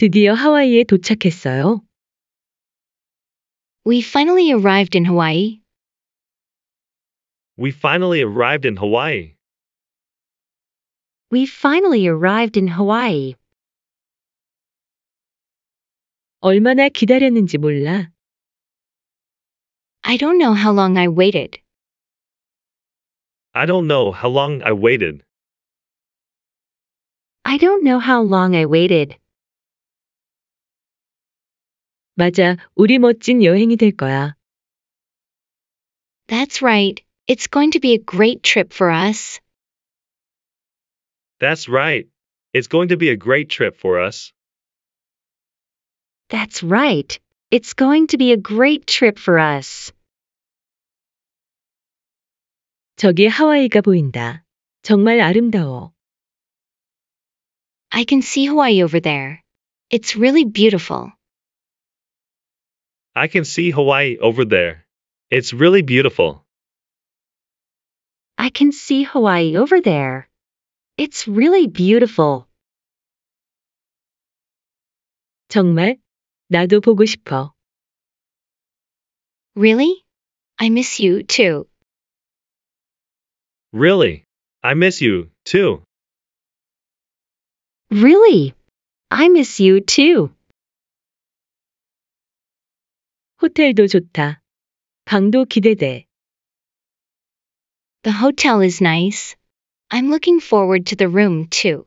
드디어 하와이에 도착했어요. We finally arrived in Hawaii. We finally arrived in Hawaii. We finally arrived in Hawaii. 얼마나 기다렸는지 몰라. I don't know how long I waited. I don't know how long I waited. I don't know how long I waited. 맞아, 우리 멋진 여행이 될 거야. That's right. It's going to be a great trip for us. That's right. It's going to be a great trip for us. That's right. It's going to be a great trip for us. 저기 하와이가 보인다. 정말 아름다워. I can see Hawaii over there. It's really beautiful. I can see Hawaii over there. It's really beautiful. I can see Hawaii over there. It's really beautiful. 정말 나도 보고 싶어. Really? I miss you too. Really? I miss you too. Really? I miss you too. 호텔도 좋다. 방도 기대돼. The hotel is nice. I'm looking forward to the room too.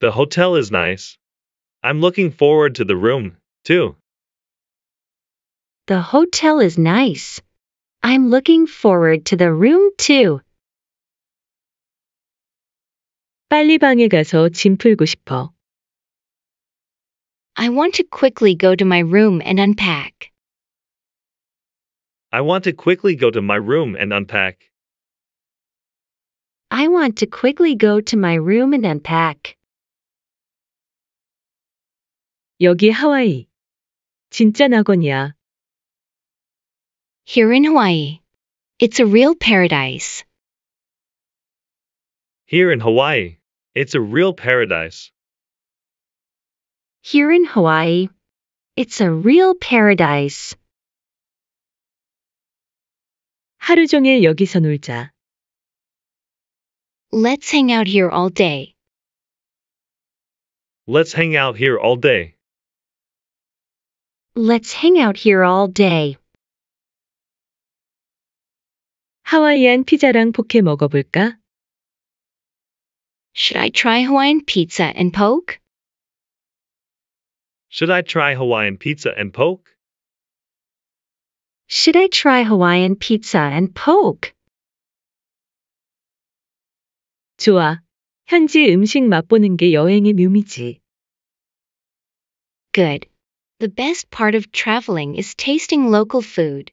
The hotel is nice. I'm looking forward to the room too. The hotel is nice. I'm looking forward to the room too. 빨리 방에 가서 짐 풀고 싶어. I want to quickly go to my room and unpack. I want to quickly go to my room and unpack. I want to quickly go to my room and unpack. 여기 하와이. 진짜 낙원이야. Here in Hawaii. It's a real paradise. Here in Hawaii. It's a real paradise. Here in Hawaii, it's a real paradise. 하루 종일 여기서 놀자. Let's hang out here all day. Let's hang out here all day. Let's hang out here all day. 하와이안 피자랑 포케 먹어볼까? Should I try Hawaiian pizza and poke? Should I try Hawaiian pizza and poke? Should I try Hawaiian pizza and poke? 좋아. 현지 음식 맛보는 게 여행의 묘미지. Good. The best part of traveling is tasting local food.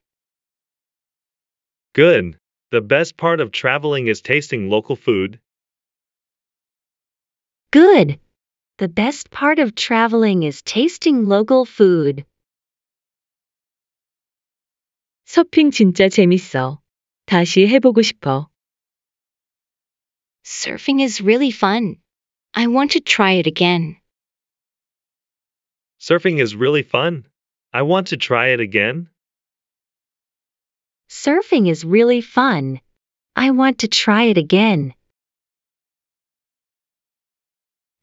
Good. The best part of traveling is tasting local food. Good. The best part of traveling is tasting local food. 서핑 진짜 재밌어. 다시 해보고 싶어. Surfing is really fun. I want to try it again. Surfing is really fun. I want to try it again. Surfing is really fun. I want to try it again.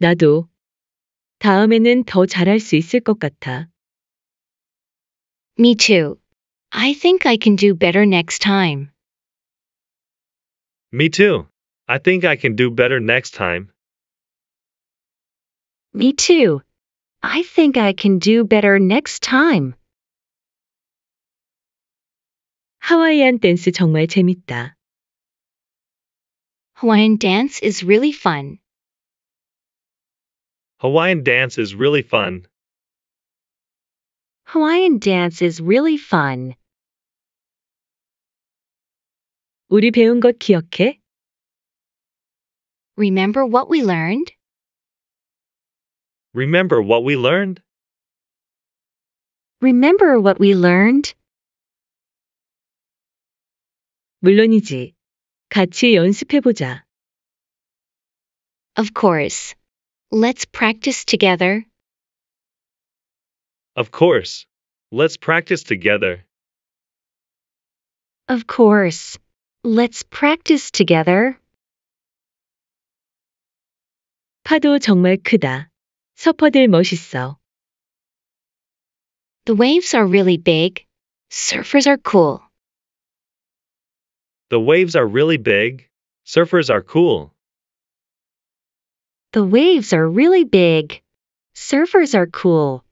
나도 다음에는 더 잘할 수 있을 것 같아. Me too. I think I can do better next time. Me too. I think I can do better next time. Me too. I think I can do better next time. 하와이안 댄스 정말 재밌다. Hawaiian dance is really fun. Hawaiian dance is really fun. Hawaiian dance is really fun. 우리 배운 거 기억해? Remember what we learned? Remember what we learned? Remember what we learned? 물론이지. 같이 연습해 보자. Of course. Let's practice together. Of course. Let's practice together. Of course. Let's practice together. 파도 정말 크다. 서퍼들 멋있어. The waves are really big. Surfers are cool. The waves are really big. Surfers are cool. The waves are really big. Surfers are cool.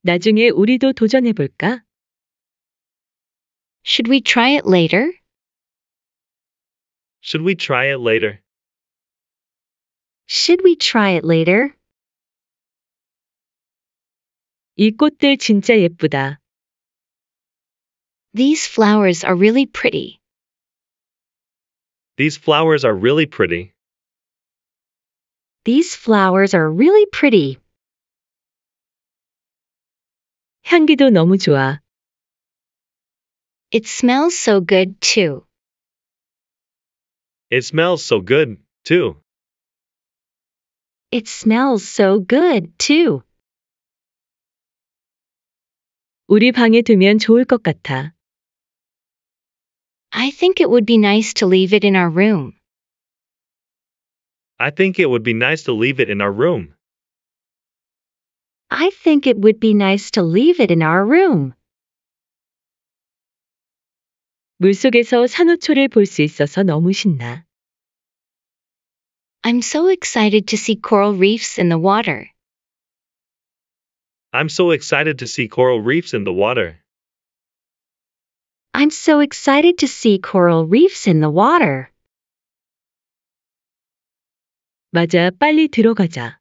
나중에 우리도 도전해 볼까? Should we try it later? Should we try it later? Should we try it later? 이 꽃들 진짜 예쁘다. These flowers are really pretty. These flowers are really pretty. These flowers are really pretty. 향기도 너무 좋아. It smells so good too. It smells so good too. It smells so good too. 우리 방에 두면 좋을 것 같아. I think it would be nice to leave it in our room. I think it would be nice to leave it in our room. I think it would be nice to leave it in our room. 물속에서 수 있어서 너무 신나. I'm so excited to see coral reefs in the water. I'm so excited to see coral reefs in the water. I'm so excited to see coral reefs in the water. 맞아, 빨리 들어가자.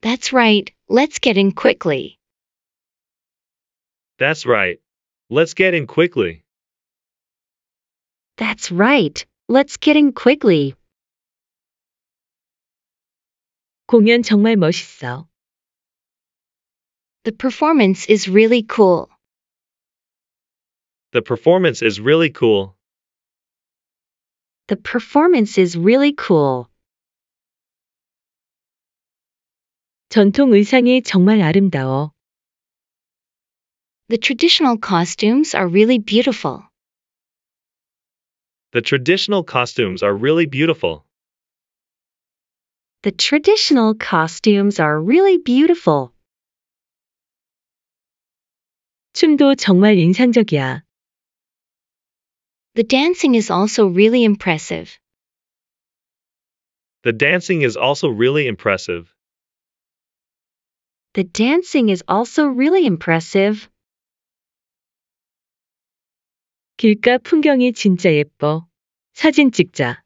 That's right. Let's get in quickly. That's right. Let's get in quickly. That's right. Let's get in quickly. 공연 정말 멋있어. The performance is really cool. The performance is really cool. The performance is really cool. 전통 의상이 정말 아름다워. The traditional costumes are really beautiful. The traditional costumes are really beautiful. The traditional costumes are really beautiful. 춤도 정말 인상적이야. The dancing is also really impressive. The dancing is also really impressive. The dancing is also really impressive. 길가 풍경이 진짜 예뻐. 사진 찍자.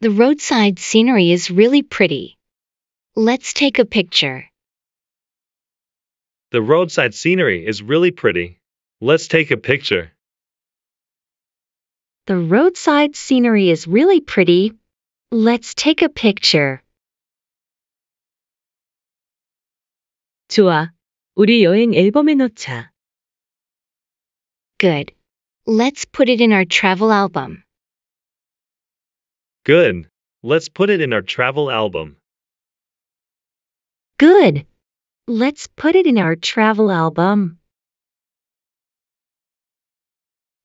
The roadside scenery is really pretty. Let's take a picture. The roadside scenery is really pretty. Let's take a picture. The roadside scenery is really pretty. Let's take a picture. 좋아. 우리 여행 앨범에 넣자. Good. Let's put it in our travel album. Good. Let's put it in our travel album. Good. Let's put it in our travel album.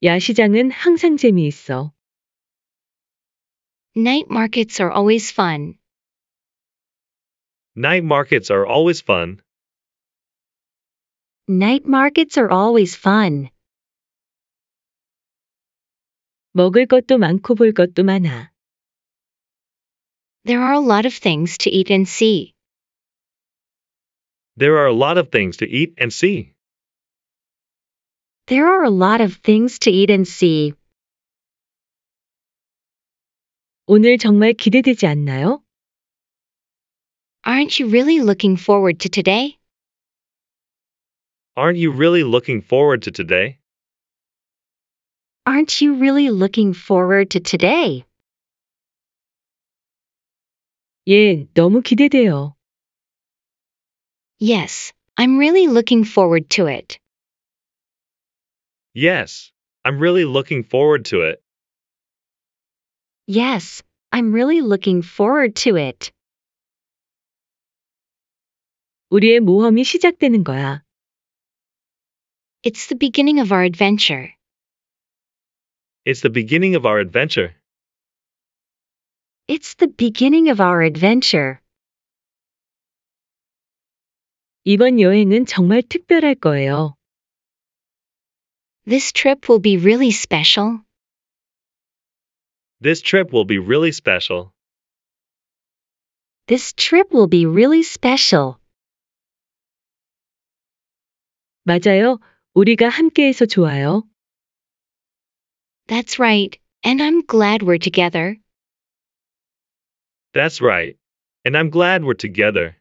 야시장은 항상 재미있어. Night markets are always fun. Night markets are always fun. Night markets are always fun. 먹을 것도 많고 볼 것도 많아. There are a lot of things to eat and see. There are a lot of things to eat and see. There are a lot of things to eat and see. 오늘 정말 기대되지 않나요? Aren't you really looking forward to today? Aren't you really looking forward to today? Aren't you really looking forward to today? 예, 너무 기대돼요. Yes, I'm really looking forward to it. Yes, I'm really looking forward to it. Yes, I'm really looking forward to it. 우리의 모험이 시작되는 거야. It's the beginning of our adventure. It's the beginning of our adventure. It's the beginning of our adventure. 이번 여행은 정말 특별할 거예요. This trip will be really special. This trip will be really special. This trip will be really special. 맞아요. 우리가 함께해서 좋아요. That's right. And I'm glad we're together. That's right. And I'm glad we're together.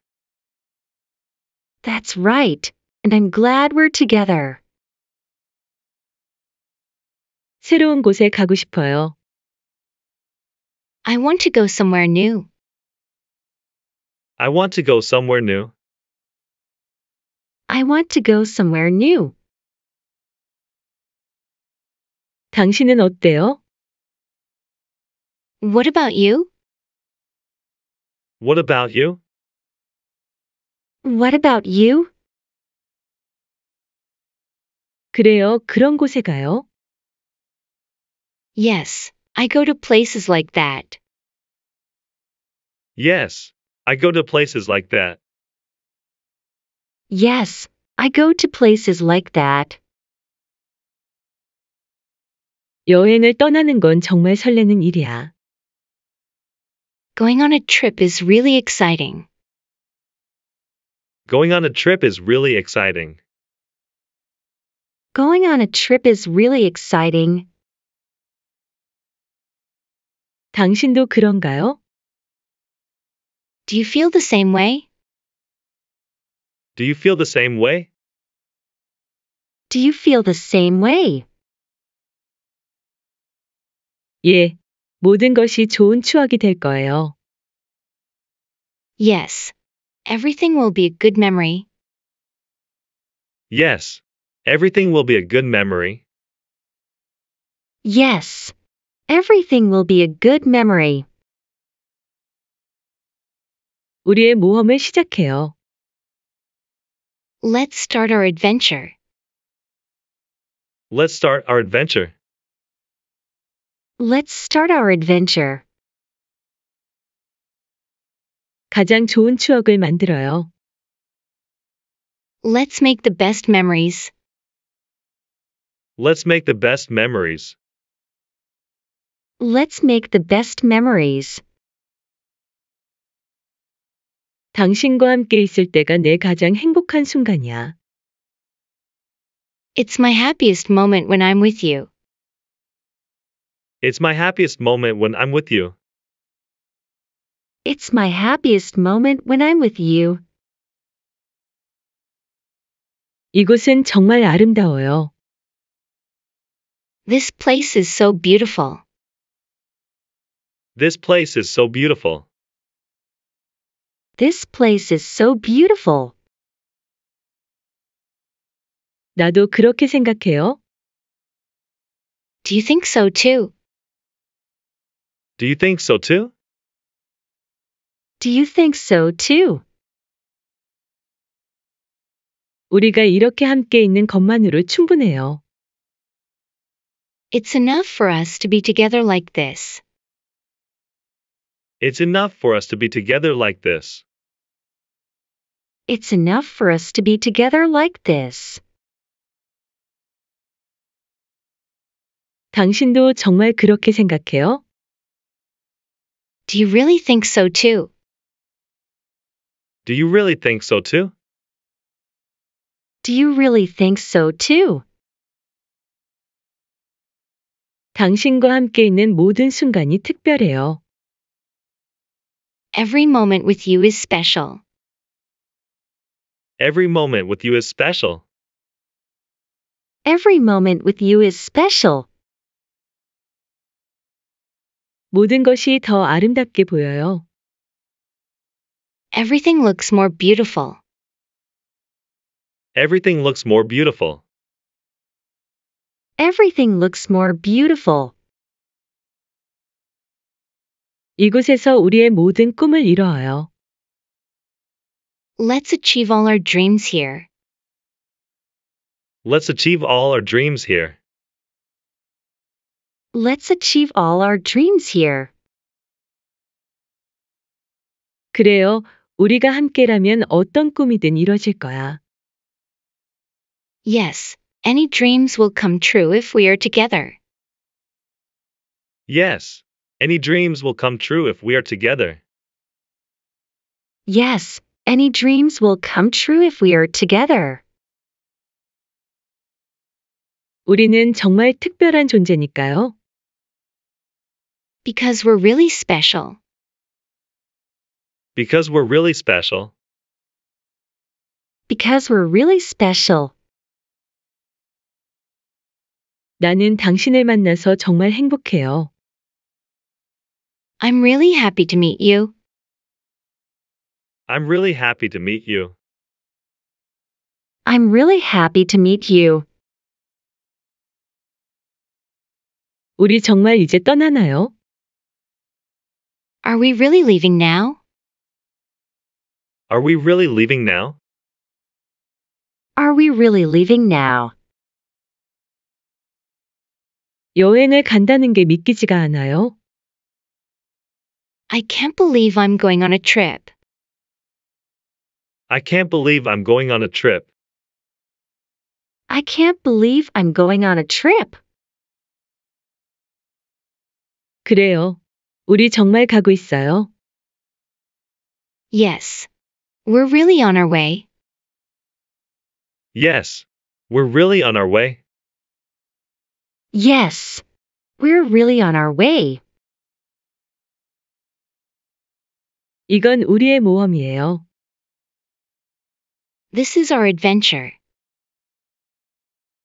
That's right. And I'm glad we're together. 새로운 곳에 가고 싶어요. I want to go somewhere new. I want to go somewhere new. I want to go somewhere new. 당신은 어때요? What about you? What about you? What about you? 그래요, 그런 곳에 가요. Yes, I go to places like that. Yes, I go to places like that. Yes, I go to places like that. 여행을 떠나는 건 정말 설레는 일이야. Going on a trip is really exciting. Going on a trip is really exciting. Going on a trip is really exciting. 당신도 그런가요? Do you feel the same way? Do you feel the same way? Do you feel the same way? 예, 모든 것이 좋은 추억이 될 거예요. Yes, everything will be a good memory. Yes, everything will be a good memory. Yes. Everything will be a good memory. 우리의 모험을 시작해요. Let's start our adventure. Let's start our adventure. Let's start our adventure. 가장 좋은 추억을 만들어요. Let's make the best memories. Let's make the best memories. Let's make the best memories. 당신과 함께 있을 때가 내 가장 행복한 순간이야. It's my happiest moment when I'm with you. It's my happiest moment when I'm with you. It's my happiest moment when I'm with you. 이곳은 정말 아름다워요. This place is so beautiful. This place is so beautiful. This place is so beautiful. 나도 그렇게 생각해요. Do you think so too? Do you think so too? Do you think so too? 우리가 이렇게 함께 있는 것만으로 충분해요. It's enough for us to be together like this. It's enough for us to be together like this. It's enough for us to be together like this. 당신도 정말 그렇게 생각해요? Do you really think so too? Do you really think so too? Do you really think so too? 당신과 함께 있는 모든 순간이 특별해요. Every moment with you is special. Every moment with you is special. Every moment with you is special. 모든 것이 더 아름답게 보여요. Everything looks more beautiful. Everything looks more beautiful. Everything looks more beautiful. 이곳에서 우리의 모든 꿈을 이뤄요. Let's achieve all our dreams here. Let's achieve all our dreams here. Let's achieve all our dreams here. 그래요. 우리가 함께라면 어떤 꿈이든 이루어질 거야. Yes, any dreams will come true if we are together. Yes, any dreams will come true if we are together. Yes, any dreams will come true if we are together. 우리는 정말 특별한 존재니까요. Because we're really special. Because we're really special. Because we're really special. 나는 당신을 만나서 정말 행복해요. I'm really happy to meet you. I'm really happy to meet you. I'm really happy to meet you. 우리 정말 이제 떠나나요? Are we really leaving now? Are we really leaving now? Are we really leaving now? 여행을 간다는 게 믿기지가 않아요. I can't believe I'm going on a trip. I can't believe I'm going on a trip. I can't believe I'm going on a trip. 그래요. 우리 정말 가고 있어요. Yes. We're really on our way. Yes. We're really on our way. Yes. We're really on our way. 이건 우리의 모험이에요. This is our adventure.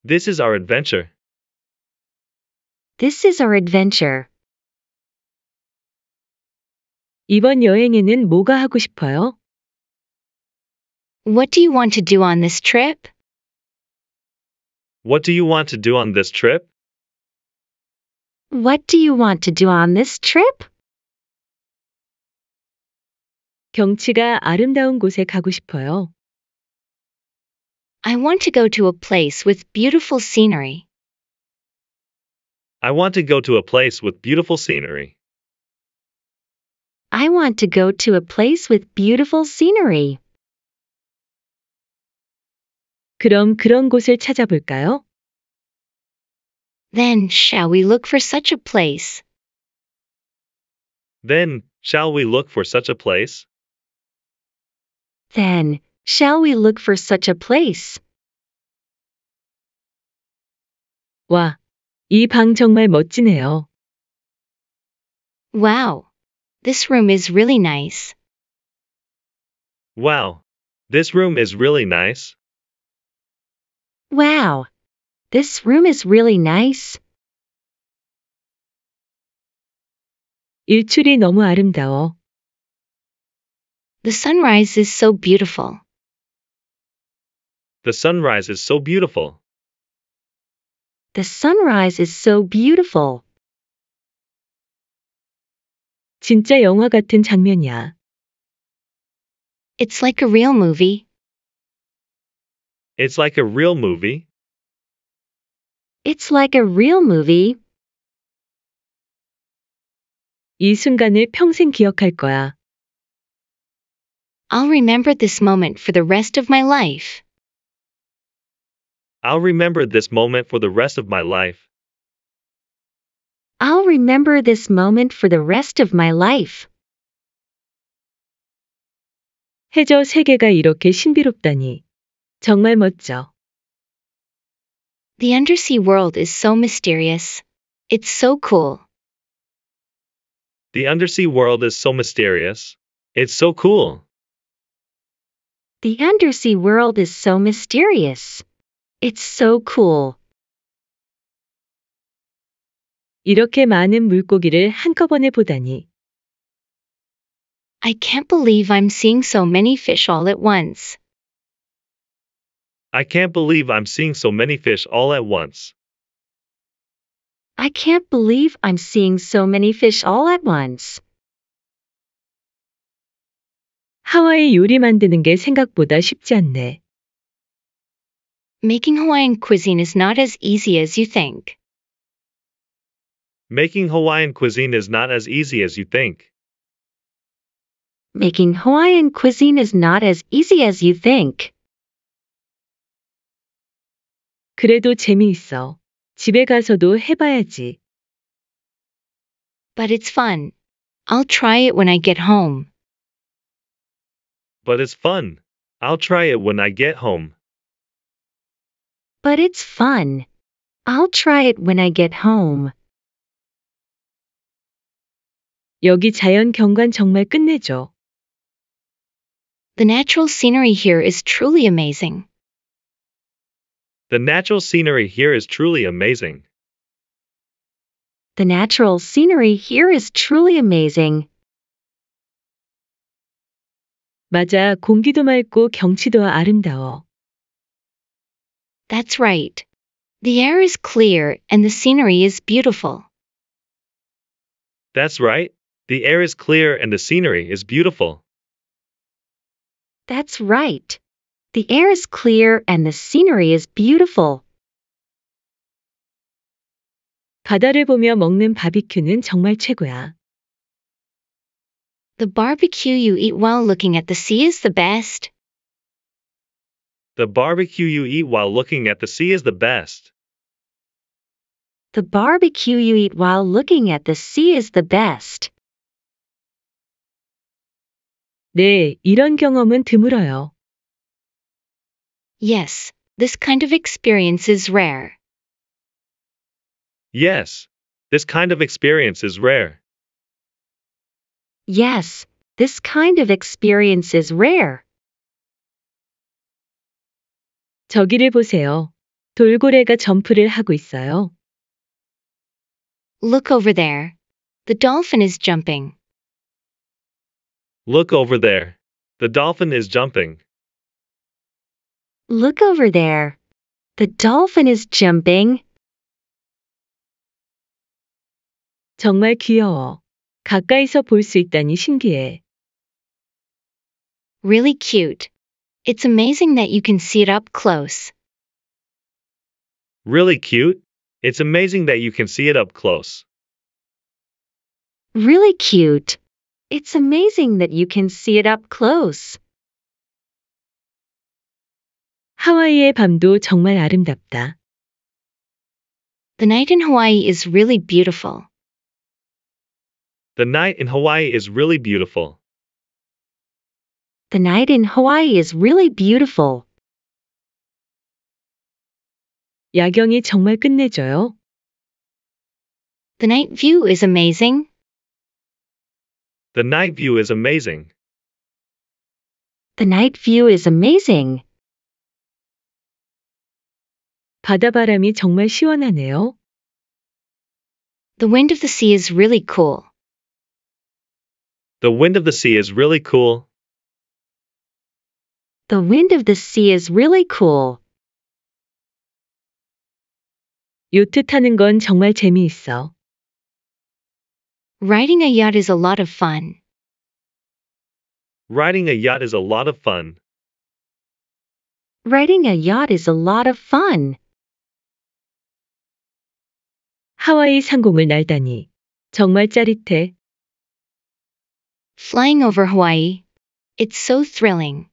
This is our adventure. This is our adventure. 이번 여행에는 뭐가 하고 싶어요? What do you want to do on this trip? What do you want to do on this trip? What do you want to do on this trip? 경치가 아름다운 곳에 가고 싶어요. I want to go to a place with beautiful scenery. I want to go to a place with beautiful scenery. I want to go to a place with beautiful scenery. 그럼 그런 곳을 찾아볼까요? Then shall we look for such a place? Then shall we look for such a place? Then, shall we look for such a place? 와, 정말 멋지네요. Wow, this room is really nice. Wow, this room is really nice. Wow, this room is really nice. 일출이 너무 아름다워. The sunrise is so beautiful. The sunrise is so beautiful. The sunrise is so beautiful. 진짜 영화 같은 장면이야. It's like a real movie. It's like a real movie. It's like a real movie. 이 순간을 평생 기억할 거야. I'll remember this moment for the rest of my life. I'll remember this moment for the rest of my life. I'll remember this moment for the rest of my life. 해저 세계가 이렇게 신비롭다니. 정말 멋져. The undersea world is so mysterious. It's so cool. The undersea world is so mysterious. It's so cool. The undersea world is so mysterious. It's so cool. 이렇게 많은 물고기를 한꺼번에 보다니. I can't believe I'm seeing so many fish all at once. I can't believe I'm seeing so many fish all at once. I can't believe I'm seeing so many fish all at once. 하와이 요리 만드는 게 생각보다 쉽지 않네. Making Hawaiian cuisine is not as easy as you think. Making Hawaiian cuisine is not as easy as you think. Making Hawaiian cuisine is not as easy as you think. 그래도 재미있어. 집에 가서도 해봐야지. But it's fun. I'll try it when I get home. But it's fun. I'll try it when I get home. But it's fun. I'll try it when I get home. 여기 자연 경관 정말 The natural scenery here is truly amazing. The natural scenery here is truly amazing. The natural scenery here is truly amazing. 맞아, 공기도 맑고 경치도 아름다워. That's right. The air is clear and the scenery is beautiful. That's right. The air is clear and the scenery is beautiful. That's right. The air is clear and the scenery is beautiful. 바다를 보며 먹는 바비큐는 정말 최고야. The barbecue you eat while looking at the sea is the best. The barbecue you eat while looking at the sea is the best. The barbecue you eat while looking at the sea is the best. 네, 이런 경험은 드물어요. Yes, this kind of experience is rare. Yes, this kind of experience is rare. Yes, this kind of experience is rare. 저기를 보세요. 돌고래가 점프를 하고 있어요. Look over there. The dolphin is jumping. Look over there. The dolphin is jumping. Look over there. The dolphin is jumping. 정말 귀여워. 가까이서 있다니 신기해. Really cute. It's amazing that you can see it up close. Really cute. It's amazing that you can see it up close. Really cute. It's amazing that you can see it up close. 하와이의 밤도 정말 아름답다. The night in Hawaii is really beautiful. The night in Hawaii is really beautiful. The night in Hawaii is really beautiful. 야경이 정말 끝내줘요. The night view is amazing. The night view is amazing. The night view is amazing. 바다 바람이 정말 시원하네요. The wind of the sea is really cool. The wind of the sea is really cool. The wind of the sea is really cool. 요트 타는 건 정말 재미있어. Riding a yacht is a lot of fun. Riding a yacht is a lot of fun. Riding a yacht is a lot of fun. 하와이 상공을 날다니 정말 짜릿해. Flying over Hawaii. It's so thrilling.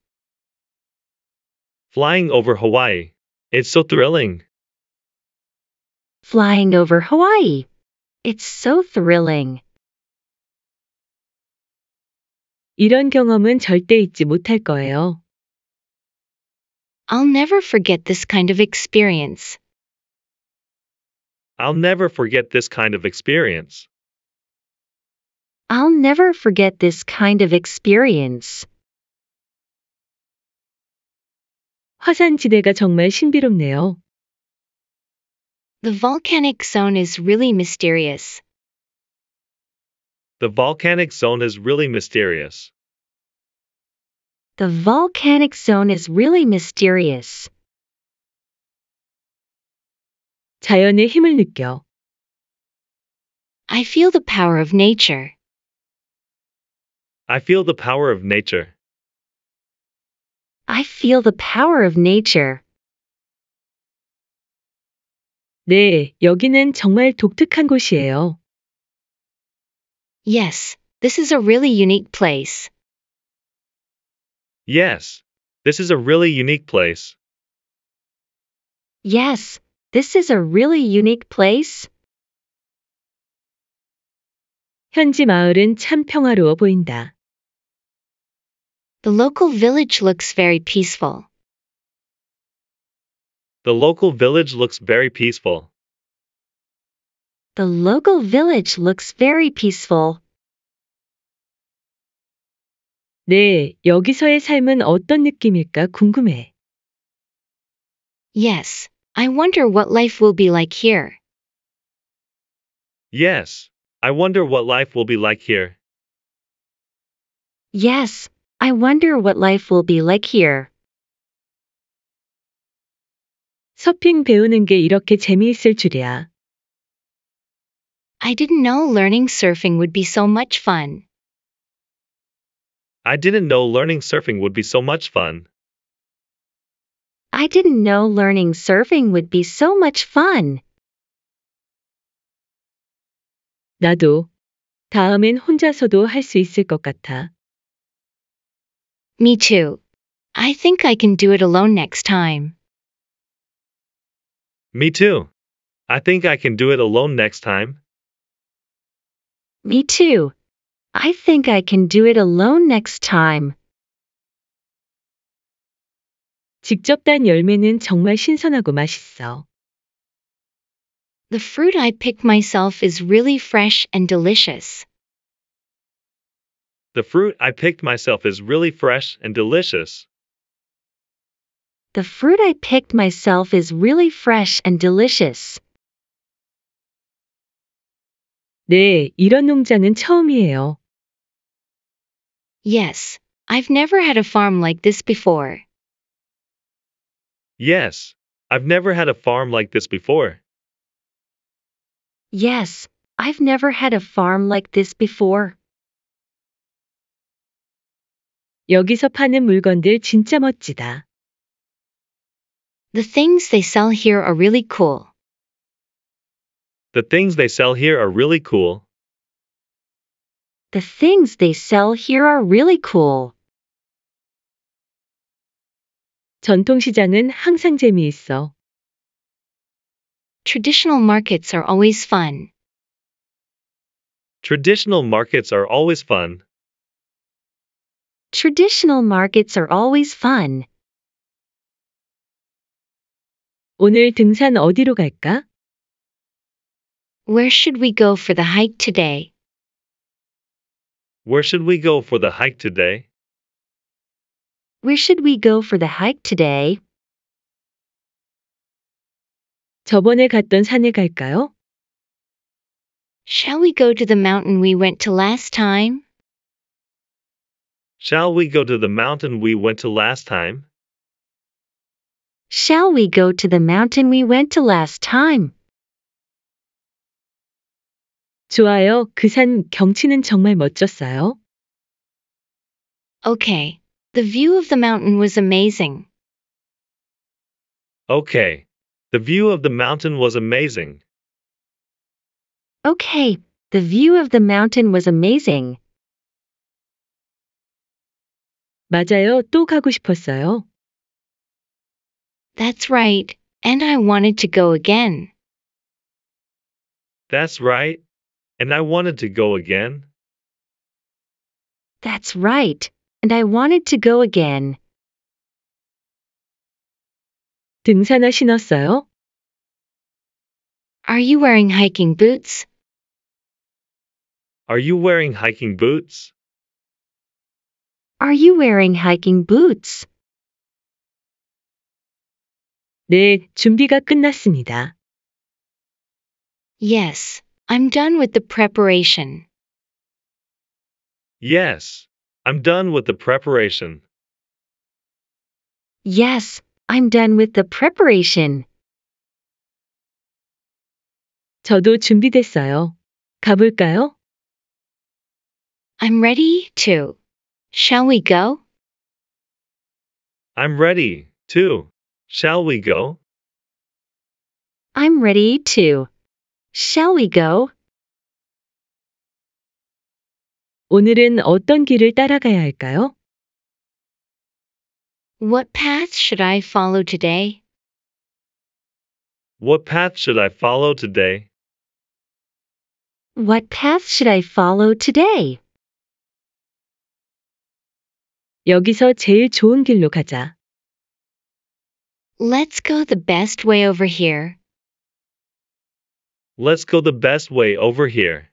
Flying over Hawaii. It's so thrilling. Flying over Hawaii. It's so thrilling. 이런 경험은 절대 잊지 못할 거예요. I'll never forget this kind of experience. I'll never forget this kind of experience. I'll never forget this kind of experience. 정말 신비롭네요. The volcanic zone is really mysterious. The volcanic zone is really mysterious. The volcanic zone is really mysterious. 자연의 힘을 느껴. I feel the power of nature. I feel the power of nature. I feel the power of nature. 네, 여기는 정말 독특한 곳이에요. Yes, this is a really unique place. Yes, this is a really unique place. Yes, this is a really unique place. 현지 마을은 참 평화로워 보인다. The local village looks very peaceful. The local village looks very peaceful. The local village looks very peaceful. 네, 여기서의 삶은 어떤 느낌일까 궁금해. Yes, I wonder what life will be like here. Yes, I wonder what life will be like here. Yes, I wonder what life will be like here. 서핑 배우는 게 이렇게 재미있을 줄이야. I didn't know learning surfing would be so much fun. I didn't know learning surfing would be so much fun. I didn't know learning surfing would be so much fun. 나도 다음엔 혼자서도 할 수 있을 것 같아. Me too. I think I can do it alone next time. Me too. I think I can do it alone next time. Me too. I think I can do it alone next time. 직접 딴 열매는 정말 신선하고 맛있어. The fruit I pick myself is really fresh and delicious. The fruit I picked myself is really fresh and delicious. The fruit I picked myself is really fresh and delicious. 네, 이런 농장은 처음이에요. Yes, I've never had a farm like this before. Yes, I've never had a farm like this before. Yes, I've never had a farm like this before. 여기서 파는 물건들 진짜 멋지다. The things they sell here are really cool. The things they sell here are really cool. The things they sell here are really cool. 전통시장은 항상 재미있어. Traditional markets are always fun. Traditional markets are always fun. Traditional markets are always fun. 오늘 등산 어디로 갈까? Where should we go for the hike today? Where should we go for the hike today? Where should we go for the hike today? 저번에 갔던 산에 갈까요? Shall we go to the mountain we went to last time? Shall we go to the mountain we went to last time? Shall we go to the mountain we went to last time? 좋아요. 그 산 경치는 정말 멋졌어요. Okay. The view of the mountain was amazing. Okay. The view of the mountain was amazing. Okay. The view of the mountain was amazing. 맞아요. 또 가고 싶었어요. That's right. And I wanted to go again. That's right. And I wanted to go again. That's right. And I wanted to go again. 등산화 신었어요? Are you wearing hiking boots? Are you wearing hiking boots? Are you wearing hiking boots? 네, 준비가 끝났습니다. Yes, I'm done with the preparation. Yes, I'm done with the preparation. Yes, I'm done with the preparation. 저도 준비됐어요. 가볼까요? I'm ready too. Shall we go? I'm ready, too. Shall we go? I'm ready, too. Shall we go? 오늘은 어떤 길을 따라가야 할까요? What path should I follow today? What path should I follow today? What path should I follow today? 여기서 제일 좋은 길로 가자. Let's go the best way over here. Let's go the best way over here.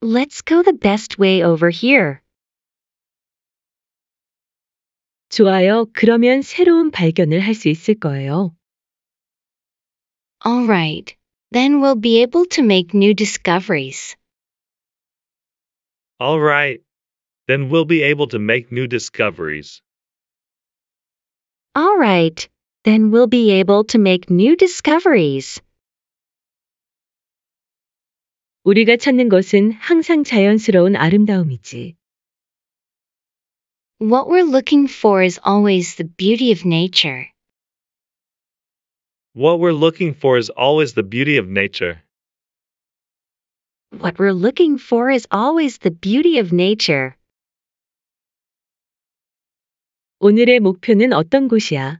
Let's go the best way over here. 좋아요. 그러면 새로운 발견을 할 수 있을 거예요. All right. Then we'll be able to make new discoveries. All right. Then we'll be able to make new discoveries. All right, then we'll be able to make new discoveries. 우리가 찾는 것은 항상 자연스러운 아름다움이지. What we're looking for is always the beauty of nature. What we're looking for is always the beauty of nature. What we're looking for is always the beauty of nature. 오늘의 목표는 어떤 곳이야?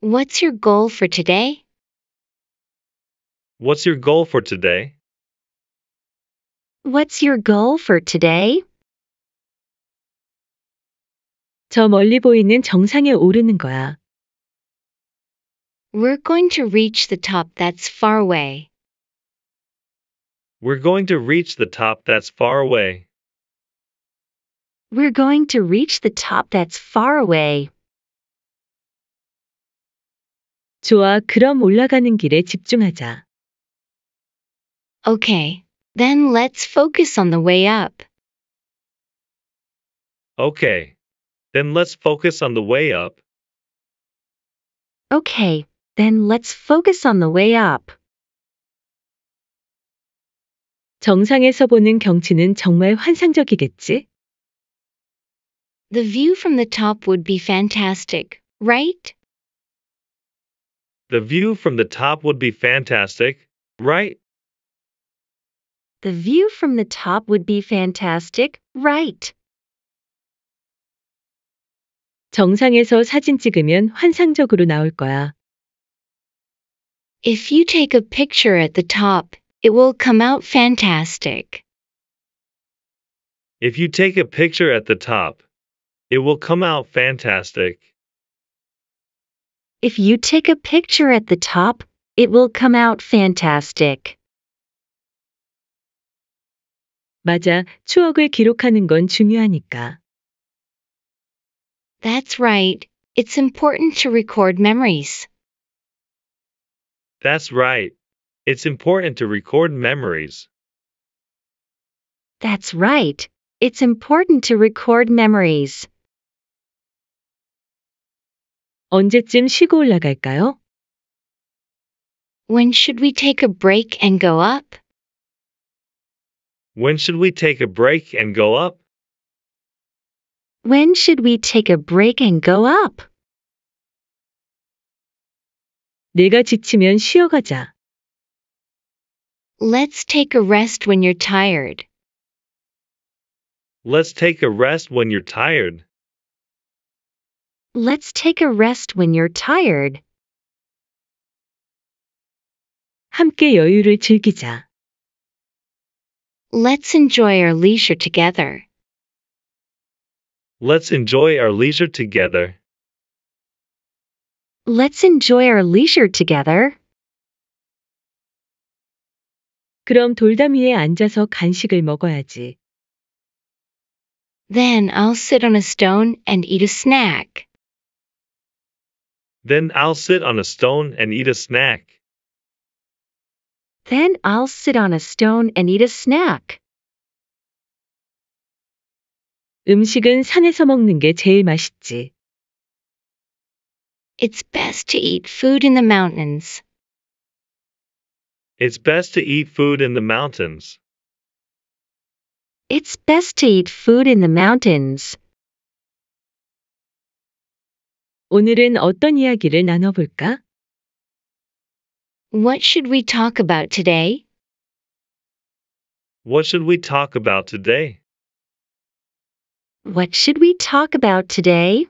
What's your goal for today? What's your goal for today? What's your goal for today? 저 멀리 보이는 정상에 오르는 거야. We're going to reach the top that's far away. We're going to reach the top that's far away. We're going to reach the top that's far away. 좋아, 그럼 올라가는 길에 집중하자. Okay, then let's focus on the way up. Okay, then let's focus on the way up. Okay, then let's focus on the way up. 정상에서 보는 경치는 정말 환상적이겠지? The view from the top would be fantastic, right? The view from the top would be fantastic, right? The view from the top would be fantastic, right? 정상에서 사진 찍으면 환상적으로 나올 거야. If you take a picture at the top, it will come out fantastic. If you take a picture at the top, it will come out fantastic. If you take a picture at the top, it will come out fantastic. 맞아, 추억을 기록하는 건 중요하니까. That's right. It's important to record memories. That's right. It's important to record memories. That's right. It's important to record memories. 언제쯤 쉬고 올라갈까요? When should we take a break and go up? When should we take a break and go up? When should we take a break and go up? 내가 지치면 쉬어가자. Let's take a rest when you're tired. Let's take a rest when you're tired. Let's take a rest when you're tired. 함께 여유를 즐기자. Let's enjoy our leisure together. Let's enjoy our leisure together. Let's enjoy our leisure together. 그럼 돌담 위에 앉아서 간식을 먹어야지. Then I'll sit on a stone and eat a snack. Then I'll sit on a stone and eat a snack. Then I'll sit on a stone and eat a snack. 음식은 산에서 먹는 게 제일 맛있지. It's best to eat food in the mountains. It's best to eat food in the mountains. It's best to eat food in the mountains. 오늘은 어떤 이야기를 나눠볼까? What should we talk about today? What should we talk about today? What should we talk about today?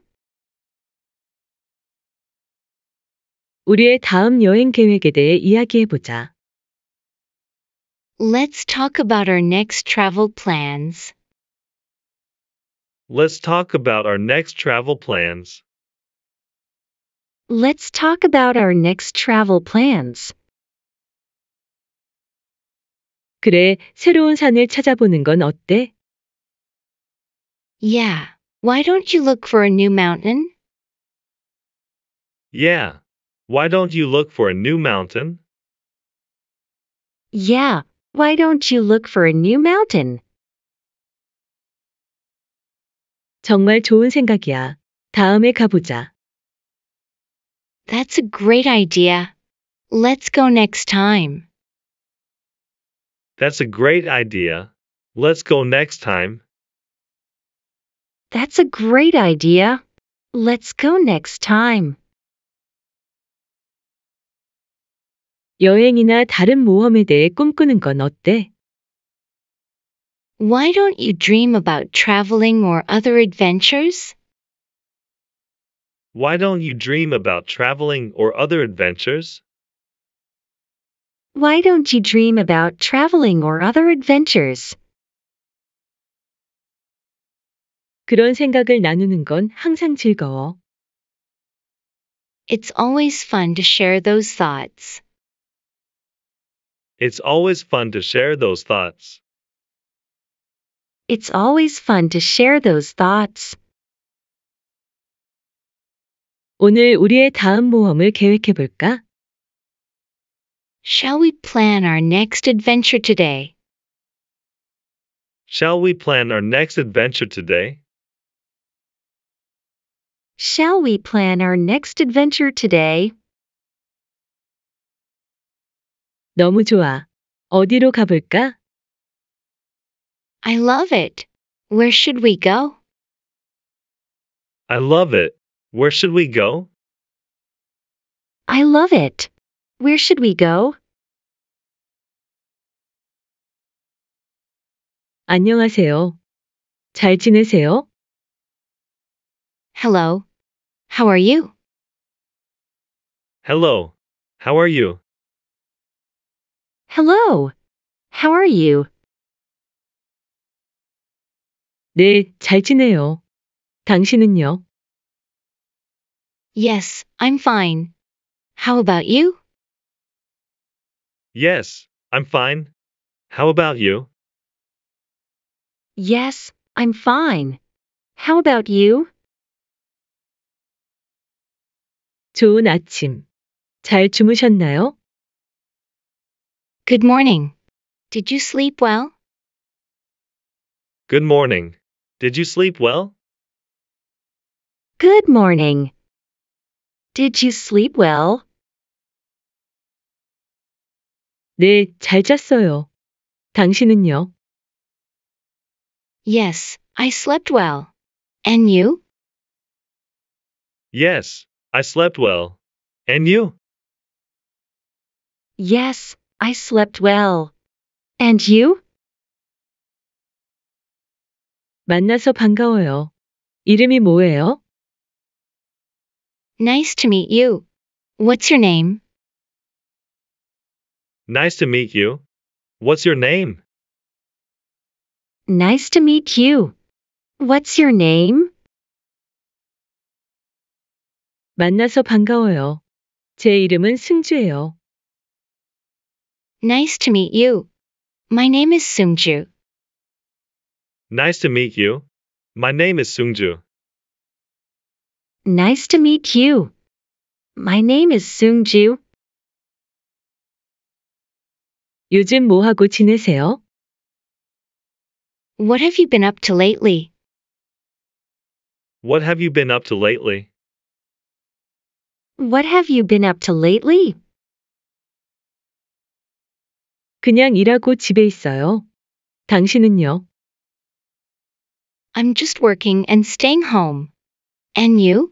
우리의 다음 여행 계획에 대해 이야기해보자. Let's talk about our next travel plans. Let's talk about our next travel plans. Let's talk about our next travel plans. 그래, 새로운 산을 찾아보는 건 어때? Yeah, why don't you look for a new mountain? Yeah, why don't you look for a new mountain? Yeah, why don't you look for a new mountain? 정말 좋은 생각이야. 다음에 가보자. That's a great idea. Let's go next time. That's a great idea. Let's go next time. That's a great idea. Let's go next time. 여행이나 다른 모험에 대해 꿈꾸는 건 어때? Why don't you dream about traveling or other adventures? Why don't you dream about traveling or other adventures? Why don't you dream about traveling or other adventures? 그런 생각을 나누는 건 항상 즐거워. It's always fun to share those thoughts. It's always fun to share those thoughts. It's always fun to share those thoughts. 오늘 우리의 다음 모험을 계획해 볼까? Shall we plan our next adventure today? Shall we plan our next adventure today? Shall we plan our next adventure today? 너무 좋아. 어디로 가볼까? I love it. Where should we go? I love it. Where should we go? I love it. Where should we go? 안녕하세요. 잘 지내세요? Hello. How are you? Hello. How are you? Hello. How are you? 네, 잘 지내요. 당신은요? Yes, I'm fine. How about you? Yes, I'm fine. How about you? Yes, I'm fine. How about you? 좋은 아침. 잘 주무셨나요? Good morning. Did you sleep well? Good morning. Did you sleep well? Good morning. Did you sleep well? 네, 잘 잤어요. 당신은요? Yes, I slept well. And you? Yes, I slept well. And you? Yes, I slept well. And you? 만나서 반가워요. 이름이 뭐예요? Nice to meet you. What's your name? Nice to meet you. What's your name? Nice to meet you. What's your name? 만나서 반가워요. 제 이름은 승주예요. Nice to meet you. My name is Sungju. Nice to meet you. My name is Sungju. Nice to meet you. My name is Seungju. 요즘 뭐 하고 지내세요? What have you been up to lately? What have you been up to lately? What have you been up to lately? 그냥 일하고 집에 있어요. 당신은요? I'm just working and staying home. And you?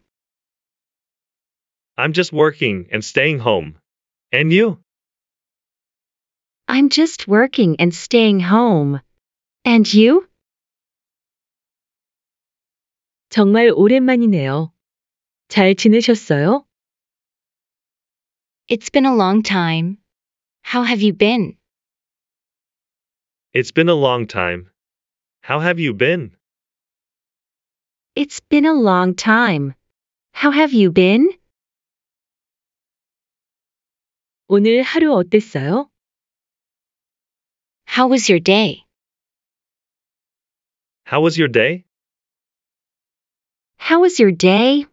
I'm just working and staying home. And you? I'm just working and staying home. And you? 정말 오랜만이네요. 잘 지내셨어요? It's been a long time. How have you been? It's been a long time. How have you been? It's been a long time. How have you been? 오늘 하루 어땠어요? How was your day? How was your day? How was your day?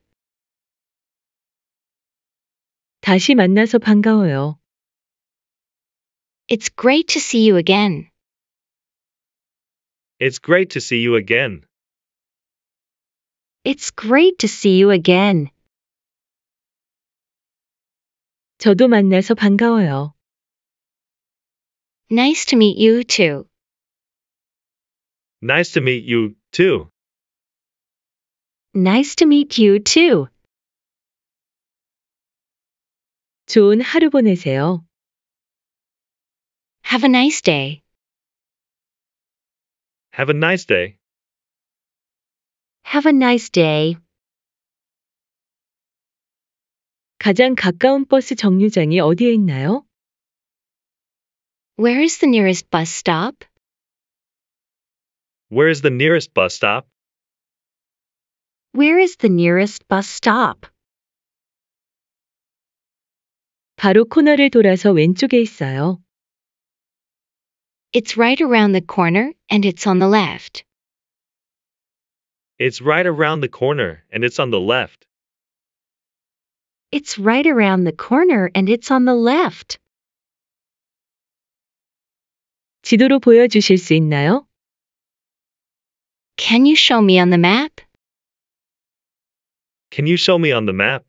다시 만나서 반가워요. It's great to see you again. It's great to see you again. It's great to see you again. 저도 만나서 반가워요. Nice to meet you too. Nice to meet you too. Nice to meet you too. 좋은 하루 보내세요. Have a nice day. Have a nice day. Have a nice day. 가장 가까운 버스 정류장이 어디에 있나요? Where is the nearest bus stop? Where is the nearest bus stop? Where is the nearest bus stop? 바로 코너를 돌아서 왼쪽에 있어요. It's right around the corner and it's on the left. It's right around the corner and it's on the left. It's right around the corner and it's on the left. 지도로 보여주실 수 있나요? Can you show me on the map? Can you show me on the map?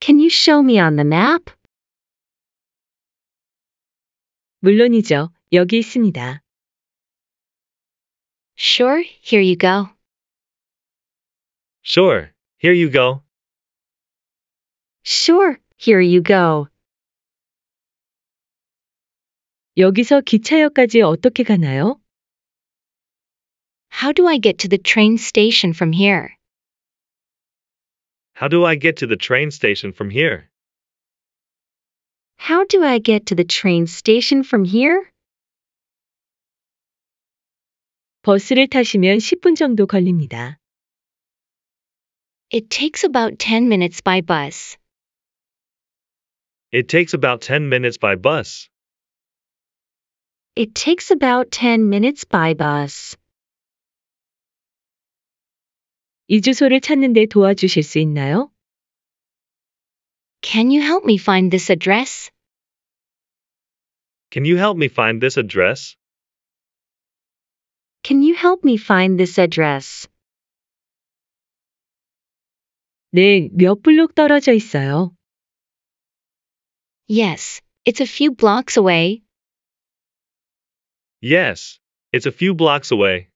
Can you show me on the map? 물론이죠. 여기 있습니다. Sure, here you go. Sure, here you go. Sure, here you go. 여기서 기차역까지 어떻게 가나요? How do I get to the train station from here? How do I get to the train station from here? How do I get to the train station from here? 버스를 타시면 10분 정도 걸립니다. It takes about 10 minutes by bus. It takes about 10 minutes by bus. It takes about 10 minutes by bus. 이 주소를 찾는 데 도와주실 수 있나요? Can you help me find this address? Can you help me find this address? Can you help me find this address? 네, 몇 블록 떨어져 있어요? Yes, it's a few blocks away. Yes, it's a few blocks away.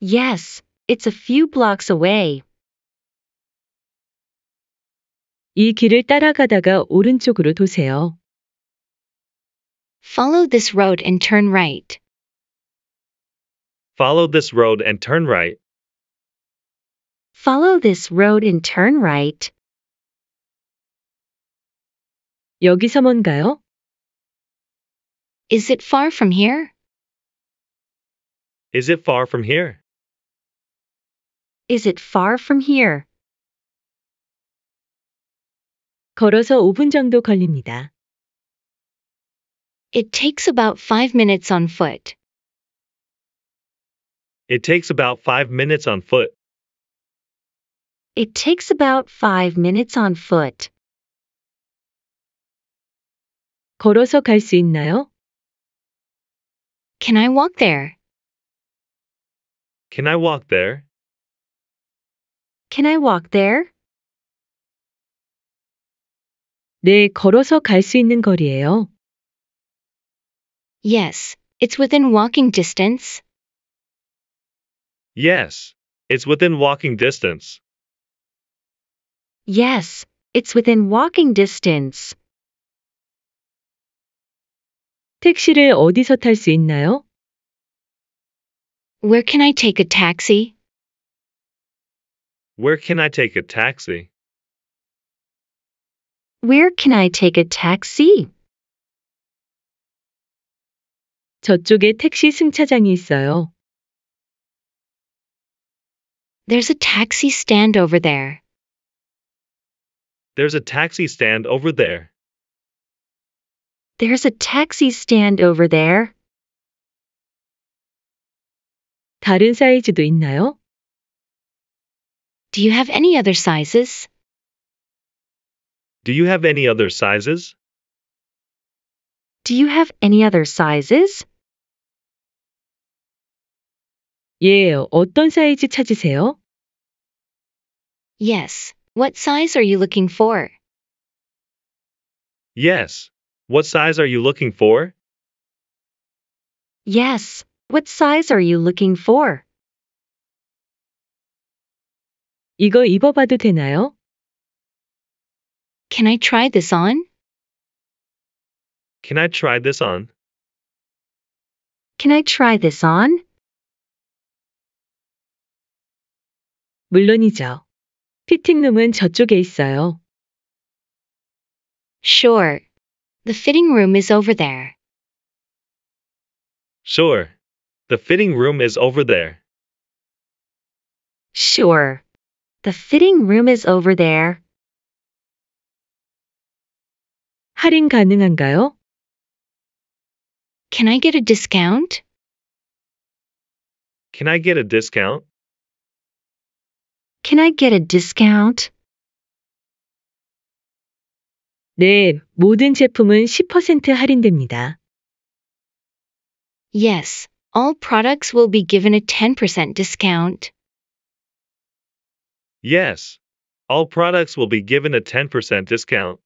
Yes, it's a few blocks away. 이 길을 따라가다가 오른쪽으로 도세요. Follow this road and turn right. Follow this road and turn right. Follow this road and turn right. 여기서 먼가요? Is it far from here? Is it far from here? Is it far from here? 걸어서 5분 정도 걸립니다. It takes about 5 minutes on foot. It takes about 5 minutes on foot. It takes about 5 minutes on foot. 걸어서 갈 있나요? Can I walk there? Can I walk there? Can I walk there? 네, 걸어서 갈 있는 거리예요. Yes, it's within walking distance. Yes, it's within walking distance. Yes, it's within walking distance. 택시를 어디서 있나요? Where can I take a taxi? Where can I take a taxi? Where can I take a taxi? 저쪽에 택시 승차장이 있어요. There's a taxi stand over there. There's a taxi stand over there. There's a taxi stand over there. 다른 사이즈도 있나요? Do you have any other sizes? Do you have any other sizes? Do you have any other sizes? 예, 어떤 사이즈 찾으세요? Yes. What size are you looking for? Yes. What size are you looking for? Yes, what size are you looking for? 이거 입어봐도 되나요? Can I try this on? Can I try this on? Can I try this on? 물론이죠. 피팅룸은 저쪽에 있어요. Sure. The fitting room is over there. Sure. The fitting room is over there. Sure. The fitting room is over there. 할인 가능한가요? Can I get a discount? Can I get a discount? Can I get a discount? 네, 모든 제품은 10% Yes, all products will be given a 10% discount. Yes, all products will be given a 10% discount.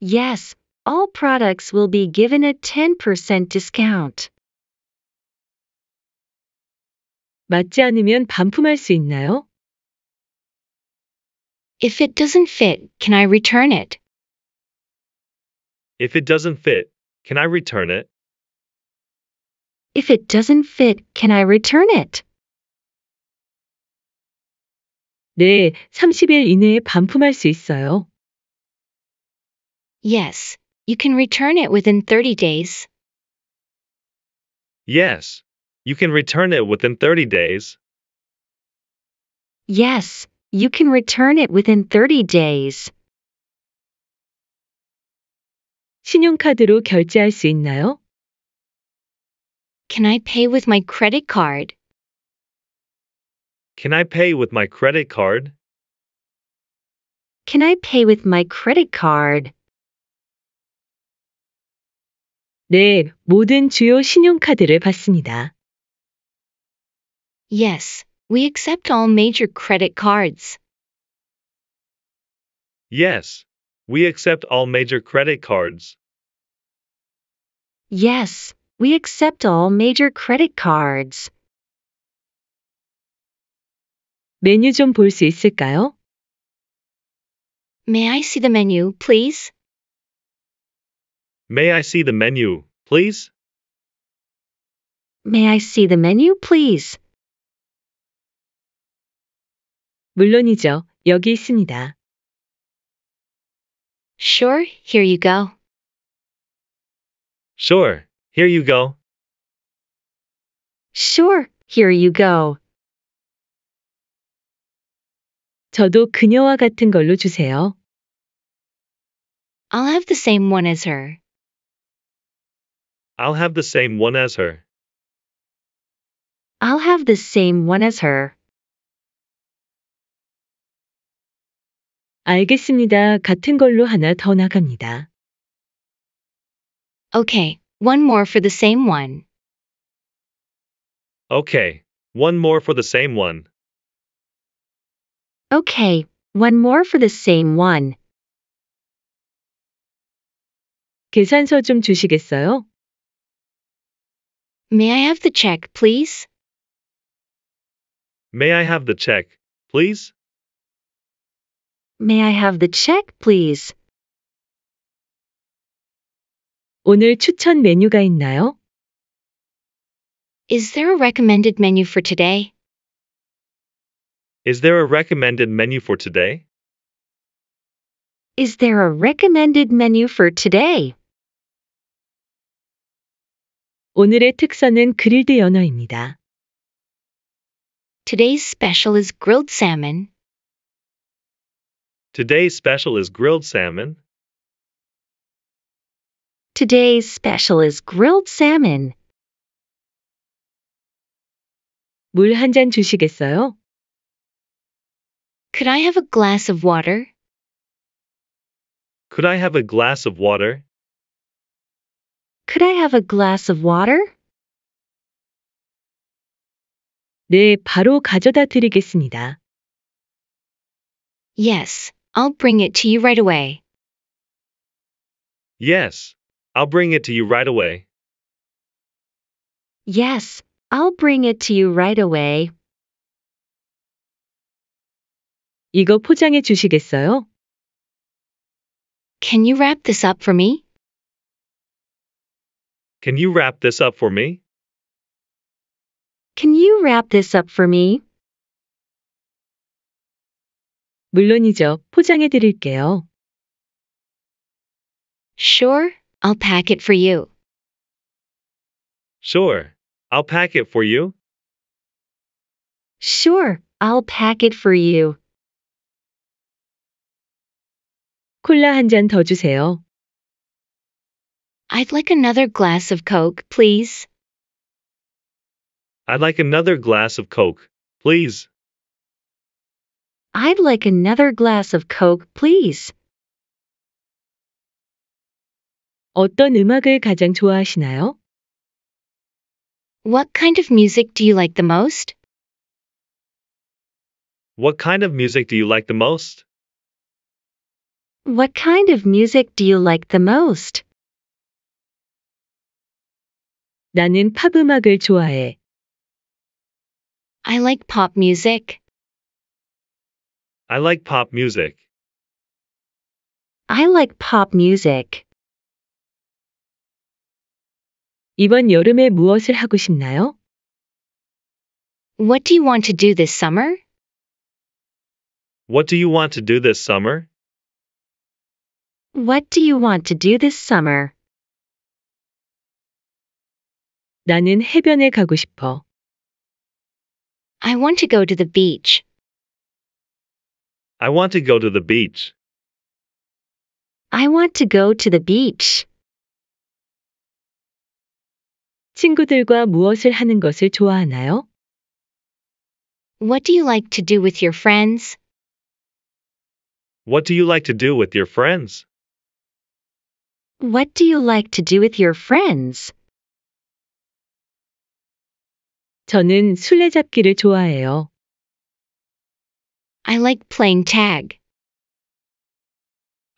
Yes, all products will be given a 10% discount. 맞지 않으면 반품할 수 있나요? If it doesn't fit, can I return it? If it doesn't fit, can I return it? If it doesn't fit, can I return it? 네, 30일 이내에 반품할 수 있어요. Yes, you can return it within 30 days. Yes, you can return it within 30 days. Yes, you can return it within 30 days. 신용카드로 결제할 수 있나요? Can I pay with my credit card? Can I pay with my credit card? Can I pay with my credit card? 네, 모든 주요 신용카드를 받습니다. Yes, we accept all major credit cards. Yes, we accept all major credit cards. Yes, we accept all major credit cards. 메뉴 있을까요? May I see the menu, please? May I see the menu, please? May I see the menu, please? 물론이죠. 여기 있습니다. Sure, here you go. Sure, here you go. Sure, here you go. 저도 그녀와 같은 걸로 주세요. I'll have the same one as her. I'll have the same one as her. I'll have the same one as her. 알겠습니다. 같은 걸로 하나 더 나갑니다. Okay, one more for the same one. Okay, one more for the same one. Okay, one more for the same one. 계산서 좀 주시겠어요? May I have the check, please? May I have the check, please? May I have the check, please? 오늘 추천 메뉴가 있나요? Is there a recommended menu for today? Is there a recommended menu for today? Is there a recommended menu for today? 오늘의 특선은 그릴드 연어입니다. Today's special is grilled salmon, Today's special is grilled salmon. Today's special is grilled salmon. 주시겠어요? Could I have a glass of water? Could I have a glass of water? Could I have a glass of water? 네, 바로 가져다 드리겠습니다. Yes, I'll bring it to you right away. Yes, I'll bring it to you right away. Yes, I'll bring it to you right away. 이거 포장해 주시겠어요? Can you wrap this up for me? Can you wrap this up for me? Can you wrap this up for me? 물론이죠. 포장해 드릴게요. Sure, I'll pack it for you. Sure, I'll pack it for you. Sure, I'll pack it for you. 콜라 한 잔 더 주세요. I'd like another glass of Coke, please. I'd like another glass of Coke, please. I'd like another glass of Coke, please. 어떤 음악을 가장 좋아하시나요? What kind of music do you like the most? What kind of music do you like the most? What kind of music do you like the most? 나는 팝 음악을 좋아해. I like pop music. I like pop music. I like pop music. 이번 여름에 무엇을 하고 싶나요? What do you want to do this summer? What do you want to do this summer? What do you want to do this summer? 나는 해변에 가고 싶어. I want to go to the beach. I want to go to the beach. I want to go to the beach. 친구들과 무엇을 하는 것을 좋아하나요? What do you like to do with your friends? What do you like to do with your friends? What do you like to do with your friends? 저는 술래잡기를 좋아해요. I like playing tag.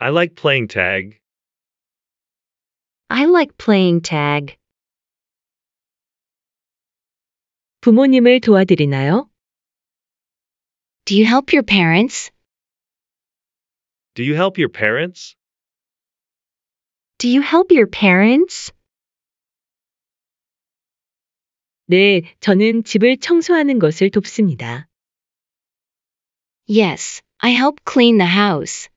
I like playing tag. I like playing tag. 부모님을 도와드리나요? Do you help your parents? Do you help your parents? Do you help your parents? 네, 저는 집을 청소하는 것을 돕습니다. Yes, I help clean the house.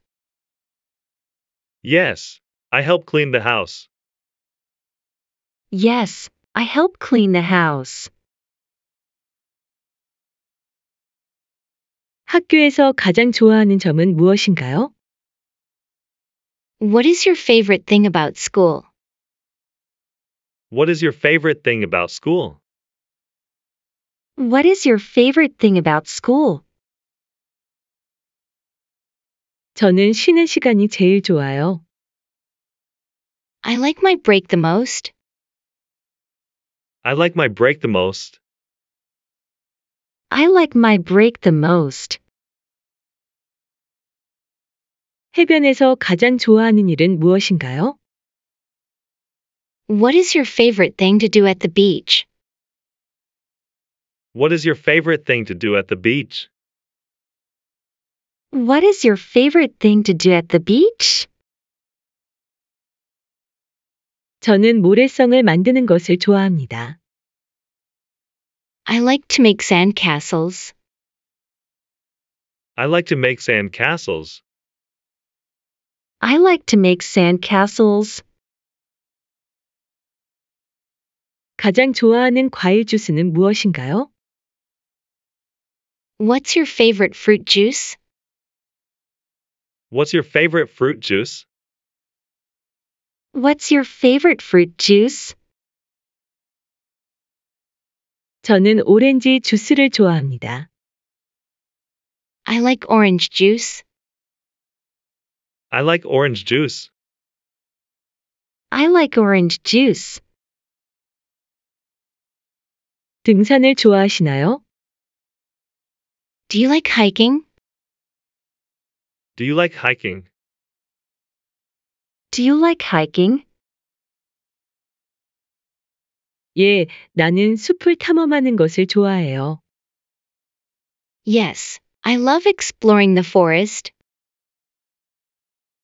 Yes, I help clean the house. Yes, I help clean the house. 학교에서 가장 좋아하는 점은 무엇인가요? What is your favorite thing about school? What is your favorite thing about school? What is your favorite thing about school? 저는 쉬는 시간이 제일 좋아요. I like my break the most. I like my break the most. I like my break the most. 해변에서 가장 좋아하는 일은 무엇인가요? What is your favorite thing to do at the beach? What is your favorite thing to do at the beach? what is your favorite thing to do at the beach? 저는 모래성을 만드는 것을 좋아합니다. I like to make sandcastles. I like to make sand castles. I like to make sand castles. 가장 좋아하는 과일 주스는 무엇인가요? What's your favorite fruit juice? What's your favorite fruit juice? What's your favorite fruit juice? 저는 오렌지 주스를 좋아합니다. I like orange juice. I like orange juice. I like orange juice. 등산을 좋아하시나요? Do you like hiking? Do you like hiking? Do you like hiking? 예, 나는 숲을 탐험하는 것을 좋아해요. Yes, I love exploring the forest.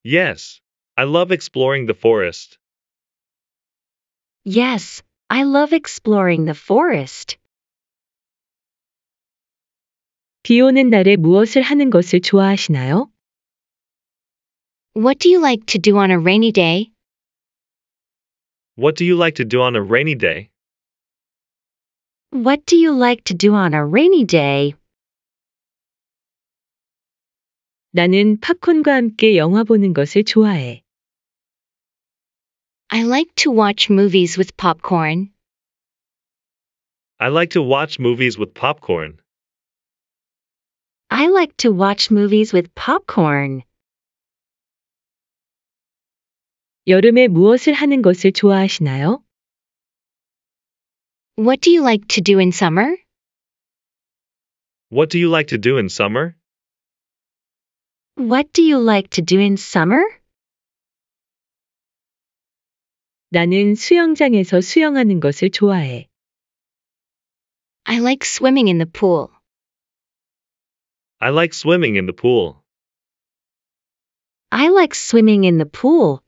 Yes, I love exploring the forest. Yes, I love exploring the forest. 비 오는 날에 무엇을 하는 것을 좋아하시나요? What do you like to do on a rainy day? What do you like to do on a rainy day? What do you like to do on a rainy day? 나는 팝콘과 함께 영화 보는 것을 좋아해. I like to watch movies with popcorn. I like to watch movies with popcorn. I like to watch movies with popcorn. 여름에 무엇을 하는 것을 좋아하시나요? What do you like to do in summer? What do you like to do in summer? What do you like to do in summer? 나는 수영장에서 수영하는 것을 좋아해. I like swimming in the pool. I like swimming in the pool. I like swimming in the pool.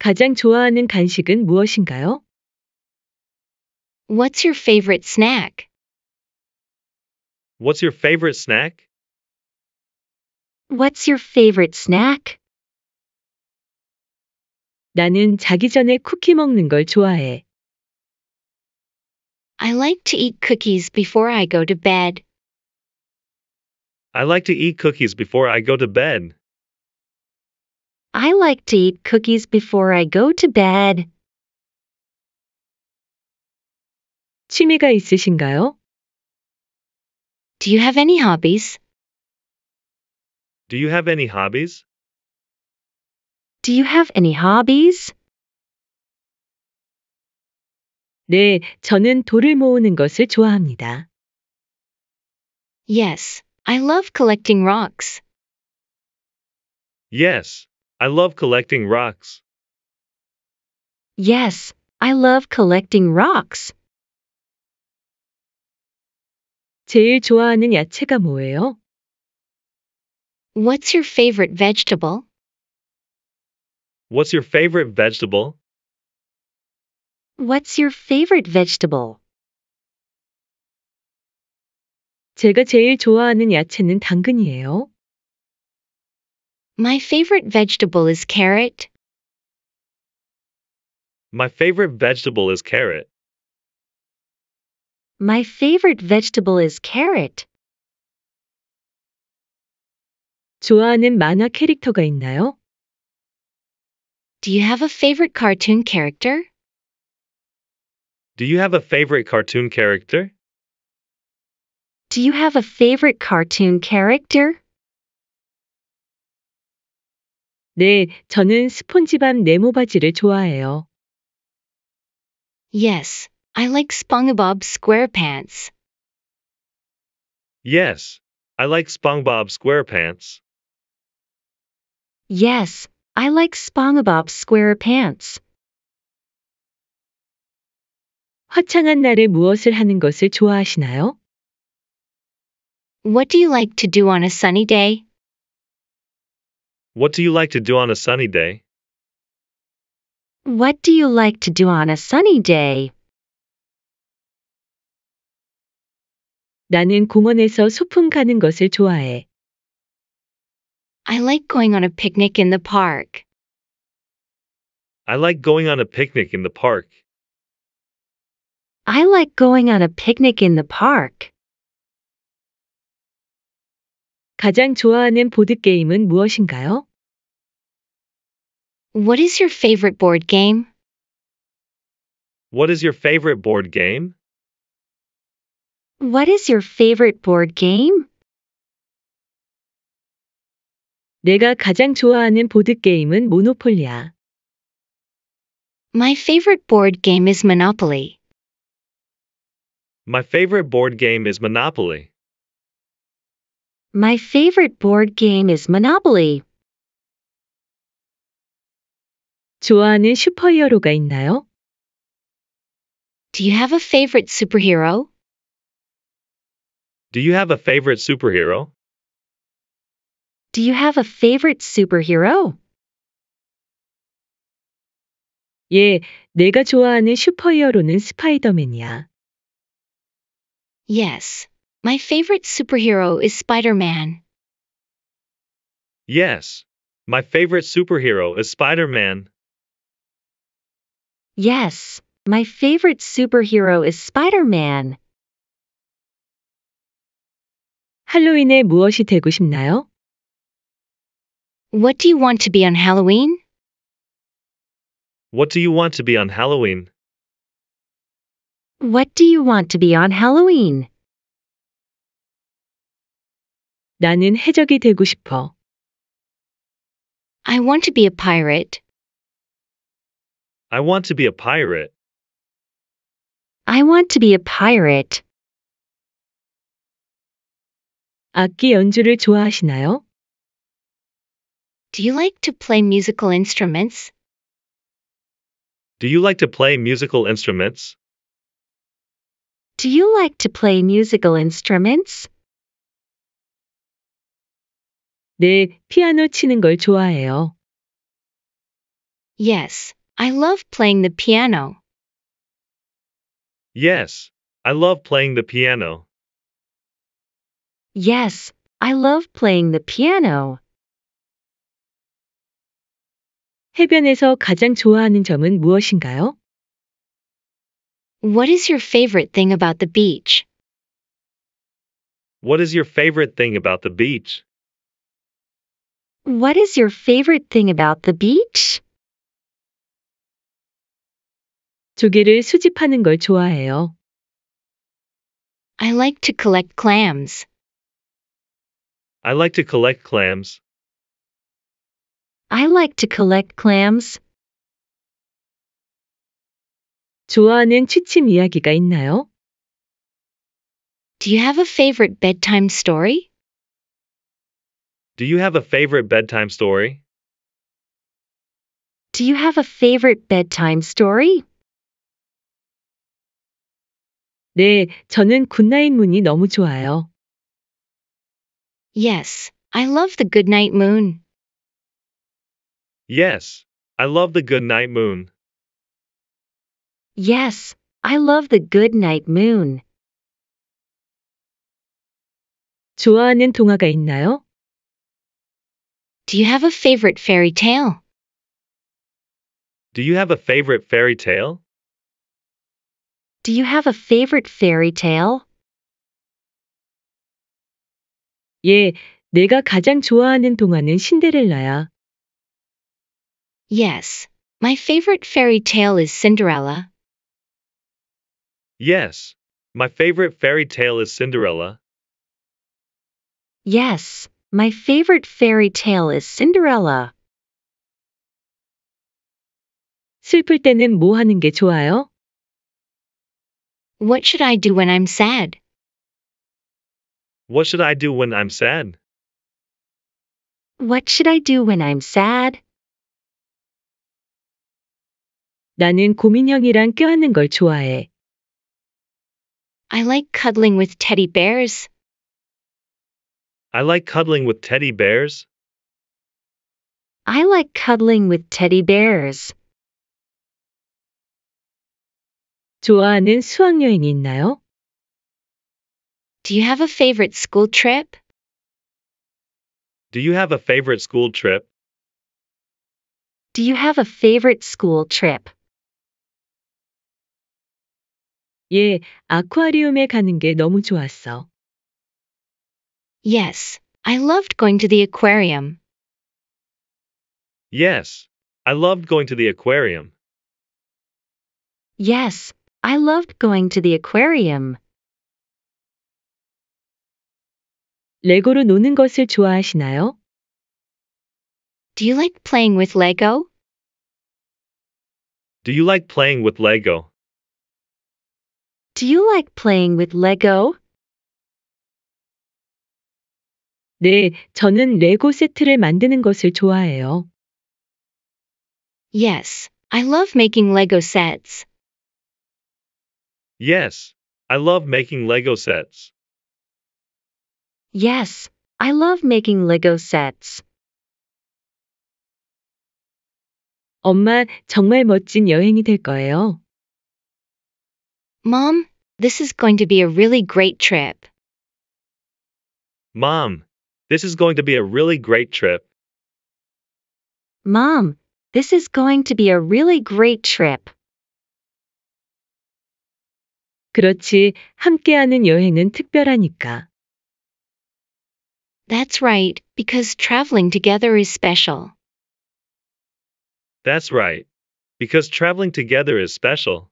가장 좋아하는 간식은 무엇인가요? What's your favorite snack? What's your favorite snack? What's your favorite snack? 나는 자기 전에 쿠키 먹는 걸 좋아해. I like to eat cookies before I go to bed. I like to eat cookies before I go to bed. I like to eat cookies before I go to bed. 취미가 있으신가요? Do you have any hobbies? Do you have any hobbies? Do you have any hobbies? 네, 저는 돌을 모으는 것을 좋아합니다. Yes, I love collecting rocks. Yes, I love collecting rocks. Yes, I love collecting rocks. 제일 좋아하는 야채가 뭐예요? What's your favorite vegetable? What's your favorite vegetable? What's your favorite vegetable? 제가 제일 좋아하는 야채는 당근이에요. My favorite vegetable is carrot. My favorite vegetable is carrot. My favorite vegetable is carrot. 좋아하는 만화 캐릭터가 있나요? Do you have a favorite cartoon character? Do you have a favorite cartoon character? Do you have a favorite cartoon character? 네, 저는 스폰지밥 네모 바지를 좋아해요. Yes, I like SpongeBob SquarePants. Yes, I like SpongeBob SquarePants. Yes, I like SpongeBob SquarePants. 화창한 날에 무엇을 하는 것을 좋아하시나요? What do you like to do on a sunny day? What do you like to do on a sunny day? What do you like to do on a sunny day? 나는 공원에서 소풍 가는 것을 좋아해. I like going on a picnic in the park. I like going on a picnic in the park. I like going on a picnic in the park. 가장 좋아하는 무엇인가요? What is your favorite board game? What is your favorite board game? What is your favorite board game? 내가 가장 좋아하는 모노폴리야. My favorite board game is Monopoly. My favorite board game is Monopoly. My favorite board game is Monopoly. 좋아하는 슈퍼히어로가 있나요? Do you have a favorite superhero? Do you have a favorite superhero? Do you have a favorite superhero? 예, 내가 좋아하는 슈퍼히어로는 스파이더맨이야. Yes, my favorite superhero is Spider Man. Yes, my favorite superhero is Spider Man. Yes, my favorite superhero is Spider Man. 할로윈에 무엇이 되고 싶나요? What do you want to be on Halloween? What do you want to be on Halloween? What do you want to be on Halloween? 나는 해적이 되고 싶어. I want to be a pirate. I want to be a pirate. I want to be a pirate. 악기 연주를 좋아하시나요? Do you like to play musical instruments? Do you like to play musical instruments? Do you like to play musical instruments? 네, 피아노 치는 걸 좋아해요. Yes, I love playing the piano. Yes, I love playing the piano. Yes, I love playing the piano. 해변에서 가장 좋아하는 점은 무엇인가요? What is your favorite thing about the beach? What is your favorite thing about the beach? what is your favorite thing about the beach? 조개를 수집하는 걸 좋아해요. I like to collect clams. I like to collect clams. I like to collect clams. 좋아하는 취침 이야기가 있나요? Do you have a favorite bedtime story? Do you have a favorite bedtime story? Do you have a favorite bedtime story? 네, 저는 굿나잇 문이 너무 좋아요. Yes, I love the Good Night moon. Yes, I love the Good Night moon. Yes, I love the goodnight moon. 좋아하는 동화가 있나요? Do you have a favorite fairy tale? Do you have a favorite fairy tale? Do you have a favorite fairy tale? 예, 내가 가장 좋아하는 동화는 신데렐라야. Yes, my favorite fairy tale is Cinderella. Yes, my favorite fairy tale is Cinderella. Yes, my favorite fairy tale is Cinderella. 슬플 때는 뭐 하는 게 좋아요? What should I do when I'm sad? What should I do when I'm sad? What should I do when I'm sad? 나는 껴안는 걸 좋아해. I like cuddling with teddy bears. I like cuddling with teddy bears. I like cuddling with teddy bears. 좋아하는 있나요? Do you have a favorite school trip? Do you have a favorite school trip? Do you have a favorite school trip? 예, 아쿠아리움에 가는 게 너무 좋았어. Yes, I loved going to the aquarium. Yes, I loved going to the aquarium. Yes, I loved going to the aquarium. 레고로 노는 것을 좋아하시나요? Do you like playing with Lego? Do you like playing with Lego? Do you like playing with Lego? 네, 저는 레고 세트를 만드는 것을 좋아해요. Yes, I love making Lego sets. Yes, I love making Lego sets. Yes, I love making Lego sets. 엄마, 정말 멋진 여행이 될 거예요. Mom, this is going to be a really great trip. Mom, this is going to be a really great trip. Mom, this is going to be a really great trip. 그렇지, 함께하는 여행은 특별하니까. That's right, because traveling together is special. That's right, because traveling together is special.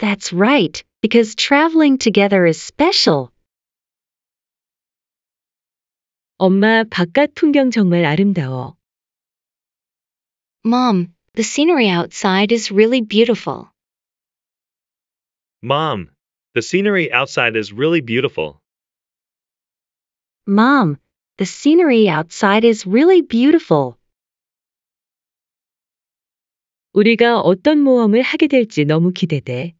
That's right, because traveling together is special. 엄마 바깥 풍경 정말 아름다워. Mom, the scenery outside is really beautiful. Mom, the scenery outside is really beautiful. Mom, the scenery outside is really beautiful. 우리가 어떤 모험을 하게 될지 너무 기대돼.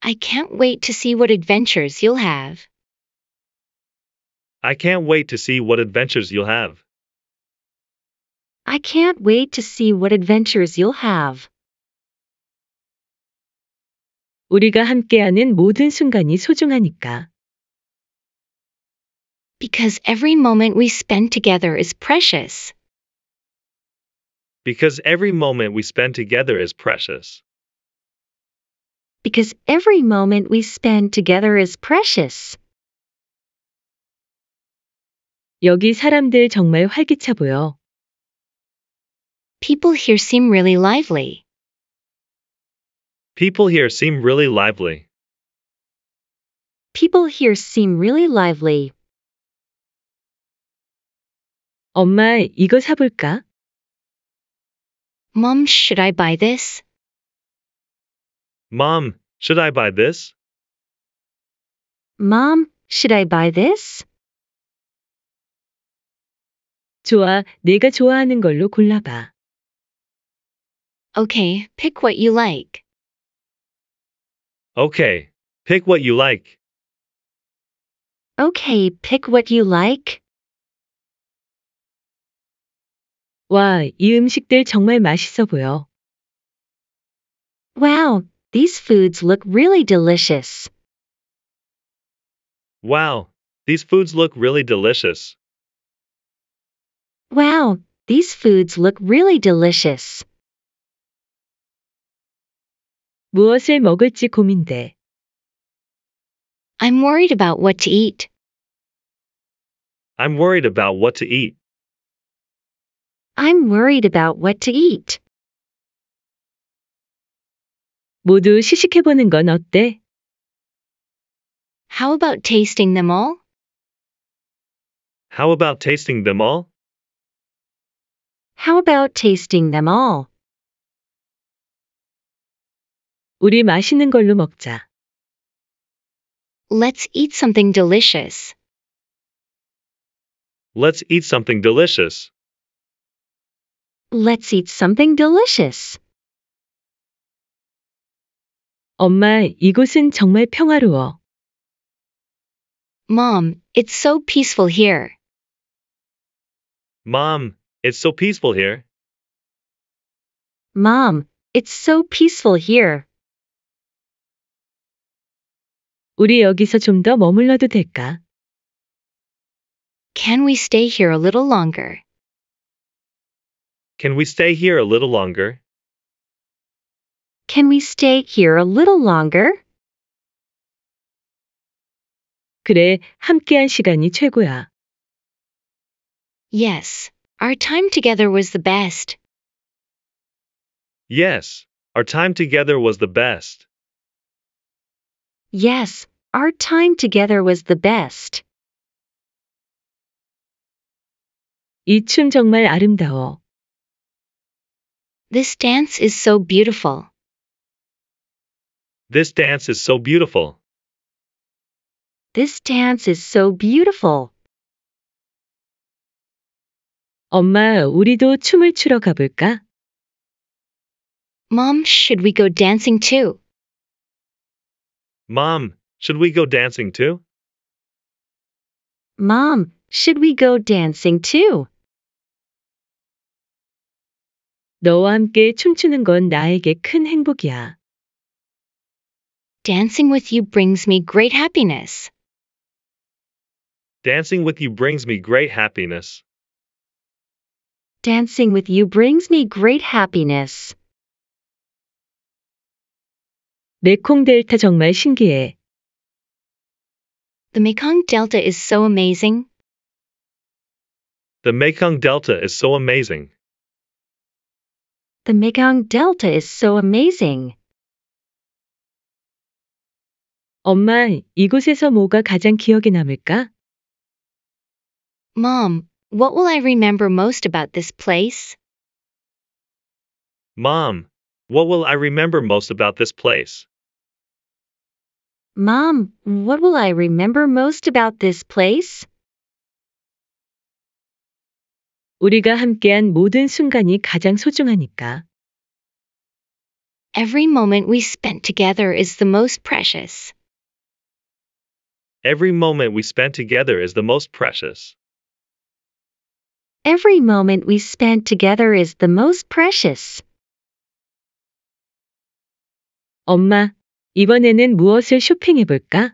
I can't wait to see what adventures you'll have. I can't wait to see what adventures you'll have. I can't wait to see what adventures you'll have. 우리가 함께하는 모든 순간이 소중하니까. Because every moment we spend together is precious. Because every moment we spend together is precious. Because every moment we spend together is precious. 여기 사람들 정말 활기차 보여. People here seem really lively. People here seem really lively. People here seem really lively. 엄마, 이거 Mom, should I buy this? Mom, should I buy this? Mom, should I buy this? 좋아, 내가 좋아하는 걸로 골라봐. Okay, pick what you like. Okay, pick what you like. Okay, pick what you like. 와, 이 음식들 정말 맛있어 보여. Wow, these foods look really delicious. Wow, these foods look really delicious. Wow, these foods look really delicious. 무엇을 먹을지 고민돼. I'm worried about what to eat. I'm worried about what to eat. I'm worried about what to eat. 모두 건 어때? How about tasting them all? How about tasting them all? How about tasting them all? 우리 맛있는 걸로 먹자. Let's eat something delicious. Let's eat something delicious. Let's eat something delicious. 엄마, 이곳은 정말 평화로워. Mom, it's so peaceful here. Mom, it's so peaceful here. Mom, it's so peaceful here. 우리 여기서 머물러도 될까? Can we stay here a little longer? Can we stay here a little longer? Can we stay here a little longer? 그래, 함께한 시간이 최고야. Yes, our time together was the best. Yes, our time together was the best. Yes, our time together was the best. 정말 아름다워. This dance is so beautiful. This dance is so beautiful. This dance is so beautiful. 엄마, 우리도 춤을 추러 가볼까? Mom, should we go dancing too? Mom, should we go dancing too? Mom, should we go dancing too? 너와 함께 춤추는 건 나에게 큰 행복이야. Dancing with you brings me great happiness. Dancing with you brings me great happiness. Dancing with you brings me great happiness. 메콩 델타 정말 신기해. The Mekong Delta is so amazing. The Mekong Delta is so amazing. The Mekong Delta is so amazing. 엄마, 이곳에서 뭐가 가장 기억에 남을까? Mom, what will I remember most about this place? Mom, what will I remember most about this place? Mom, what will I remember most about this place? 우리가 함께한 모든 순간이 가장 소중하니까. Every moment we spent together is the most precious. Every moment we spent together is the most precious. Every moment we spend together is the most precious. 엄마, 이번에는 무엇을 쇼핑해 볼까?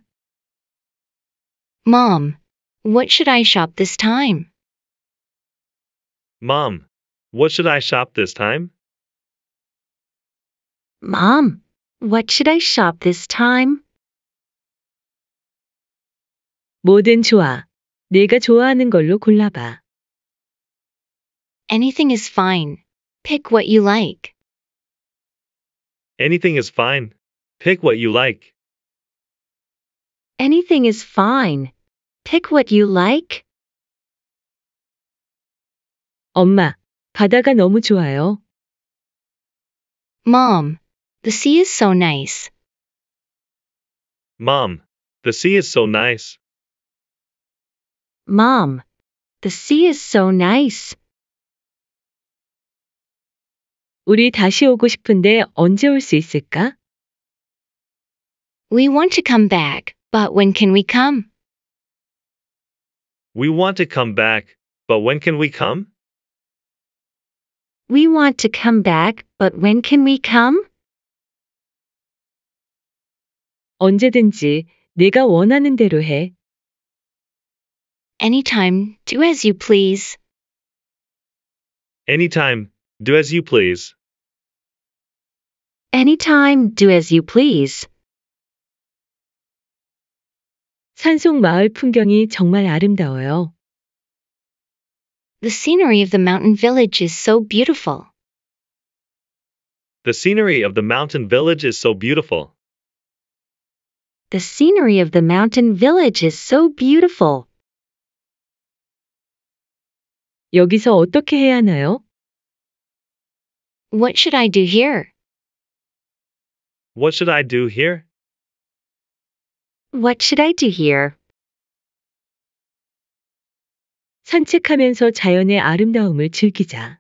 Mom, what should I shop this time? Mom, what should I shop this time? Mom, what should I shop this time? 뭐든 좋아. 내가 좋아하는 걸로 골라봐. Anything is fine. Pick what you like. Anything is fine. Pick what you like. Anything is fine. Pick what you like. 엄마, 바다가 너무 좋아요. Mom, the sea is so nice. Mom, the sea is so nice. Mom, the sea is so nice. 우리 다시 오고 싶은데 언제 있을까? We want to come back, but when can we come? We want to come back, but when can we come? We want to come back, but when can we come? 언제든지 내가 원하는 대로 해. Anytime, do as you please. Anytime, do as you please. Anytime, do as you please. 산속 마을 풍경이 정말 아름다워요. The scenery of the mountain village is so beautiful. The scenery of the mountain village is so beautiful. The scenery of the mountain village is so beautiful. 여기서 어떻게 해야 하나요? What should I do here? What should I do here? What should I do here? 산책하면서 자연의 아름다움을 즐기자.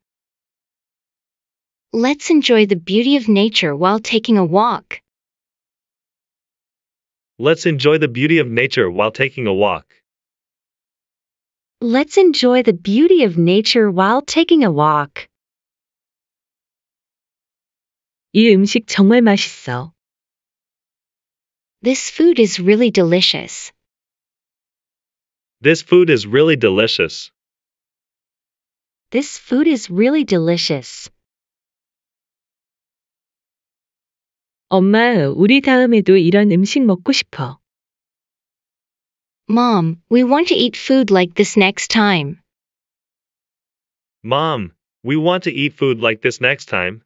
Let's enjoy the beauty of nature while taking a walk. Let's enjoy the beauty of nature while taking a walk. Let's enjoy the beauty of nature while taking a walk. 이 음식 정말 맛있어. This food is really delicious. This food is really delicious. This food is really delicious. 엄마, 우리 다음에도 이런 음식 먹고 싶어. Mom, we want to eat food like this next time. Mom, we want to eat food like this next time.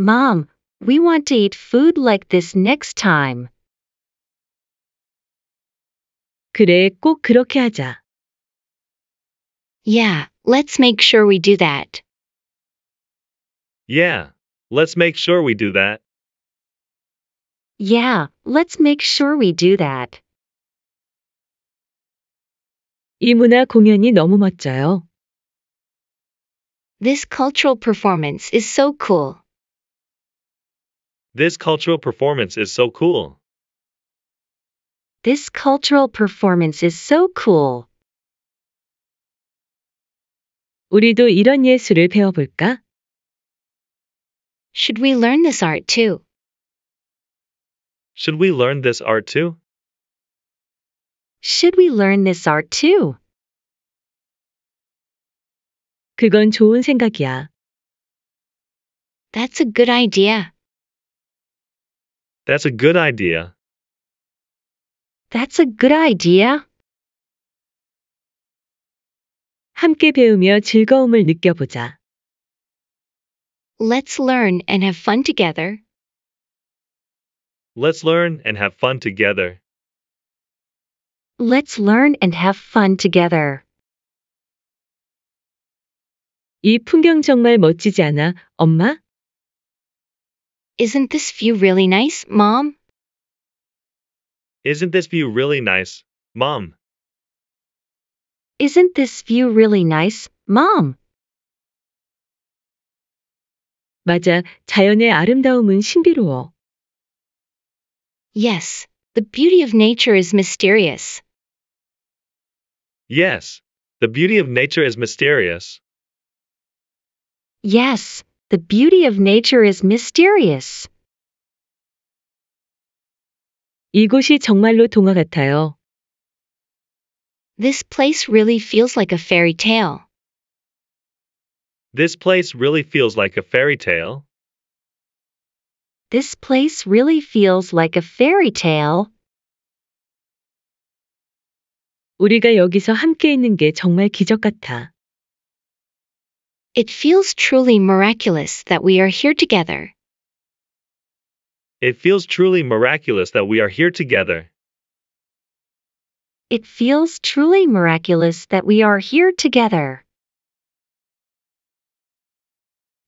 Mom, we want to eat food like this next time. 그래, 꼭 그렇게 하자. Yeah, let's make sure we do that. Yeah, let's make sure we do that. Yeah, let's make sure we do that. 이 문화 공연이 너무 멋져요. This cultural performance is so cool. This cultural performance is so cool. This cultural performance is so cool. 우리도 이런 예술을 배워볼까? Should we learn this art too? Should we learn this art too? Should we learn this art too? 그건 좋은 생각이야. That's a good idea. That's a good idea. That's a good idea. 함께 배우며 즐거움을 느껴보자. Let's learn and have fun together. Let's learn and have fun together. Let's learn and have fun together. 이 풍경 정말 멋지지 않아, 엄마? Isn't this view really nice, Mom? Isn't this view really nice, Mom? Isn't this view really nice, Mom? 맞아, 자연의 아름다움은 신비로워. Yes, the beauty of nature is mysterious. Yes, the beauty of nature is mysterious. Yes, the beauty of nature is mysterious. 이곳이 정말로 동화 같아요. This place really feels like a fairy tale. This place really feels like a fairy tale. This place really feels like a fairy tale. 우리가 여기서 함께 있는 게 정말 기적 같아. It feels truly miraculous that we are here together. It feels truly miraculous that we are here together. It feels truly miraculous that we are here together.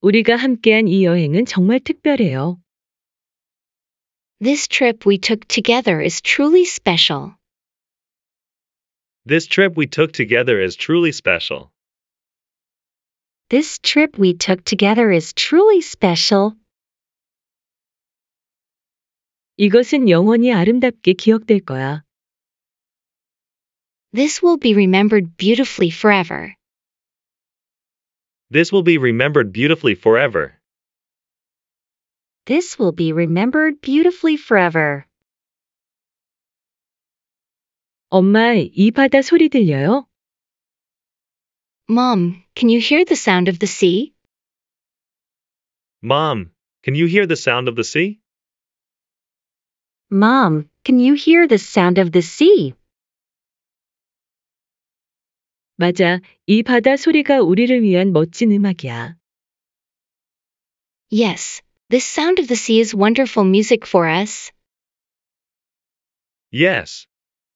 우리가 함께한 이 여행은 정말 특별해요. This trip we took together is truly special. This trip we took together is truly special. This trip we took together is truly special. 이것은 영원히 아름답게 기억될 거야. This will be remembered beautifully forever. This will be remembered beautifully forever. This will be remembered beautifully forever. 엄마, 이 바다 소리 들려요? Mom, can you hear the sound of the sea? Mom, can you hear the sound of the sea? Mom, can you hear the sound of the sea? 맞아, 이 바다 소리가 우리를 위한 멋진 음악이야. Yes, this sound of the sea is wonderful music for us. Yes,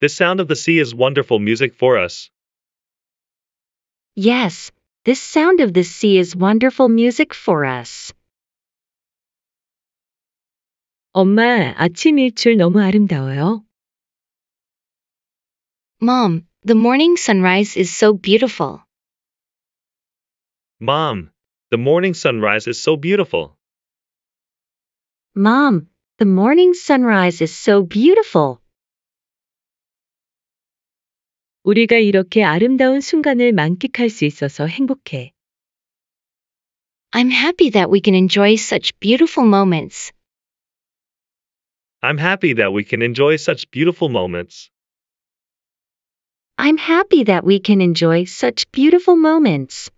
the sound of the sea is wonderful music for us. Yes, this sound of the sea is wonderful music for us. 엄마, 아침 일출 너무 아름다워요. Mom, the morning sunrise is so beautiful. Mom, the morning sunrise is so beautiful. Mom, the morning sunrise is so beautiful. 우리가 이렇게 아름다운 순간을 만끽할 수 있어서 행복해. I'm happy that we can enjoy such beautiful moments. I'm happy that we can enjoy such beautiful moments. I'm happy that we can enjoy such beautiful moments.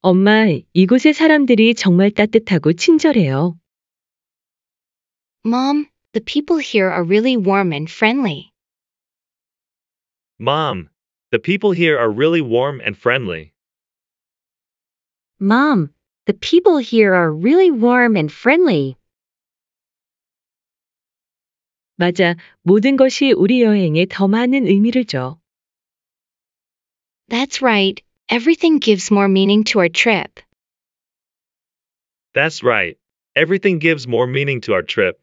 엄마, 이곳의 사람들이 정말 따뜻하고 친절해요. Mom, the people here are really warm and friendly. Mom, the people here are really warm and friendly. Mom, the people here are really warm and friendly. 맞아, 모든 것이 우리 여행에 더 많은 의미를 줘. That's right. Everything gives more meaning to our trip. That's right. Everything gives more meaning to our trip.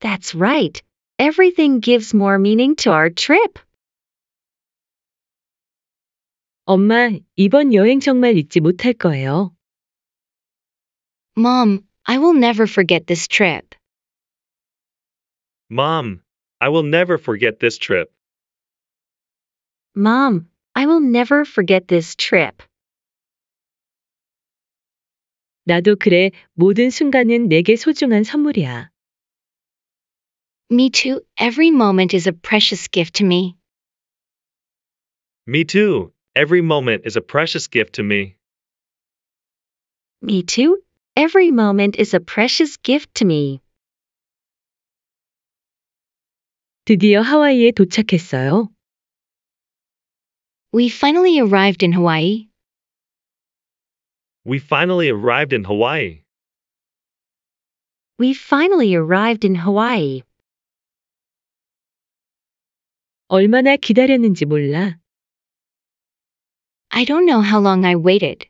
That's right everything gives more meaning to our trip. 엄마, 이번 여행 정말 잊지 못할 거예요. Mom, I will never forget this trip. Mom, I will never forget this trip. Mom, I will never forget this trip. 나도 그래, 모든 순간은 내게 소중한 선물이야. Me too. Every moment is a precious gift to me. Me too. Every moment is a precious gift to me. Me too. Every moment is a precious gift to me. 드디어 하와이에 도착했어요. We finally arrived in Hawaii. We finally arrived in Hawaii. We finally arrived in Hawaii. 얼마나 기다렸는지 몰라. I don't know how long I waited.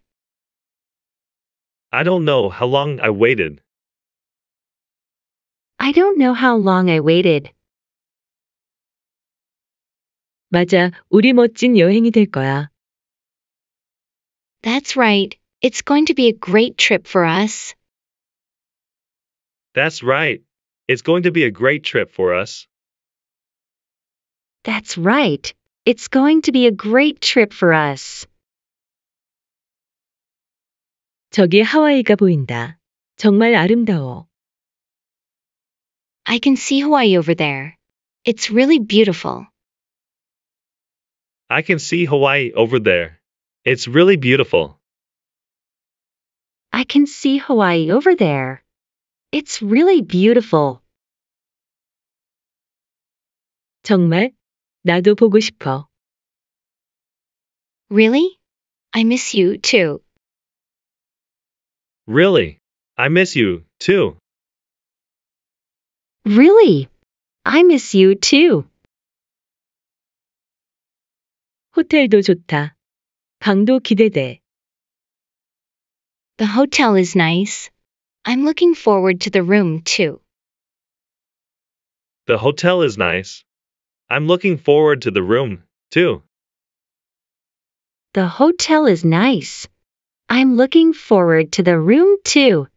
I don't know how long I waited. I don't know how long I waited. 맞아, 우리 멋진 여행이 될 거야. That's right. It's going to be a great trip for us. That's right. It's going to be a great trip for us. That's right. It's going to be a great trip for us. 저기 하와이가 보인다. 정말 아름다워. I can see Hawaii over there. It's really beautiful. I can see Hawaii over there. It's really beautiful. I can see Hawaii over there. It's really beautiful. 정말 나도 보고 싶어. Really? I miss you too. Really? I miss you too. Really? I miss you too. 호텔도 좋다. 방도 기대돼. The hotel is nice. I'm looking forward to the room too. The hotel is nice. I'm looking forward to the room, too. The hotel is nice. I'm looking forward to the room, too.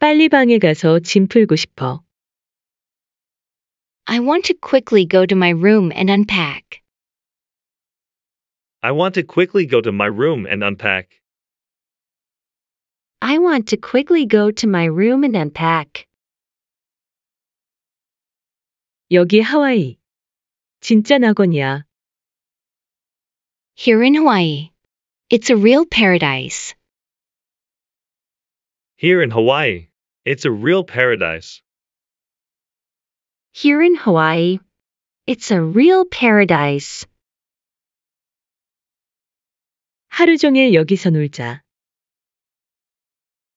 빨리 방에 가서 짐 풀고 싶어. I want to quickly go to my room and unpack. I want to quickly go to my room and unpack. I want to quickly go to my room and unpack. 여기 하와이. 진짜 낙원이야. Here in Hawaii. It's a real paradise. Here in Hawaii. It's a real paradise. Here in Hawaii. It's a real paradise. 하루 종일 여기서 놀자.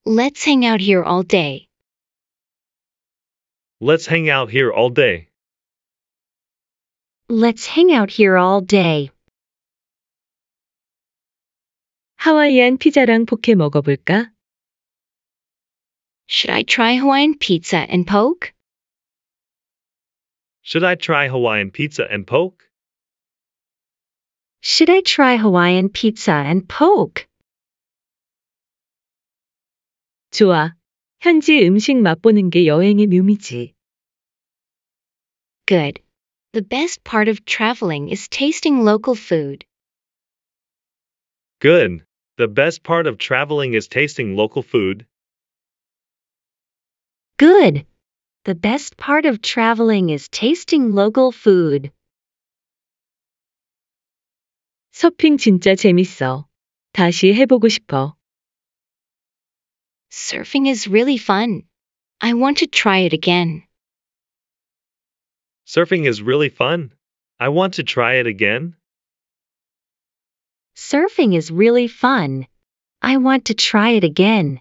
Let's hang out here all day. Let's hang out here all day. Let's hang out here all day. 하와이안 피자랑 포케 먹어볼까? Should I try Hawaiian pizza and poke? Should I try Hawaiian pizza and poke? Should I try Hawaiian pizza and poke? 좋아. 현지 음식 맛보는 게 여행의 묘미지. Good. The best part of traveling is tasting local food. Good. The best part of traveling is tasting local food. Good. The best part of traveling is tasting local food. 서핑 진짜 재밌어. 다시 해보고 싶어. Surfing is really fun. I want to try it again. Surfing is really fun. I want to try it again. Surfing is really fun. I want to try it again.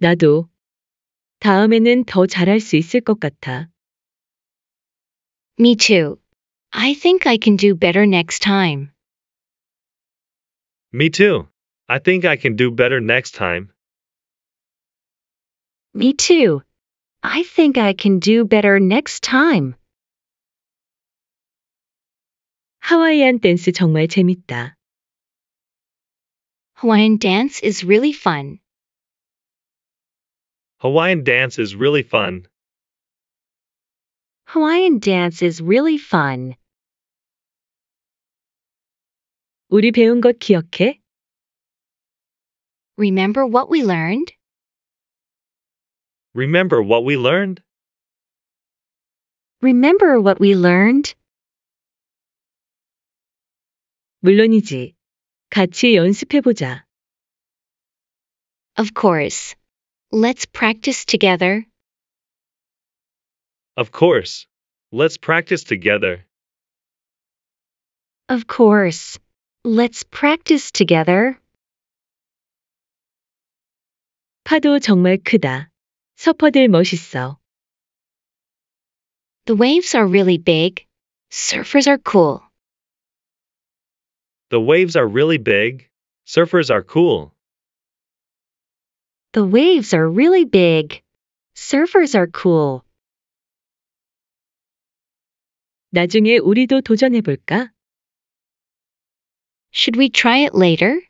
나도 다음에는 더 잘할 수 있을 것 같아. Me too. I think I can do better next time. Me too. I think I can do better next time. Me too. I think I can do better next time. 하와이안 댄스 정말 재밌다. Hawaiian dance is really fun. Hawaiian dance is really fun. Hawaiian dance is really fun. 우리 배운 것 기억해? Remember what we learned? Remember what we learned? Remember what we learned? 물론이지. 같이 연습해보자. Of course. Let's practice together. Of course. Let's practice together. Of course. Let's practice together. 파도 정말 크다. 서퍼들 멋있어. The waves are really big. Surfers are cool. The waves are really big. Surfers are cool. The waves are really big. Surfers are cool. 나중에 우리도 도전해 볼까? Should we try it later?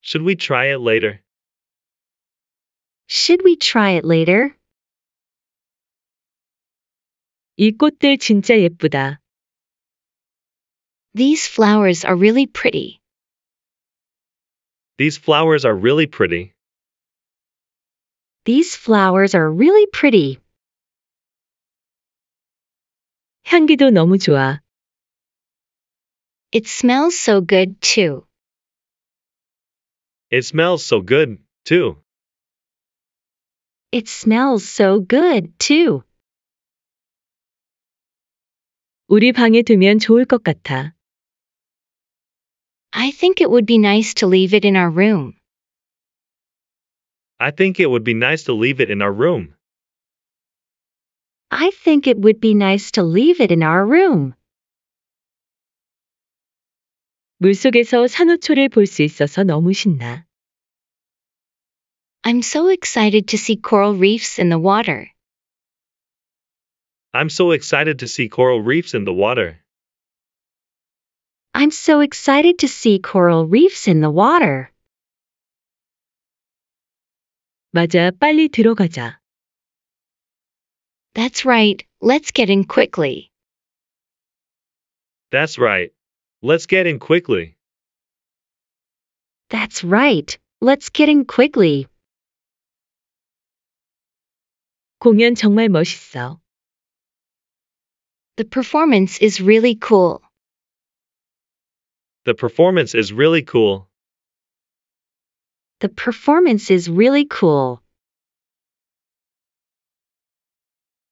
Should we try it later? Should we try it later? 이 꽃들 진짜 예쁘다. These flowers are really pretty. These flowers are really pretty. These flowers are really pretty. 향기도 너무 좋아. It smells so good too. It smells so good, too. It smells so good, too. 우리 방에 두면 좋을 것 같아. I think it would be nice to leave it in our room. I think it would be nice to leave it in our room. I think it would be nice to leave it in our room. 물속에서 산호초를 볼 있어서 너무 신나. I'm so excited to see coral reefs in the water. I'm so excited to see coral reefs in the water. I'm so excited to see coral reefs in the water. 맞아, 빨리 들어가자. That's right, let's get in quickly. That's right, let's get in quickly. That's right, let's get in quickly. 공연 정말 멋있어. The performance is really cool. The performance is really cool. The performance is really cool.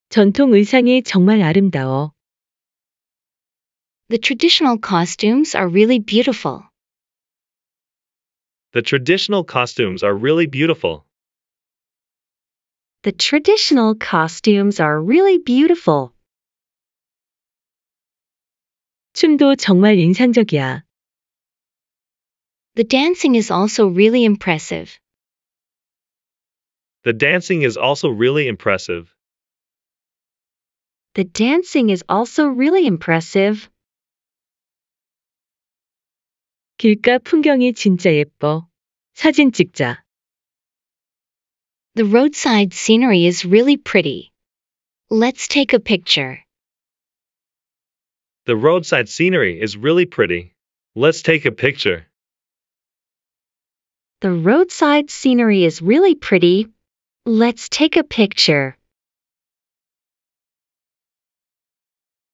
전통 의상이 정말 아름다워. The traditional costumes are really beautiful. The traditional costumes are really beautiful the traditional costumes are really beautiful. 춤도 정말 인상적이야. The dancing is also really impressive. The dancing is also really impressive. The dancing is also really impressive. 길가 풍경이 진짜 예뻐. 사진 찍자. The roadside scenery is really pretty. Let's take a picture. The roadside scenery is really pretty. Let's take a picture. The roadside scenery is really pretty. Let's take a picture.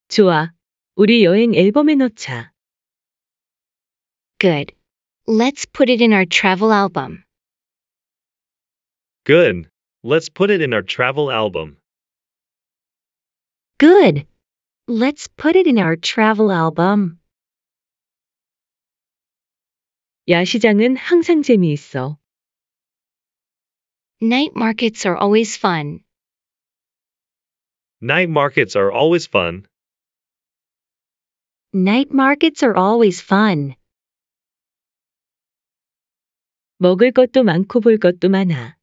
좋아. 우리 여행 앨범에 넣자. Good. Let's put it in our travel album. Good. Let's put it in our travel album. Good. Let's put it in our travel album. 야시장은 항상 재미있어. Night markets are always fun. Night markets are always fun. Night markets are always fun. 먹을 것도 많고 볼 것도 많아.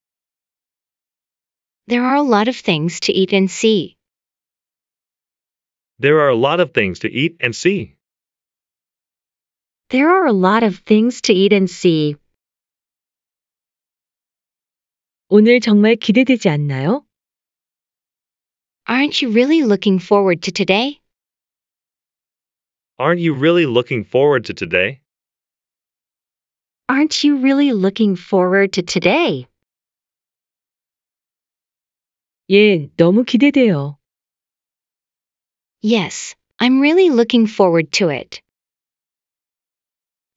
There are a lot of things to eat and see. There are a lot of things to eat and see. There are a lot of things to eat and see. 오늘 정말 기대되지 않나요? Aren't you really looking forward to today? Aren't you really looking forward to today? Aren't you really looking forward to today? 예, 너무 기대돼요. Yes, I'm really looking forward to it.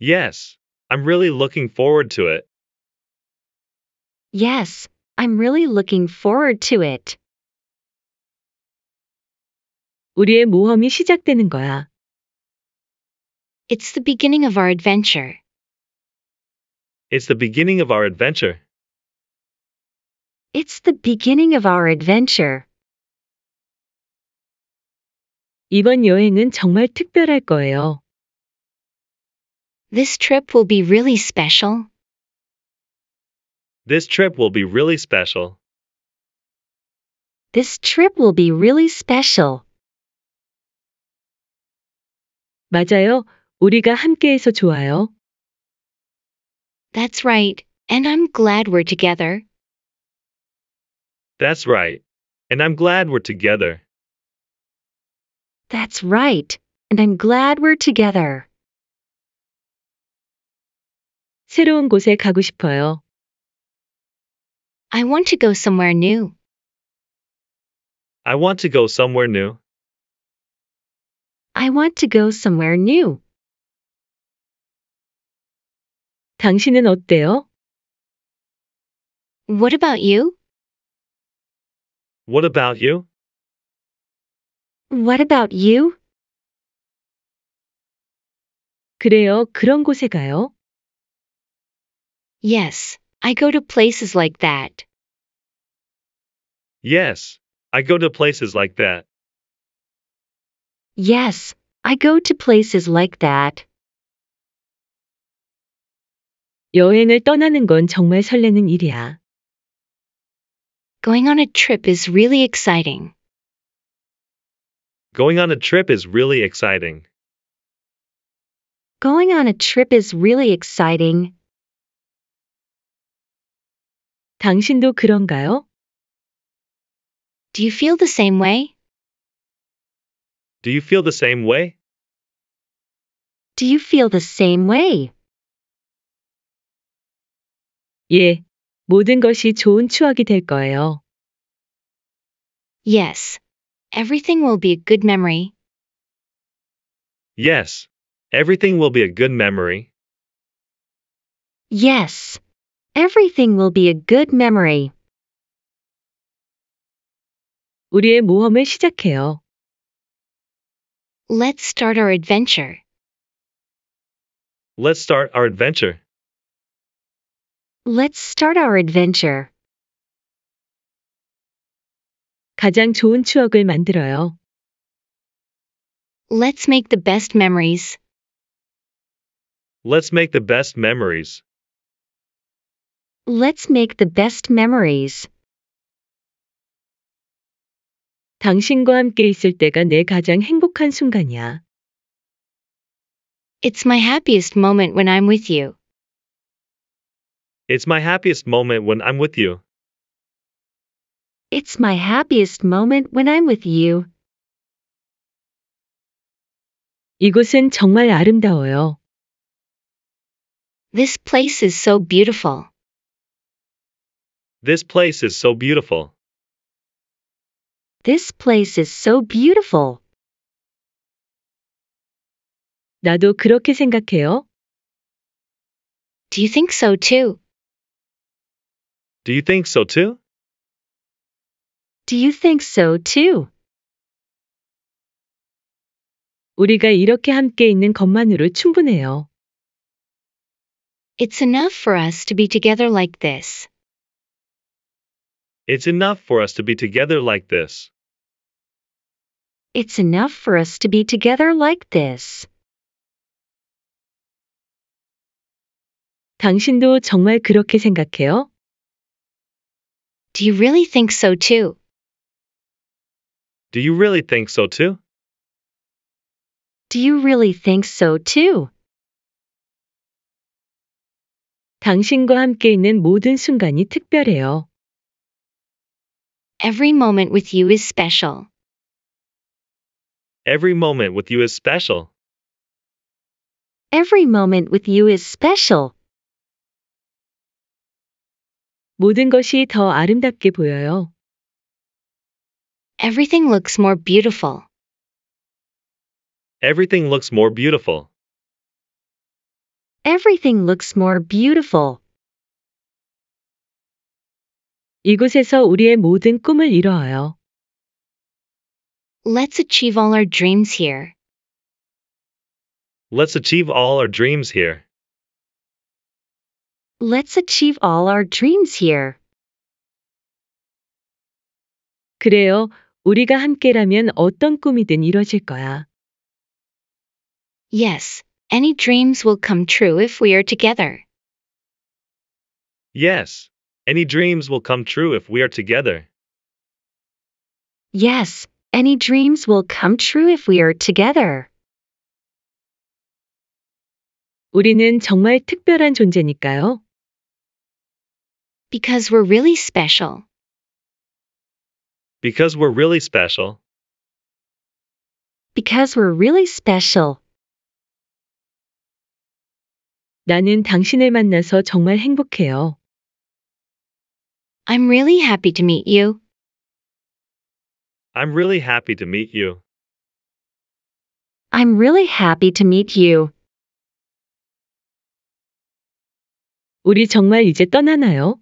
Yes, I'm really looking forward to it. Yes, I'm really looking forward to it. 우리의 모험이 시작되는 거야. It's the beginning of our adventure. It's the beginning of our adventure. It's the beginning of our adventure. 이번 여행은 정말 특별할 거예요. This trip will be really special. This trip will be really special. This trip will be really special. 맞아요. 우리가 함께해서 좋아요. That's right. And I'm glad we're together. That's right. And I'm glad we're together. That's right. And I'm glad we're together. 새로운 곳에 가고 싶어요. I want to go somewhere new. I want to go somewhere new. I want to go somewhere new. 당신은 어때요? What about you? What about you? What about you? 그래요. 그런 곳에 가요. Yes, I go to places like that. Yes, I go to places like that. Yes, I go to places like that. 여행을 떠나는 건 정말 설레는 일이야. Going on a trip is really exciting. Going on a trip is really exciting. Going on a trip is really exciting. 당신도 그런가요? Do you feel the same way? Do you feel the same way? Do you feel the same way? 예, 모든 것이 좋은 추억이 될 거예요. Yes. Everything will be a good memory. Yes. Everything will be a good memory. Yes. Everything will be a good memory. 우리의 모험을 시작해요. Let's start our adventure. Let's start our adventure. Let's start our adventure. 가장 좋은 추억을 만들어요. Let's make the best memories. Let's make the best memories. Let's make the best memories. 당신과 함께 있을 때가 내 가장 행복한 순간이야. It's my happiest moment when I'm with you. It's my happiest moment when I'm with you. It's my happiest moment when I'm with you. 이곳은 정말 아름다워요. This place is so beautiful. This place is so beautiful. This place is so beautiful. 나도 그렇게 생각해요. Do you think so too? Do you think so too? Do you think so too? 우리가 이렇게 함께 있는 것만으로 충분해요. It's enough for us to be together like this. It's enough for us to be together like this. It's enough for us to be together like this. 당신도 정말 그렇게 생각해요? Do you really think so too? Do you really think so too? Do you really think so too? 당신과 함께 있는 모든 순간이 특별해요. Every moment with you is special. Every moment with you is special. Every moment with you is special. 모든 것이 더 아름답게 보여요. Everything looks more beautiful. Everything looks more beautiful. Everything looks more beautiful. 이곳에서 우리의 모든 꿈을 이뤄요. Let's achieve all our dreams here. Let's achieve all our dreams here. Let's achieve all our dreams here. 그래요. 우리가 함께라면 어떤 꿈이든 이루어질 거야. Yes, any dreams will come true if we are together. Yes, any dreams will come true if we are together. Yes, any dreams will come true if we are together. 우리는 정말 특별한 존재니까요. Because we're really special. Because we're really special. Because we're really special. 나는 당신을 만나서 정말 행복해요. I'm really happy to meet you. I'm really happy to meet you. I'm really happy to meet you. 우리 정말 이제 떠나나요?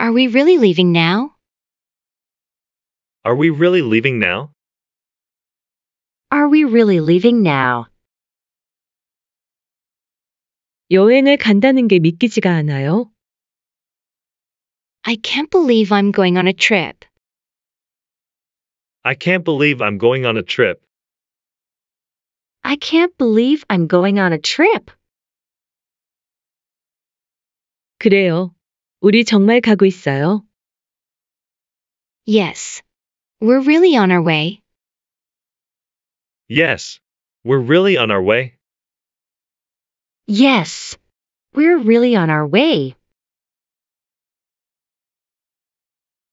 Are we really leaving now? Are we really leaving now? Are we really leaving now? 여행을 간다는 게 믿기지가 않아요. I can't believe I'm going on a trip. I can't believe I'm going on a trip. I can't believe I'm going on a trip. 그래요. 우리 정말 가고 있어요. Yes. We're really on our way. Yes. We're really on our way. Yes. We're really on our way.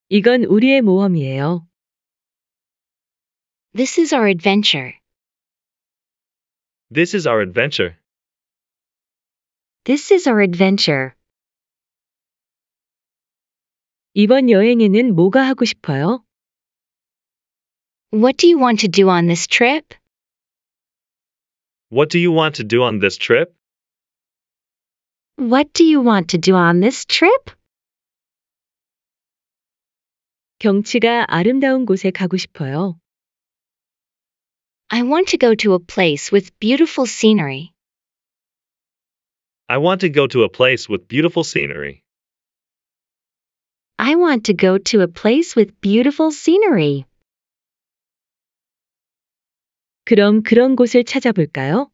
이건 우리의 모험이에요. This is our adventure. This is our adventure. This is our adventure. 이번 여행에는 뭐가 하고 싶어요? What do you want to do on this trip? What do you want to do on this trip? What do you want to do on this trip? 경치가 아름다운 곳에 가고 싶어요. I want to go to a place with beautiful scenery. I want to go to a place with beautiful scenery. I want to go to a place with beautiful scenery. 그럼 그런 곳을 찾아볼까요?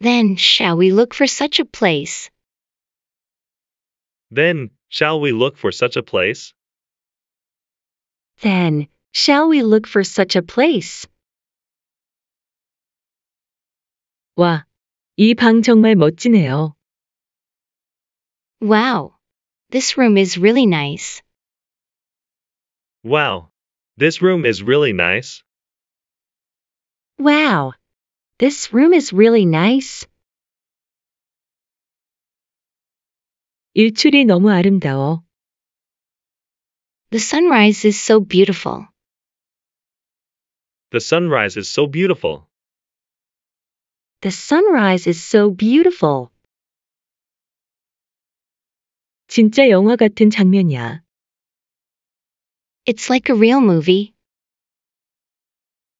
Then shall we look for such a place? Then, shall we look for such a place? Then, shall we look for such a place? 와, 이 정말 멋지네요. Wow, this room is really nice. Wow. This room is really nice. Wow. This room is really nice. 일출이 너무 아름다워. The sunrise is so beautiful. The sunrise is so beautiful. The sunrise is so beautiful. 진짜 영화 같은 장면이야. It's like a real movie.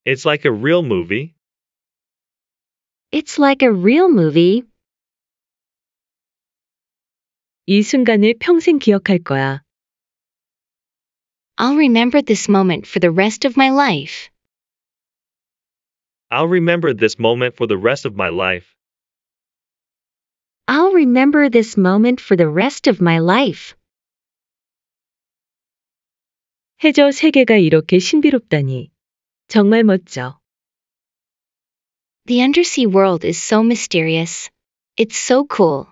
It's like a real movie. It's like a real movie. 이 순간을 평생 기억할 거야. I'll remember this moment for the rest of my life. I'll remember this moment for the rest of my life. I'll remember this moment for the rest of my life. 해저 세계가 이렇게 신비롭다니. 정말 멋져. The undersea world is so mysterious. It's so cool.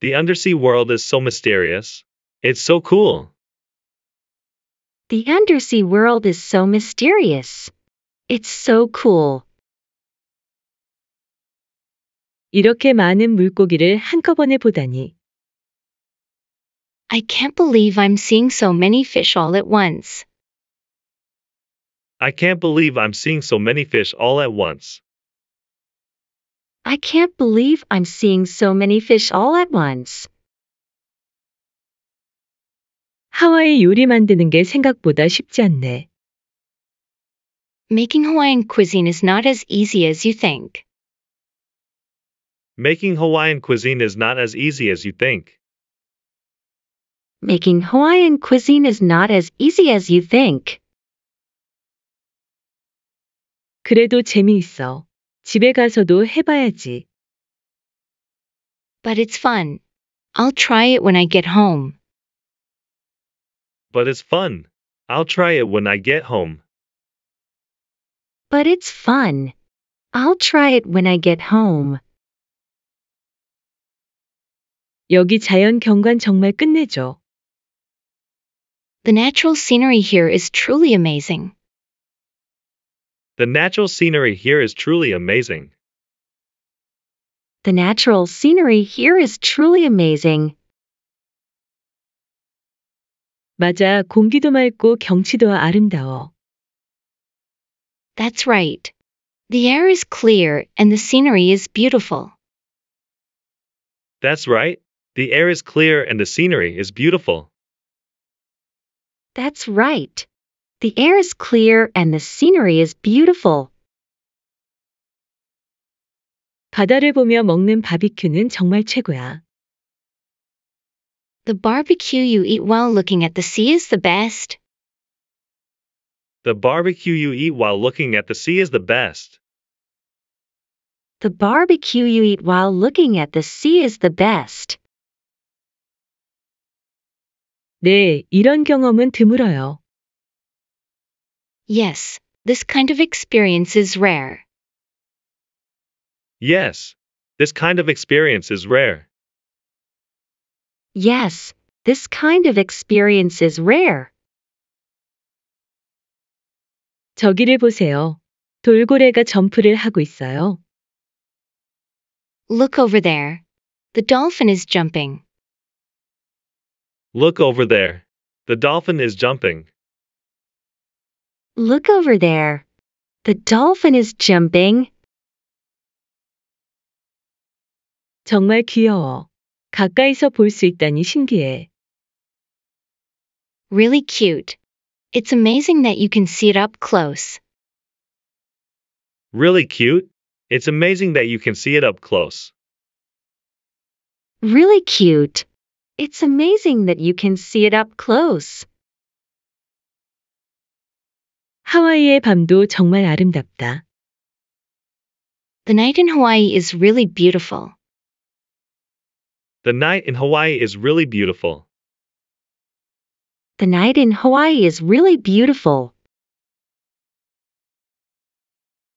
The undersea world is so mysterious. It's so cool. The undersea world is so mysterious. It's so cool. 이렇게 많은 물고기를 한꺼번에 보다니. I can't believe I'm seeing so many fish all at once. I can't believe I'm seeing so many fish all at once. I can't believe I'm seeing so many fish all at once. 하와이 요리 만드는 게 생각보다 쉽지 않네. Making Hawaiian cuisine is not as easy as you think. Making Hawaiian cuisine is not as easy as you think. Making Hawaiian cuisine is not as easy as you think. 그래도 재미있어. 집에 가서도 해봐야지. But it's fun. I'll try it when I get home. But it's fun. I'll try it when I get home. But it's fun. I'll try it when I get home. 여기 자연 경관 정말 끝내줘. The natural scenery here is truly amazing. The natural scenery here is truly amazing. The natural scenery here is truly amazing. 맞아, 공기도 맑고 경치도 아름다워. That's right. The air is clear and the scenery is beautiful. That's right. The air is clear and the scenery is beautiful. That's right. The air is clear and the scenery is beautiful. 바다를 보며 먹는 바비큐는 정말 최고야. The barbecue you eat while looking at the sea is the best. The barbecue you eat while looking at the sea is the best. The barbecue you eat while looking at the sea is the best. 네, 이런 경험은 드물어요. Yes, this kind of experience is rare. Yes, this kind of experience is rare. Yes, this kind of experience is rare. 저기를 보세요. 돌고래가 점프를 하고 있어요. Look over there. The dolphin is jumping. Look over there. The dolphin is jumping. Look over there. The dolphin is jumping. 정말 귀여워. 가까이서 볼 수 있다니 신기해. Really cute. It's amazing that you can see it up close. Really cute? It's amazing that you can see it up close. Really cute. It's amazing that you can see it up close. 하와이의 밤도 정말 아름답다. The night in Hawaii is really beautiful. The night in Hawaii is really beautiful. The night in Hawaii is really beautiful.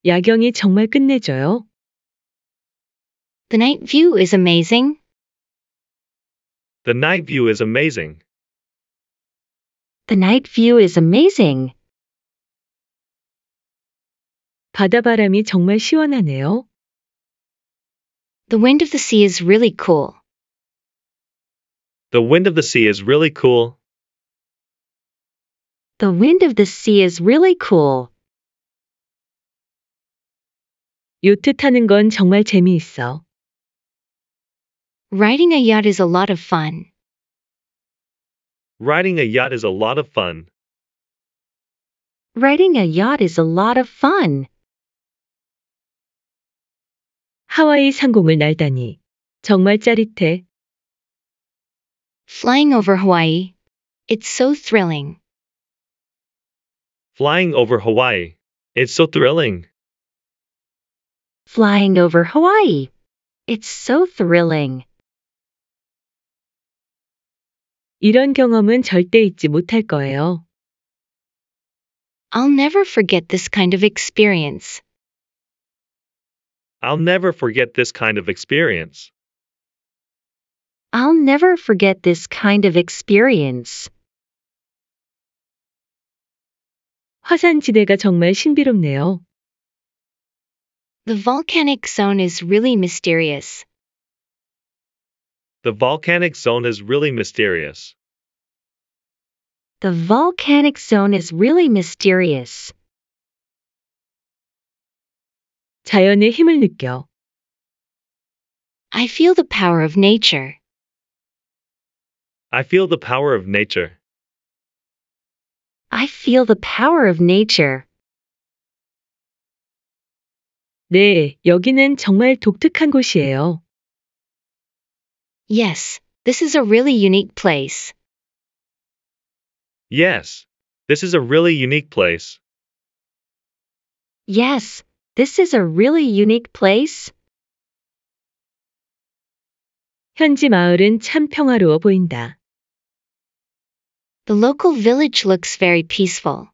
야경이 정말 끝내줘요. The night view is amazing. The night view is amazing. The night view is amazing. 정말 시원하네요. The wind of the sea is really cool. The wind of the sea is really cool. The wind of the sea is really cool. 요트 타는 건 정말 재미있어. Riding a yacht is a lot of fun. Riding a yacht is a lot of fun. Riding a yacht is a lot of fun. 하와이 상공을 날다니 정말 짜릿해. Flying over Hawaii. It's so thrilling. Flying over Hawaii. It's so thrilling. Flying over Hawaii. It's so thrilling. 이런 경험은 절대 잊지 못할 거예요. I'll never forget this kind of experience. I'll never forget this kind of experience. I'll never forget this kind of experience. 정말 신비롭네요. The volcanic zone is really mysterious. The volcanic zone is really mysterious. The volcanic zone is really mysterious. 자연의 힘을 느껴. I feel the power of nature. I feel the power of nature. I feel the power of nature. 네, 여기는 정말 독특한 곳이에요. Yes, this is a really unique place. Yes, this is a really unique place. Yes, this is a really unique place. 현지 마을은 참 평화로워 보인다. The local village looks very peaceful.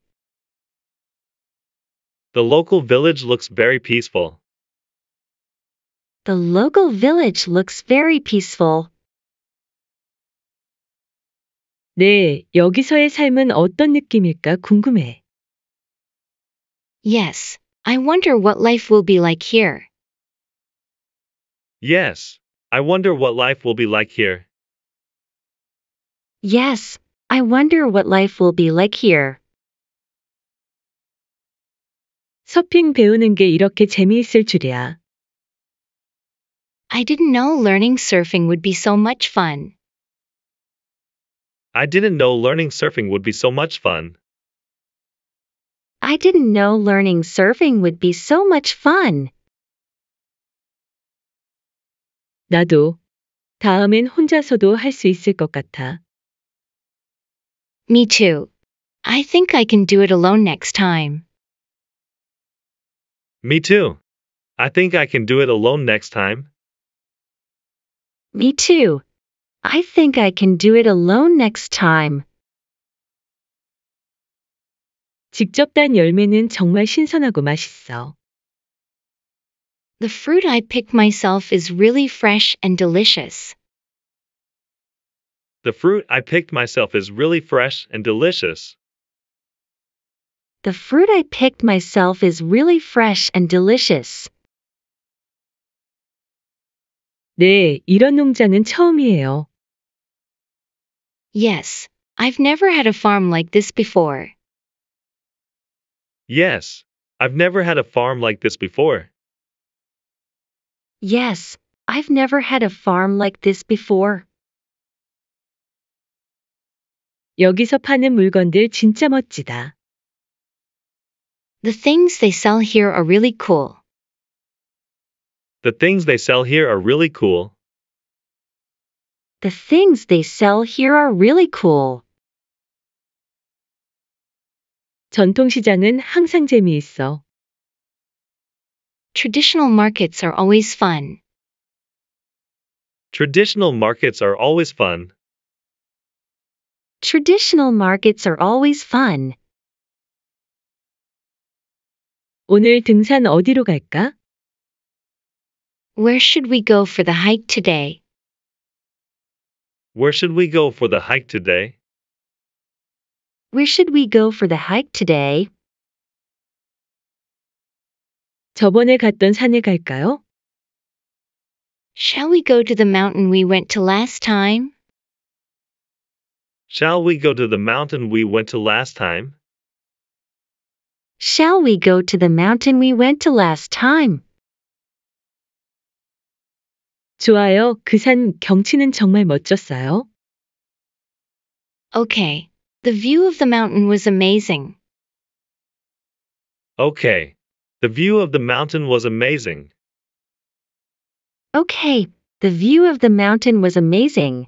The local village looks very peaceful. The local village looks very peaceful. 네, 여기서의 삶은 어떤 느낌일까 궁금해. Yes, I wonder what life will be like here. Yes, I wonder what life will be like here. Yes, I wonder what life will be like here. 서핑 배우는 게 이렇게 재미있을 줄이야. I didn't know learning surfing would be so much fun. I didn't know learning surfing would be so much fun. I didn't know learning surfing would be so much fun. 나도 다음엔 혼자서도 할 수 있을 것 같아. Me too. I think I can do it alone next time. Me too. I think I can do it alone next time. Me too. I think I can do it alone next time. 직접 딴 열매는 정말 신선하고 맛있어. The fruit I picked myself is really fresh and delicious. The fruit I picked myself is really fresh and delicious. The fruit I picked myself is really fresh and delicious. 네, 이런 농장은 처음이에요. Yes, I've never had a farm like this before. Yes, I've never had a farm like this before. Yes, I've never had a farm like this before. 여기서 파는 물건들 진짜 멋지다. The things they sell here are really cool. The things they sell here are really cool. The things they sell here are really cool. 전통시장은 항상 재미있어. Traditional markets are always fun. Traditional markets are always fun. Traditional markets are always fun. 오늘 등산 어디로 갈까? Where should we go for the hike today? Where should we go for the hike today? Where should we go for the hike today? 저번에 갔던 산에 갈까요? Shall we go to the mountain we went to last time? Shall we go to the mountain we went to last time? Shall we go to the mountain we went to last time? 좋아요. 그 산 경치는 정말 멋졌어요. Okay. The view of the mountain was amazing. Okay. The view of the mountain was amazing. Okay. The view of the mountain was amazing.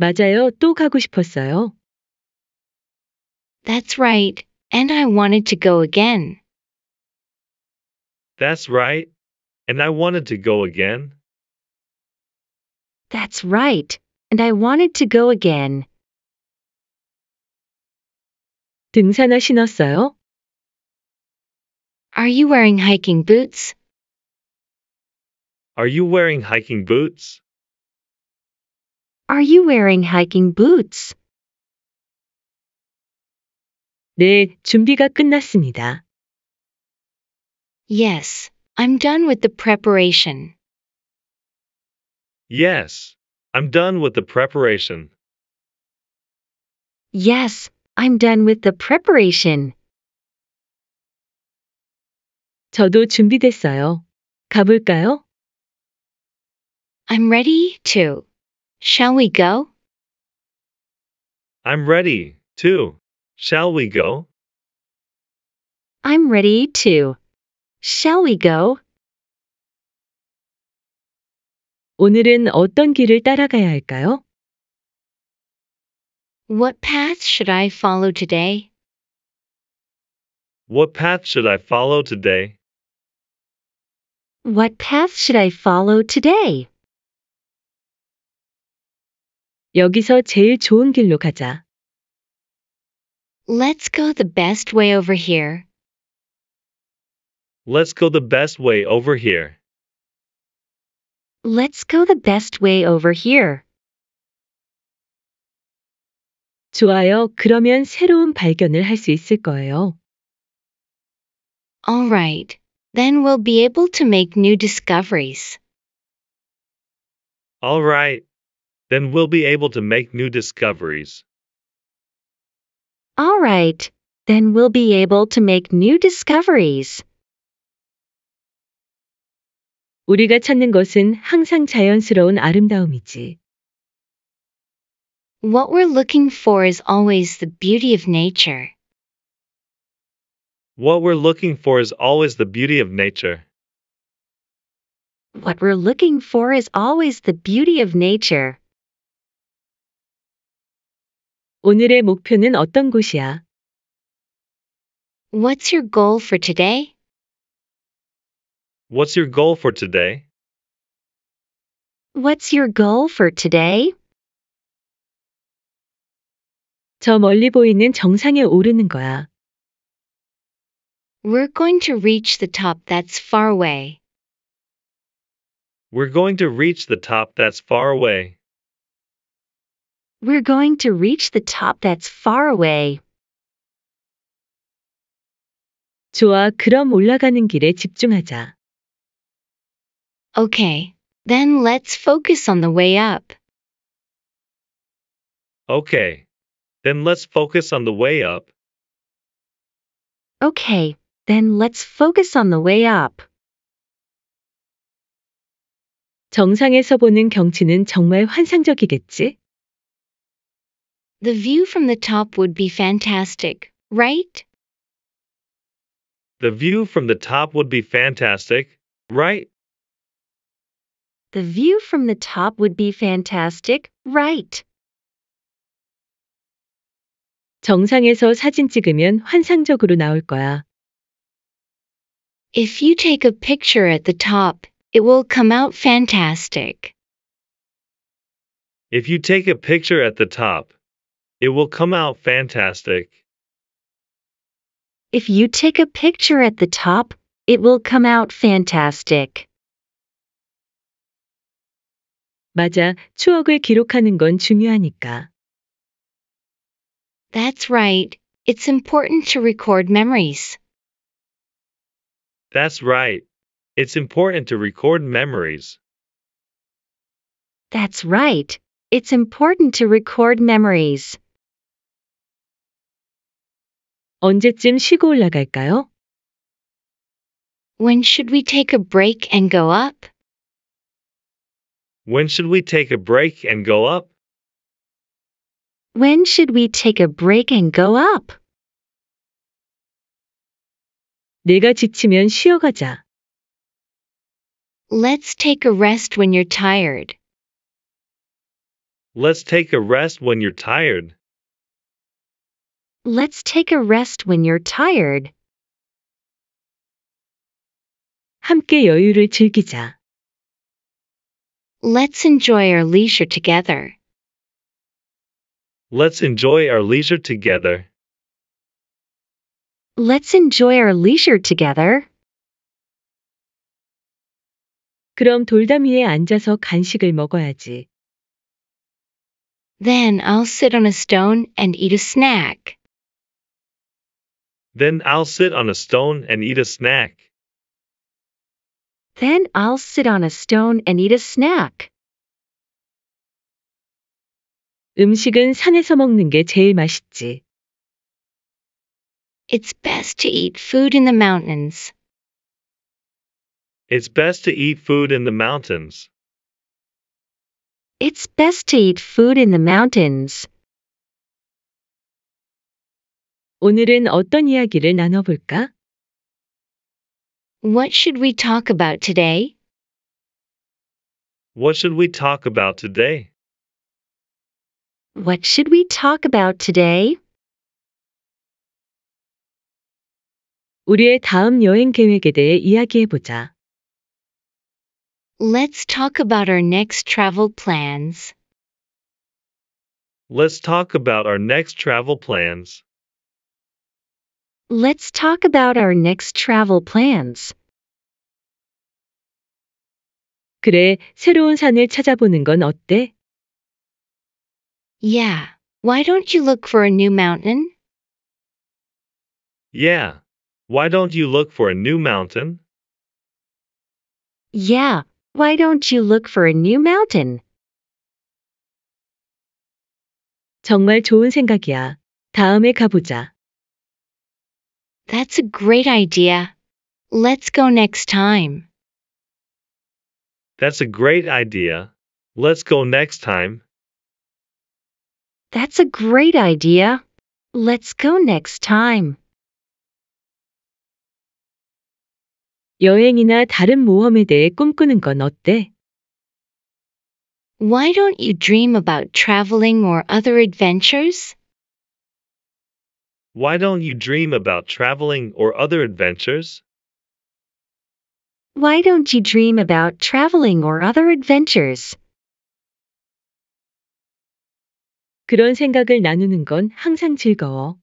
맞아요. 또 가고 싶었어요. That's right. And I wanted to go again. That's right and I wanted to go again. That's right, and I wanted to go again. 등산화 신었어요? Are you wearing hiking boots? Are you wearing hiking boots? Are you wearing hiking boots? 네, 준비가 끝났습니다. Yes, I'm done with the preparation. Yes, I'm done with the preparation. Yes, I'm done with the preparation. 저도 준비됐어요. 가볼까요? I'm ready to. Shall we go? I'm ready to. Shall we go? I'm ready to. Shall we go? 오늘은 어떤 길을 따라가야 할까요? What path should I follow today? What path should I follow today? What path should I follow today? 여기서 제일 좋은 길로 가자. Let's go the best way over here. Let's go the best way over here. Let's go the best way over here. 좋아요. 그러면 새로운 발견을 할 수 있을 거예요. All right. Then we'll be able to make new discoveries. All right. Then we'll be able to make new discoveries. All right. Then we'll be able to make new discoveries. 우리가 찾는 것은 항상 자연스러운 아름다움이지. What we're looking for is always the beauty of nature. What we're looking for is always the beauty of nature. What we're looking for is always the beauty of nature. 오늘의 목표는 어떤 곳이야? What's your goal for today? What's your goal for today? What's your goal for today? 저 멀리 보이는 정상에 오르는 거야. We're going to reach the top that's far away. We're going to reach the top that's far away. We're going to reach the top that's far away. 좋아, 그럼 올라가는 길에 집중하자. Okay, then let's focus on the way up. Okay, then let's focus on the way up. Okay, then let's focus on the way up. 정상에서 보는 경치는 정말 환상적이겠지? The view from the top would be fantastic, right? The view from the top would be fantastic, right? The view from the top would be fantastic, right? 정상에서 사진 찍으면 환상적으로 나올 거야. If you take a picture at the top, it will come out fantastic. If you take a picture at the top, it will come out fantastic. If you take a picture at the top, it will come out fantastic. 맞아, 추억을 기록하는 건 중요하니까. That's right. It's important to record memories. That's right. It's important to record memories. That's right. It's important to record memories. 언제쯤 쉬고 올라갈까요? When should we take a break and go up? When should we take a break and go up? When should we take a break and go up? 내가 지치면 쉬어가자. Let's take a rest when you're tired. Let's take a rest when you're tired. Let's take a rest when you're tired. 함께 여유를 즐기자. Let's enjoy our leisure together. Let's enjoy our leisure together. Let's enjoy our leisure together. 그럼 앉아서 간식을 먹어야지. Then I'll sit on a stone and eat a snack. Then I'll sit on a stone and eat a snack. Then I'll sit on a stone and eat a snack. 음식은 산에서 먹는 게 제일 맛있지. It's best to eat food in the mountains. It's best to eat food in the mountains. It's best to eat food in the mountains. 오늘은 어떤 이야기를 나눠볼까? What should we talk about today? What should we talk about today? What should we talk about today? 우리의 다음 여행 계획에 대해 이야기해 보자. Let's talk about our next travel plans. Let's talk about our next travel plans. Let's talk about our next travel plans. 그래, 새로운 산을 찾아보는 건 어때? Yeah, why don't you look for a new mountain? Yeah, why don't you look for a new mountain? Yeah, why don't you look for a new mountain? 정말 좋은 생각이야. 다음에 가보자. That's a great idea. Let's go next time. That's a great idea. Let's go next time. That's a great idea. Let's go next time. 여행이나 다른 모험에 대해 꿈꾸는 건 어때? Why don't you dream about traveling or other adventures? Why don't you dream about traveling or other adventures? Why don't you dream about traveling or other adventures? 그런 생각을 나누는 건 항상 즐거워.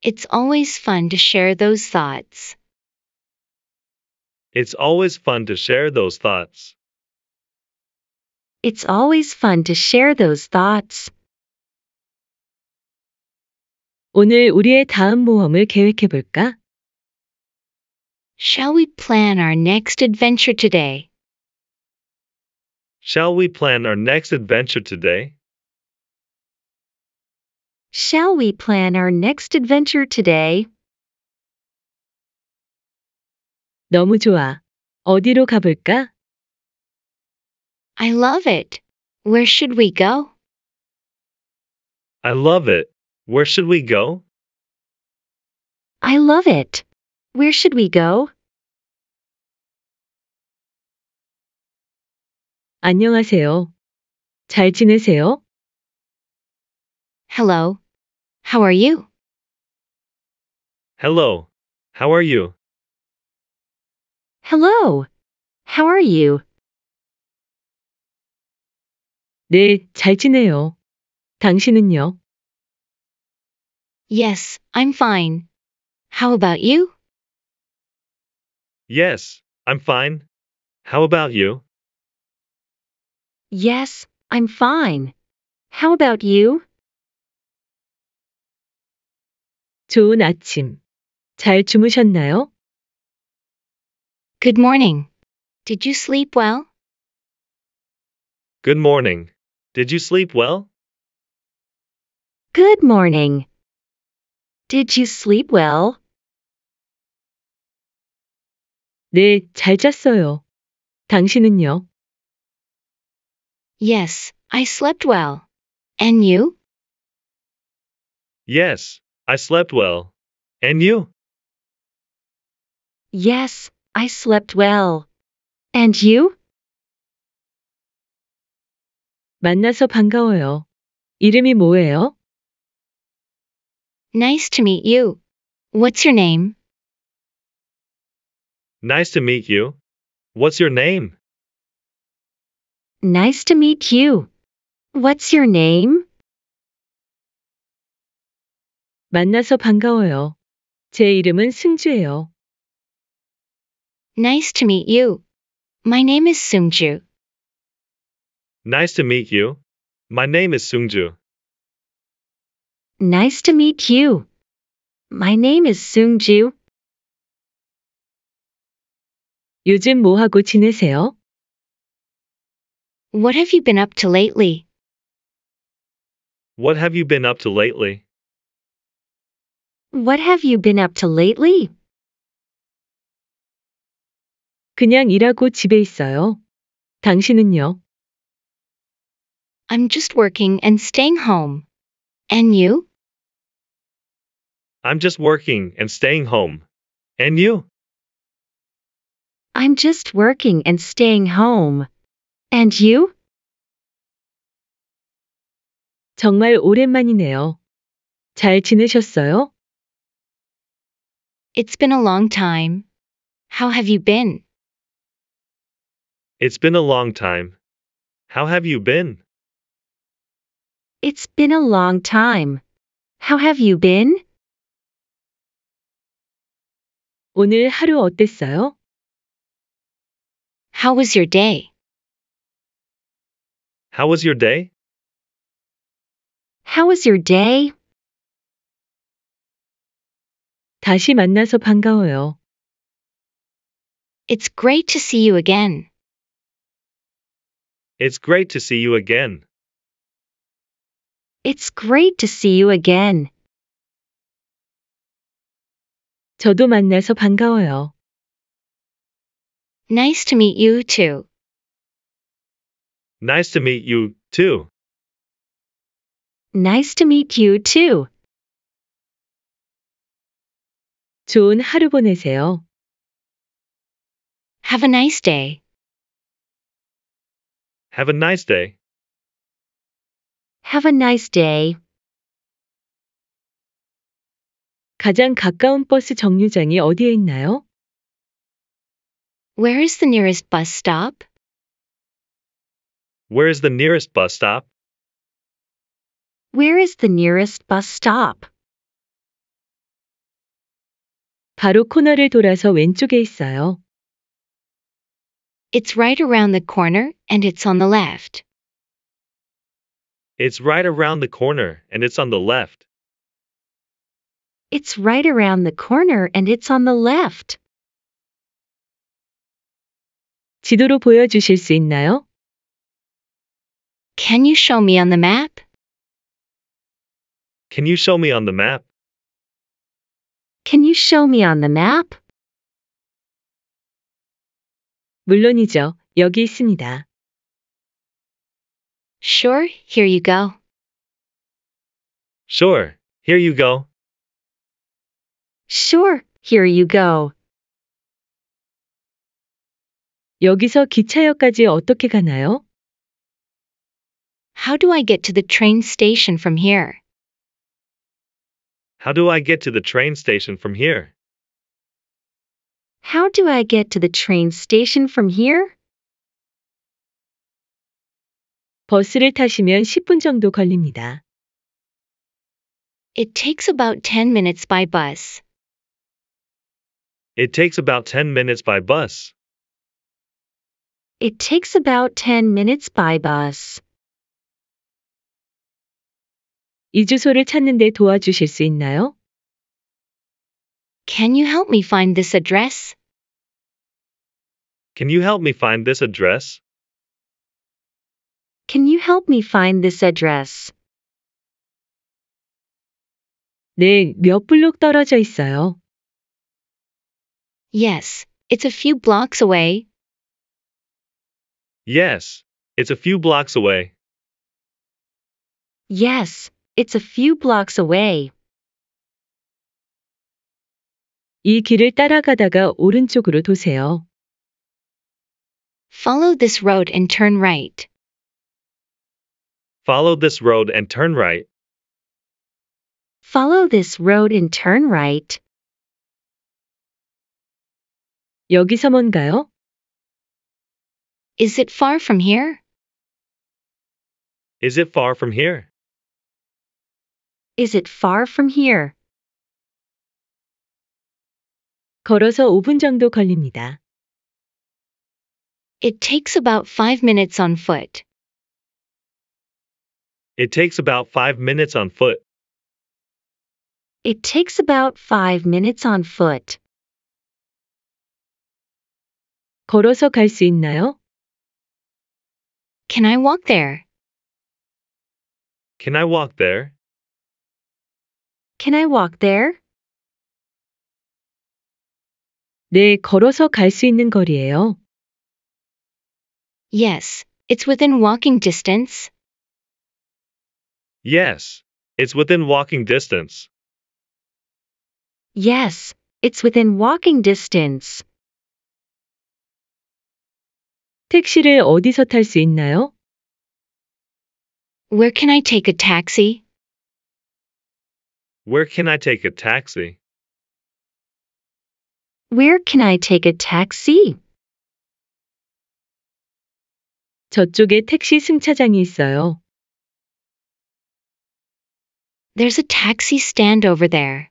It's always fun to share those thoughts. It's always fun to share those thoughts. It's always fun to share those thoughts. 오늘 우리의 다음 모험을 계획해 볼까? Shall we plan our next adventure today? Shall we plan our next adventure today? Shall we plan our next adventure today? 너무 좋아. 어디로 가볼까? I love it. Where should we go? I love it. Where should we go? I love it. Where should we go? 안녕하세요. 잘 지내세요? Hello. How are you? Hello. How are you? Hello. How are you? 네, 잘 지내요. 당신은요? Yes, I'm fine. How about you? Yes, I'm fine. How about you? Yes, I'm fine. How about you? 좋은 아침. 잘 주무셨나요? Good morning. Did you sleep well? Good morning. Did you sleep well? Good morning. Did you sleep well? 네, 잘 잤어요. 당신은요? Yes, I slept well. And you? Yes, I slept well. And you? Yes, I slept well. And you? 만나서 반가워요. 이름이 뭐예요? Nice to meet you. What's your name? Nice to meet you. What's your name? Nice to meet you. What's your name? 만나서 반가워요. 제 이름은 승주예요. Nice to meet you. My name is Sungju. Nice to meet you. My name is Sungju. Nice to meet you. My name is Seungju. 요즘 하고 지내세요? What have you been up to lately? What have you been up to lately? What have you been up to lately? 그냥 일하고 집에 있어요. 당신은요? I'm just working and staying home. And you? I'm just working and staying home. And you? I'm just working and staying home. And you? 정말 오랜만이네요. 잘 지내셨어요? It's been a long time. How have you been? It's been a long time. How have you been? It's been a long time. How have you been? 오늘 하루 어땠어요? How was your day? How was your day? How was your day? 다시 만나서 반가워요. It's great to see you again. It's great to see you again. It's great to see you again. 저도 만나서 반가워요. Nice to meet you too. Nice to meet you too. Nice to meet you too. 좋은 하루 보내세요. Have a nice day. Have a nice day. Have a nice day. 가장 가까운 버스 정류장이 어디에 있나요? Where is the nearest bus stop? Where is the nearest bus stop? Where is the nearest bus stop? 바로 코너를 돌아서 왼쪽에 있어요. It's right around the corner and it's on the left. It's right around the corner and it's on the left. It's right around the corner and it's on the left. 지도로 보여주실 수 있나요? Can you show me on the map? Can you show me on the map? Can you show me on the map? 물론이죠. 여기 있습니다. Sure, here you go. Sure, here you go. Sure, here you go. 여기서 기차역까지 어떻게 가나요? How do I get to the train station from here? How do I get to the train station from here? How do I get to the train station from here? 버스를 타시면 10분 정도 걸립니다. It takes about 10 minutes by bus. It takes about 10 minutes by bus. It takes about 10 minutes by bus. 이 주소를 도와주실 수 있나요? Can you help me find this address? Can you help me find this address? Can you help me find this address? 네, 몇 블록 떨어져 있어요? Yes, it's a few blocks away. Yes, it's a few blocks away. Yes, it's a few blocks away. 이 길을 따라가다가 오른쪽으로 도세요. Follow this road and turn right. Follow this road and turn right. Follow this road and turn right. 여기서 먼가요? Is it far from here? Is it far from here? Is it far from here? 걸어서 5분 정도 걸립니다. It takes about 5 minutes on foot. It takes about 5 minutes on foot. It takes about 5 minutes on foot. 걸어서 갈 있나요? Can I walk there? Can I walk there? Can I walk there? 네, 걸어서 갈 있는 거리예요. Yes, it's within walking distance. Yes, it's within walking distance. Yes, it's within walking distance. 택시를 어디서 있나요? Where can I take a taxi? Where can I take a taxi? Where can I take a taxi? 저쪽에 택시 승차장이 있어요. There's a taxi stand over there.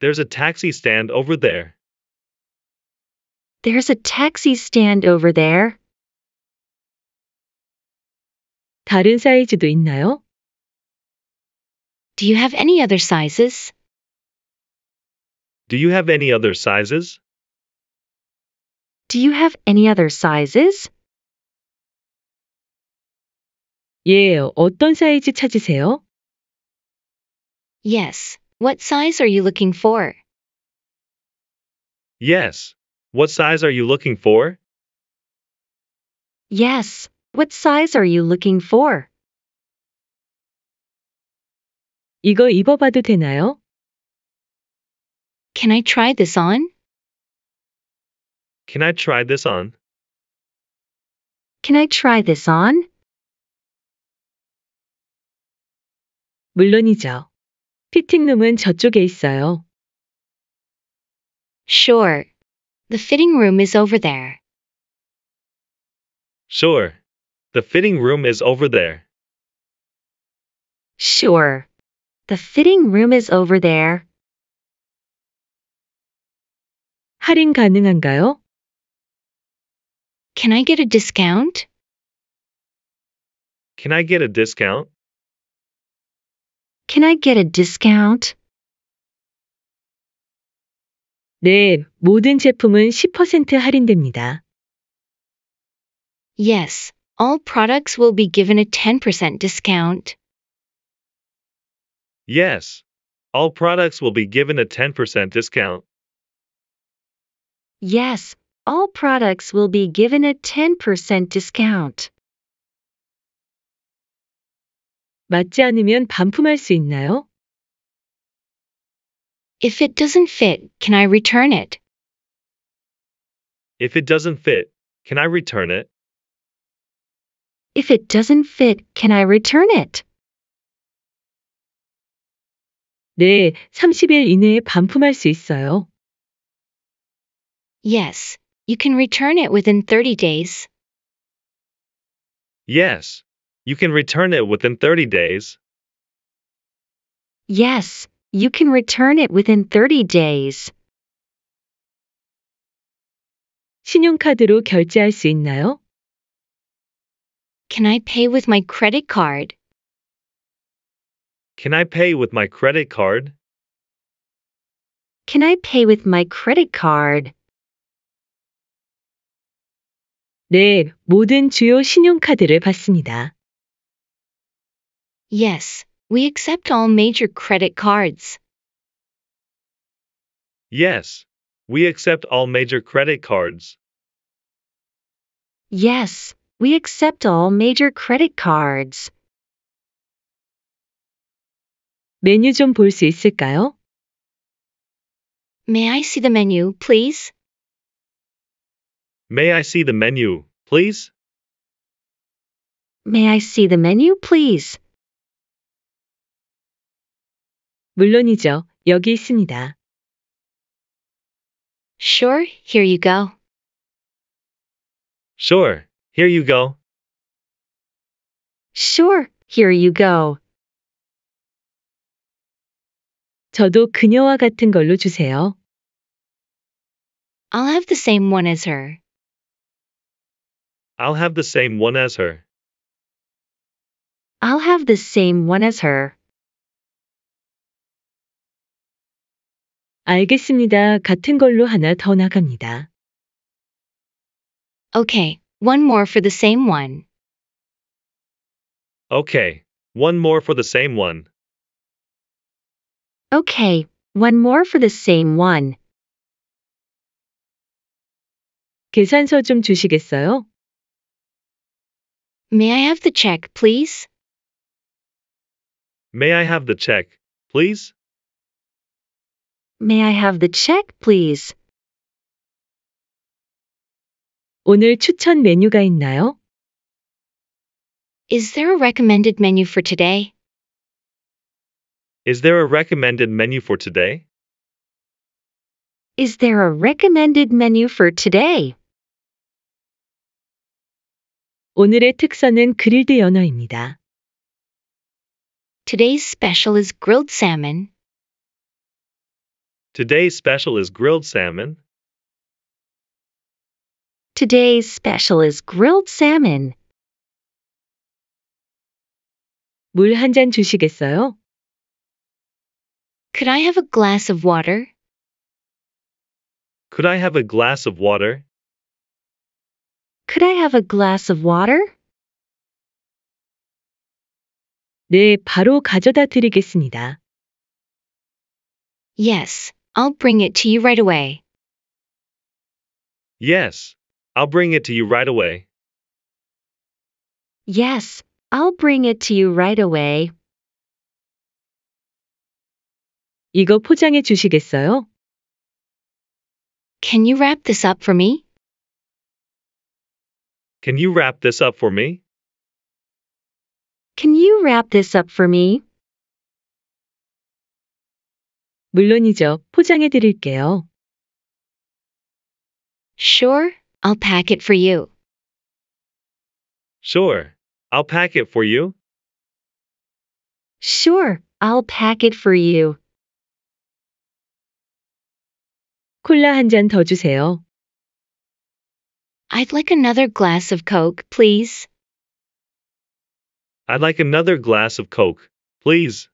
There's a taxi stand over there. There's a taxi stand over there. 다른 사이즈도 있나요? Do you have any other sizes? Do you have any other sizes? Do you have any other sizes? 예, 어떤 사이즈 찾으세요? Yes. What size are you looking for? Yes. What size are you looking for? Yes, what size are you looking for? 이거 입어봐도 되나요? Can I try this on? Can I try this on? Can I try this on? 물론이죠. 피팅룸은 저쪽에 있어요. Sure. The fitting room is over there. Sure. The fitting room is over there. Sure. The fitting room is over there. 할인 가능한가요? Can I get a discount? Can I get a discount? Can I get a discount? 네, 모든 제품은 10% 할인됩니다. Yes, all products will be given a 10% discount. Yes, all products will be given a 10% discount. Yes, all products will be given a 10% discount. 맞지 않으면 반품할 수 있나요? If it doesn't fit, can I return it? If it doesn't fit, can I return it? If it doesn't fit, can I return it? 네, 30일 이내에 반품할 수 있어요. Yes, you can return it within 30 days. Yes, you can return it within 30 days. Yes, you can return it within 30 days. 신용카드로 결제할 수 있나요? Can I pay with my credit card? Can I pay with my credit card? Can I pay with my credit card? 네, 모든 주요 신용카드를 받습니다. Yes, we accept all major credit cards. Yes, we accept all major credit cards. Yes, we accept all major credit cards. 메뉴 있을까요? May I see the menu, please? May I see the menu, please? May I see the menu, please? 물론이죠. 여기 있습니다. Sure, here you go. Sure, here you go. Sure, here you go. 저도 그녀와 같은 걸로 주세요. I'll have the same one as her. I'll have the same one as her. I'll have the same one as her. 알겠습니다. 같은 걸로 하나 더 나갑니다. Okay, one more for the same one. Okay, one more for the same one. Okay, one more for the same one. 계산서 좀 주시겠어요? May I have the check, please? May I have the check, please? May I have the check, please? 오늘 추천 메뉴가 있나요? Is there a recommended menu for today? Is there a recommended menu for today? Is there a recommended menu for today? 오늘의 특선은 그릴드 연어입니다. Today's special is grilled salmon, Today's special is grilled salmon. Today's special is grilled salmon. 주시겠어요? Could I have a glass of water? Could I have a glass of water? Could I have a glass of water? 네, 바로 가져다 드리겠습니다. Yes, I'll bring it to you right away. Yes, I'll bring it to you right away. Yes, I'll bring it to you right away. 이거 포장해 주시겠어요? Can you wrap this up for me? Can you wrap this up for me? Can you wrap this up for me? 물론이죠. 포장해 드릴게요. Sure, I'll pack it for you. Sure, I'll pack it for you. Sure, I'll pack it for you. 콜라 더 주세요. I'd like another glass of Coke, please. I'd like another glass of Coke, please.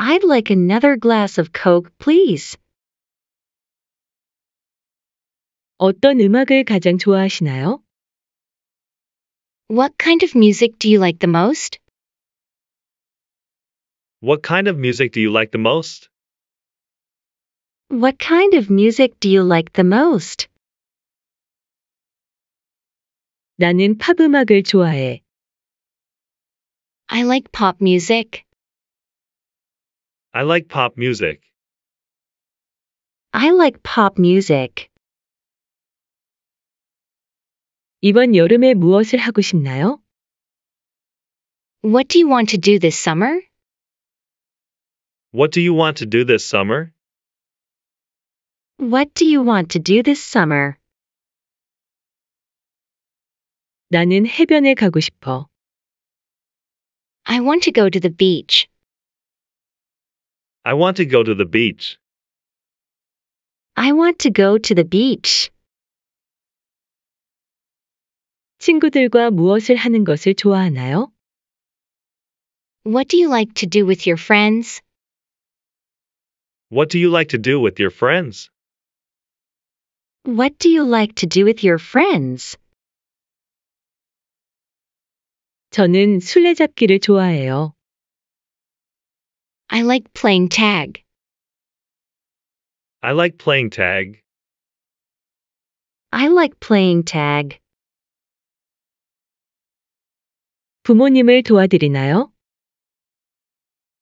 I'd like another glass of Coke, please. 어떤 음악을 가장 좋아하시나요? What kind of music do you like the most? What kind of music do you like the most? What kind of music do you like the most? 나는 팝 음악을 좋아해. I like pop music. I like pop music. I like pop music. 이번 여름에 무엇을 하고 싶나요? What do you want to do this summer? What do you want to do this summer? What do you want to do this summer? 나는 해변에 가고 싶어. I want to go to the beach. I want to go to the beach. I want to go to the beach. 친구들과 무엇을 하는 것을 좋아하나요? What do you like to do with your friends? What do you like to do with your friends? What do you like to do with your friends? 저는 술래잡기를 좋아해요. I like playing tag. I like playing tag. I like playing tag. 부모님을 도와드리나요?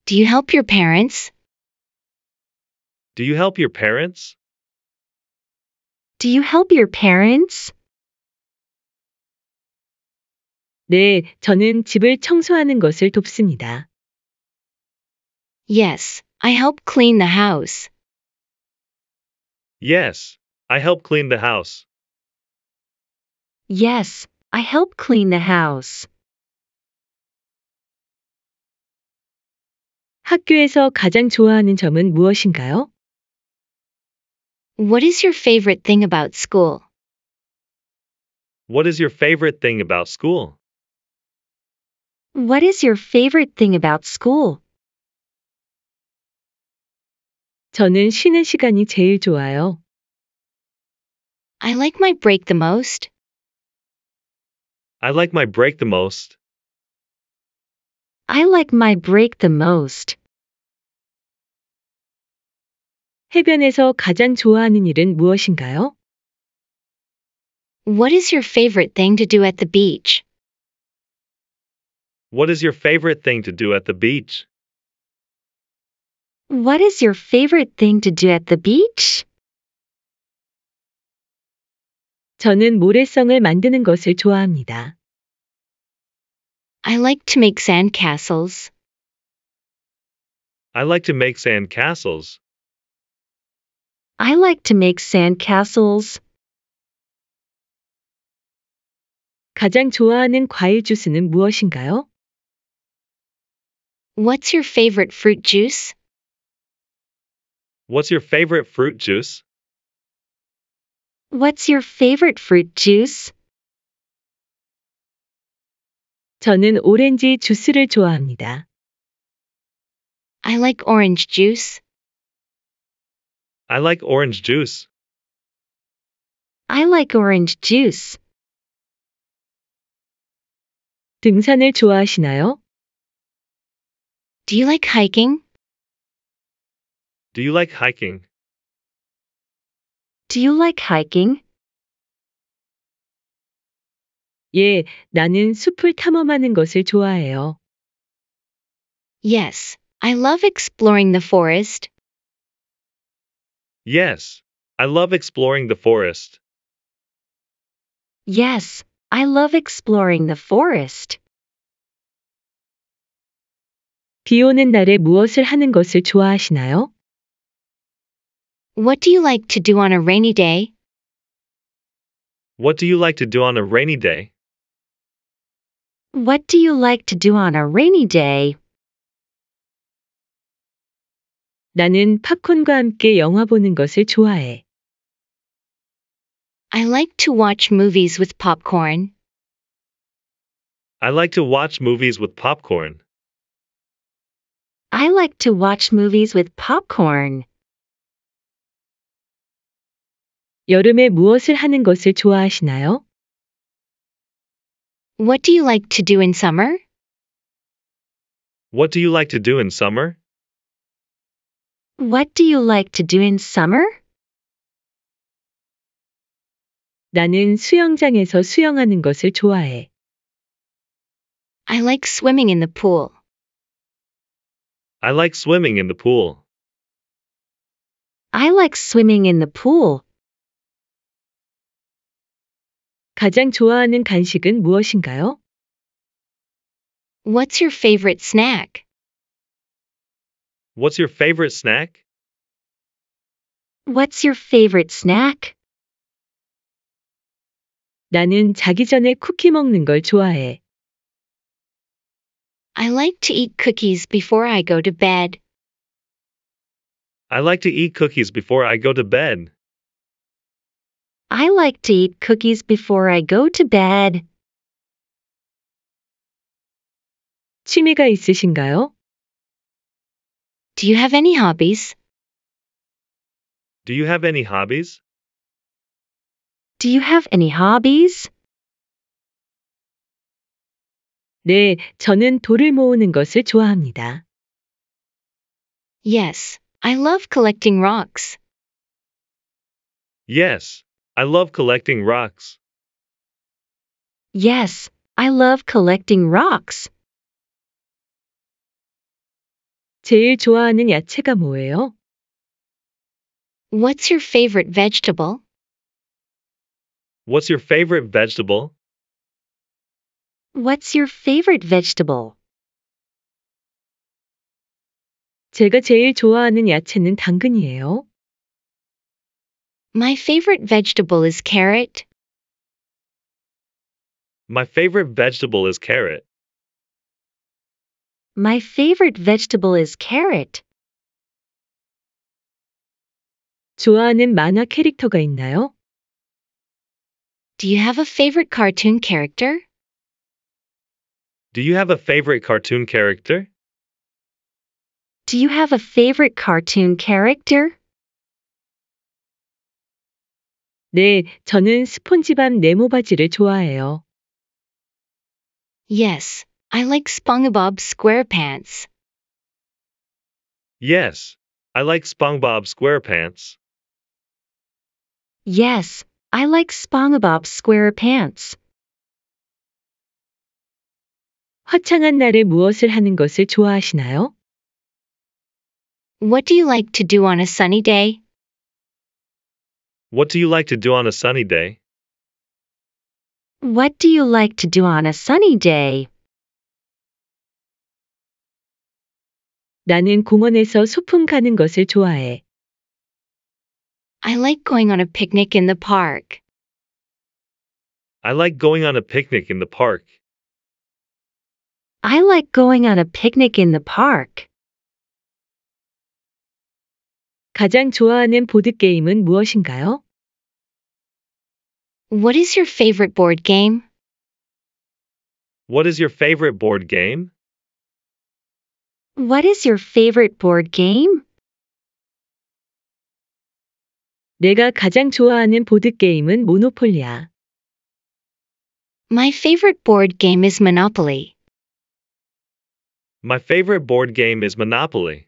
Do you help your parents? Do you help your parents? Do you help your parents? 네, 저는 집을 청소하는 것을 돕습니다. Yes, I help clean the house. Yes, I help clean the house. Yes, I help clean the house. 학교에서 가장 좋아하는 점은 무엇인가요? What is your favorite thing about school? What is your favorite thing about school? What is your favorite thing about school? 저는 쉬는 시간이 제일 좋아요. I like my break the most. I like my break the most. I like my break the most. 해변에서 가장 좋아하는 일은 무엇인가요? What is your favorite thing to do at the beach? What is your favorite thing to do at the beach? what is your favorite thing to do at the beach? 저는 모래성을 만드는 것을 좋아합니다. I like to make sandcastles. I like to make sand castles. I like to make sand castles. 가장 좋아하는 과일 주스는 무엇인가요? What's your favorite fruit juice? What's your favorite fruit juice? What's your favorite fruit juice? 저는 오렌지 주스를 좋아합니다. I like orange juice. I like orange juice. I like orange juice. 등산을 좋아하시나요? Do you like hiking? Do you like hiking? Do you like hiking? 예, 나는 숲을 탐험하는 것을 좋아해요. Yes, I love exploring the forest. Yes, I love exploring the forest. Yes, I love exploring the forest. 비 오는 날에 무엇을 하는 것을 좋아하시나요? What do you like to do on a rainy day? What do you like to do on a rainy day? What do you like to do on a rainy day? 나는 팝콘과 함께 영화 보는 것을 좋아해. I like to watch movies with popcorn. I like to watch movies with popcorn. I like to watch movies with popcorn. 여름에 무엇을 하는 것을 좋아하시나요? What do you like to do in summer? What do you like to do in summer? What do you like to do in summer? 나는 수영장에서 수영하는 것을 좋아해. I like swimming in the pool. I like swimming in the pool. I like swimming in the pool. 가장 좋아하는 간식은 무엇인가요? What's your favorite snack? What's your favorite snack? What's your favorite snack? 나는 자기 전에 쿠키 먹는 걸 좋아해. I like to eat cookies before I go to bed. I like to eat cookies before I go to bed. I like to eat cookies before I go to bed. 취미가 있으신가요? Do you have any hobbies? Do you have any hobbies? Do you have any hobbies? 네, 저는 돌을 모으는 것을 좋아합니다. Yes, I love collecting rocks. Yes, I love collecting rocks. Yes, I love collecting rocks. 제일 좋아하는 야채가 뭐예요? What's your favorite vegetable? What's your favorite vegetable? What's your favorite vegetable? 제가 제일 좋아하는 야채는 당근이에요. My favorite vegetable is carrot. My favorite vegetable is carrot. My favorite vegetable is carrot. 좋아하는 만화 캐릭터가 있나요? Do you have a favorite cartoon character? Do you have a favorite cartoon character? Do you have a favorite cartoon character? 네, 저는 스폰지밥 네모 바지를 좋아해요. Yes, I like SpongeBob SquarePants. Yes, I like SpongeBob SquarePants. Yes, I like SpongeBob SquarePants. 화창한 날에 무엇을 하는 것을 좋아하시나요? What do you like to do on a sunny day? What do you like to do on a sunny day? What do you like to do on a sunny day? 나는 공원에서 소풍 가는 것을 좋아해. I like going on a picnic in the park. I like going on a picnic in the park. I like going on a picnic in the park. 가장 좋아하는 무엇인가요? What is your favorite board game? What is your favorite board game? What is your favorite board game? 내가 가장 좋아하는 모노폴리야. My favorite board game is Monopoly. My favorite board game is Monopoly.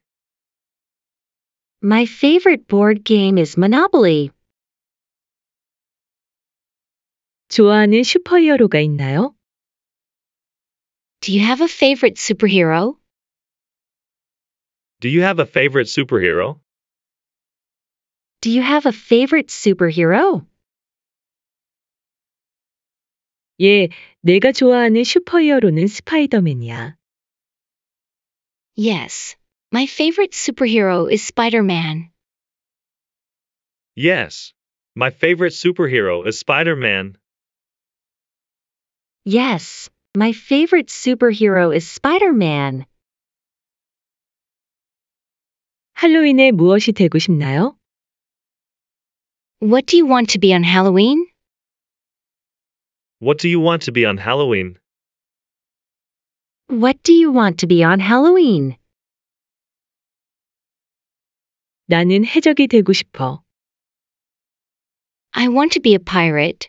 My favorite board game is Monopoly. 좋아하는 슈퍼히어로가 있나요? Do you have a favorite superhero? Do you have a favorite superhero? Do you have a favorite superhero? 예, 내가 좋아하는 슈퍼히어로는 스파이더맨이야. Yes, my favorite superhero is Spider Man. Yes, my favorite superhero is Spider Man. Yes, my favorite superhero is Spider Man. 할로윈에 무엇이 되고 싶나요? What do you want to be on Halloween? What do you want to be on Halloween? What do you want to be on Halloween? 나는 해적이 되고 싶어. I want to be a pirate.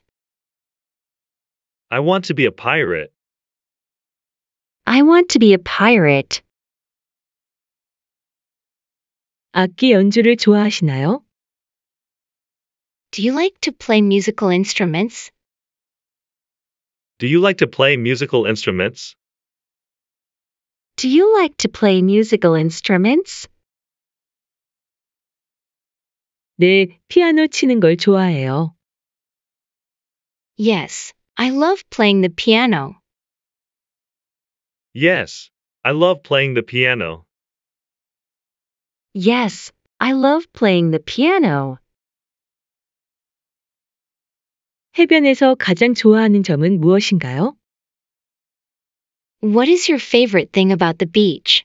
I want to be a pirate. I want to be a pirate. 악기 연주를 좋아하시나요? Do you like to play musical instruments? Do you like to play musical instruments? Do you like to play musical instruments? 네, 피아노 치는 걸 좋아해요. Yes, I love playing the piano. Yes, I love playing the piano. Yes, I love playing the piano. 해변에서 가장 좋아하는 점은 무엇인가요? What is your favorite thing about the beach?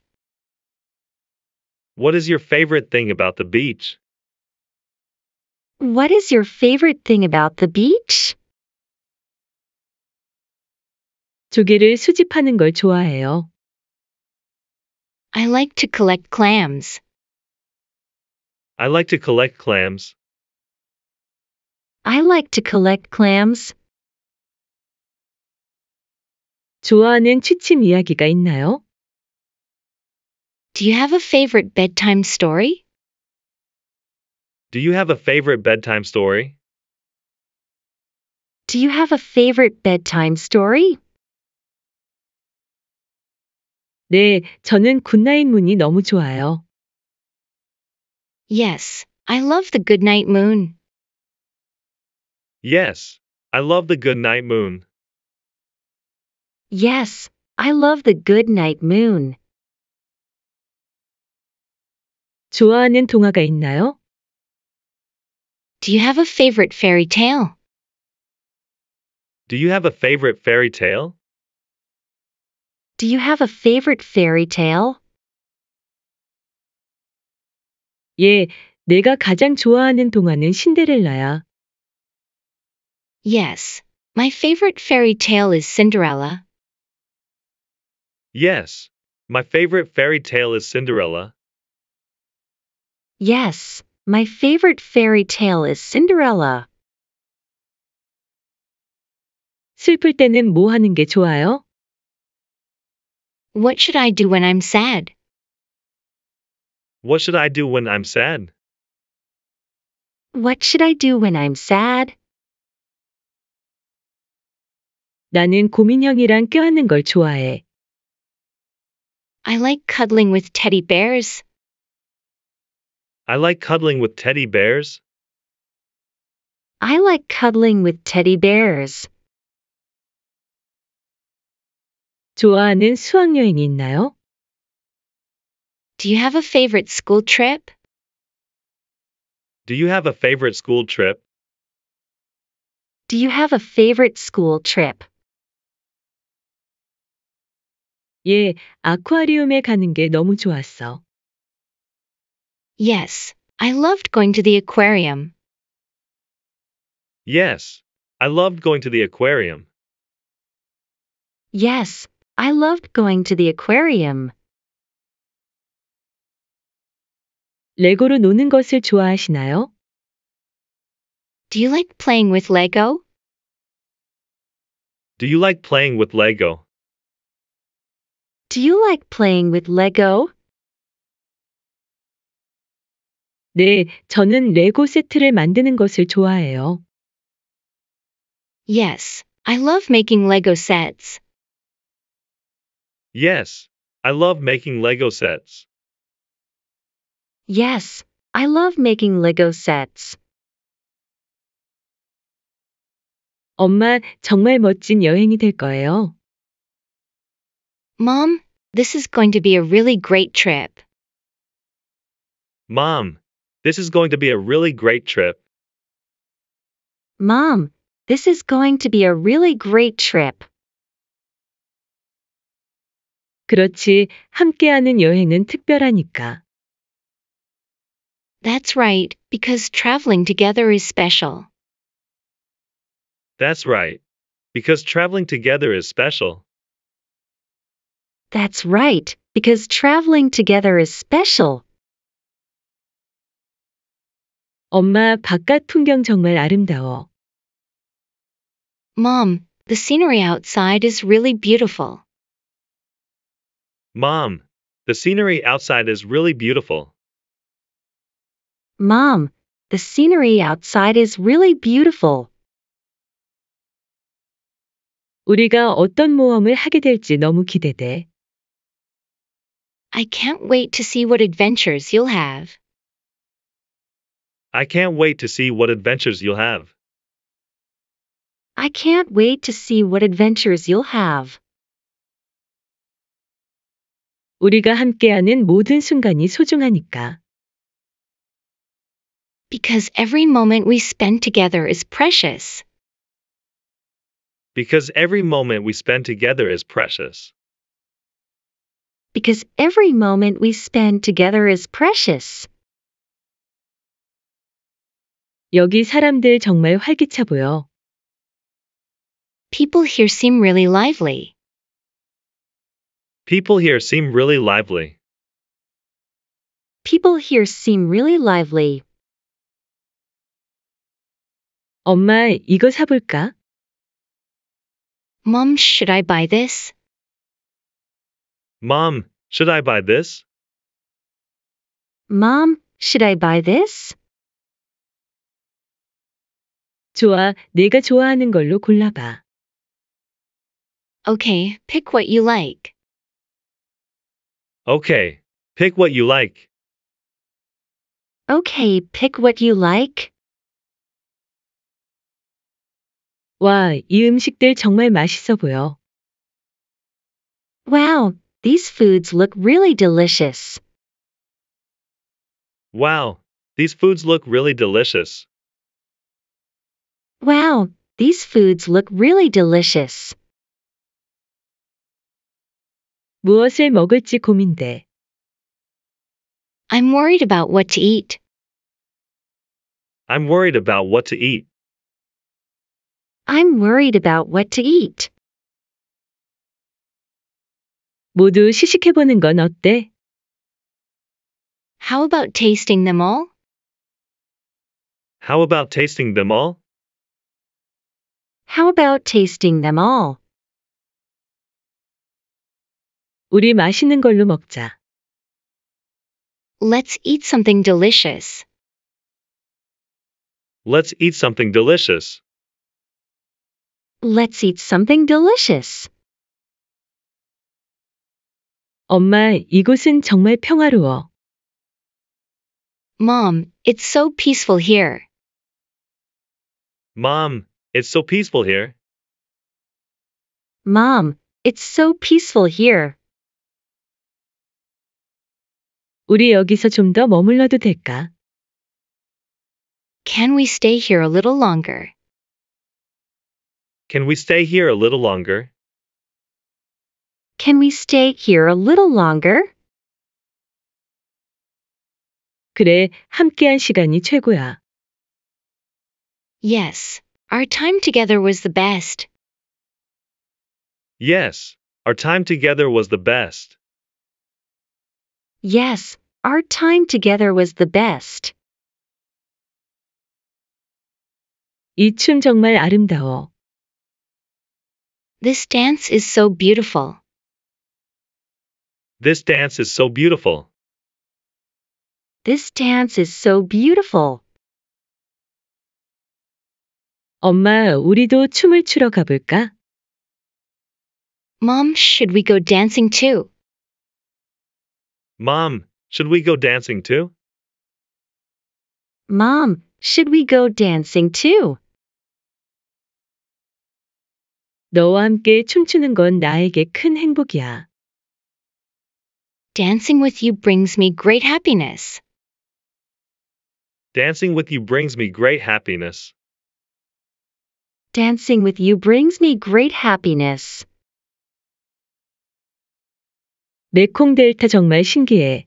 What is your favorite thing about the beach? what is your favorite thing about the beach? 조개를 수집하는 걸 좋아해요. I like to collect clams. I like to collect clams. I like to collect clams. 좋아하는 취침 이야기가 있나요? Do you have a favorite bedtime story? Do you have a favorite bedtime story? Do you have a favorite bedtime story? 네, 저는 굿나잇 문이 너무 좋아요. Yes, I love the goodnight moon. Yes, I love the goodnight moon. Yes, I love the goodnight moon. 좋아하는 동화가 있나요? Do you have a favorite fairy tale? Do you have a favorite fairy tale? Do you have a favorite fairy tale? 예, 내가 가장 좋아하는 동화는 신데렐라야. Yes, my favorite fairy tale is Cinderella. Yes, my favorite fairy tale is Cinderella. Yes, my favorite fairy tale is Cinderella. 슬플 때는 뭐 하는 게 좋아요? What should I do when I'm sad? What should I do when I'm sad? What should I do when I'm sad? 나는 고민형이랑 껴안는 걸 좋아해. I like cuddling with teddy bears. I like cuddling with teddy bears. I like cuddling with teddy bears. 좋아하는 수학 있나요? Do you have a favorite school trip? Do you have a favorite school trip? Do you have a favorite school trip? 예, 아쿠아리움에 가는 게 너무 좋았어. Yes, I loved going to the aquarium. Yes, I loved going to the aquarium. Yes, I loved going to the aquarium. 레고로 노는 것을 좋아하시나요? Do you like playing with Lego? Do you like playing with Lego? Do you like playing with Lego? 네, 저는 레고 세트를 만드는 것을 좋아해요. Yes, I love making Lego sets. Yes, I love making Lego sets. Yes, I love making Lego sets. 엄마, 정말 멋진 여행이 될 거예요. Mom, this is going to be a really great trip. Mom, this is going to be a really great trip. Mom, this is going to be a really great trip. 그렇지, 함께하는 여행은 특별하니까. That's right, because traveling together is special. That's right, because traveling together is special. That's right, because traveling together is special. 엄마, 바깥 풍경 정말 아름다워. Mom, the scenery outside is really beautiful. Mom, the scenery outside is really beautiful. Mom, the scenery outside is really beautiful. 우리가 어떤 모험을 하게 될지 너무 기대돼. I can't wait to see what adventures you'll have. I can't wait to see what adventures you'll have. I can't wait to see what adventures you'll have. 우리가 함께하는 모든 순간이 소중하니까. Because every moment we spend together is precious. Because every moment we spend together is precious. Because every moment we spend together is precious. 여기 사람들 정말 활기차 보여. People here seem really lively. People here seem really lively. People here seem really lively. 엄마, 이거 사볼까? Mom, should I buy this? Mom, should I buy this? Mom, should I buy this? 좋아, 내가 좋아하는 걸로 골라봐. Okay, pick what you like. Okay, pick what you like. Okay, pick what you like. 와, 이 음식들 정말 맛있어 보여. Wow, these foods look really delicious. Wow, these foods look really delicious. Wow, these foods look really delicious. 무엇을 먹을지 고민돼. I'm worried about what to eat. I'm worried about what to eat. I'm worried about what to eat. 모두 건 어때? How about tasting them all? How about tasting them all? How about tasting them all? 우리 맛있는 걸로 먹자. Let's eat something delicious. Let's eat something delicious. Let's eat something delicious. 엄마, 이곳은 정말 평화로워. Mom, it's so peaceful here. Mom, it's so peaceful here. Mom, it's so peaceful here. 우리 여기서 머물러도 될까? Can we stay here a little longer? Can we stay here a little longer? Can we stay here a little longer? 그래, 함께한 시간이 최고야. Yes, our time together was the best. Yes, our time together was the best. Yes, our time together was the best. 정말 아름다워. This dance is so beautiful. This dance is so beautiful. This dance is so beautiful. 엄마, 우리도 춤을 추러 가볼까? Mom, should we go dancing too? Mom, should we go dancing too? Mom, should we go dancing too? 너와 함께 춤추는 건 나에게 큰 행복이야. Dancing with you brings me great happiness. Dancing with you brings me great happiness. Dancing with you brings me great happiness. 메콩 델타 정말 신기해.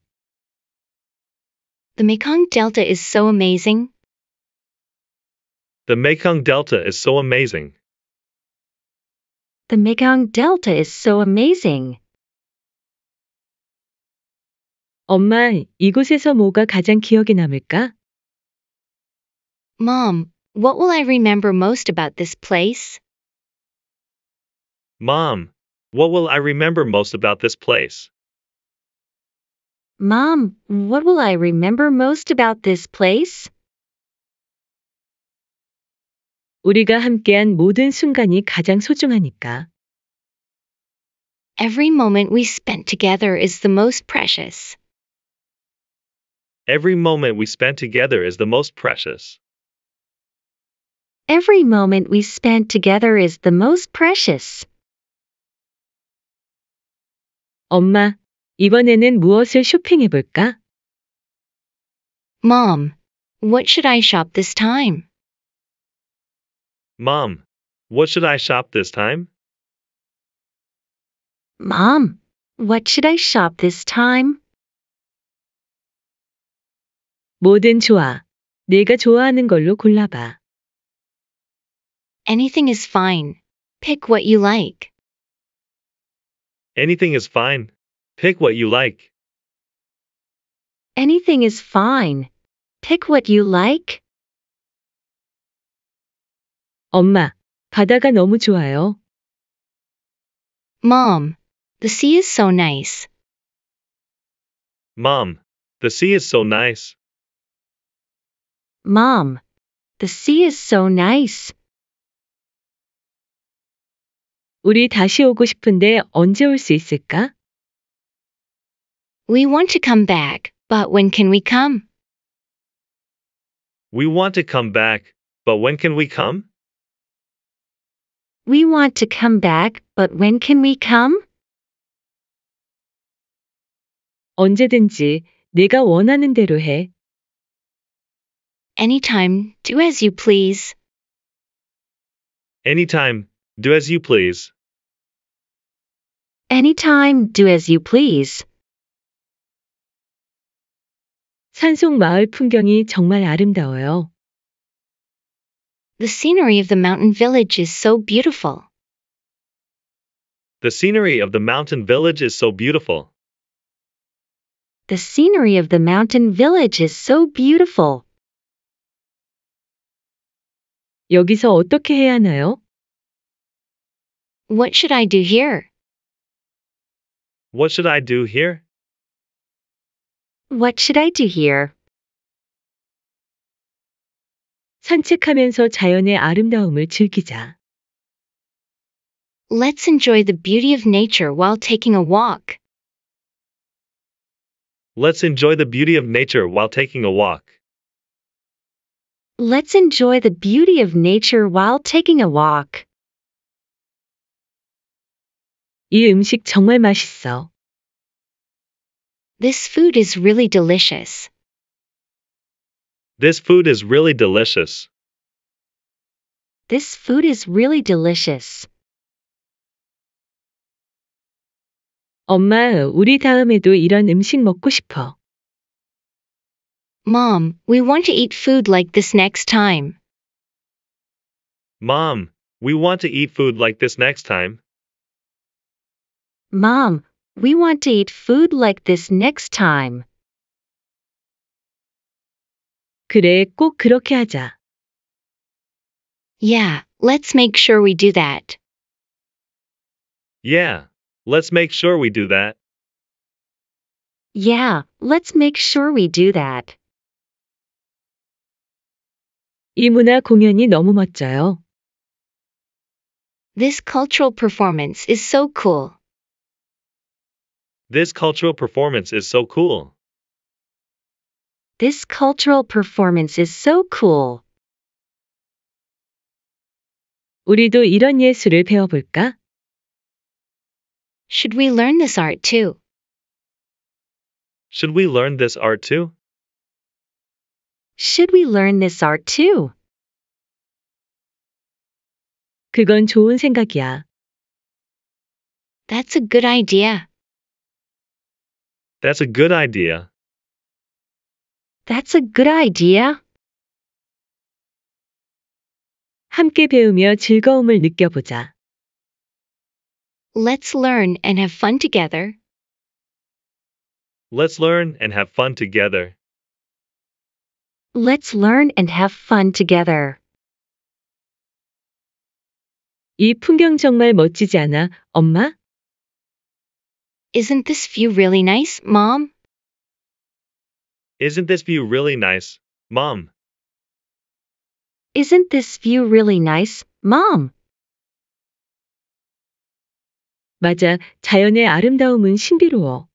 The Mekong Delta is so amazing. The Mekong Delta is so amazing. The Mekong Delta is so amazing. 엄마, 이곳에서 뭐가 가장 기억에 남을까? Mom, what will I remember most about this place? Mom, what will I remember most about this place? Mom, what will I remember most about this place? 우리가 함께한 모든 순간이 가장 소중하니까. Every moment we spent together is the most precious. Every moment we spent together is the most precious. Every moment we spend together is the most precious. 엄마, 이번에는 무엇을 쇼핑해 볼까? Mom, what should I shop this time? Mom, what should I shop this time? Mom, what should I shop this time? 뭐든 좋아. 내가 좋아하는 걸로 골라봐. Anything is fine. Pick what you like. Anything is fine. Pick what you like. Anything is fine. Pick what you like. 엄마, 바다가 너무 좋아요. Mom, the sea is so nice. Mom, the sea is so nice. Mom, the sea is so nice. 우리 다시 오고 싶은데 언제 있을까? We want to come back, but when can we come? We want to come back, but when can we come? We want to come back, but when can we come? 언제든지 네가 원하는 대로 해. Anytime, do as you please. Anytime, do as you please. Anytime, do as you please. 산속 마을 풍경이 정말 아름다워요. The scenery of the mountain village is so beautiful. The scenery of the mountain village is so beautiful. The scenery of the mountain village is so beautiful. 여기서 어떻게 해야 하나요? What should I do here? What should I do here? What should I do here? 산책하면서 자연의 아름다움을 즐기자. Let's enjoy the beauty of nature while taking a walk. Let's enjoy the beauty of nature while taking a walk. Let's enjoy the beauty of nature while taking a walk. 이 음식 정말 맛있어. This food is really delicious. This food is really delicious. This food is really delicious. 엄마, 우리 다음에도 이런 음식 먹고 싶어. Mom, we want to eat food like this next time. Mom, we want to eat food like this next time. Mom, we want to eat food like this next time. 그래, 꼭 그렇게 하자. Yeah, let's make sure we do that. Yeah, let's make sure we do that. Yeah, let's make sure we do that. 이 문화 공연이 너무 멋져요. This cultural performance is so cool. This cultural performance is so cool. This cultural performance is so cool. 우리도 이런 예술을 배워볼까? Should we learn this art too? Should we learn this art too? Should we learn this art too? 그건 좋은 생각이야. That's a good idea. That's a good idea. That's a good idea. 함께 배우며 즐거움을 느껴보자. Let's learn and have fun together. Let's learn and have fun together. Let's learn and have fun together. 이 풍경 정말 멋지지 않아, 엄마? Isn't this view really nice, Mom? Isn't this view really nice, Mom? Isn't this view really nice, Mom? 맞아, 자연의 아름다움은 신비로워.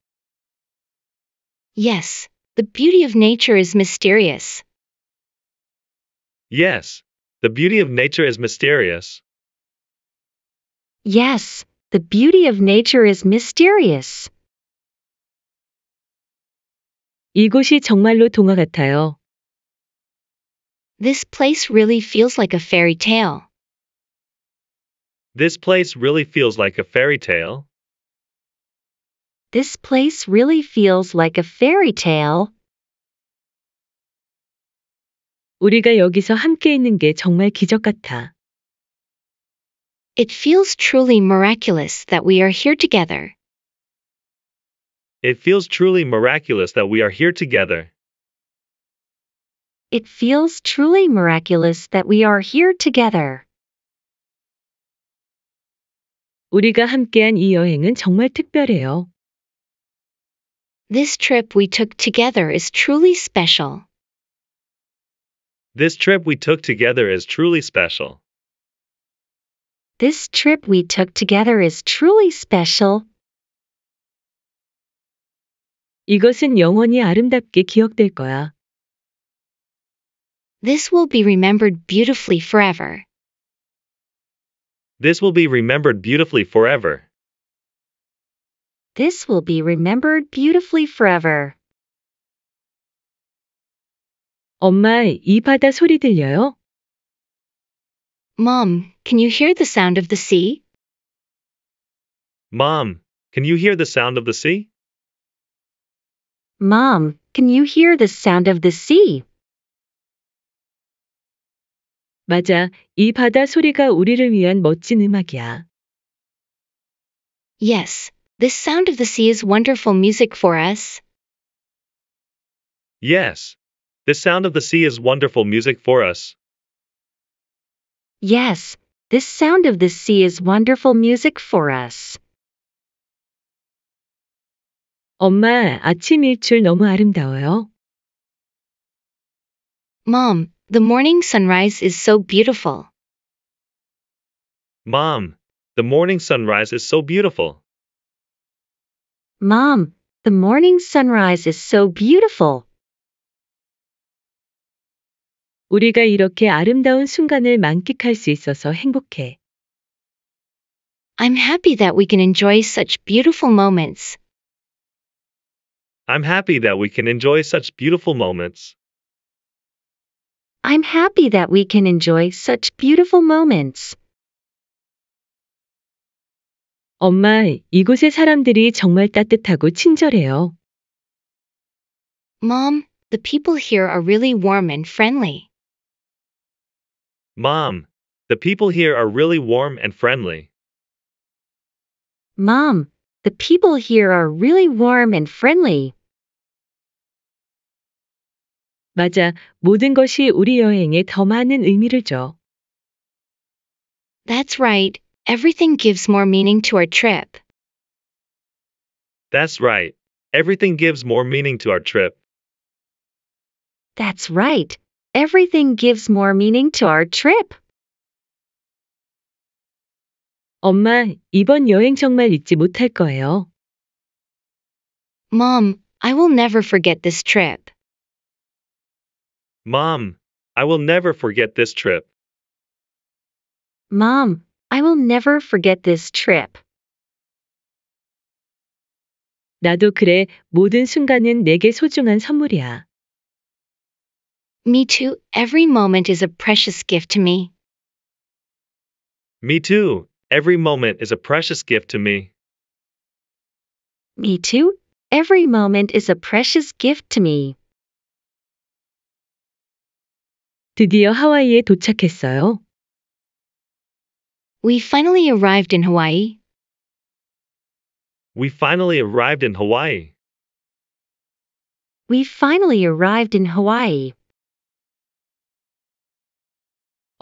Yes, the beauty of nature is mysterious. Yes, the beauty of nature is mysterious. Yes, the beauty of nature is mysterious. 이곳이 정말로 동화 같아요. This place really feels like a fairy tale. This place really feels like a fairy tale. This place really feels like a fairy tale. 우리가 여기서 함께 있는 게 정말 기적 같아. It feels truly miraculous that we are here together. It feels truly miraculous that we are here together. It feels truly miraculous that we are here together. 우리가 함께한 이 여행은 정말 특별해요. This trip we took together is truly special. This trip we took together is truly special. This trip we took together is truly special. 이것은 영원히 아름답게 기억될 거야. This will be remembered beautifully forever. This will be remembered beautifully forever. This will be remembered beautifully forever. 엄마, 이 바다 소리 들려요? Mom, can you hear the sound of the sea? Mom, can you hear the sound of the sea? Mom, can you hear the sound of the sea? 맞아, 이 바다 소리가 우리를 위한 멋진 음악이야. Yes, this sound of the sea is wonderful music for us. Yes, this sound of the sea is wonderful music for us. Yes, this sound of the sea is wonderful music for us. 엄마, 아침 일출 너무 아름다워요. Mom, the morning sunrise is so beautiful. Mom, the morning sunrise is so beautiful. Mom, the morning sunrise is so beautiful. 우리가 이렇게 아름다운 순간을 만끽할 수 있어서 행복해. I'm happy that we can enjoy such beautiful moments. I'm happy that we can enjoy such beautiful moments. I'm happy that we can enjoy such beautiful moments. 엄마, 이곳의 사람들이 정말 따뜻하고 친절해요. Mom, the people here are really warm and friendly. Mom, the people here are really warm and friendly. Mom, the people here are really warm and friendly. 맞아, 모든 것이 우리 여행에 더 많은 의미를 줘. That's right. Everything gives more meaning to our trip. That's right. Everything gives more meaning to our trip. That's right everything gives more meaning to our trip. 엄마, 이번 여행 정말 잊지 못할 거예요. Mom, I will never forget this trip. Mom, I will never forget this trip. Mom, I will never forget this trip. 나도 그래, 모든 순간은 내게 소중한 선물이야. Me too. Every moment is a precious gift to me. Me too. Every moment is a precious gift to me. Me too. Every moment is a precious gift to me. 드디어 하와이에 도착했어요. We finally arrived in Hawaii. We finally arrived in Hawaii. We finally arrived in Hawaii.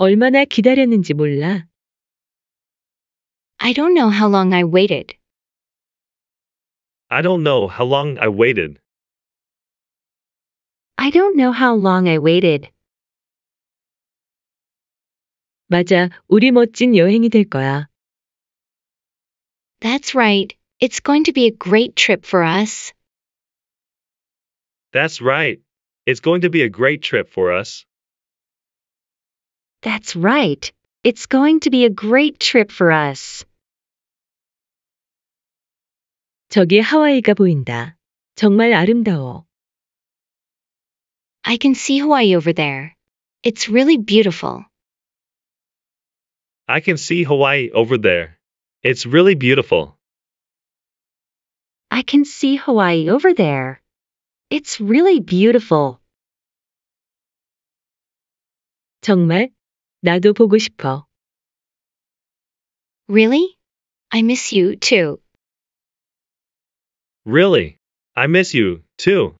얼마나 기다렸는지 몰라. I don't know how long I waited. I don't know how long I waited. I don't know how long I waited. 맞아, 우리 멋진 여행이 될 거야. That's right. It's going to be a great trip for us. That's right. It's going to be a great trip for us. That's right. It's going to be a great trip for us. 저기 하와이가 보인다. 정말 아름다워. I can see Hawaii over there. It's really beautiful. I can see Hawaii over there. It's really beautiful. I can see Hawaii over there. It's really beautiful. 정말 나도 보고 싶어. Really? I miss you too. Really? I miss you too.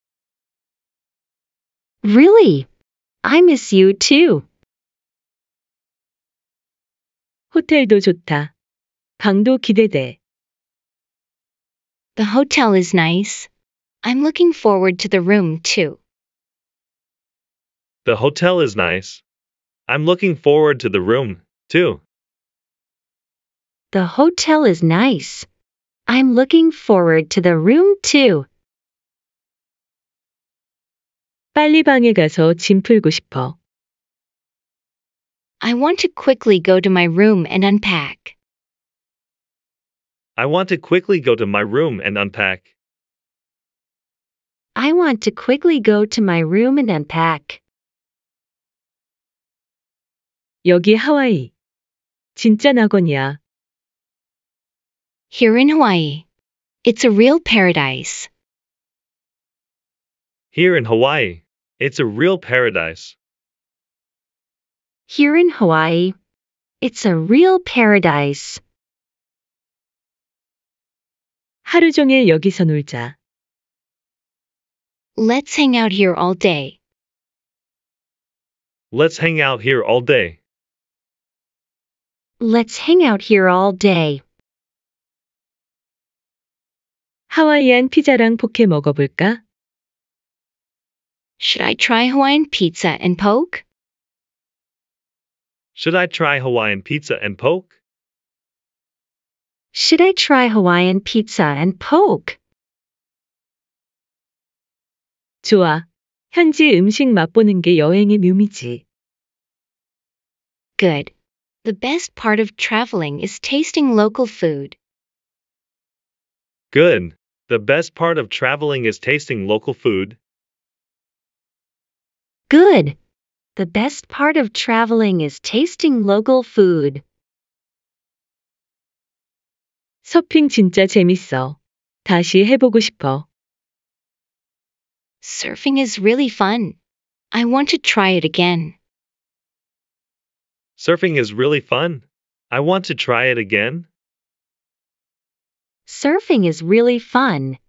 Really? I miss you too. 호텔도 좋다. 방도 기대돼. The hotel is nice. I'm looking forward to the room too. The hotel is nice. I'm looking forward to the room, too. The hotel is nice. I'm looking forward to the room, too. 빨리 방에 가서 짐 풀고 싶어. I want to quickly go to my room and unpack. I want to quickly go to my room and unpack. I want to quickly go to my room and unpack. 여기 하와이. 진짜 낙원이야. Here in Hawaii. It's a real paradise. Here in Hawaii. It's a real paradise. Here in Hawaii. It's a real paradise. 하루 종일 여기서 놀자. Let's hang out here all day. Let's hang out here all day. Let's hang out here all day. 하와이안 피자랑 포케 먹어볼까? Should I try Hawaiian pizza and poke? Should I try Hawaiian pizza and poke? Should I try Hawaiian pizza and poke? 좋아. 현지 음식 맛보는 게 여행의 묘미지. Good. The best part of traveling is tasting local food. Good. The best part of traveling is tasting local food. Good. The best part of traveling is tasting local food. 서핑 진짜 재밌어. 다시 해보고 싶어. Surfing is really fun. I want to try it again. Surfing is really fun. I want to try it again. Surfing is really fun.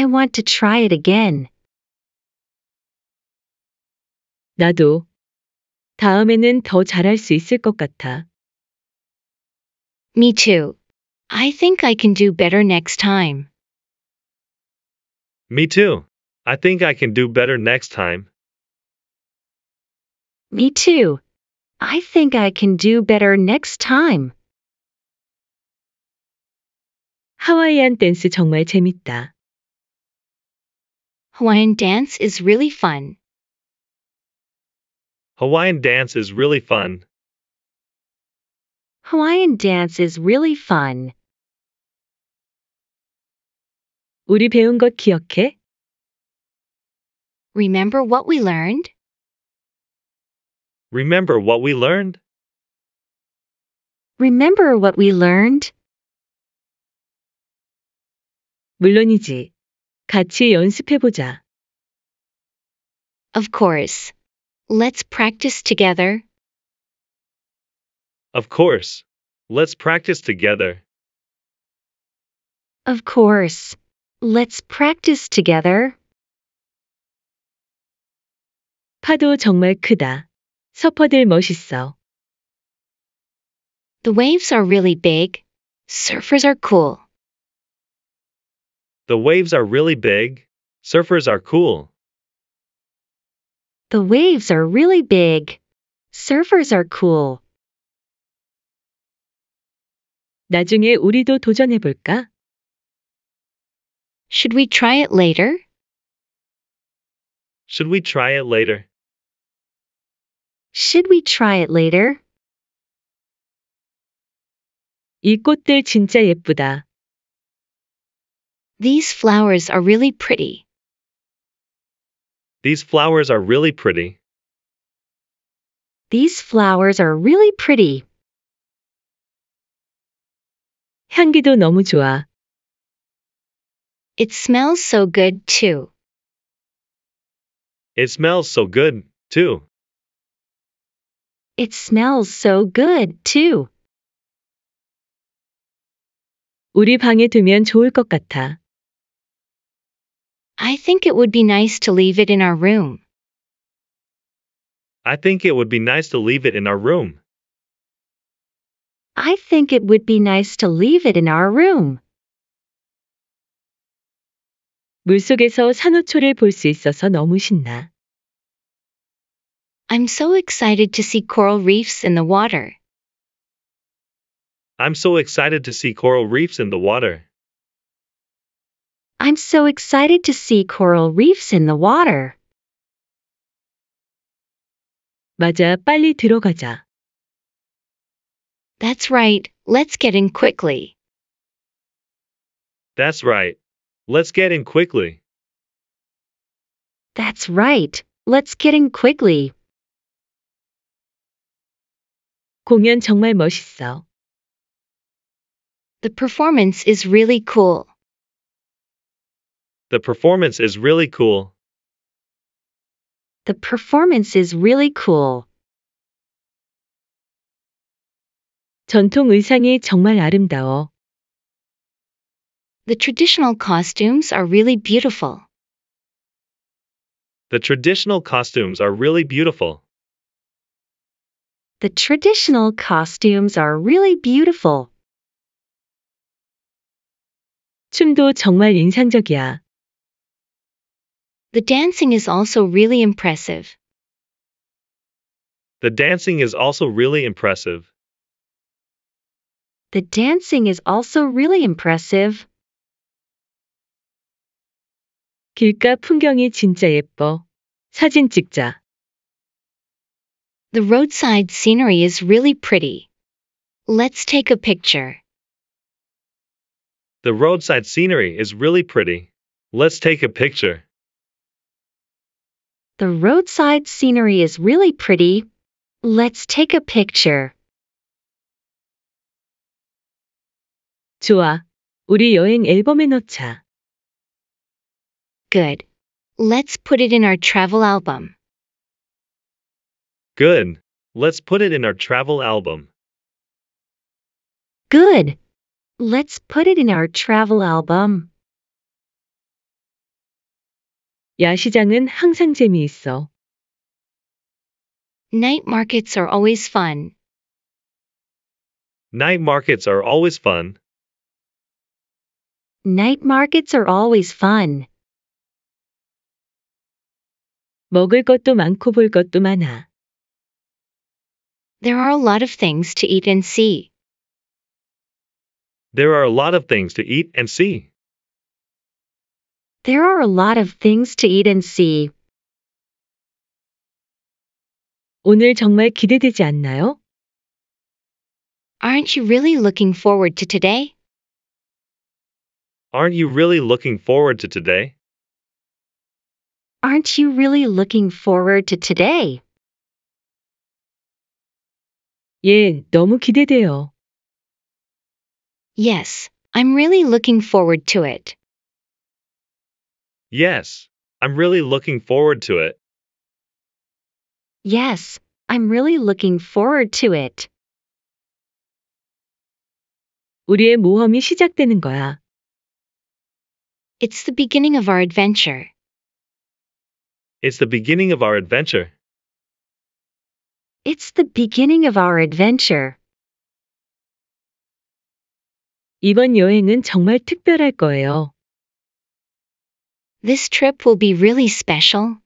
I want to try it again. 나도 다음에는 더 잘할 수 있을 것 같아. Me too. I think I can do better next time. Me too. I think I can do better next time. Me too. I think I can do better next time. 하와이안 댄스 정말 재밌다. Hawaiian dance is really fun. Hawaiian dance is really fun. Hawaiian dance is really fun. 우리 배운 것 기억해? Remember what we learned? Remember what we learned? Remember what we learned? 물론이지. 같이 연습해 보자. Of course. Let's practice together. Of course. Let's practice together. Of course. Let's practice together. 파도 정말 크다. 서퍼들 멋있어. The waves are really big. Surfers are cool. The waves are really big. Surfers are cool. The waves are really big. Surfers are cool. 나중에 우리도 도전해 볼까? Should we try it later? Should we try it later? Should we try it later? 이 꽃들 진짜 예쁘다. These flowers are really pretty. These flowers are really pretty. These flowers are really pretty. 향기도 너무 좋아. It smells so good too. It smells so good, too. It smells so good, too. 우리 방에 두면 좋을 것 같아. I think it would be nice to leave it in our room. I think it would be nice to leave it in our room. I think it would be nice to leave it in our room. 물속에서 산호초를 볼 있어서 너무 신나. I'm so excited to see coral reefs in the water. I'm so excited to see coral reefs in the water. I'm so excited to see coral reefs in the water. 맞아, 빨리 들어가자. That's right, let's get in quickly. That's right. Let's get in quickly. That's right, let's get in quickly. 공연 정말 멋있어. The performance is really cool. The performance is really cool. The performance is really cool. 전통 의상이 정말 아름다워. The traditional costumes are really beautiful. The traditional costumes are really beautiful. The traditional costumes are really beautiful. 춤도 정말 인상적이야. The dancing is also really impressive. The dancing is also really impressive. The dancing is also really impressive. 길가 풍경이 진짜 예뻐. 사진 찍자. The roadside scenery is really pretty. Let's take a picture. The roadside scenery is really pretty. Let's take a picture. The roadside scenery is really pretty. Let's take a picture. 좋아. 우리 여행 앨범에 넣자. Good. Let's put it in our travel album. Good. Let's put it in our travel album. Good. Let's put it in our travel album. 야시장은 항상 재미있어. Night markets are always fun. Night markets are always fun. Night markets are always fun. 먹을 것도 많고 볼 것도 많아. There are a lot of things to eat and see. There are a lot of things to eat and see. There are a lot of things to eat and see. 오늘 정말 기대되지 않나요? Aren't you really looking forward to today? Aren't you really looking forward to today? Aren't you really looking forward to today? 예, 너무 기대돼요. Yes, I'm really looking forward to it. Yes, I'm really looking forward to it. Yes, I'm really looking forward to it. 우리의 모험이 시작되는 거야. It's the beginning of our adventure. It's the beginning of our adventure. It's the beginning of our adventure. 이번 여행은 정말 특별할 거예요. This trip will be really special.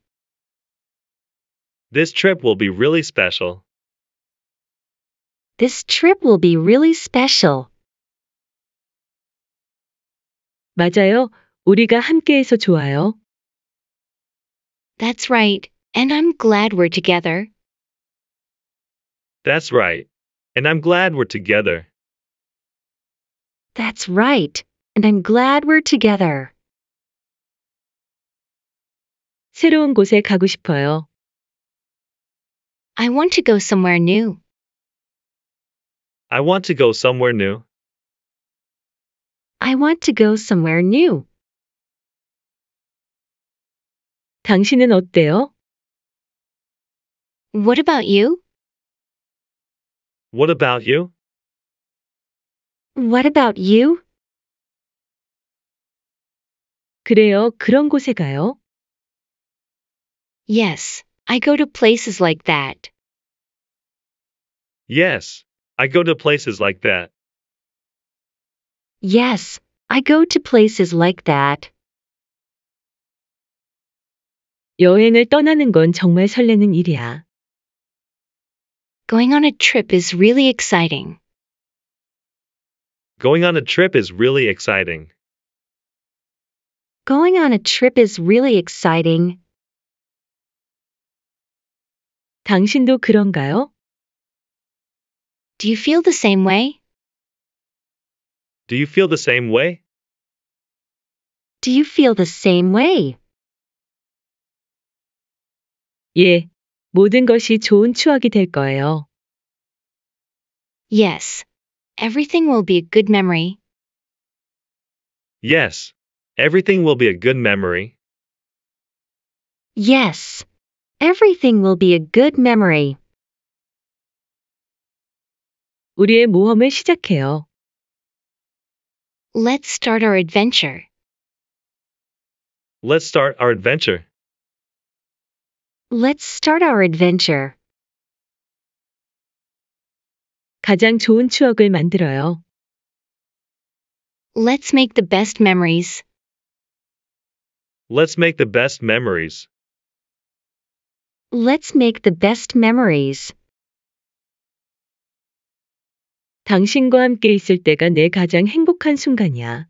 This trip will be really special. This trip will be really special. 맞아요. 우리가 함께해서 좋아요. That's right. And I'm glad we're together. That's right. And I'm glad we're together. That's right. And I'm glad we're together. 새로운 곳에 가고 싶어요. I want to go somewhere new. I want to go somewhere new. I want to go somewhere new. 당신은 어때요? What about you? What about you? What about you? 그래요, 그런 곳에 가요. Yes, I go to places like that. Yes, I go to places like that. Yes, I go to places like that. 여행을 떠나는 건 정말 설레는 일이야. Going on a trip is really exciting. Going on a trip is really exciting. Going on a trip is really exciting. 당신도 그런가요? Do you feel the same way? Do you feel the same way? Do you feel the same way? 예, 모든 것이 좋은 추억이 될 거예요. Yes. Everything will be a good memory. Yes. Everything will be a good memory. Yes. Everything will be a good memory. 우리의 모험을 시작해요. Let's start our adventure. Let's start our adventure. Let's start our adventure. 가장 좋은 추억을 만들어요. Let's make the best memories. Let's make the best memories. Let's make the best memories. 당신과 함께 있을 때가 내 가장 행복한 순간이야.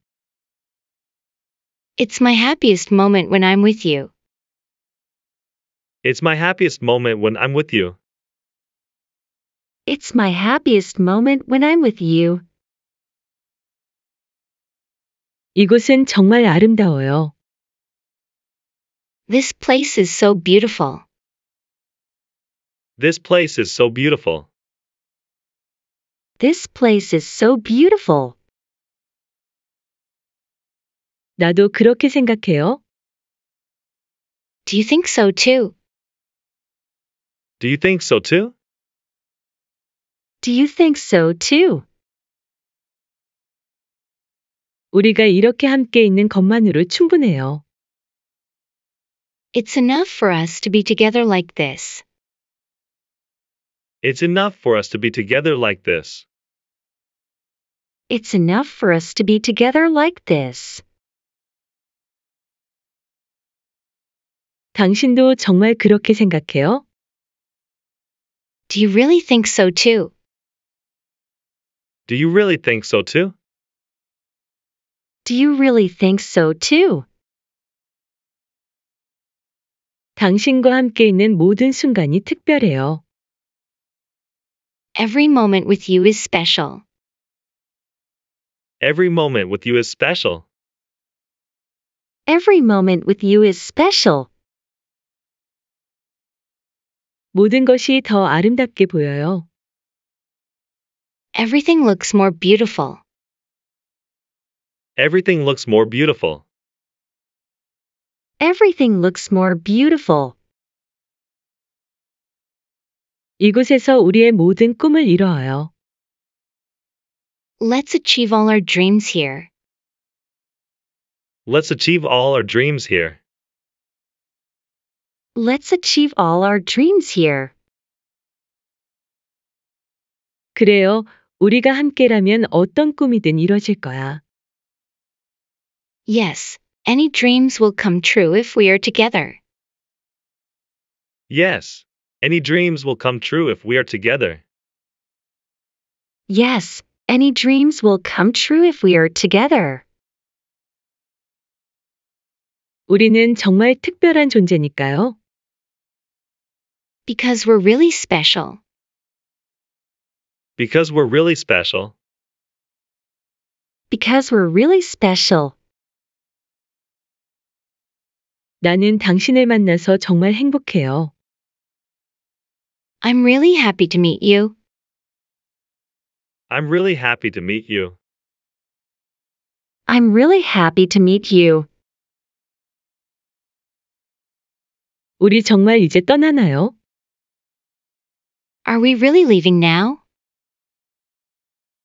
It's my happiest moment when I'm with you. It's my happiest moment when I'm with you. It's my happiest moment when I'm with you. 이곳은 정말 아름다워요. This place is so beautiful. This place is so beautiful. This place is so beautiful. 나도 그렇게 생각해요. Do you think so too? Do you think so too? Do you think so too? 우리가 이렇게 함께 있는 것만으로 충분해요. It's enough for us to be together like this. It's enough for us to be together like this. It's enough for us to be together like this. 당신도 정말 그렇게 생각해요? Do you really think so too? Do you really think so too? Do you really think so too? 당신과 함께 있는 모든 순간이 특별해요. Every moment with you is special. Every moment with you is special. Every moment with you is special. 모든 것이 더 아름답게 보여요. Everything looks more beautiful. Everything looks more beautiful. Everything looks more beautiful. 이곳에서 우리의 모든 꿈을 이뤄요. Let's achieve all our dreams here. Let's achieve all our dreams here. Let's achieve all our dreams here. 그래요. 우리가 함께라면 어떤 꿈이든 이루어질 거야. Yes, any dreams will come true if we are together. Yes, any dreams will come true if we are together. Yes, any dreams will come true if we are together. 우리는 정말 특별한 존재니까요. Because we're really special. Because we're really special. Because we're really special. 나는 당신을 만나서 정말 행복해요. I'm really happy to meet you. I'm really happy to meet you. I'm really happy to meet you. 우리 정말 이제 떠나나요? Are we really leaving now?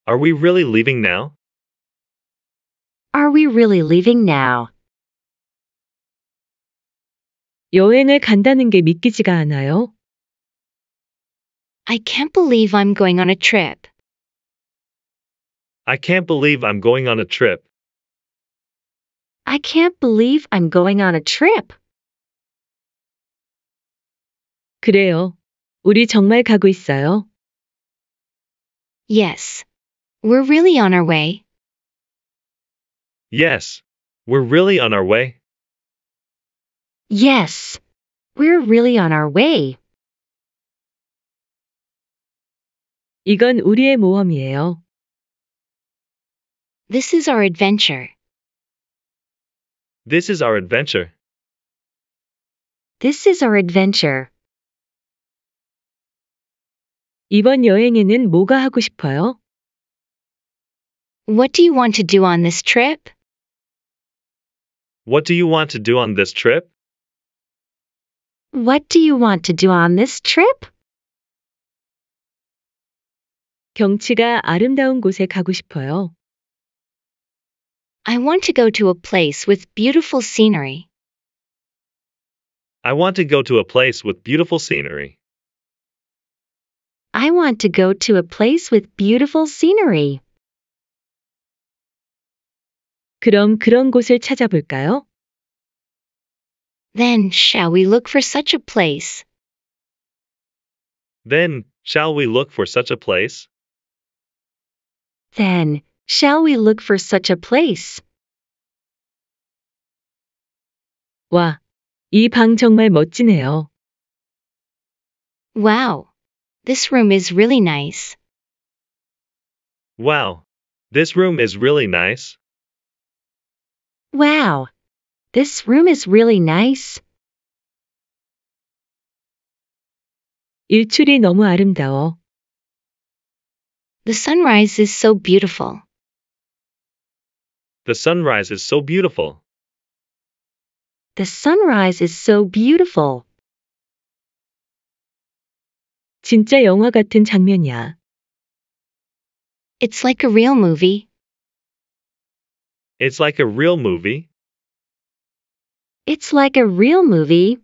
Are we really leaving now? Are we really leaving now? 여행을 간다는 게 믿기지가 않아요. I can't believe I'm going on a trip. I can't believe I'm going on a trip. I can't believe I'm going on a trip. 그래요. 우리 정말 가고 있어요. Yes. We're really on our way. Yes. We're really on our way. Yes. We're really on our way. 이건 우리의 모험이에요. This is our adventure. This is our adventure. This is our adventure. 이번 여행에는 뭐가 하고 싶어요? What do you want to do on this trip? What do you want to do on this trip? What do you want to do on this trip? 경치가 아름다운 곳에 가고 싶어요. I want to go to a place with beautiful scenery. I want to go to a place with beautiful scenery. I want to go to a place with beautiful scenery. 그럼 그런 곳을 찾아볼까요? Then shall we look for such a place? Then, shall we look for such a place? Then, shall we look for such a place? 와, 이 정말 멋지네요. Wow, this room is really nice. Wow. This room is really nice. Wow. This room is really nice. 일출이 너무 아름다워. The sunrise is so beautiful. The sunrise is so beautiful. The sunrise is so beautiful. 진짜 영화 같은 장면이야. It's like a real movie. It's like a real movie. It's like a real movie.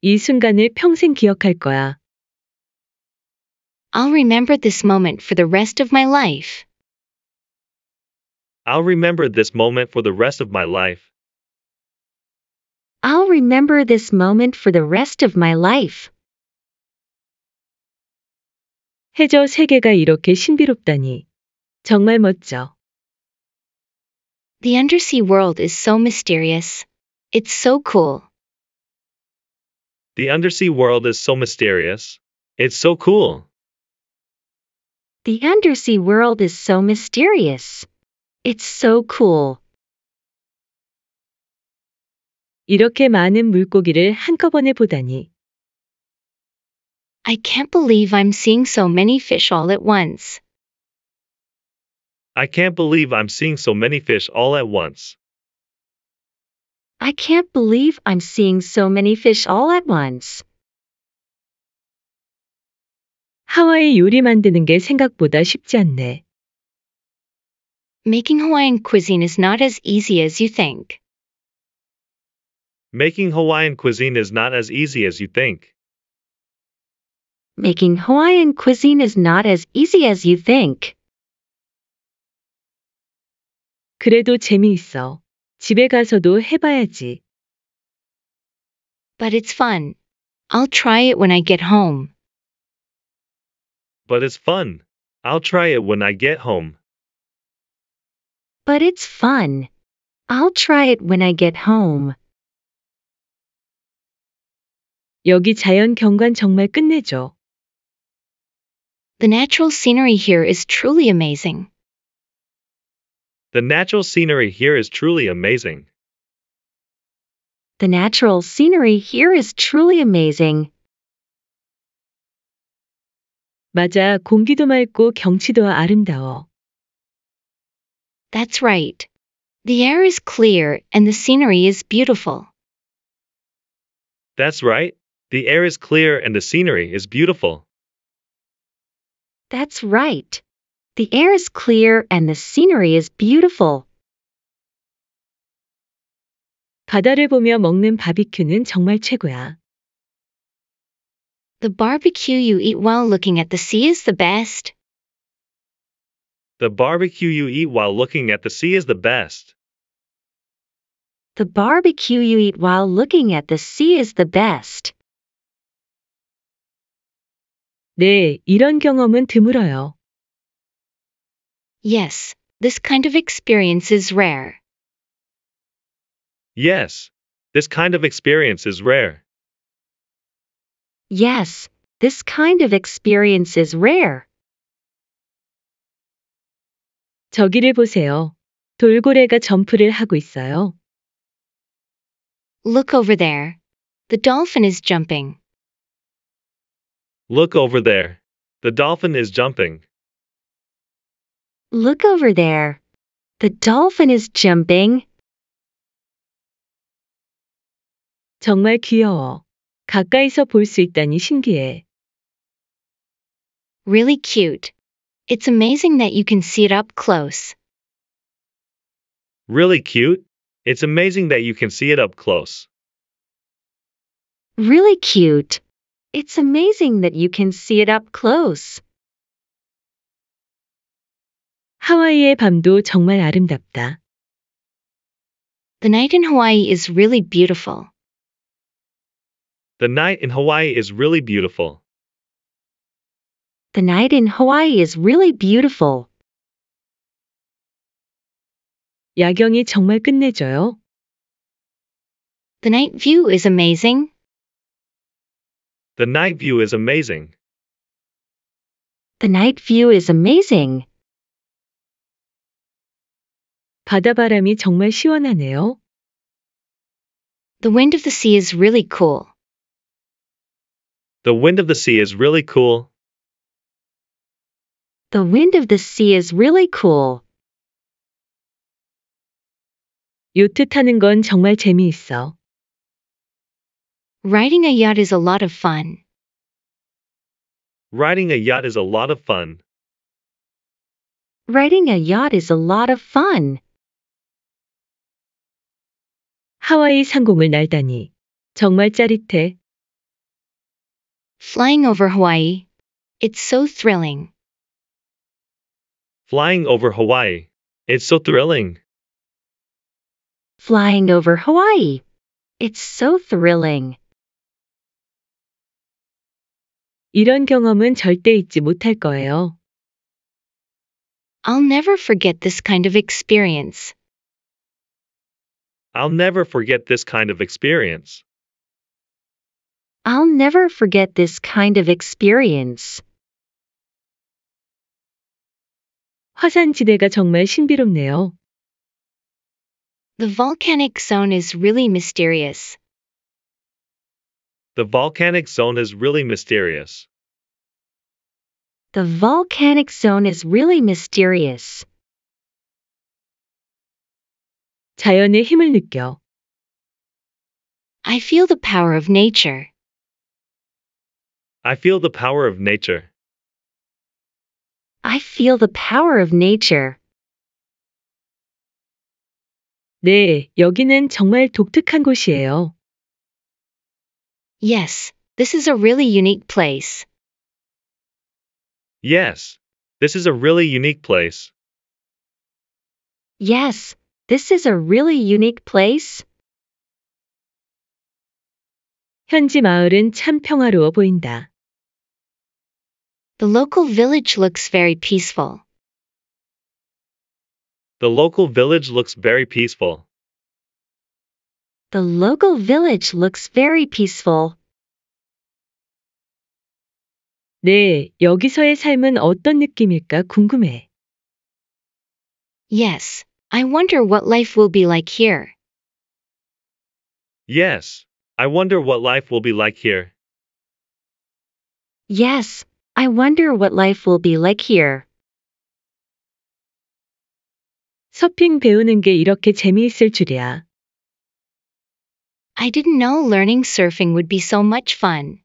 이 순간을 평생 기억할 거야. I'll remember this moment for the rest of my life. I'll remember this moment for the rest of my life. I'll remember this moment for the rest of my life. 해저 세계가 이렇게 신비롭다니. 정말 멋져. The undersea world is so mysterious. It's so cool. The undersea world is so mysterious. It's so cool. The undersea world is so mysterious. It's so cool. 이렇게 많은 물고기를 한꺼번에 보다니. I can't believe I'm seeing so many fish all at once. I can't believe I'm seeing so many fish all at once. I can't believe I'm seeing so many fish all at once. 하와이 요리 만드는 게 생각보다 쉽지 않네. Making Hawaiian cuisine is not as easy as you think. Making Hawaiian cuisine is not as easy as you think. Making Hawaiian cuisine is not as easy as you think. 그래도 재미있어. 집에 가서도 해봐야지. But it's fun. I'll try it when I get home. But it's fun. I'll try it when I get home. But it's fun. I'll try it when I get home. 여기 자연 경관 정말 끝내줘. The natural scenery here is truly amazing. The natural scenery here is truly amazing. The natural scenery here is truly amazing. 맞아, 공기도 맑고 경치도 아름다워. That's right. The air is clear and the scenery is beautiful. That's right. The air is clear and the scenery is beautiful. That's right. The air is clear and the scenery is beautiful. 바다를 보며 먹는 바비큐는 정말 최고야. The barbecue you eat while looking at the sea is the best. The barbecue you eat while looking at the sea is the best. The barbecue you eat while looking at the sea is the best. 네, 이런 경험은 드물어요. Yes, this kind of experience is rare. Yes, this kind of experience is rare. Yes, this kind of experience is rare. 저기를 보세요. 돌고래가 점프를 하고 있어요. Look over there. The dolphin is jumping. Look over there. The dolphin is jumping. Look over there. The dolphin is jumping. 정말 귀여워. 가까이서 볼 수 있다니 신기해. Really cute. It's amazing that you can see it up close. Really cute? It's amazing that you can see it up close. Really cute. It's amazing that you can see it up close. 하와이의 밤도 정말 아름답다. The night in Hawaii is really beautiful. The night in Hawaii is really beautiful. The night in Hawaii is really beautiful. 야경이 정말 끝내줘요. The night view is amazing. The night view is amazing. The night view is amazing. 바다바람이 정말 시원하네요. The wind of the sea is really cool. The wind of the sea is really cool. The wind of the sea is really cool. 요트 타는 건 정말 재미있어. Riding a yacht is a lot of fun. Riding a yacht is a lot of fun. Riding a yacht is a lot of fun. 하와이 상공을 날다니 정말 짜릿해. Flying over Hawaii. It's so thrilling. Flying over Hawaii. It's so thrilling. Flying over Hawaii. It's so thrilling. 이런 경험은 절대 잊지 못할 거예요. I'll never forget this kind of experience. I'll never forget this kind of experience. I'll never forget this kind of experience. 정말 신비롭네요. The volcanic zone is really mysterious. The volcanic zone is really mysterious. The volcanic zone is really mysterious. 자연의 힘을 느껴. I feel the power of nature. I feel the power of nature. I feel the power of nature. 네, 여기는 정말 독특한 곳이에요. Yes, this is a really unique place. Yes, this is a really unique place. Yes, this is a really unique place. 현지 마을은 참 평화로워 보인다. The local village looks very peaceful. The local village looks very peaceful. The local village looks very peaceful. 네, 여기서의 삶은 어떤 느낌일까 궁금해. Yes, I wonder what life will be like here. Yes, I wonder what life will be like here. Yes, I wonder what life will be like here. 서핑 배우는 게 이렇게 재미있을 줄이야. I didn't know learning surfing would be so much fun.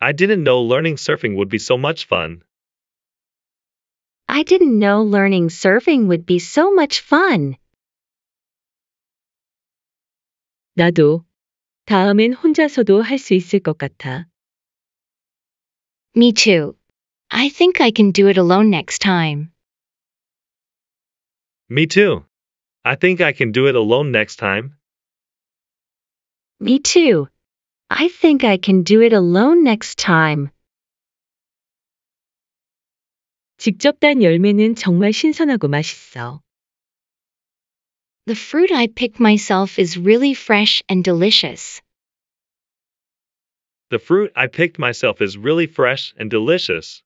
I didn't know learning surfing would be so much fun. I didn't know learning surfing would be so much fun. 나도 다음엔 혼자서도 있을 것 같아. Me too. I think I can do it alone next time. Me too. I think I can do it alone next time. Me too. I think I can do it alone next time. 직접 딴 열매는 정말 신선하고 맛있어. The fruit I picked myself is really fresh and delicious. The fruit I picked myself is really fresh and delicious.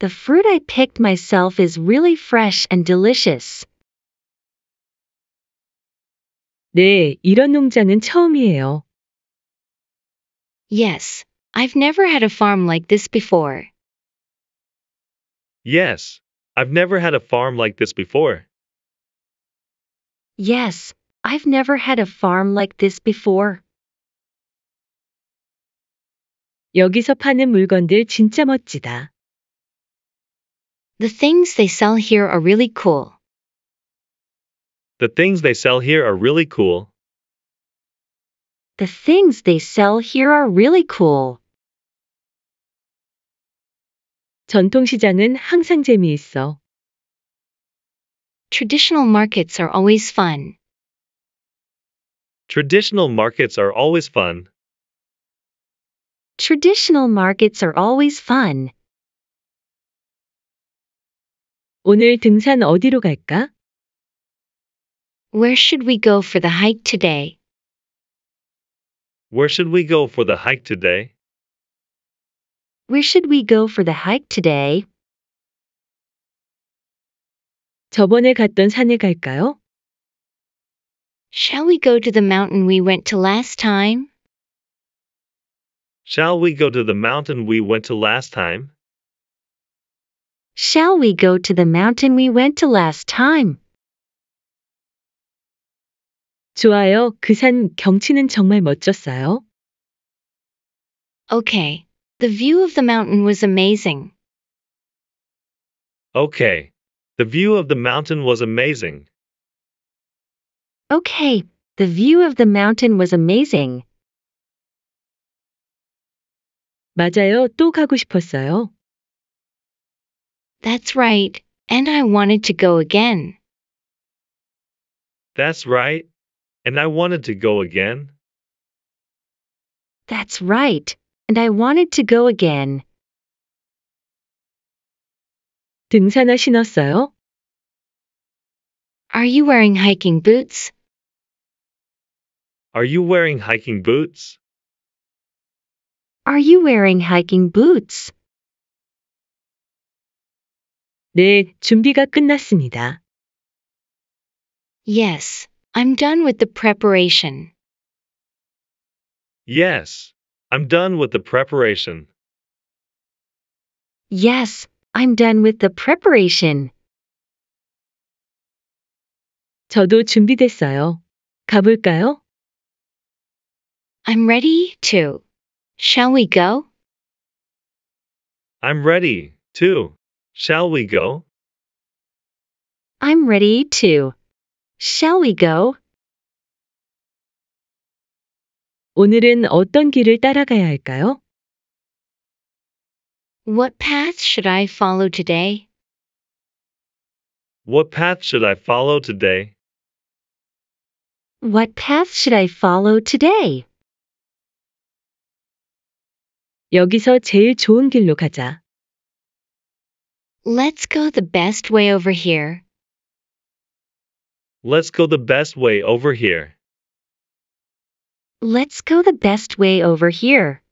The fruit I picked myself is really fresh and delicious. 네, 이런 농장은 처음이에요. Yes, I've never had a farm like this before. Yes, I've never had a farm like this before. Yes, I've never had a farm like this before. 여기서 파는 물건들 진짜 멋지다. The things they sell here are really cool. The things they sell here are really cool. The things they sell here are really cool. 전통시장은 항상 재미있어. Traditional markets are always fun. Traditional markets are always fun. Traditional markets are always fun. 오늘 등산 어디로 갈까? Where should we go for the hike today? Where should we go for the hike today? Where should we go for the hike today? 저번에 갔던 산에 갈까요? Shall we go to the mountain we went to last time? Shall we go to the mountain we went to last time? Shall we go to the mountain we went to last time? 좋아요. 그 산 경치는 정말 멋졌어요. Okay. The view of the mountain was amazing. Okay. The view of the mountain was amazing. Okay. The view of the mountain was amazing. 맞아요. 또 가고 싶었어요. That's right. And I wanted to go again. That's right and I wanted to go again. That's right, and I wanted to go again. 등산화 신었어요? Are you wearing hiking boots? Are you wearing hiking boots? Are you wearing hiking boots? 네, 준비가 끝났습니다. Yes, I'm done with the preparation. Yes, I'm done with the preparation. Yes, I'm done with the preparation. 저도 준비됐어요. 가볼까요? I'm ready to. Shall we go? I'm ready to. Shall we go? I'm ready to. Shall we go? 오늘은 어떤 길을 따라가야 할까요? What path should I follow today? What path should I follow today? What path should I follow today? 여기서 제일 좋은 길로 가자. Let's go the best way over here. Let's go the best way over here. Let's go the best way over here.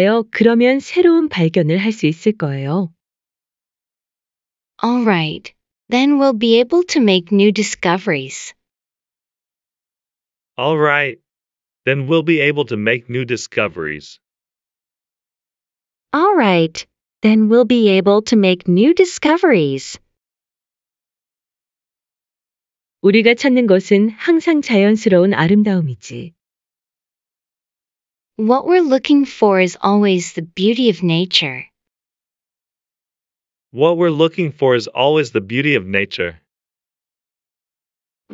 좋아요. 그러면 새로운 발견을 할 수 있을 거예요. All right. Then we'll be able to make new discoveries. All right. Then we'll be able to make new discoveries. All right. Then we'll be able to make new discoveries. 우리가 찾는 것은 항상 자연스러운 아름다움이지. What we're looking for is always the beauty of nature. What we're looking for is always the beauty of nature.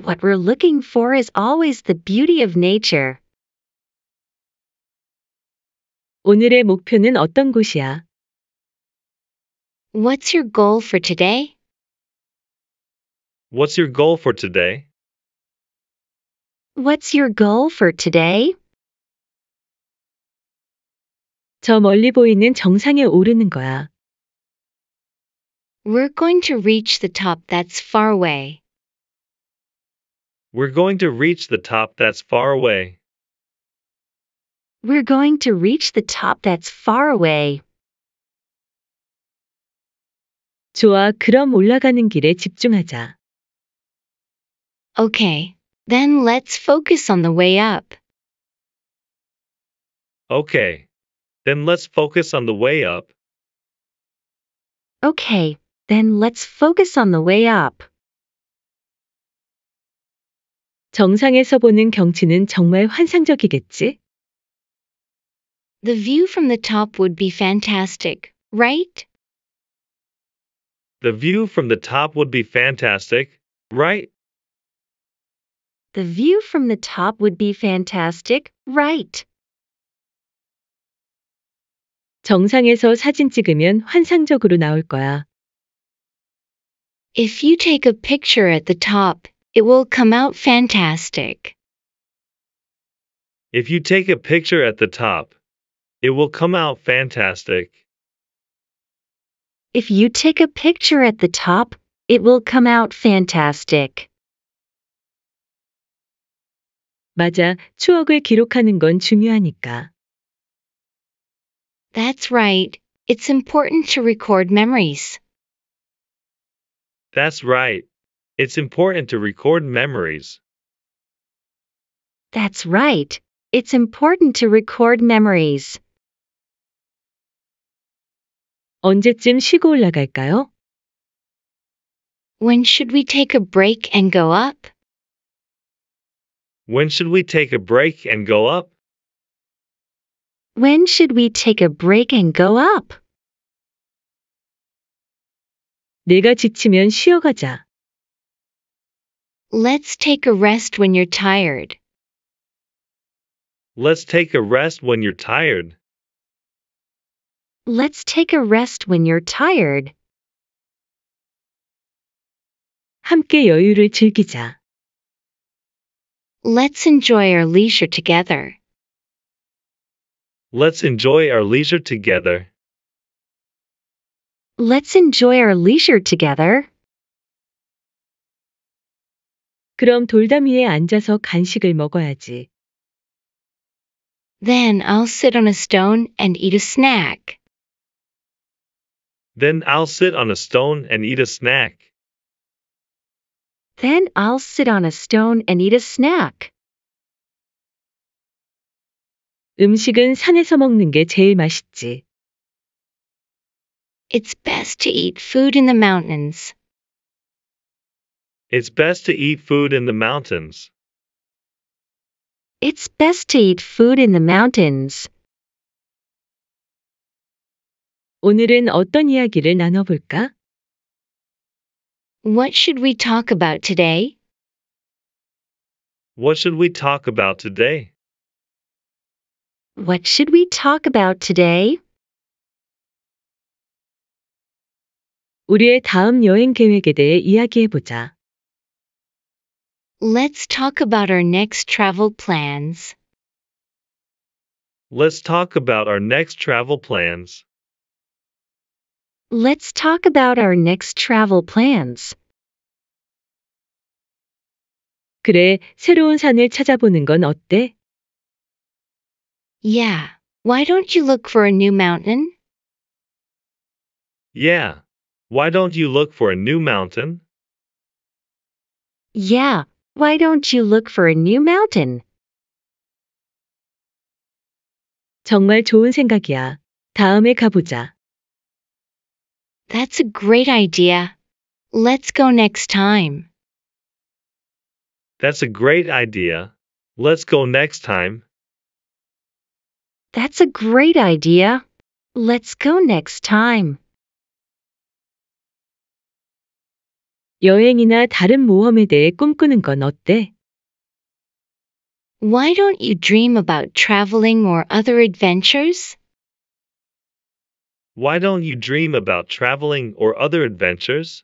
What we're looking for is always the beauty of nature. 오늘의 목표는 어떤 곳이야? What's your goal for today? What's your goal for today? What's your goal for today? 저 멀리 보이는 정상에 오르는 거야. We're going to reach the top that's far away. We're going to reach the top that's far away. We're going to reach the top that's far away. 좋아, 그럼 올라가는 길에 집중하자. Okay, then let's focus on the way up. Okay, then let's focus on the way up. Okay, then let's focus on the way up. 정상에서 보는 경치는 정말 환상적이겠지? The view from the top would be fantastic, right? The view from the top would be fantastic, right? The view from the top would be fantastic, right? 정상에서 사진 찍으면 환상적으로 나올 거야. If you take a picture at the top, it will come out fantastic. If you take a picture at the top, it will come out fantastic. If you take a picture at the top, it will come out fantastic. 맞아, 추억을 기록하는 건 중요하니까. That's right. It's important to record memories. That's right. It's important to record memories. That's right. It's important to record memories. 언제쯤 쉬고 올라갈까요? When should we take a break and go up? When should we take a break and go up? When should we take a break and go up? 내가 지치면 쉬어가자. Let's take a rest when you're tired. Let's take a rest when you're tired. Let's take a rest when you're tired. 함께 여유를 즐기자. Let's enjoy our leisure together. Let's enjoy our leisure together. Let's enjoy our leisure together. 그럼 돌담 위에 앉아서 간식을 먹어야지. Then I'll sit on a stone and eat a snack. Then I'll sit on a stone and eat a snack. Then I'll sit on a stone and eat a snack. 음식은 산에서 먹는 게 제일 맛있지. It's best to eat food in the mountains. It's best to eat food in the mountains. It's best to eat food in the mountains. 오늘은 어떤 이야기를 나눠볼까? What should we talk about today? What should we talk about today? What should we talk about today? 우리의 다음 여행 계획에 대해 이야기해 보자. Let's talk about our next travel plans. Let's talk about our next travel plans. Let's talk about our next travel plans. 그래, 새로운 산을 찾아보는 건 어때? Yeah, why don't you look for a new mountain? Yeah, why don't you look for a new mountain? Yeah, why don't you look for a new mountain? 정말 좋은 생각이야. 다음에 가보자. That's a great idea. Let's go next time. That's a great idea. Let's go next time. That's a great idea. Let's go next time. 여행이나 다른 모험에 대해 꿈꾸는 건 어때? Why don't you dream about traveling or other adventures? Why don't you dream about traveling or other adventures?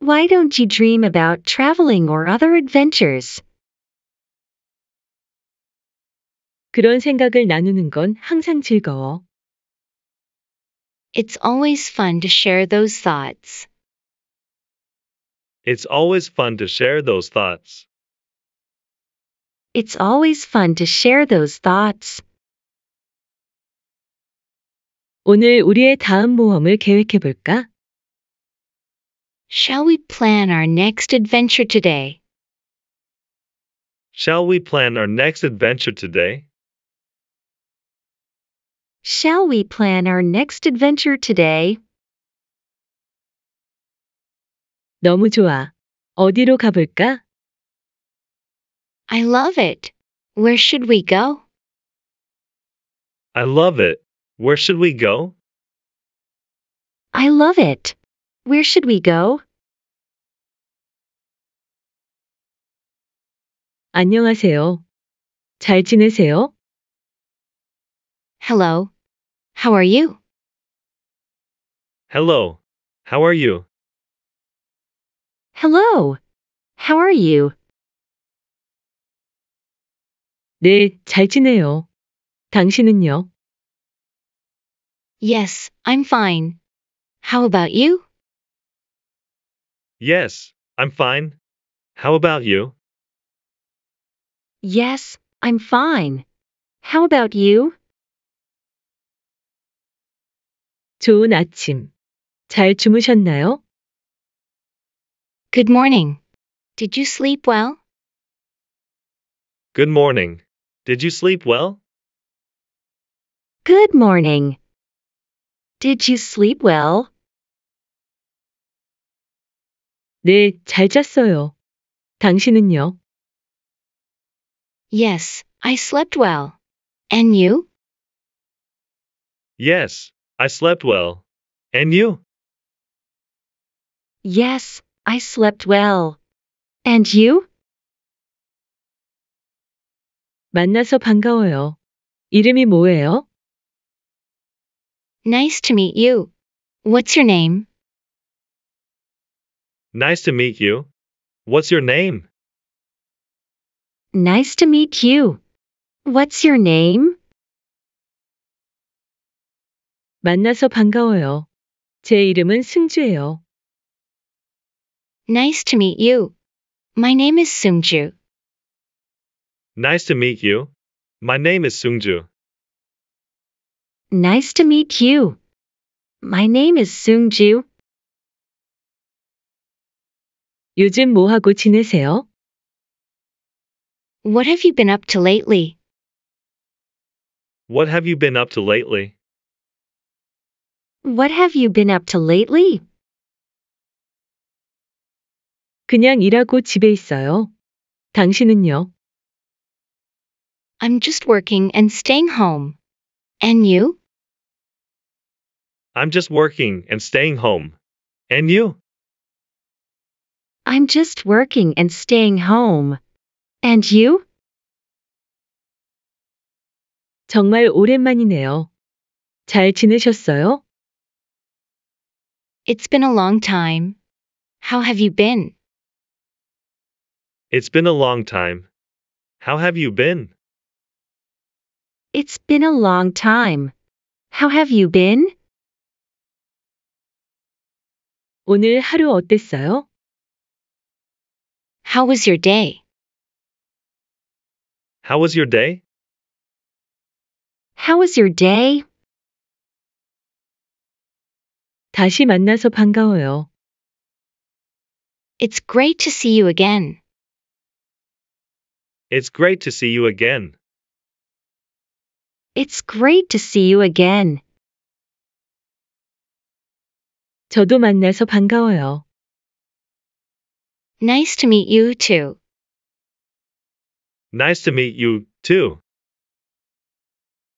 Why don't you dream about traveling or other adventures? 그런 생각을 나누는 건 항상 즐거워. It's always fun to share those thoughts. It's always fun to share those thoughts. It's always fun to share those thoughts. 오늘 우리의 다음 모험을 계획해 볼까? Shall we plan our next adventure today? Shall we plan our next adventure today? Shall we plan our next adventure today? 너무 좋아. 어디로 가볼까? I love it. Where should we go? I love it. Where should we go? I love it. Where should we go? 안녕하세요. 잘 지내세요? Hello. How are you? Hello. How are you? Hello. How are you? 네, 잘 지내요. 당신은요? Yes, I'm fine. How about you? Yes, I'm fine. How about you? Yes, I'm fine. How about you? 좋은 아침. 잘 주무셨나요? Good morning. Did you sleep well? Good morning. Did you sleep well? Good morning. Did you sleep well? 네, 잘 잤어요. 당신은요? Yes, I slept well. And you? Yes, I slept well. And you? Yes, I slept well. And you? 만나서 반가워요. 이름이 뭐예요? Nice to meet you. What's your name? Nice to meet you. What's your name? Nice to meet you. What's your name? 만나서 반가워요. 제 이름은 승주예요. Nice to meet you. My name is Sungju. Nice to meet you. My name is Sungju. Nice to meet you. My name is Seungju. 요즘 뭐 하고 지내세요? What have you been up to lately? What have you been up to lately? What have you been up to lately? 그냥 일하고 집에 있어요. 당신은요? I'm just working and staying home. And you? I'm just working and staying home. And you? I'm just working and staying home. And you? 정말 오랜만이네요. 잘 지내셨어요? It's been a long time. How have you been? It's been a long time. How have you been? It's been a long time. How have you been? 오늘 하루 어땠어요? How was your day? How was your day? How was your day? 다시 만나서 반가워요. It's great to see you again. It's great to see you again. It's great to see you again. 저도 만나서 반가워요. Nice to meet you too. Nice to meet you too.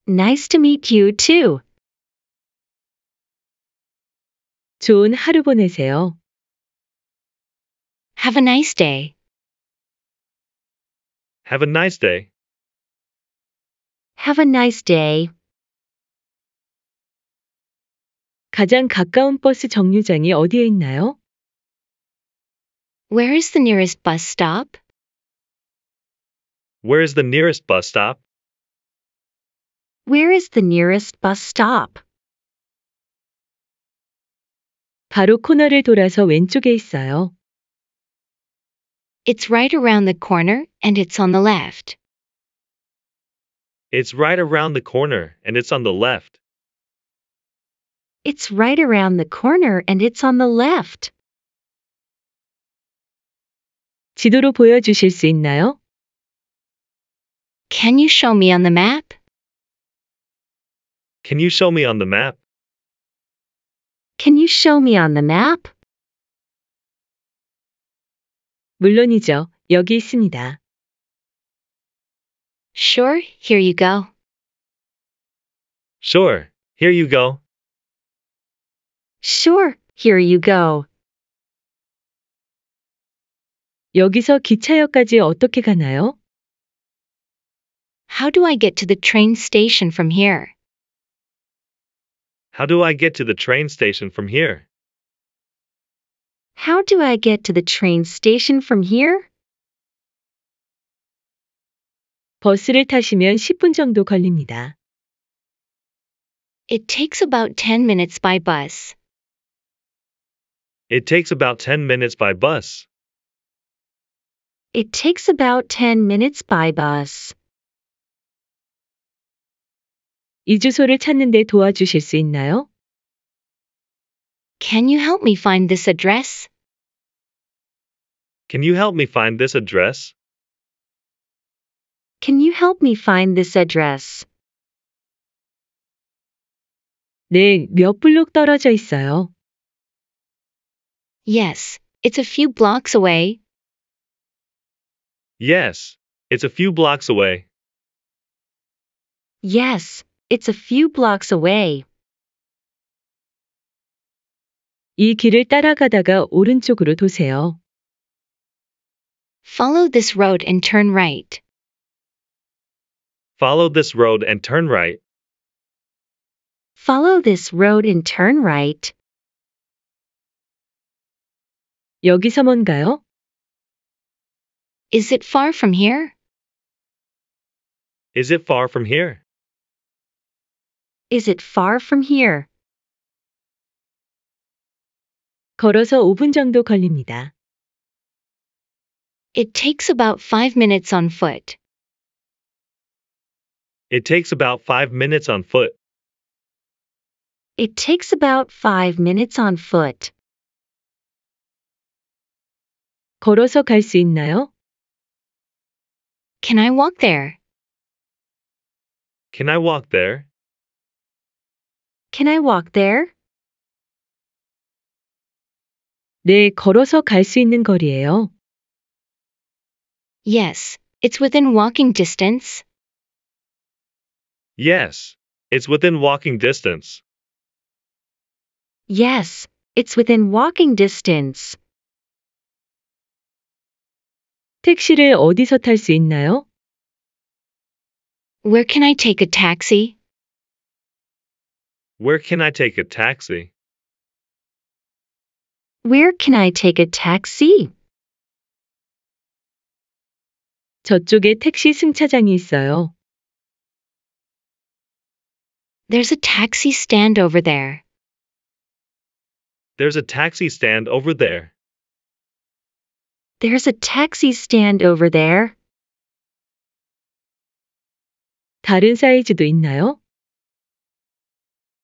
Nice to meet you too. 좋은 하루 보내세요. Have a nice day. Have a nice day. Have a nice day. 가장 가까운 버스 정류장이 어디에 있나요? Where is the nearest bus stop? Where is the nearest bus stop? Where is the nearest bus stop? 바로 코너를 돌아서 왼쪽에 있어요. It's right around the corner and it's on the left. It's right around the corner and it's on the left. It's right around the corner and it's on the left. 지도로 보여주실 수 있나요? Can you show me on the map? Can you show me on the map? Can you show me on the map? 물론이죠. 여기 있습니다. Sure, here you go. Sure, here you go. Sure, here you go. 여기서 기차역까지 어떻게 가나요? How do I get to the train station from here? How do I get to the train station from here? How do I get to the train station from here? 버스를 타시면 10분 정도 걸립니다. It takes about 10 minutes by bus. It takes about 10 minutes by bus. It takes about 10 minutes by bus. 이 주소를 찾는 데 도와주실 수 있나요? Can you help me find this address? Can you help me find this address? Can you help me find this address? 네, 몇 블록 떨어져 있어요? Yes, it's a few blocks away. Yes, it's a few blocks away. Yes, it's a few blocks away. 이 길을 따라가다가 오른쪽으로 도세요. Follow this road and turn right. Follow this road and turn right. Follow this road and turn right. 여기서 먼가요? Is it far from here? Is it far from here? Is it far from here? 걸어서 5분 정도 걸립니다. It takes about 5 minutes on foot. It takes about 5 minutes on foot. It takes about 5 minutes on foot. 걸어서 갈 있나요? Can I walk there? Can I walk there? Can I walk there? 네, 걸어서 갈 있는 거리예요. Yes, it's within walking distance. Yes, it's within walking distance. Yes, it's within walking distance. 택시를 어디서 있나요? Where can I take a taxi? Where can I take a taxi? Where can I take a taxi? 저쪽에 택시 승차장이 있어요. There's a taxi stand over there. There's a taxi stand over there. There's a taxi stand over there. 다른 사이즈도 있나요?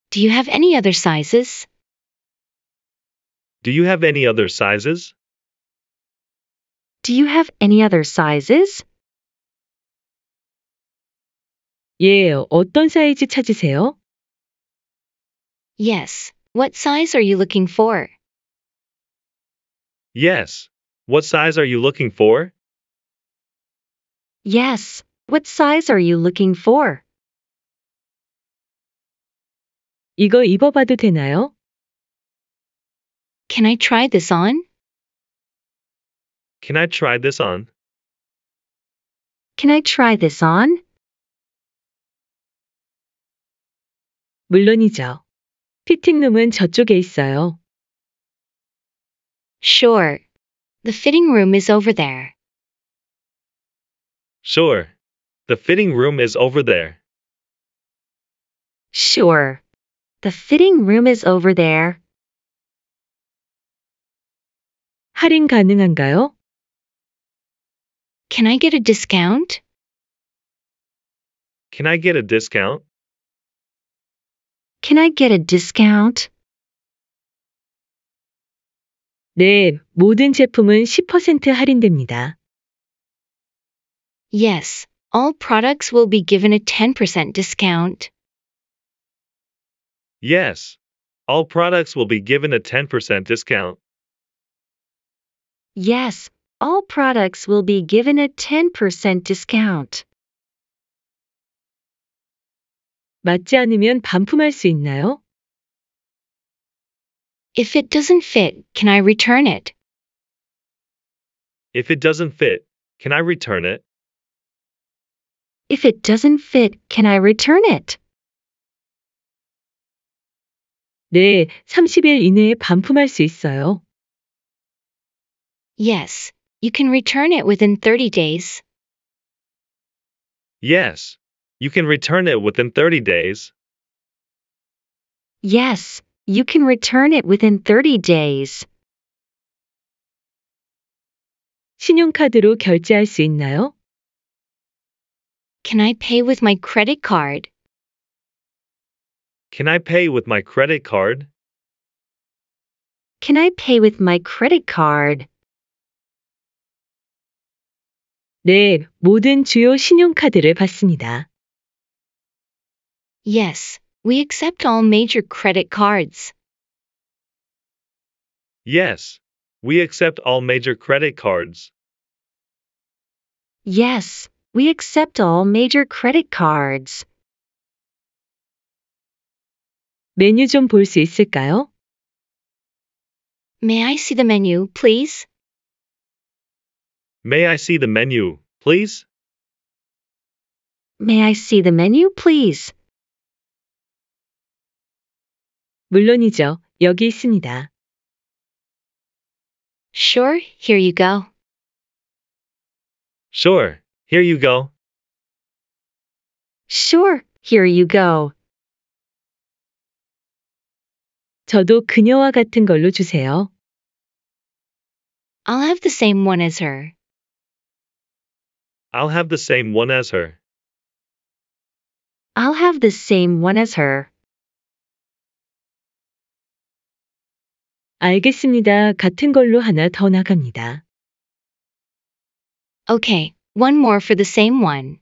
Do you have any other sizes? Do you have any other sizes? Do you have any other sizes? 예, 어떤 사이즈 찾으세요? Yes. What size are you looking for? Yes. What size are you looking for? Yes, what size are you looking for? 이거 입어봐도 되나요? Can I try this on? Can I try this on? Can I try this on? 물론이죠. 피팅룸은 저쪽에 있어요. Sure, the fitting room is over there. Sure. The fitting room is over there. Sure. The fitting room is over there. 할인 가능한가요? Can I get a discount? Can I get a discount? Can I get a discount? 네, 모든 제품은 10% 할인됩니다. Yes, all products will be given a 10% discount. Yes, all products will be given a 10% discount. Yes, all products will be given a 10% discount. 맞지 않으면 반품할 수 있나요? If it doesn't fit, can I return it? If it doesn't fit, can I return it? If it doesn't fit, can I return it? 네, 30일 이내에 반품할 수 있어요. Yes, you can return it within 30 days. Yes, you can return it within 30 days. Yes, you can return it within 30 days. 신용카드로 결제할 수 있나요? Can I pay with my credit card? Can I pay with my credit card? Can I pay with my credit card? 네, 모든 주요 신용카드를 받습니다. Yes, we accept all major credit cards. Yes, we accept all major credit cards. Yes, we accept all major credit cards. 메뉴 있을까요? May I see the menu, please? May I see the menu, please? May I see the menu, please? 물론이죠. 여기 있습니다. Sure, here you go. Sure, here you go. Sure, here you go. 저도 그녀와 같은 걸로 주세요. I'll have the same one as her. I'll have the same one as her. I'll have the same one as her. 알겠습니다. 같은 걸로 하나 더 나갑니다. Okay, one more for the same one.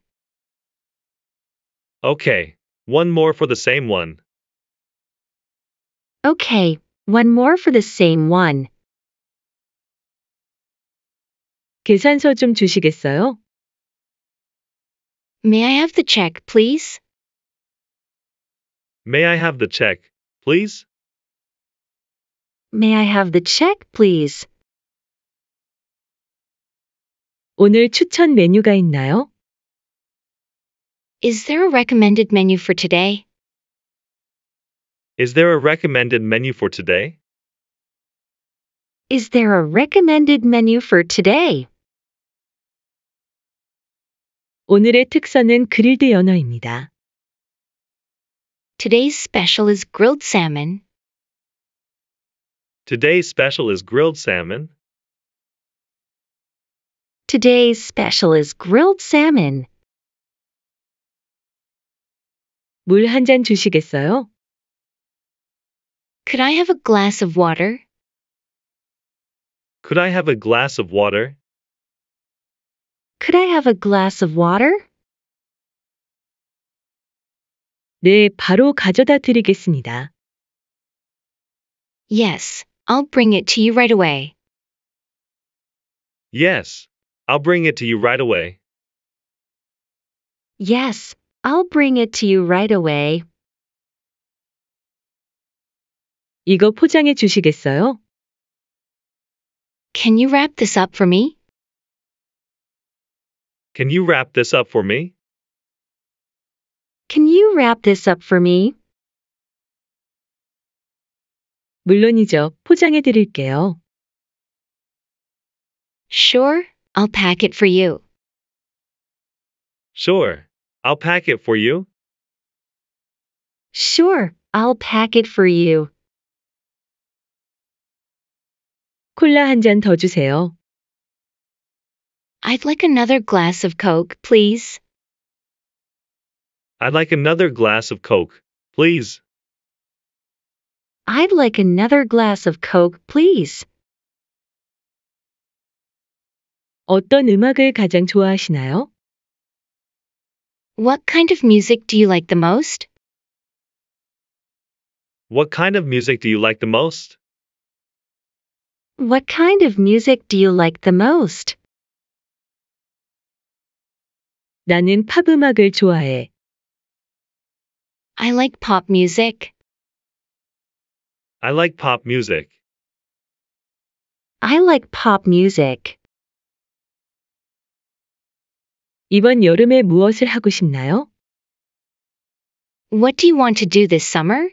Okay, one more for the same one. Okay, one more for the same one. 계산서 좀 주시겠어요? May I have the check, please? May I have the check, please? May I have the check, please? 오늘 추천 메뉴가 있나요? Is there a recommended menu for today? Is there a recommended menu for today? Is there a recommended menu for today? 오늘의 특선은 그릴드 연어입니다. Today's special is grilled salmon, Today's special is grilled salmon. Today's special is grilled salmon. 주시겠어요? Could I have a glass of water? Could I have a glass of water? Could I have a glass of water? 네, 바로 가져다 드리겠습니다. Yes, I'll bring it to you right away. Yes, I'll bring it to you right away. Yes, I'll bring it to you right away. 이거 포장해 주시겠어요? Can you wrap this up for me? Can you wrap this up for me? Can you wrap this up for me? 물론이죠. 포장해 드릴게요. Sure, I'll pack it for you. Sure, I'll pack it for you. Sure, I'll pack it for you. 콜라 한 잔 더 주세요. I'd like another glass of Coke, please. I'd like another glass of Coke, please. I'd like another glass of Coke, please. 어떤 음악을 가장 좋아하시나요? What kind of music do you like the most? What kind of music do you like the most? What kind of music do you like the most? 나는 팝 음악을 좋아해. I like pop music. I like pop music. I like pop music. 이번 여름에 무엇을 하고 싶나요? What do you want to do this summer?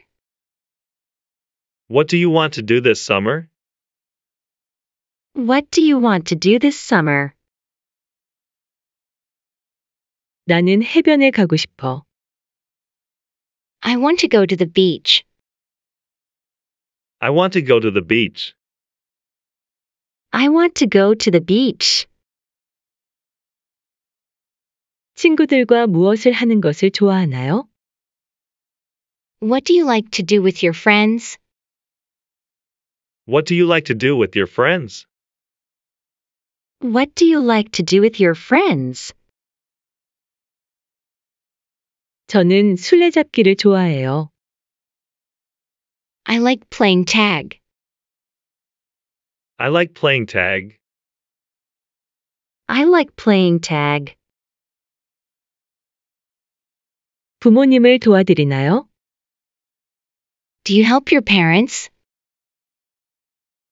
What do you want to do this summer? What do you want to do this summer? 나는 해변에 가고 싶어. I want to go to the beach. I want to go to the beach. I want to go to the beach. 친구들과 무엇을 하는 것을 좋아하나요? What do you like to do with your friends? What do you like to do with your friends? What do you like to do with your friends? 저는 술래잡기를 좋아해요. I like playing tag. I like playing tag. I like playing tag. 부모님을 도와드리나요? Do you help your parents?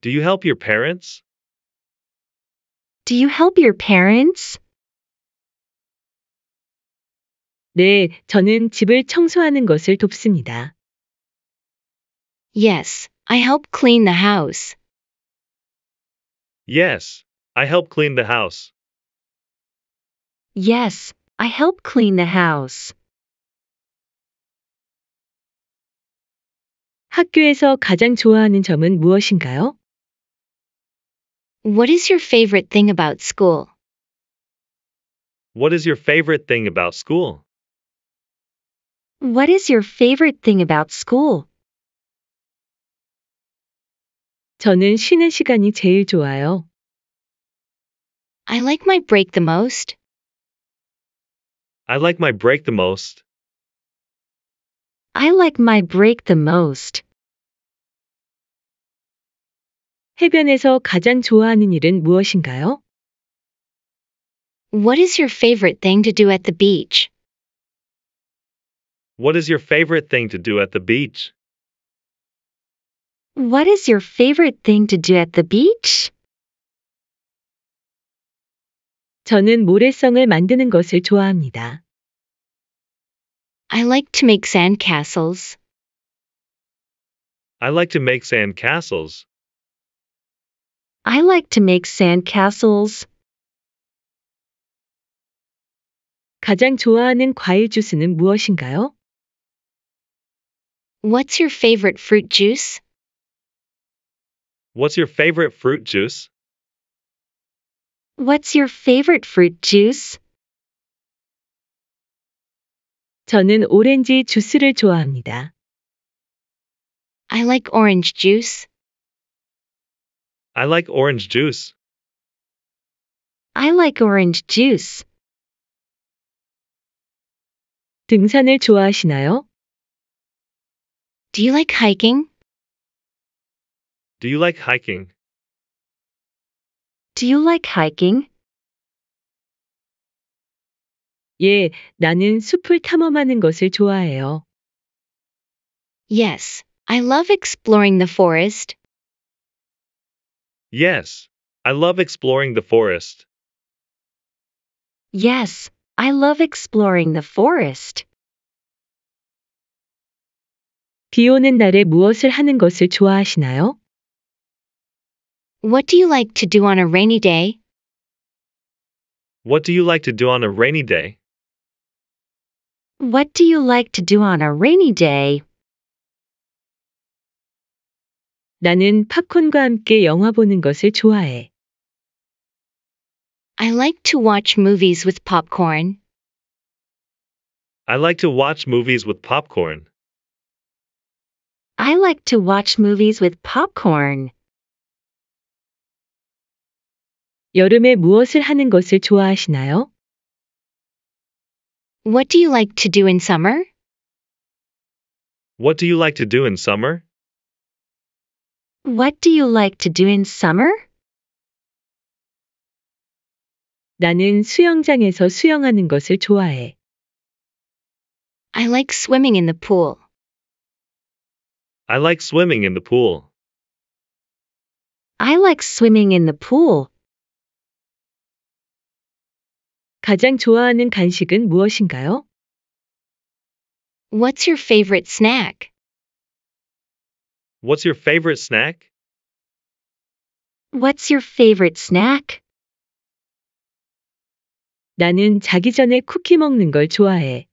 Do you help your parents? Do you help your parents? 네, 저는 집을 청소하는 것을 돕습니다. Yes, I help clean the house. Yes, I help clean the house. Yes, I help clean the house. 학교에서 가장 좋아하는 점은 무엇인가요? What is your favorite thing about school? What is your favorite thing about school? What is your favorite thing about school? 저는 쉬는 시간이 제일 좋아요. I like my break the most. I like my break the most. I like my break the most. 해변에서 가장 좋아하는 일은 무엇인가요? What is your favorite thing to do at the beach? What is your favorite thing to do at the beach? What is your favorite thing to do at the beach? 저는 모래성을 만드는 것을 좋아합니다. I like to make sandcastles. I like to make sandcastles. I like to make sandcastles. 가장 좋아하는 과일 주스는 무엇인가요? What's your favorite fruit juice? What's your favorite fruit juice? What's your favorite fruit juice? 저는 오렌지 주스를 좋아합니다. I like orange juice. I like orange juice. I like orange juice. 등산을 좋아하시나요? Do you like hiking? Do you like hiking? Do you like hiking? 예, 나는 숲을 탐험하는 것을 좋아해요. Yes, I love exploring the forest. Yes, I love exploring the forest. Yes, I love exploring the forest. 비 오는 날에 무엇을 하는 것을 좋아하시나요? What do you like to do on a rainy day? What do you like to do on a rainy day? What do you like to do on a rainy day? 나는 팝콘과 함께 영화 보는 것을 좋아해. I like to watch movies with popcorn. I like to watch movies with popcorn. I like to watch movies with popcorn. 여름에 무엇을 하는 것을 좋아하시나요? What do you like to do in summer? What do you like to do in summer? What do you like to do in summer? 나는 수영장에서 수영하는 것을 좋아해. I like swimming in the pool. I like swimming in the pool. I like swimming in the pool. 가장 좋아하는 간식은 무엇인가요? What's your favorite snack? What's your favorite snack? What's your favorite snack? 나는 자기 전에 쿠키 먹는 걸 좋아해.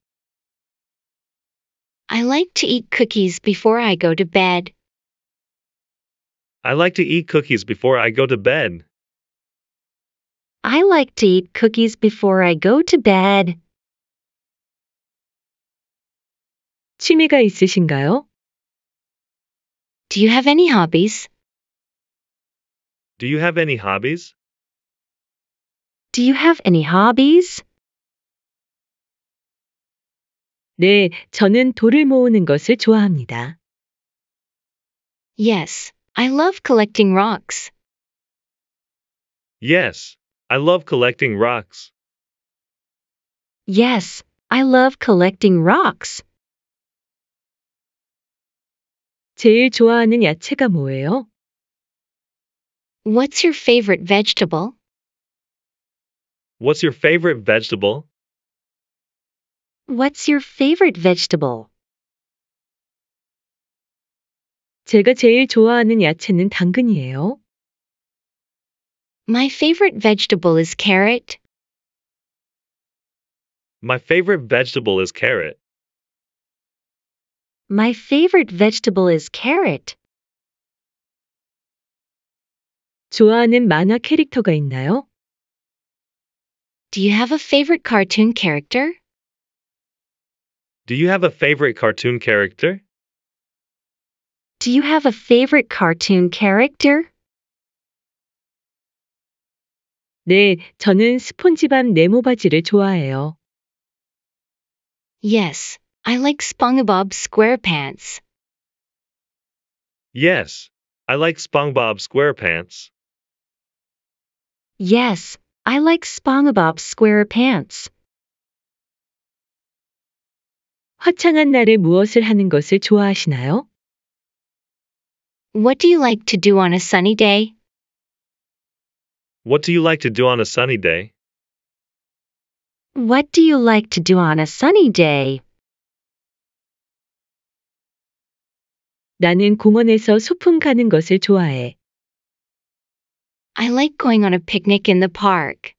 I like to eat cookies before I go to bed. I like to eat cookies before I go to bed. I like to eat cookies before I go to bed. 취미가 있으신가요? Do you have any hobbies? Do you have any hobbies? Do you have any hobbies? 네, 저는 돌을 모으는 것을 좋아합니다. Yes, I love collecting rocks. Yes, I love collecting rocks. Yes, I love collecting rocks. 제일 좋아하는 야채가 뭐예요? What's your favorite vegetable? What's your favorite vegetable? What's your favorite vegetable? 제가 제일 좋아하는 야채는 당근이에요. My favorite vegetable is carrot. My favorite vegetable is carrot. My favorite vegetable is carrot. 좋아하는 만화 캐릭터가 있나요? Do you have a favorite cartoon character? Do you have a favorite cartoon character? Do you have a favorite cartoon character? 네, 저는 스폰지밥 네모 바지를 좋아해요. Yes, I like SpongeBob SquarePants. Yes, I like SpongeBob SquarePants. Yes, I like SpongeBob SquarePants. 화창한 날에 무엇을 하는 것을 좋아하시나요? What do you like to do on a sunny day? What do you like to do on a sunny day? What do you like to do on a sunny day? 나는 공원에서 소풍 가는 것을 좋아해. I like going on a picnic in the park.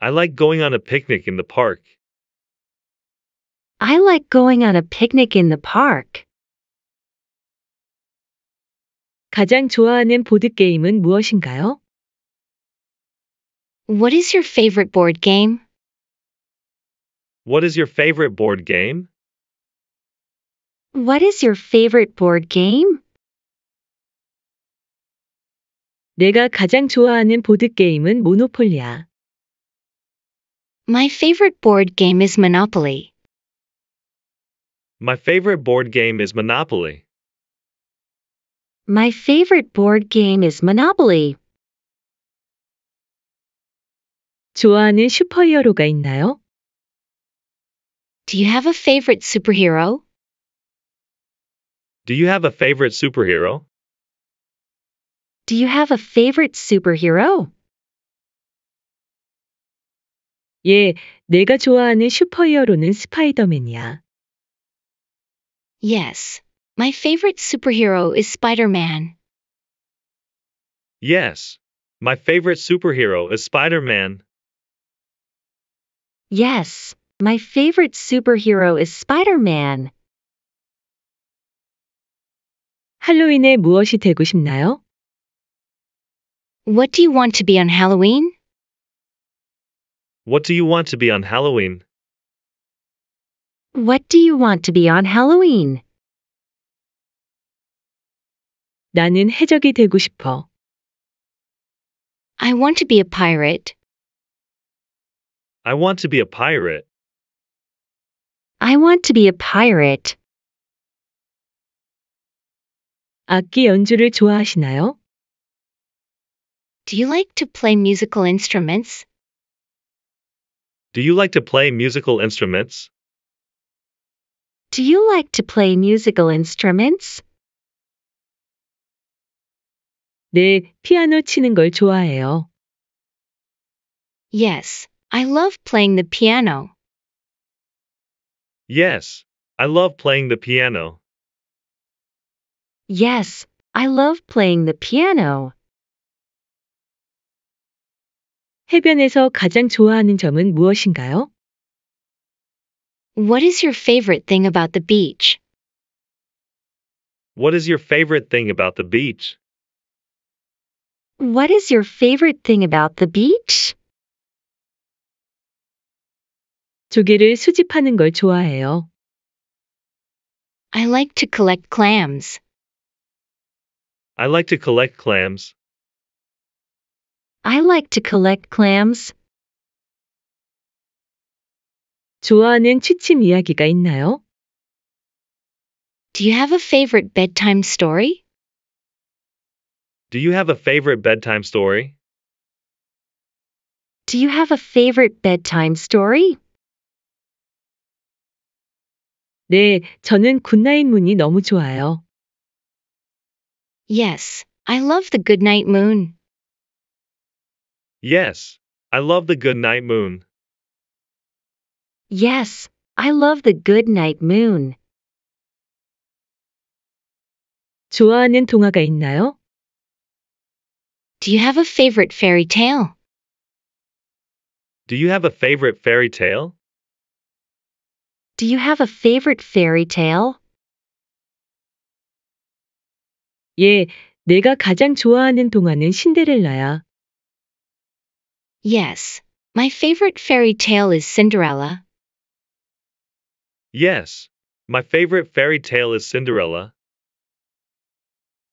I like going on a picnic in the park. I like going on a picnic in the park. 가장 좋아하는 무엇인가요? What is your favorite board game? What is your favorite board game? What is your favorite board game? 내가 가장 좋아하는 모노폴리야. My favorite board game is Monopoly. My favorite board game is Monopoly. My favorite board game is Monopoly. 좋아하는 슈퍼히어로가 있나요? Do you have a favorite superhero? Do you have a favorite superhero? Do you have a favorite superhero? 예, 내가 좋아하는 슈퍼히어로는 스파이더맨이야. Yes, my favorite superhero is Spider Man. Yes, my favorite superhero is Spider Man. Yes, my favorite superhero is Spider Man. 할로윈에 무엇이 되고 싶나요? What do you want to be on Halloween? What do you want to be on Halloween? What do you want to be on Halloween? 나는 해적이 되고 싶어. I want to be a pirate. I want to be a pirate. I want to be a pirate. 악기 연주를 좋아하시나요? Do you like to play musical instruments? Do you like to play musical instruments? Do you like to play musical instruments? 네, 피아노 치는 걸 좋아해요. Yes, I love playing the piano. Yes, I love playing the piano. Yes, I love playing the piano. 해변에서 가장 좋아하는 점은 무엇인가요? What is your favorite thing about the beach? What is your favorite thing about the beach? What is your favorite thing about the beach? 조개를 수집하는 걸 좋아해요. I like to collect clams. I like to collect clams. I like to collect clams. 좋아하는 취침 이야기가 있나요? Do you have a favorite bedtime story? Do you have a favorite bedtime story? Do you have a favorite bedtime story? 네, 저는 굿나잇 문이 너무 좋아요. Yes, I love the goodnight moon. Yes, I love the goodnight moon. Yes, I love the goodnight moon. 좋아하는 동화가 있나요? Do you have a favorite fairy tale? Do you have a favorite fairy tale? Do you have a favorite fairy tale? 예, 내가 가장 좋아하는 동화는 신데렐라야. Yes, my favorite fairy tale is Cinderella. Yes, my favorite fairy tale is Cinderella.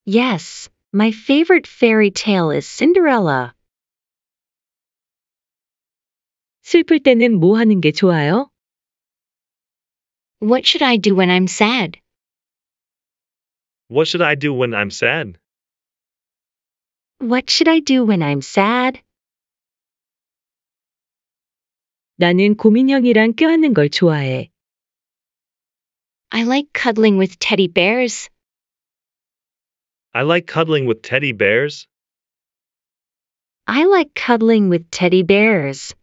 Yes, my favorite fairy tale is Cinderella. 슬플 때는 뭐 하는 게 좋아요? What should I do when I'm sad? What should I do when I'm sad? What should I do when I'm sad? 나는 고민형이랑 껴안는 걸 좋아해. I like cuddling with teddy bears. I like cuddling with teddy bears. I like cuddling with teddy bears.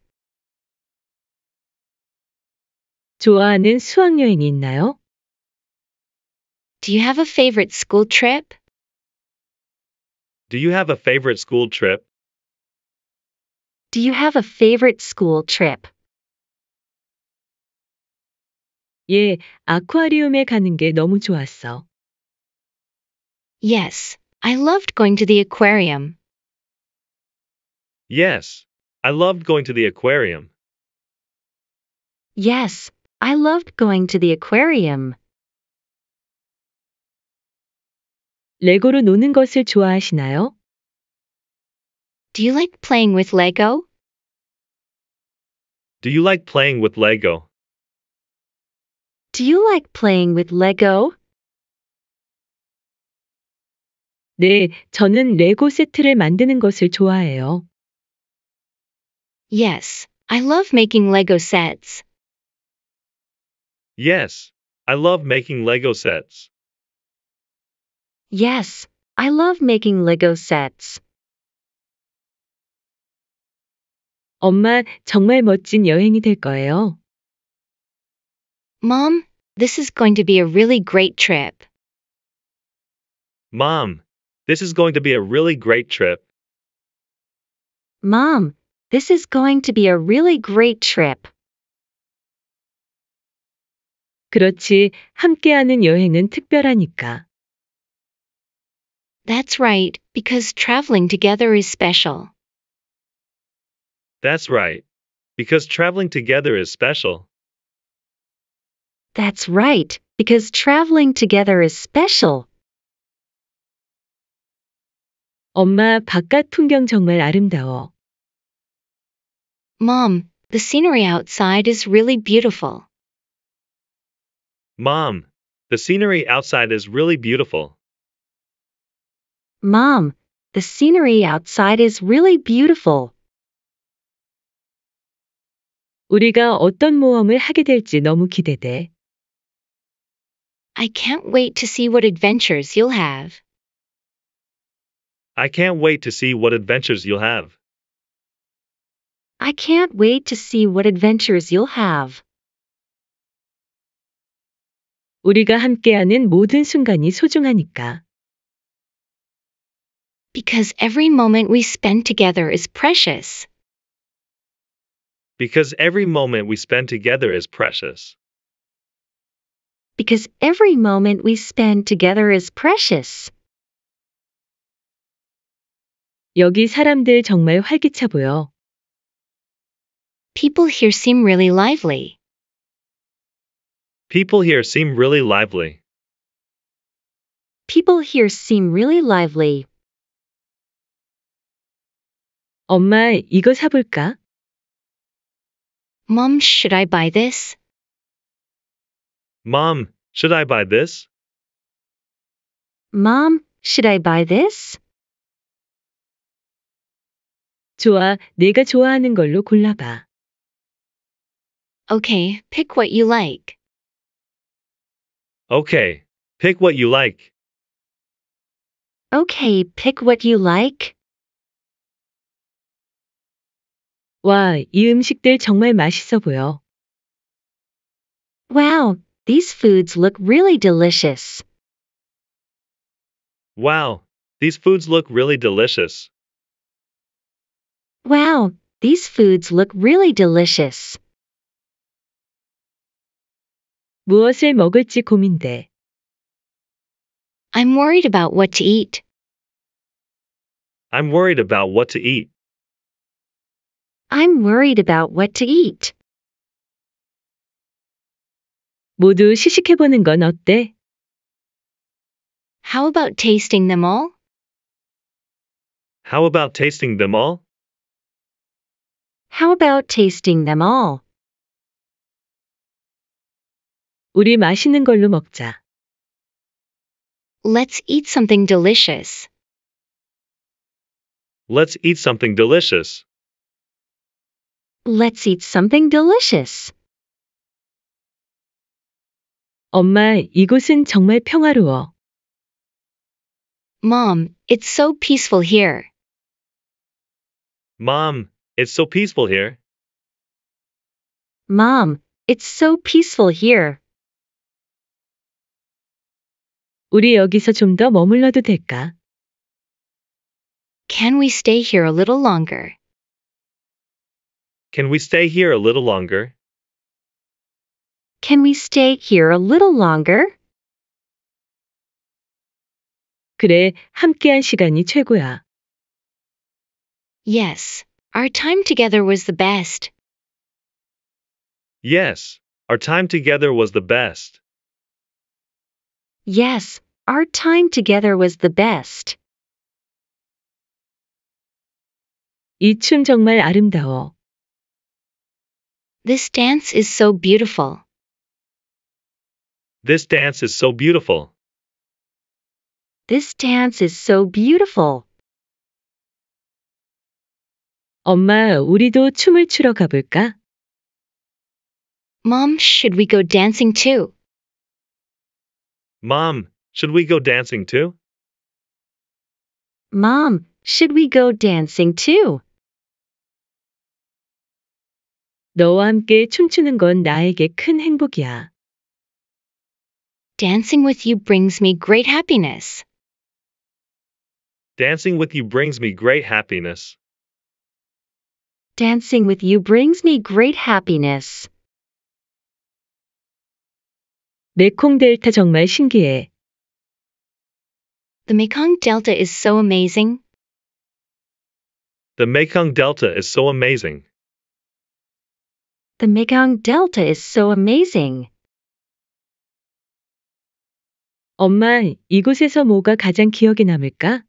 좋아하는 있나요? Do you have a favorite school trip? Do you have a favorite school trip? Do you have a favorite school trip? 예, 아쿠아리움에 가는 게 너무 좋았어. Yes, I loved going to the aquarium. Yes, I loved going to the aquarium. Yes, I loved going to the aquarium. 레고로 노는 것을 좋아하시나요? Do you like playing with Lego? Do you like playing with Lego? Do you like playing with Lego? 네, 저는 레고 세트를 만드는 것을 좋아해요. Yes, I love making Lego sets. Yes, I love making Lego sets. Yes, I love making Lego sets. 엄마, 정말 멋진 여행이 될 거예요. Mom, this is going to be a really great trip. Mom, this is going to be a really great trip. Mom, this is going to be a really great trip. 그렇지, 함께하는 여행은 특별하니까. That's right, because traveling together is special. That's right, because traveling together is special. That's right, because traveling together is special. 엄마, 바깥 풍경 정말 아름다워. Mom, the scenery outside is really beautiful. Mom, the scenery outside is really beautiful. Mom, the scenery outside is really beautiful. 우리가 어떤 모험을 하게 될지 너무 기대돼. I can't wait to see what adventures you'll have. I can't wait to see what adventures you'll have. I can't wait to see what adventures you'll have. 우리가 함께하는 모든 순간이 소중하니까. Because every moment we spend together is precious. Because every moment we spend together is precious. Because every moment we spend together is precious. 여기 사람들 정말 활기차 보여. People here seem really lively. People here seem really lively. People here seem really lively. 엄마, 이거 사볼까? Mom, should I buy this? Mom, should I buy this? Mom, should I buy this? 좋아, 내가 좋아하는 걸로 골라봐. Okay, pick what you like. Okay, pick what you like. Okay, pick what you like. 와, 이 음식들 정말 맛있어 보여. Wow, these foods look really delicious. Wow, these foods look really delicious. Wow, these foods look really delicious. 무엇을 먹을지 고민돼. I'm worried about what to eat. I'm worried about what to eat. I'm worried about what to eat. 모두 보는 건 어때? How about tasting them all? How about tasting them all? How about tasting them all? 우리 맛있는 걸로 먹자. Let's eat something delicious. Let's eat something delicious. Let's eat something delicious. 엄마, 이곳은 정말 평화로워. Mom, it's so peaceful here. Mom, it's so peaceful here. Mom, it's so peaceful here. 우리 여기서 머물러도 될까? Can we stay here a little longer? Can we stay here a little longer? Can we stay here a little longer? 그래, 함께한 시간이 최고야. Yes, our time together was the best. Yes, our time together was the best. Yes, our time together was the best. 정말 아름다워. This dance is so beautiful. This dance is so beautiful. This dance is so beautiful. 엄마, 우리도 춤을 추러 가볼까? Mom, should we go dancing too? Mom, should we go dancing too? Mom, should we go dancing too? 너와 함께 춤추는 건 나에게 큰 행복이야. Dancing with you brings me great happiness. Dancing with you brings me great happiness. Dancing with you brings me great happiness. 메콩 델타 정말 신기해. The Mekong Delta is so amazing. The Mekong Delta is so amazing. The Mekong Delta is so amazing. 엄마, 이곳에서 뭐가 가장 기억에 남을까?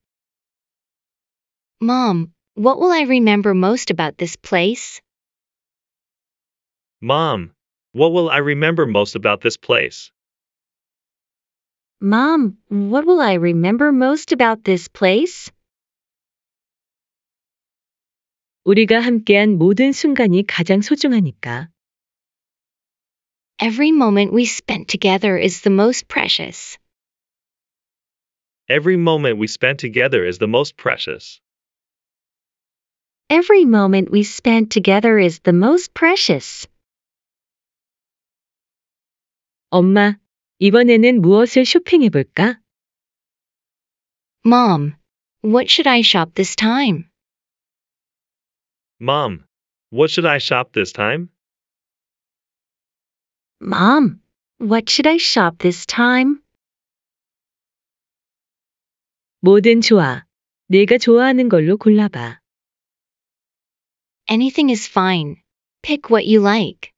Mom, what will I remember most about this place? Mom, what will I remember most about this place? Mom, what will I remember most about this place? 우리가 함께한 모든 순간이 가장 소중하니까. Every moment we spent together is the most precious. Every moment we spent together is the most precious. Every moment we spend together is the most precious. 엄마, 이번에는 무엇을 쇼핑해 볼까? Mom, what should I shop this time? Mom, what should I shop this time? Mom, what should I shop this time? 뭐든 좋아. 네가 좋아하는 걸로 골라봐. Anything is fine. Pick what you like.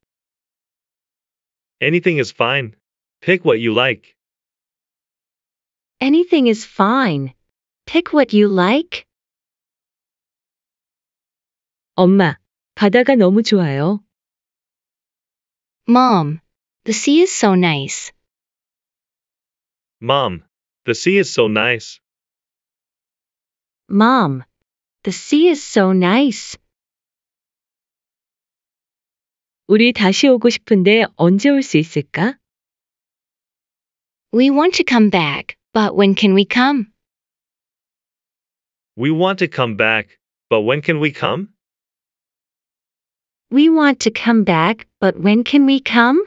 Anything is fine. Pick what you like. Anything is fine. Pick what you like. 엄마, 바다가 너무 좋아요. Mom, the sea is so nice. Mom, the sea is so nice. Mom, the sea is so nice. 우리 다시 오고 싶은데 언제 있을까? We want to come back, but when can we come? We want to come back, but when can we come? We want to come back, but when can we come?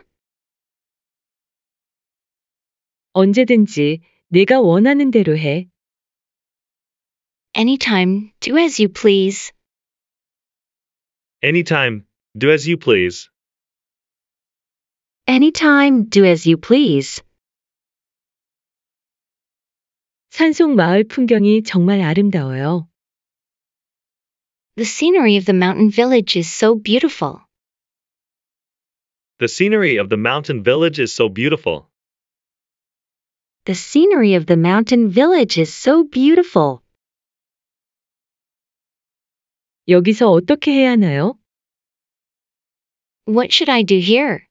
언제든지 내가 원하는 대로 해. Anytime, do as you please. Anytime, do as you please. Anytime do as you please. 산속 마을 풍경이 정말 아름다워요. The scenery of the mountain village is so beautiful. The scenery of the mountain village is so beautiful. The scenery of the mountain village is so beautiful. 여기서 어떻게 해야 하나요? What should I do here?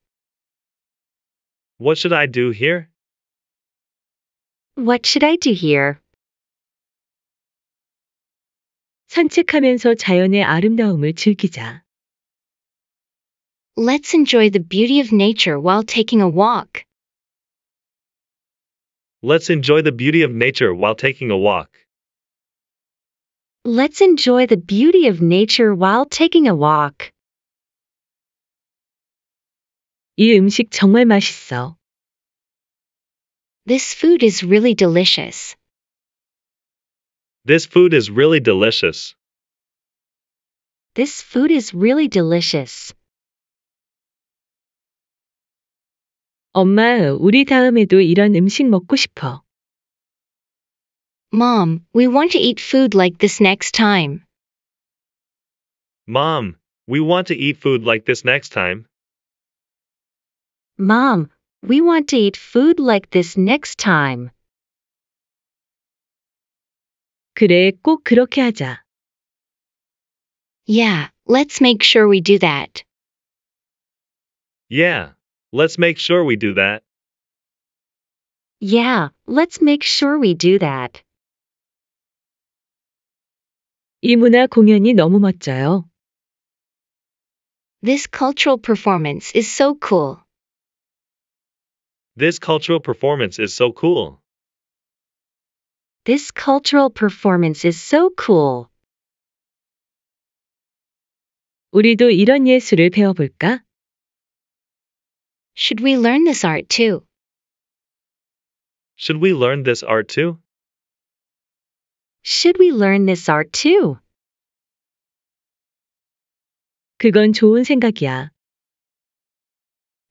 What should I do here? What should I do here? 산책하면서 자연의 아름다움을 즐기자. Let's enjoy the beauty of nature while taking a walk. Let's enjoy the beauty of nature while taking a walk. Let's enjoy the beauty of nature while taking a walk. 이 음식 정말 맛있어. This food is really delicious. This food is really delicious. This food is really delicious. 엄마, 우리 다음에도 이런 음식 먹고 싶어. Mom, we want to eat food like this next time. Mom, we want to eat food like this next time. Mom, we want to eat food like this next time. 그래, 꼭 그렇게 하자. Yeah, let's make sure we do that. Yeah, let's make sure we do that. Yeah, let's make sure we do that. 이 문화 공연이 너무 멋져요. This cultural performance is so cool. This cultural performance is so cool. This cultural performance is so cool. 우리도 이런 예술을 배워볼까? Should we learn this art too? Should we learn this art too? Should we learn this art too? 그건 좋은 생각이야.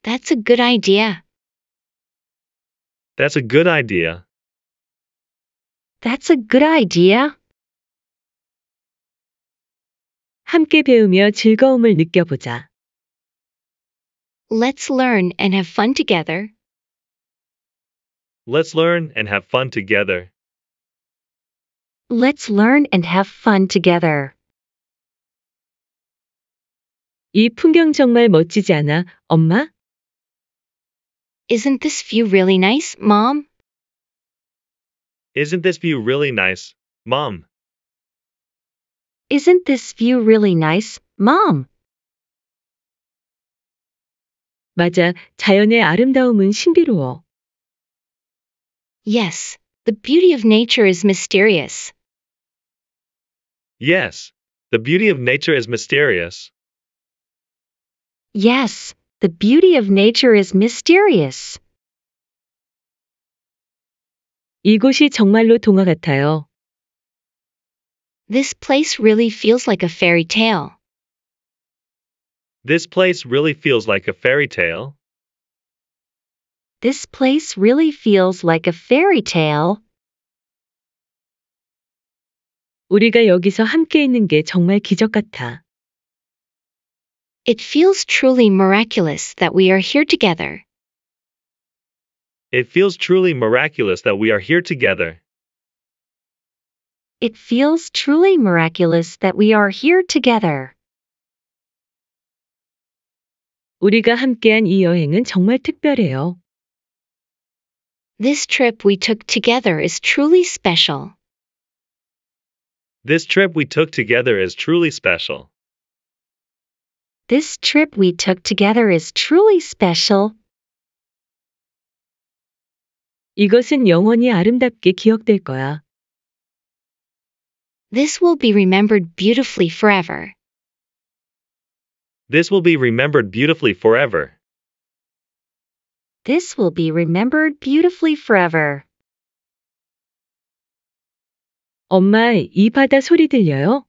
That's a good idea. That's a good idea. That's a good idea. 함께 배우며 즐거움을 느껴보자. Let's learn and have fun together. Let's learn and have fun together. Let's learn and have fun together. 이 풍경 정말 멋지지 않아, 엄마? Isn't this view really nice, Mom? Isn't this view really nice, Mom? Isn't this view really nice, Mom? 맞아, 자연의 아름다움은 신비로워. Yes, the beauty of nature is mysterious. Yes, the beauty of nature is mysterious. Yes, the beauty of nature is mysterious. 이곳이 정말로 동화 같아요. This place really feels like a fairy tale. This place really feels like a fairy tale. This place really feels like a fairy tale. 우리가 여기서 함께 있는 게 정말 기적 같아. It feels truly miraculous that we are here together. It feels truly miraculous that we are here together. It feels truly miraculous that we are here together. 우리가 함께한 이 여행은 정말 특별해요. This trip we took together is truly special. This trip we took together is truly special. This trip we took together is truly special. 이것은 영원히 아름답게 기억될 거야. This will be remembered beautifully forever. This will be remembered beautifully forever. This will be remembered beautifully forever. 엄마, 이 바다 소리 들려요?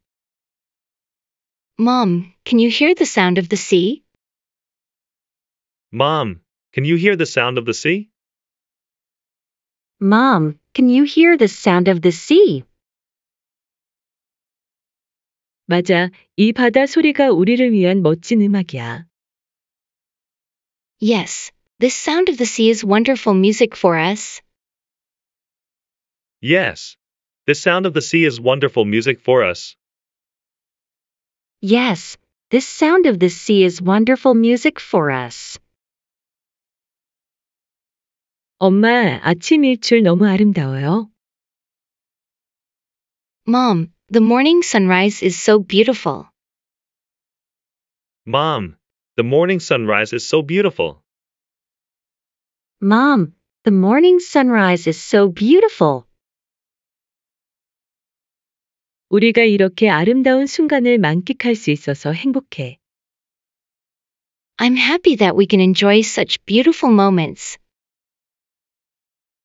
Mom, can you hear the sound of the sea? Mom, can you hear the sound of the sea? Mom, can you hear the sound of the sea? 맞아, 이 바다 소리가 우리를 위한 멋진 음악이야. Yes, this sound of the sea is wonderful music for us. Yes, the sound of the sea is wonderful music for us. Yes, this sound of the sea is wonderful music for us. 엄마, 아침 일출 너무 아름다워요. Mom, the morning sunrise is so beautiful. Mom, the morning sunrise is so beautiful. Mom, the morning sunrise is so beautiful. 우리가 이렇게 아름다운 순간을 만끽할 수 있어서 행복해. I'm happy that we can enjoy such beautiful moments.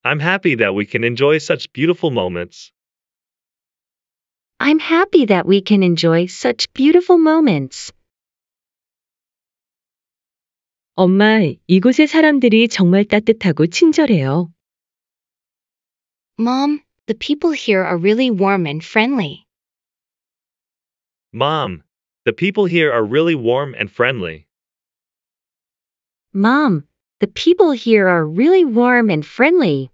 I'm happy that we can enjoy such beautiful moments. I'm happy that we can enjoy such beautiful moments. 엄마, 이곳의 사람들이 정말 따뜻하고 친절해요. Mom, the people here are really warm and friendly. Mom, the people here are really warm and friendly. Mom, the people here are really warm and friendly.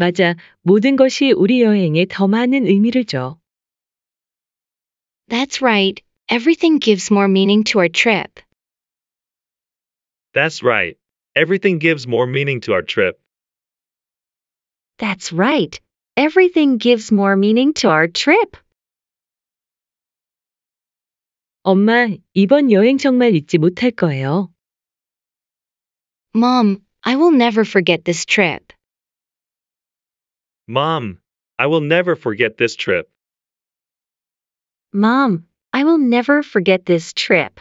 맞아, 모든 것이 우리 여행에 더 많은 의미를 줘. That's right. Everything gives more meaning to our trip. That's right. Everything gives more meaning to our trip. That's right. Everything gives more meaning to our trip. 엄마, 이번 여행 정말 잊지 못할 거예요. Mom, I will never forget this trip. Mom, I will never forget this trip. Mom, I will never forget this trip.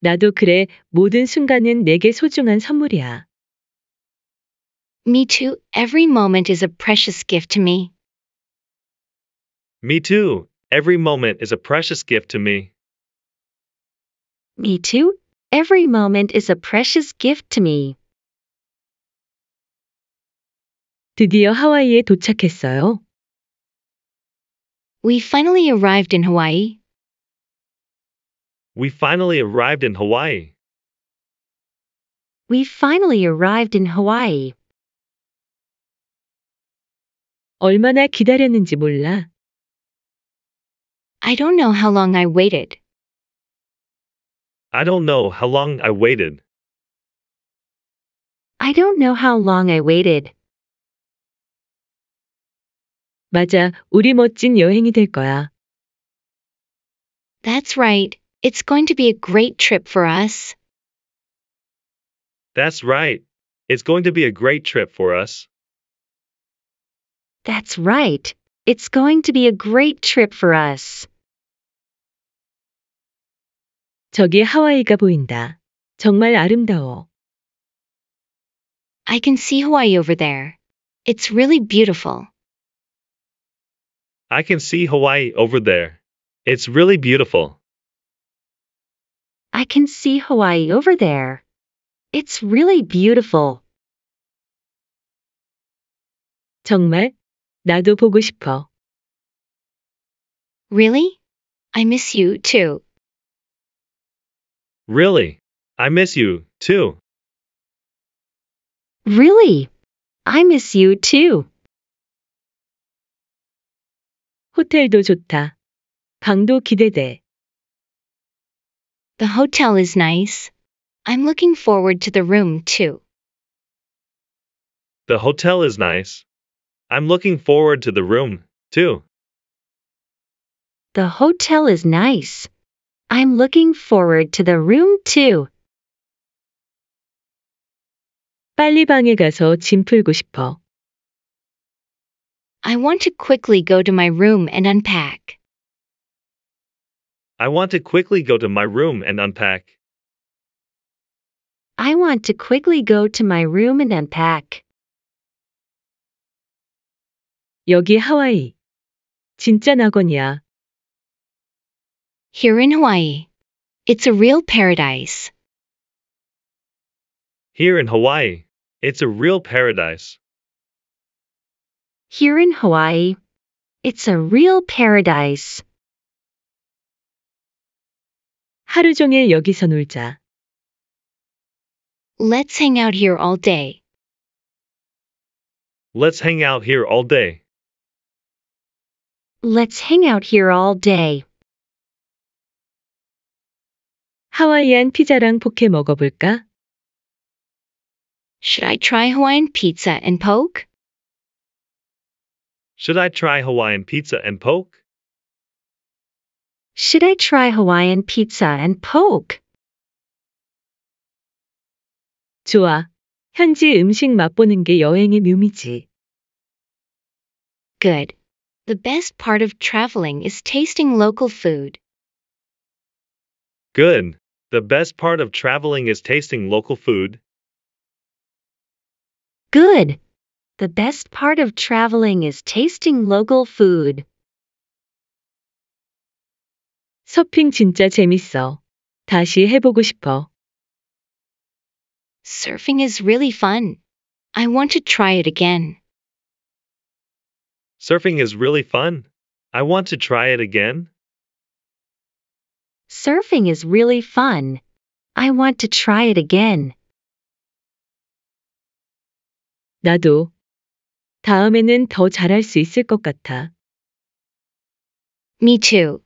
나도 그래, 모든 순간은 내게 소중한 선물이야. Me too. Every moment is a precious gift to me. Me too. Every moment is a precious gift to me. Me too. Every moment is a precious gift to me. 드디어 하와이에 도착했어요. We finally arrived in Hawaii. We finally arrived in Hawaii. We finally arrived in Hawaii. 얼마나 기다렸는지 몰라. I don't know how long I waited. I don't know how long I waited. I don't know how long I waited. 맞아, 우리 멋진 여행이 될 거야. That's right. It's going to be a great trip for us. That's right. It's going to be a great trip for us. That's right. It's going to be a great trip for us. 저기 하와이가 보인다. 정말 아름다워. I can see Hawaii over there. It's really beautiful. I can see Hawaii over there. It's really beautiful. I can see Hawaii over there. It's really beautiful. 정말 나도 보고 싶어. Really? I miss you too. Really? I miss you, too. Really? I miss you too. 호텔도 좋다. 방도 기대돼. The hotel is nice. I'm looking forward to the room too. The hotel is nice. I'm looking forward to the room, too. The hotel is nice. I'm looking forward to the room, too. 빨리 방에 가서 짐 풀고 싶어. I want to quickly go to my room and unpack. I want to quickly go to my room and unpack. I want to quickly go to my room and unpack. 여기 하와이. 진짜 낙원이야. Here in Hawaii. It's a real paradise. Here in Hawaii. It's a real paradise. Here in Hawaii. It's a real paradise. 하루 종일 여기서 놀자. Let's hang out here all day. Let's hang out here all day. Let's hang out here all day. 하와이안 피자랑 포케 먹어볼까? Should I try Hawaiian pizza and poke? Should I try Hawaiian pizza and poke? Should I try Hawaiian pizza and poke? 좋아. 현지 음식 맛보는 게 여행의 묘미지. Good. The best part of traveling is tasting local food. Good. The best part of traveling is tasting local food. Good. The best part of traveling is tasting local food. 서핑 진짜 재밌어. 다시 해보고 싶어. Surfing is really fun. I want to try it again. Surfing is really fun. I want to try it again. Surfing is really fun. I want to try it again. 나도 다음에는 더 잘할 수 있을 것 같아. Me too.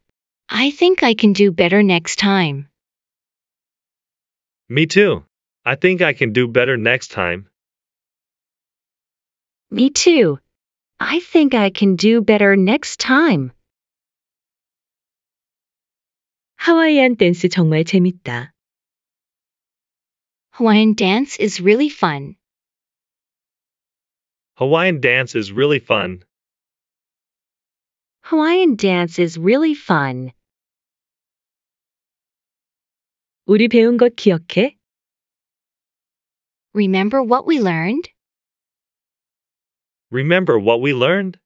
I think I can do better next time. Me too. I think I can do better next time. Me too. I think I can do better next time. 하와이안 댄스 정말 재밌다. Hawaiian dance is really fun. Hawaiian dance is really fun. Hawaiian dance is really fun. 우리 배운 것 기억해? Remember what we learned? Remember what we learned?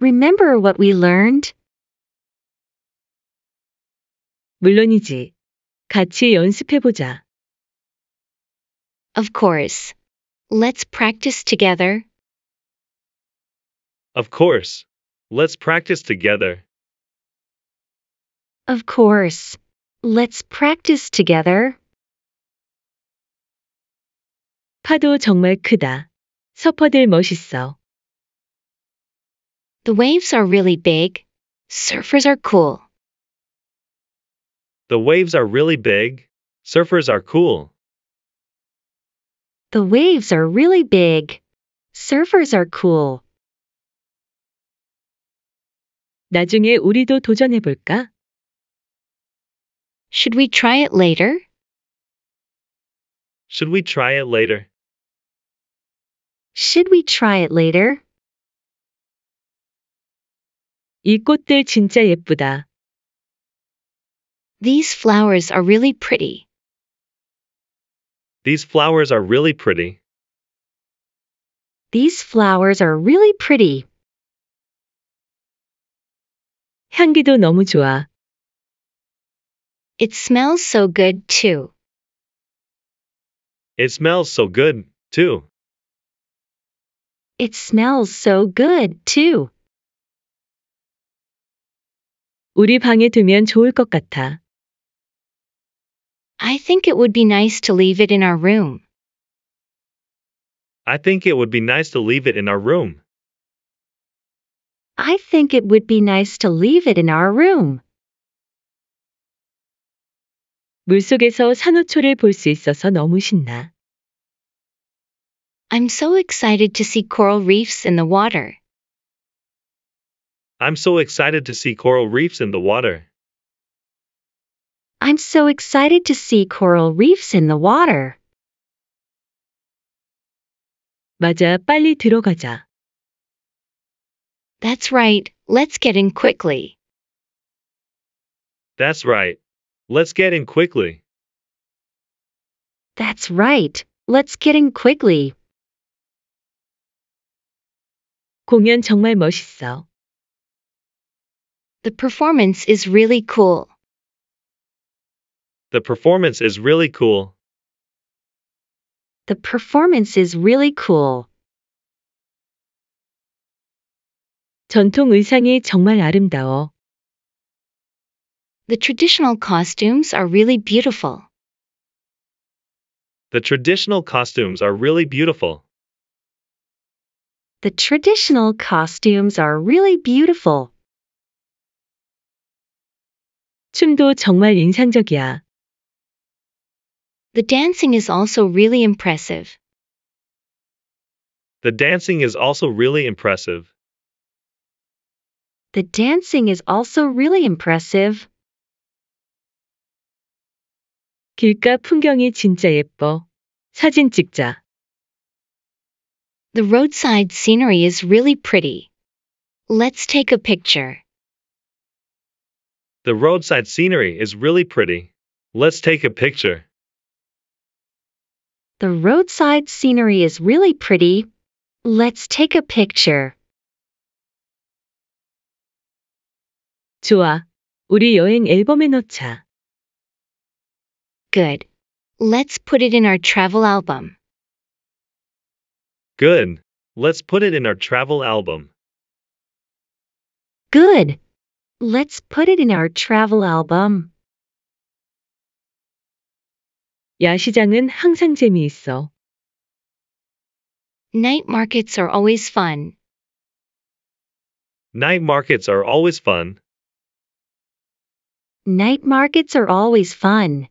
Remember what we learned? 물론이지. 같이 Of course. Let's practice together. Of course. Let's practice together. Of course. Let's practice together. 파도 정말 크다. 서퍼들 멋있어. The waves are really big. Surfers are cool. The waves are really big. Surfers are cool. The waves are really big. Surfers are cool. 나중에 우리도 도전해 볼까? Should we try it later? Should we try it later? Should we try it later? 이 꽃들 진짜 예쁘다. These flowers are really pretty. These flowers are really pretty. These flowers are really pretty. 향기도 너무 좋아. It smells so good too. It smells so good, too. It smells so good, too. 우리 방에 두면 좋을 것 같아. I think it would be nice to leave it in our room. I think it would be nice to leave it in our room. I think it would be nice to leave it in our room. 물속에서 산호초를 볼 있어서 너무 신나. I'm so excited to see coral reefs in the water. I'm so excited to see coral reefs in the water. I'm so excited to see coral reefs in the water. 맞아, 빨리 들어가자. That's right, let's get in quickly. That's right, let's get in quickly. That's right, let's get in quickly. 공연 정말 멋있어. The performance is really cool. The performance is really cool. The performance is really cool. 전통 의상이 정말 아름다워. The traditional costumes are really beautiful. The traditional costumes are really beautiful. The traditional costumes are really beautiful. 춤도 정말 인상적이야. The dancing is also really impressive. The dancing is also really impressive. The dancing is also really impressive. 길가 풍경이 진짜 예뻐. 사진 찍자. The roadside scenery is really pretty. Let's take a picture. The roadside scenery is really pretty. Let's take a picture. The roadside scenery is really pretty. Let's take a picture. 좋아. 우리 여행 앨범에 넣자. Good. Let's put it in our travel album. Good. Let's put it in our travel album. Good. Let's put it in our travel album. 야시장은 항상 재미있어. Night markets are always fun. Night markets are always fun. Night markets are always fun.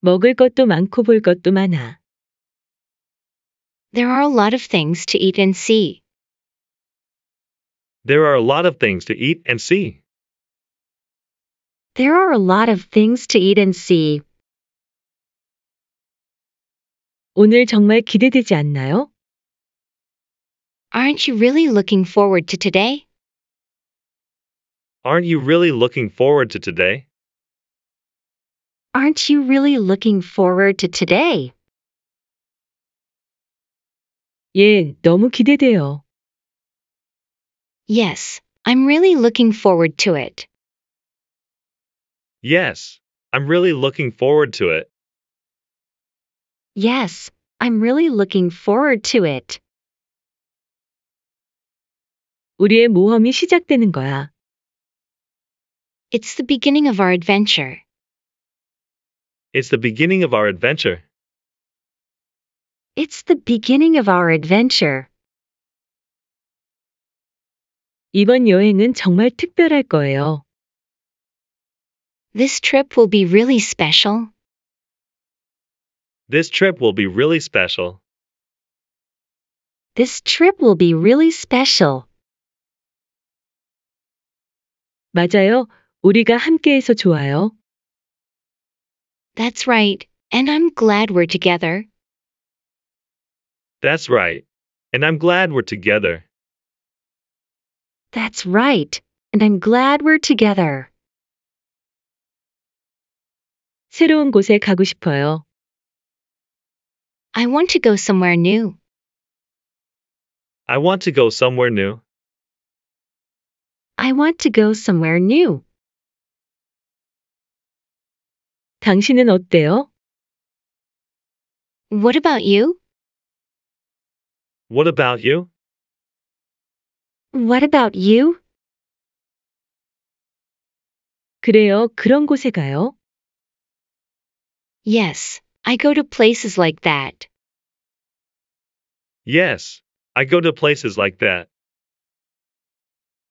먹을 것도 많고 볼 것도 많아. There are a lot of things to eat and see. There are a lot of things to eat and see. There are a lot of things to eat and see. 오늘 정말 기대되지 않나요? Aren't you really looking forward to today? Aren't you really looking forward to today? Aren't you really looking forward to today? 예, 너무 기대돼요. Yes, I'm really looking forward to it. Yes, I'm really looking forward to it. Yes, I'm really looking forward to it. 우리의 모험이 시작되는 거야. It's the beginning of our adventure. It's the beginning of our adventure. It's the beginning of our adventure. 이번 여행은 정말 특별할 거예요. This trip will be really special. This trip will be really special. This trip will be really special. 맞아요. 우리가 함께해서 좋아요. That's right. And I'm glad we're together. That's right. And I'm glad we're together. That's right. And I'm glad we're together. 새로운 곳에 가고 싶어요. I want to go somewhere new. I want to go somewhere new. I want to go somewhere new. 당신은 어때요? What about you? What about you? What about you? 그래요. 그런 곳에 가요. Yes, I go to places like that. Yes, I go to places like that.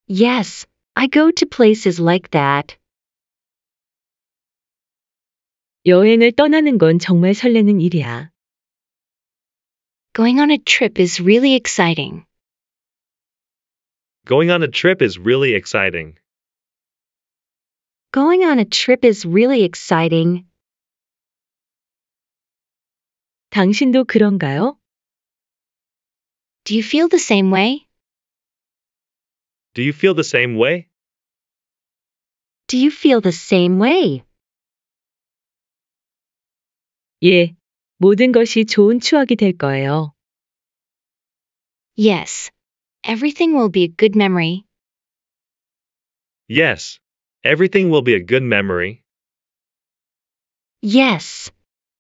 Yes, I go to places like that. 여행을 떠나는 건 정말 설레는 일이야. Going on a trip is really exciting. Going on a trip is really exciting. Going on a trip is really exciting. 당신도 그런가요? Do you feel the same way? Do you feel the same way? Do you feel the same way? 예, 모든 것이 좋은 추억이 될 거예요. Yes. Everything will be a good memory. Yes. Everything will be a good memory. Yes.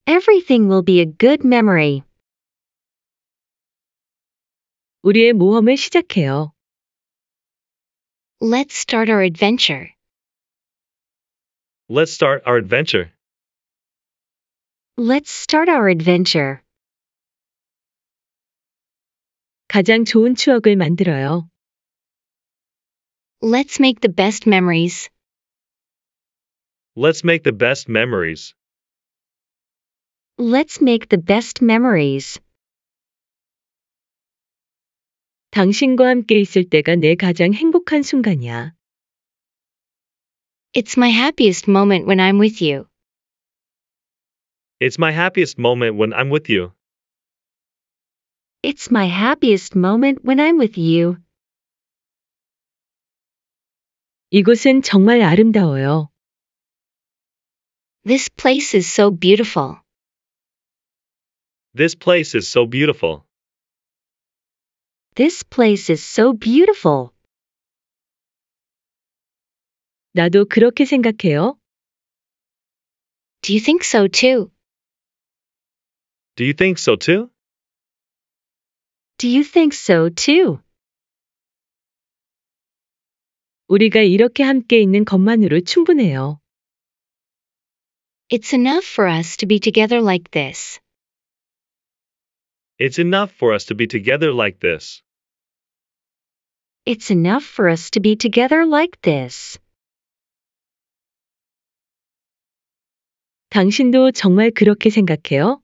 Everything will be a good memory. 우리의 모험을 시작해요. Let's start our adventure. Let's start our adventure. Let's start our adventure. 가장 좋은 추억을 만들어요. Let's make the best memories. Let's make the best memories. Let's make the best memories. 당신과 함께 있을 때가 내 가장 행복한 순간이야. It's my happiest moment when I'm with you. It's my happiest moment when I'm with you. It's my happiest moment when I'm with you. 이곳은 정말 아름다워요. This place is so beautiful. This place is so beautiful. This place is so beautiful. 나도 그렇게 생각해요. Do you think so too? Do you think so too? Do you think so too? 우리가 이렇게 함께 있는 것만으로 충분해요. It's enough for us to be together like this. It's enough for us to be together like this. It's enough for us to be together like this. 당신도 정말 그렇게 생각해요?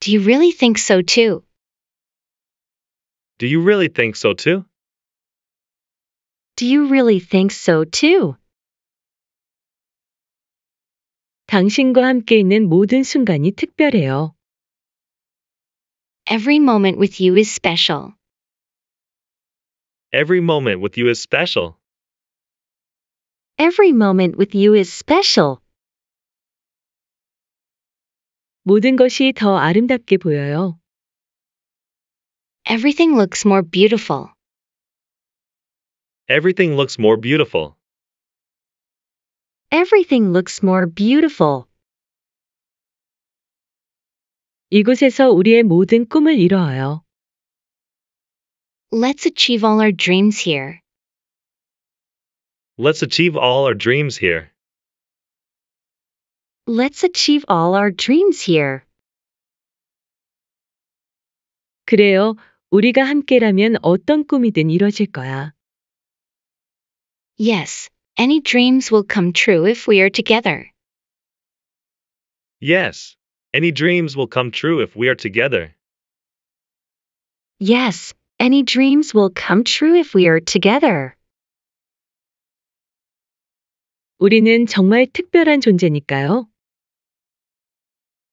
Do you really think so too? Do you really think so too? Do you really think so too? 당신과 함께 있는 모든 순간이 특별해요. Every moment with you is special. Every moment with you is special. Every moment with you is special. 모든 것이 더 아름답게 보여요. Everything looks more beautiful. Everything looks more beautiful. Everything looks more beautiful. 이곳에서 우리의 모든 꿈을 이뤄요. Let's achieve all our dreams here. Let's achieve all our dreams here. Let's achieve all our dreams here. 그래요. 우리가 함께라면 어떤 꿈이든 이루어질 거야. Yes, any dreams will come true if we are together. Yes, any dreams will come true if we are together. Yes, any dreams will come true if we are together. 우리는 정말 특별한 존재니까요.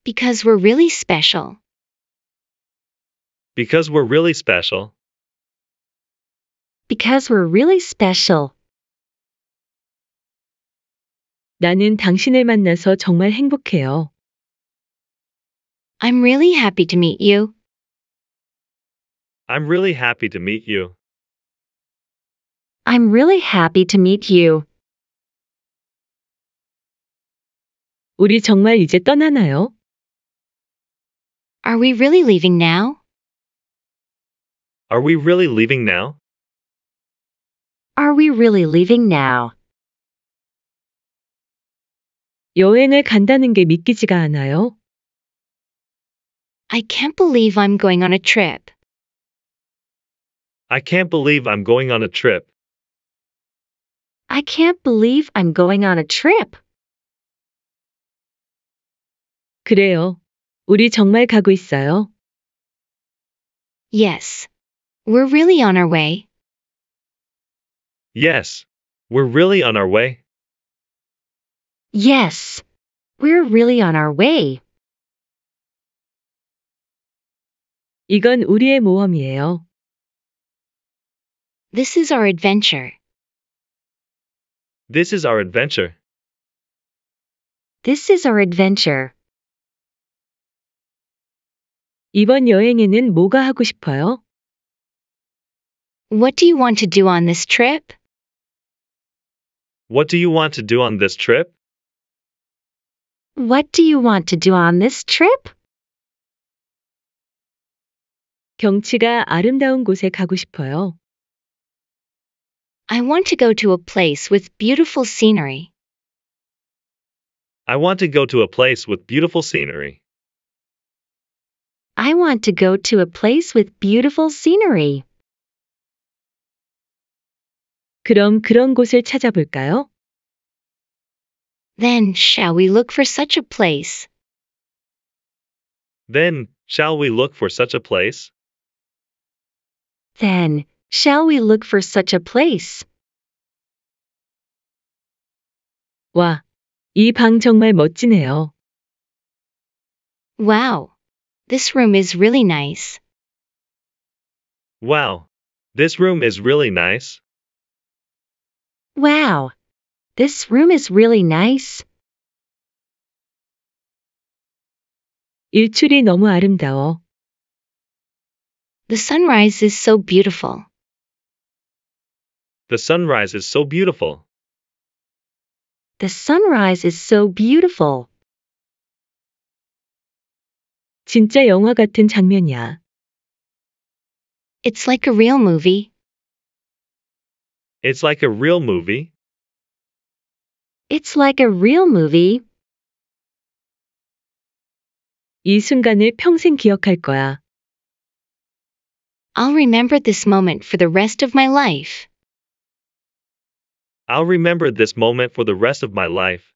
Because we're really special. Because we're really special. Because we're really special. 나는 당신을 만나서 정말 행복해요. I'm really happy to meet you. I'm really happy to meet you. I'm really happy to meet you. 우리 정말 이제 떠나나요? Are we really leaving now? Are we really leaving now? Are we really leaving now? 여행을 간다는 게 믿기지가 않아요. I can't believe I'm going on a trip. I can't believe I'm going on a trip. I can't believe I'm going on a trip. 그래요. 우리 정말 가고 있어요. Yes. We're really on our way. Yes. We're really on our way. Yes. We're really on our way. 이건 우리의 모험이에요. This is our adventure. This is our adventure. This is our adventure. 이번 여행에는 뭐가 하고 싶어요? What do you want to do on this trip? What do you want to do on this trip? What do you want to do on this trip? 경치가 아름다운 곳에 가고 싶어요. I want to go to a place with beautiful scenery. I want to go to a place with beautiful scenery. I want to go to a place with beautiful scenery. 그럼 그런 곳을 찾아볼까요? Then shall we look for such a place? Then, shall we look for such a place? Then, shall we look for such a place? 와, 이 정말 멋지네요. Wow, this room is really nice. Wow. This room is really nice. Wow. This room is really nice. 일출이 너무 아름다워. The sunrise is so beautiful. The sunrise is so beautiful. The sunrise is so beautiful. 진짜 영화 같은 장면이야. It's like a real movie. It's like a real movie. It's like a real movie. 이 순간을 평생 기억할 거야. I'll remember this moment for the rest of my life. I'll remember this moment for the rest of my life.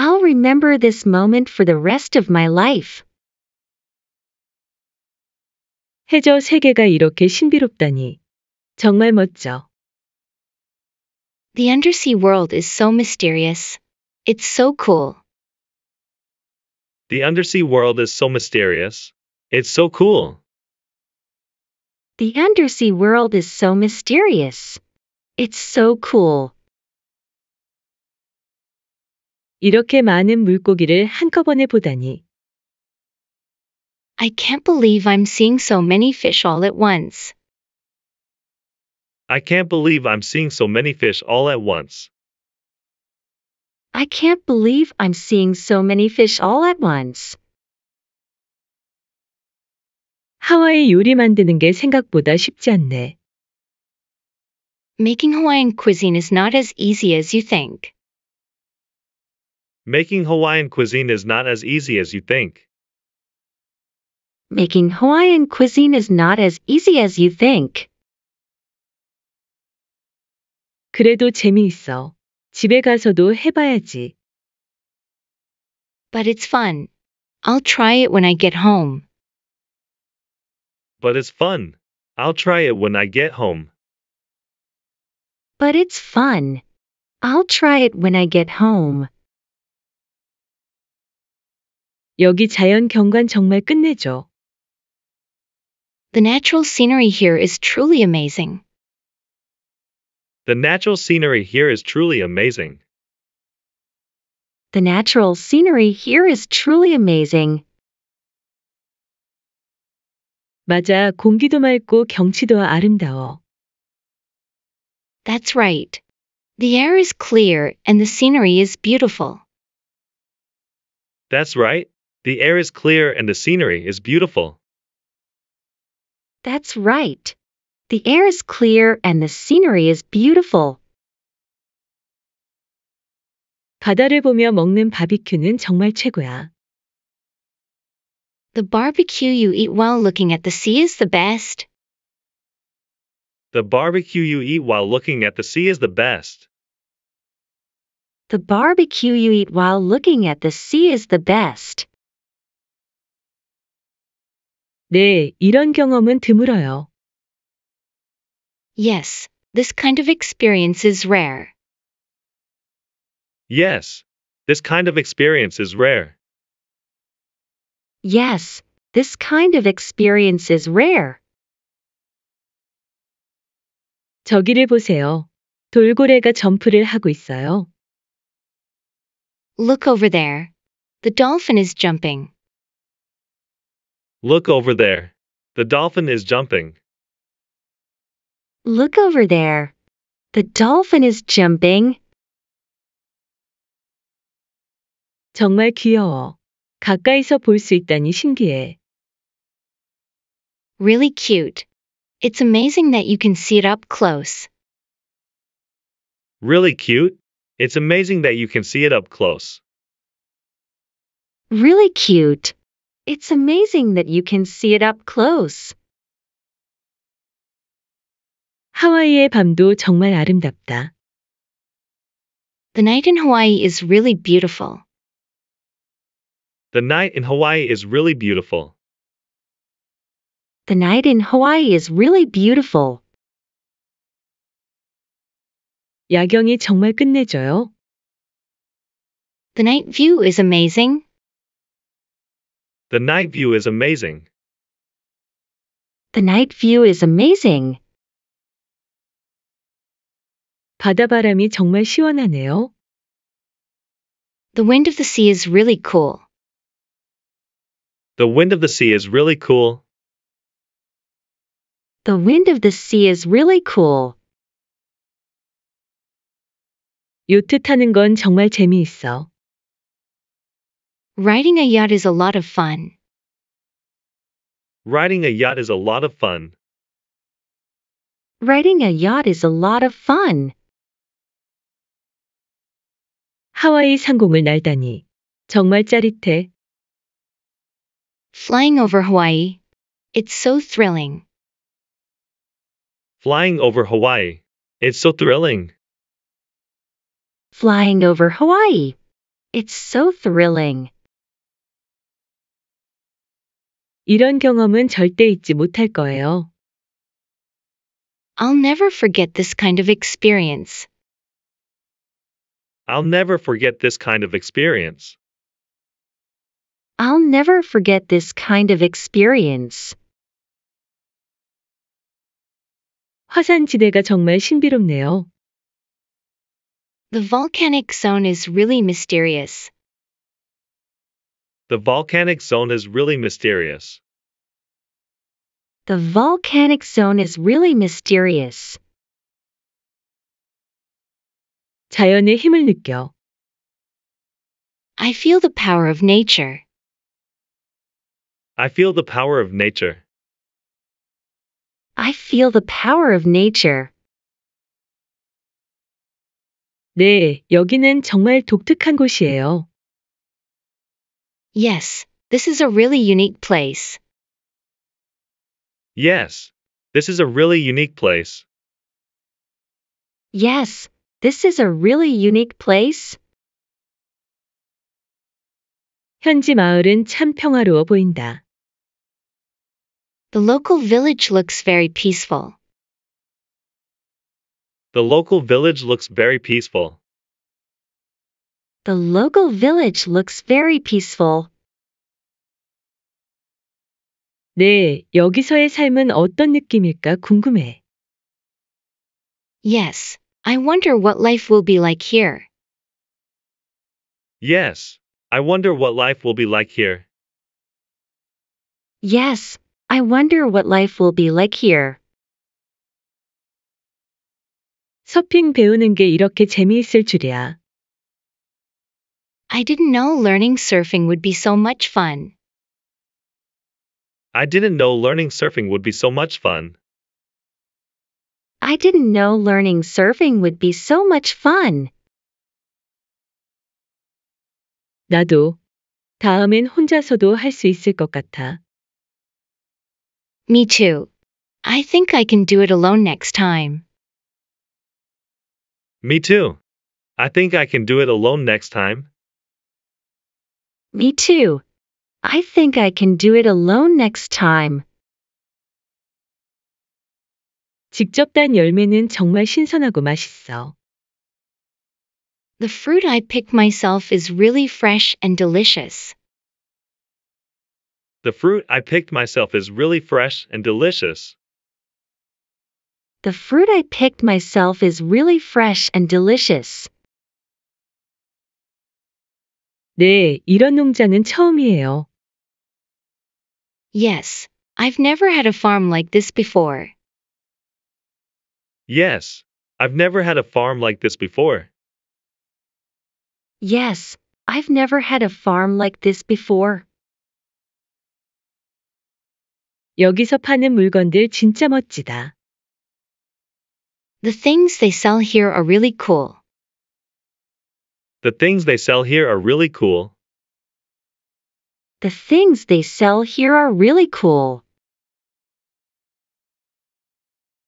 I'll remember this moment for the rest of my life. 해저 세계가 이렇게 신비롭다니. 정말 멋져. The undersea world is so mysterious. It's so cool. The undersea world is so mysterious. It's so cool. The undersea world is so mysterious. It's so cool. 이렇게 많은 물고기를 한꺼번에 보다니. I can't believe I'm seeing so many fish all at once. I can't believe I'm seeing so many fish all at once. I can't believe I'm seeing so many fish all at once. 하와이 요리 만드는 게 생각보다 쉽지 않네. Making Hawaiian cuisine is not as easy as you think. Making Hawaiian cuisine is not as easy as you think. Making Hawaiian cuisine is not as easy as you think. 그래도 재미있어. 집에 가서도 해봐야지. But it's fun. I'll try it when I get home. But it's fun. I'll try it when I get home. But it's fun. I'll try it when I get home. 여기 자연 경관 정말 끝내줘. The natural scenery here is truly amazing. The natural scenery here is truly amazing. The natural scenery here is truly amazing. 맞아, 공기도 맑고 경치도 아름다워. That's right. The air is clear and the scenery is beautiful. That's right. The air is clear and the scenery is beautiful. That's right. The air is clear and the scenery is beautiful. 바다를 보며 먹는 바비큐는 정말 최고야. The barbecue you eat while looking at the sea is the best. The barbecue you eat while looking at the sea is the best. The barbecue you eat while looking at the sea is the best. 네, 이런 경험은 드물어요. Yes, this kind of experience is rare. Yes, this kind of experience is rare. Yes, this kind of experience is rare. 저기를 보세요. 돌고래가 점프를 하고 있어요. Look over there. The dolphin is jumping. Look over there. The dolphin is jumping. Look over there. The dolphin is jumping. 정말 귀여워. 가까이서 볼 수 있다니 신기해. Really cute. It's amazing that you can see it up close. Really cute? It's amazing that you can see it up close. Really cute. It's amazing that you can see it up close. 하와이의 밤도 정말 아름답다. The night in Hawaii is really beautiful. The night in Hawaii is really beautiful. The night in Hawaii is really beautiful. 야경이 정말 끝내줘요. The night view is amazing. The night view is amazing. The night view is amazing. 바다바람이 정말 시원하네요. The wind of the sea is really cool. The wind of the sea is really cool. The wind of the sea is really cool. 요트 타는 건 정말 재미있어. Riding a yacht is a lot of fun. Riding a yacht is a lot of fun. Riding a yacht is a lot of fun. 하와이 상공을 날다니 정말 짜릿해. Flying over Hawaii. It's so thrilling. Flying over Hawaii. It's so thrilling. Flying over Hawaii. It's so thrilling. 이런 경험은 절대 잊지 못할 거예요. I'll never forget this kind of experience. I'll never forget this kind of experience. I'll never forget this kind of experience. 정말 신비롭네요. The volcanic zone is really mysterious. The volcanic zone is really mysterious. The volcanic zone is really mysterious. 자연의 힘을 느껴. I feel the power of nature. I feel the power of nature. I feel the power of nature. 네, 여기는 정말 독특한 곳이에요. Yes, this is a really unique place. Yes, this is a really unique place. Yes, this is a really unique place. 현지 마을은 참 평화로워 보인다. The local village looks very peaceful. The local village looks very peaceful. The local village looks very peaceful. 네, 여기서의 삶은 어떤 느낌일까 궁금해. Yes, I wonder what life will be like here. Yes, I wonder what life will be like here. Yes, I wonder what life will be like here. 서핑 배우는 게 이렇게 재미있을 줄이야. I didn't know learning surfing would be so much fun. I didn't know learning surfing would be so much fun. I didn't know learning surfing would be so much fun. 나도 다음엔 혼자서도 있을 것 같아. Me too. I think I can do it alone next time. Me too. I think I can do it alone next time. Me too. I think I can do it alone next time. 직접 딴 열매는 정말 신선하고 맛있어. The fruit I picked myself is really fresh and delicious. The fruit I picked myself is really fresh and delicious. The fruit I picked myself is really fresh and delicious. 네, 이런 농장은 처음이에요. Yes, I've never had a farm like this before. Yes, I've never had a farm like this before. Yes, I've never had a farm like this before. 여기서 파는 물건들 진짜 멋지다. The things they sell here are really cool. The things they sell here are really cool. The things they sell here are really cool.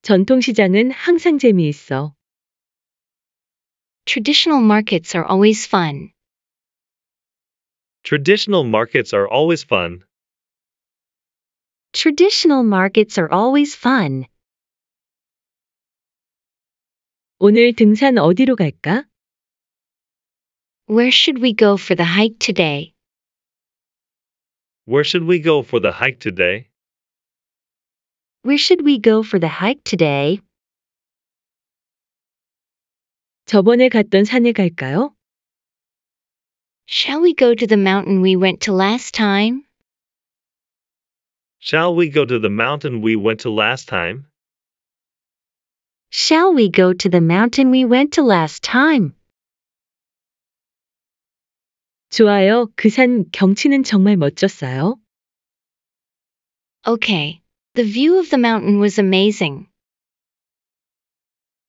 전통시장은 항상 재미있어. Traditional markets are always fun. Traditional markets are always fun. Traditional markets are always fun. 오늘 등산 어디로 갈까? Where should we go for the hike today? Where should we go for the hike today? Where should we go for the hike today? 저번에 갔던 산에 갈까요? Shall we go to the mountain we went to last time? Shall we go to the mountain we went to last time? Shall we go to the mountain we went to last time? 좋아요. 그 산 경치는 정말 멋졌어요. Okay. The view of the mountain was amazing.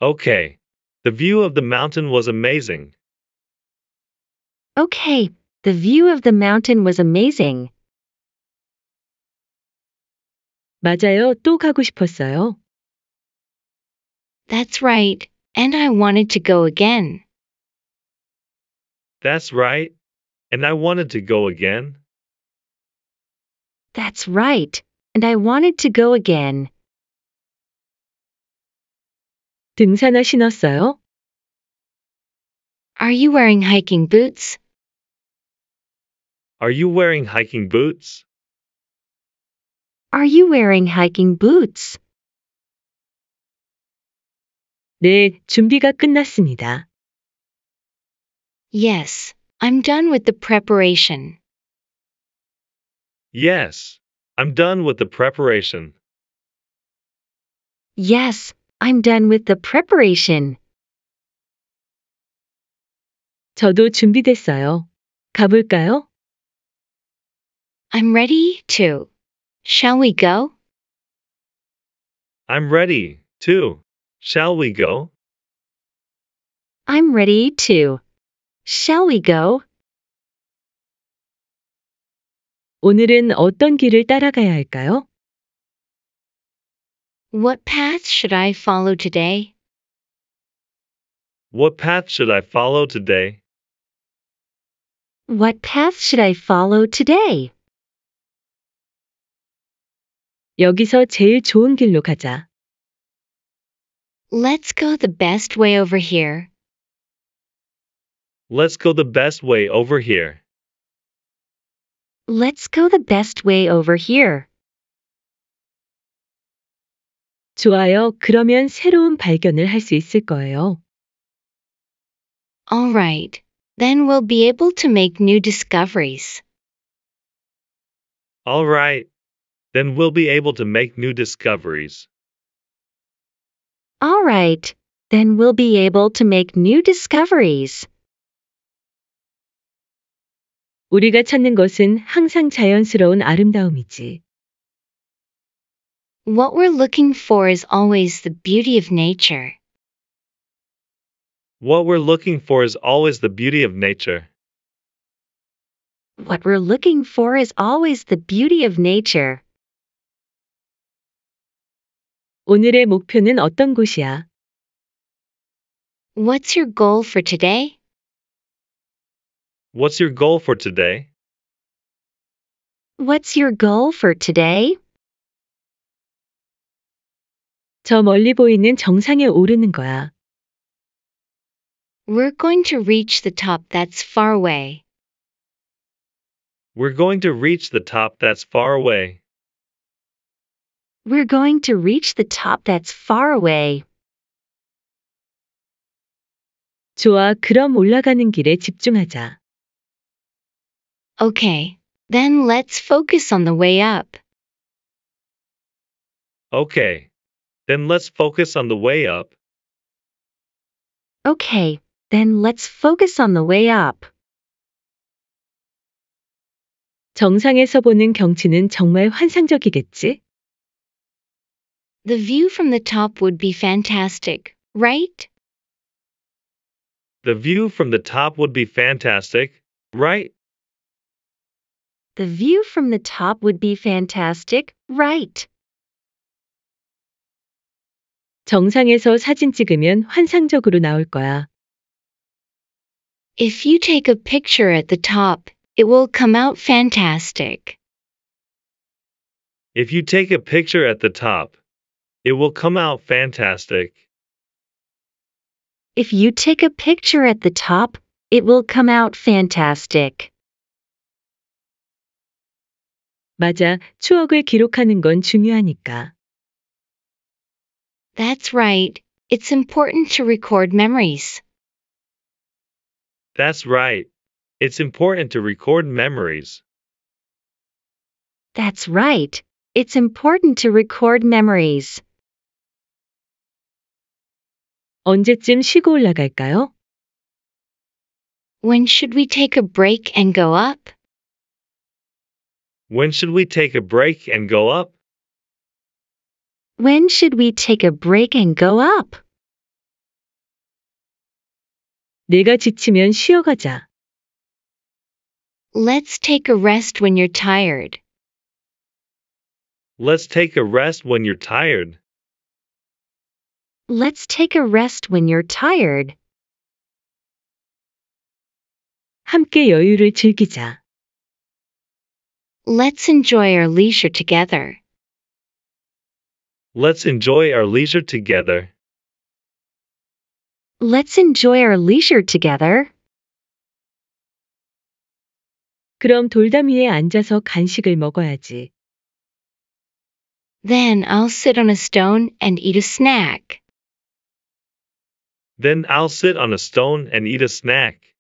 Okay. The view of the mountain was amazing. Okay. The view of the mountain was amazing. 맞아요. 또 가고 싶었어요. That's right. And I wanted to go again. That's right and I wanted to go again. That's right, and I wanted to go again. 등산화 신었어요? Are you wearing hiking boots? Are you wearing hiking boots? Are you wearing hiking boots? 네, 준비가 끝났습니다. Yes, I'm done with the preparation. Yes, I'm done with the preparation. Yes, I'm done with the preparation. 저도 준비됐어요. 가볼까요? I'm ready to. Shall we go? I'm ready to. Shall we go? I'm ready to. Shall we go? 오늘은 어떤 길을 따라가야 할까요? What path should I follow today? What path should I follow today? What path should I follow today? 여기서 제일 좋은 길로 가자. Let's go the best way over here. Let's go the best way over here. Let's go the best way over here. 좋아요. 그러면 새로운 발견을 할 수 있을 거예요. All right. Then we'll be able to make new discoveries. All right. Then we'll be able to make new discoveries. All right. Then we'll be able to make new discoveries. 우리가 찾는 것은 항상 자연스러운 아름다움이지. What we're looking for is always the beauty of nature. What we're looking for is always the beauty of nature. What we're looking for is always the beauty of nature. 오늘의 목표는 어떤 곳이야? What's your goal for today? What's your goal for today? What's your goal for today? 저 멀리 보이는 정상에 오르는 거야. We're going to reach the top that's far away. We're going to reach the top that's far away. We're going to reach the top that's far away. 좋아, 그럼 올라가는 길에 집중하자. Okay, then let's focus on the way up. Okay, then let's focus on the way up. Okay, then let's focus on the way up. 정상에서 보는 경치는 정말 환상적이겠지? The view from the top would be fantastic, right? The view from the top would be fantastic, right? The view from the top would be fantastic, right? 정상에서 사진 찍으면 환상적으로 나올 거야. If you take a picture at the top, it will come out fantastic. If you take a picture at the top, it will come out fantastic. If you take a picture at the top, it will come out fantastic. 맞아, 추억을 기록하는 건 중요하니까. That's right. It's important to record memories. That's right. It's important to record memories. That's right. It's important to record memories. 언제쯤 쉬고 올라갈까요? When should we take a break and go up? When should we take a break and go up? When should we take a break and go up? 내가 지치면 쉬어가자. Let's take a rest when you're tired. Let's take a rest when you're tired. Let's take a rest when you're tired. 함께 여유를 즐기자. Let's enjoy our leisure together. Let's enjoy our leisure together. Let's enjoy our leisure together. 그럼 앉아서 간식을 먹어야지. Then I'll sit on a stone and eat a snack. Then I'll sit on a stone and eat a snack.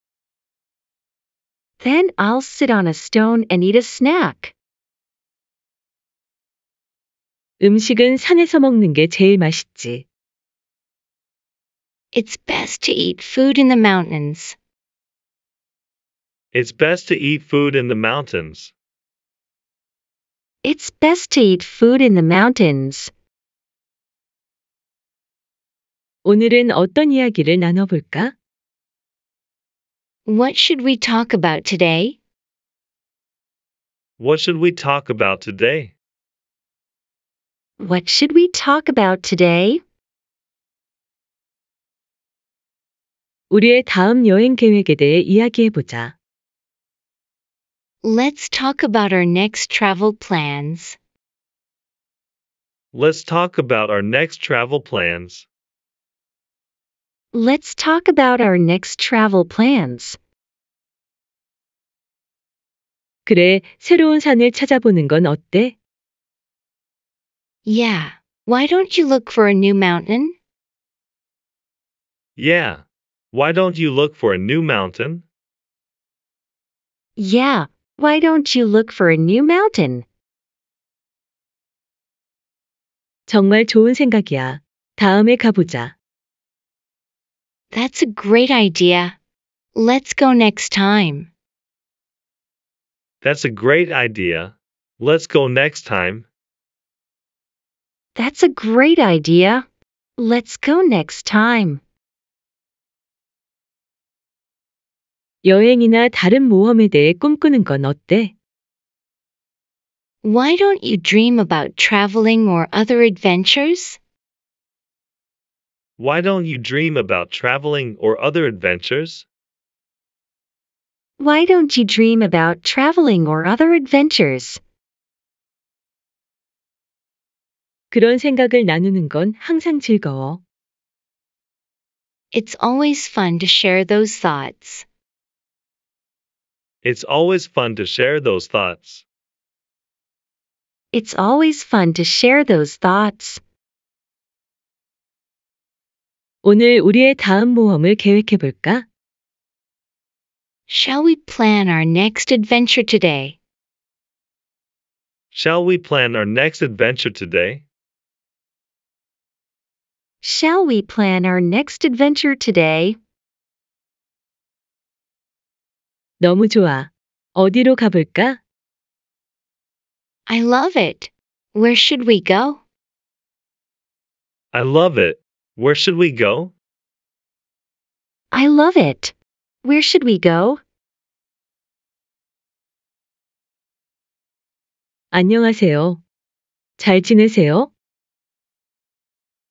Then I'll sit on a stone and eat a snack. 음식은 산에서 먹는 게 제일 맛있지. It's best to eat food in the mountains. It's best to eat food in the mountains. It's best to eat food in the mountains. 오늘은 어떤 이야기를 나눠볼까? What should we talk about today? What should we talk about today? What should we talk about today? 우리의 다음 여행 계획에 대해 이야기해 보자. Let's talk about our next travel plans. Let's talk about our next travel plans. Let's talk about our next travel plans. 그래, 새로운 산을 찾아보는 건 어때? Yeah, why don't you look for a new mountain? Yeah, why don't you look for a new mountain? Yeah, why don't you look for a new mountain? 정말 좋은 생각이야. 다음에 가보자. That's a great idea. Let's go next time. That's a great idea. Let's go next time. That's a great idea. Let's go next time. 여행이나 다른 모험에 대해 꿈꾸는 건 어때? Why don't you dream about traveling or other adventures? Why don't you dream about traveling or other adventures? Why don't you dream about traveling or other adventures? 그런 생각을 나누는 건 항상 즐거워. It's always fun to share those thoughts. It's always fun to share those thoughts. It's always fun to share those thoughts. 오늘 우리의 다음 모험을 계획해 볼까? Shall we plan our next adventure today? Shall we plan our next adventure today? Shall we plan our next adventure today? 너무 좋아. 어디로 가볼까? I love it. Where should we go? I love it. Where should we go? I love it. Where should we go? 안녕하세요. 잘 지내세요?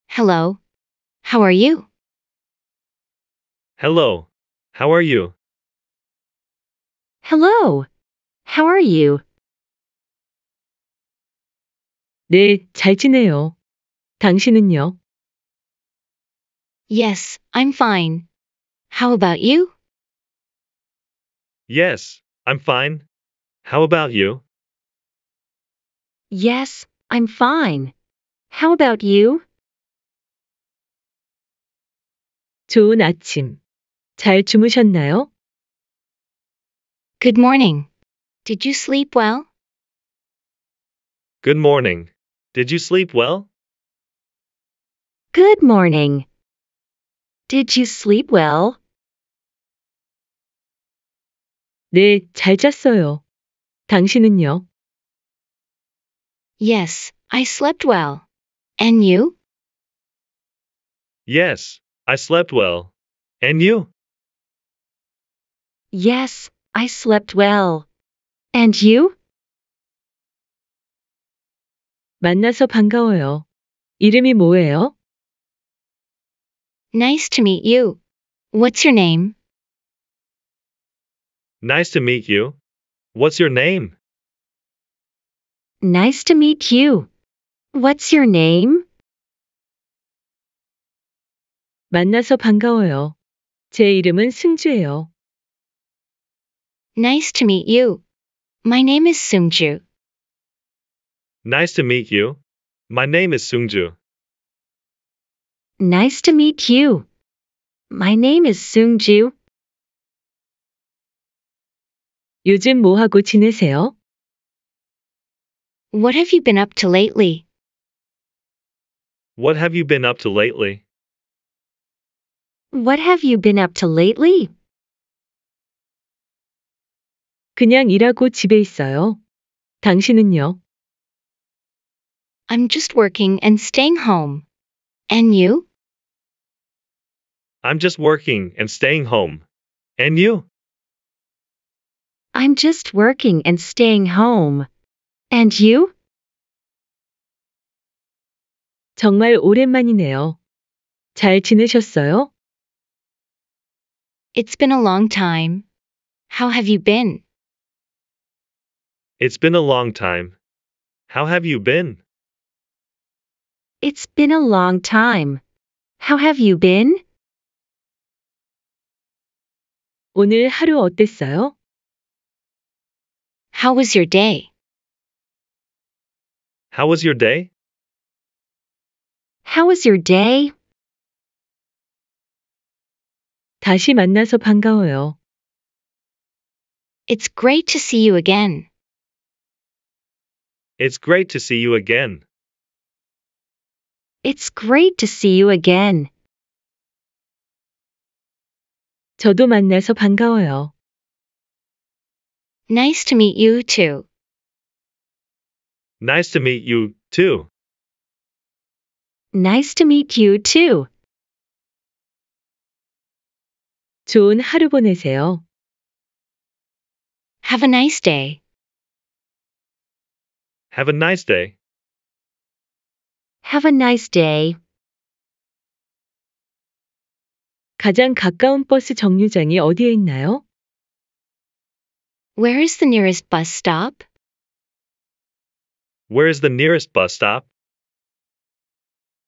Hello. How are you? Hello. How are you? Hello. How are you? 네, 잘 지내요. 당신은요? Yes, I'm fine. How about you? Yes, I'm fine. How about you? Yes, I'm fine. How about you? 좋은 아침. 잘 주무셨나요? Good morning. Did you sleep well? Good morning. Did you sleep well? Good morning. Did you sleep well? 네, 잘 잤어요. 당신은요? Yes, I slept well. And you? Yes, I slept well. And you? Yes, I slept well. And you? 만나서 반가워요. 이름이 뭐예요? Nice to meet you. What's your name? Nice to meet you. What's your name? Nice to meet you. What's your name? 만나서 반가워요. 제 이름은 승주예요. Nice to meet you. My name is Sungju. Nice to meet you. My name is Sungju. Nice to meet you. My name is Seungju. 요즘 지내세요? What have you been up to lately? What have you been up to lately? What have you been up to lately? 그냥 일하고 집에 있어요. 당신은요? I'm just working and staying home. And you? I'm just working and staying home. And you? I'm just working and staying home. And you? 정말 오랜만이네요. 잘 지내셨어요? It's been a long time. How have you been? It's been a long time. How have you been? It's been a long time. How have you been? 오늘 하루 어땠어요? How was your day? How was your day? How was your day? 다시 만나서 반가워요. It's great to see you again. It's great to see you again. It's great to see you again. 저도 만나서 반가워요. Nice to meet you too. Nice to meet you too. Nice to meet you too. 좋은 하루 보내세요. Have a nice day. Have a nice day. Have a nice day. 가장 가까운 버스 정류장이 어디에 있나요? Where is the nearest bus stop? Where is the nearest bus stop?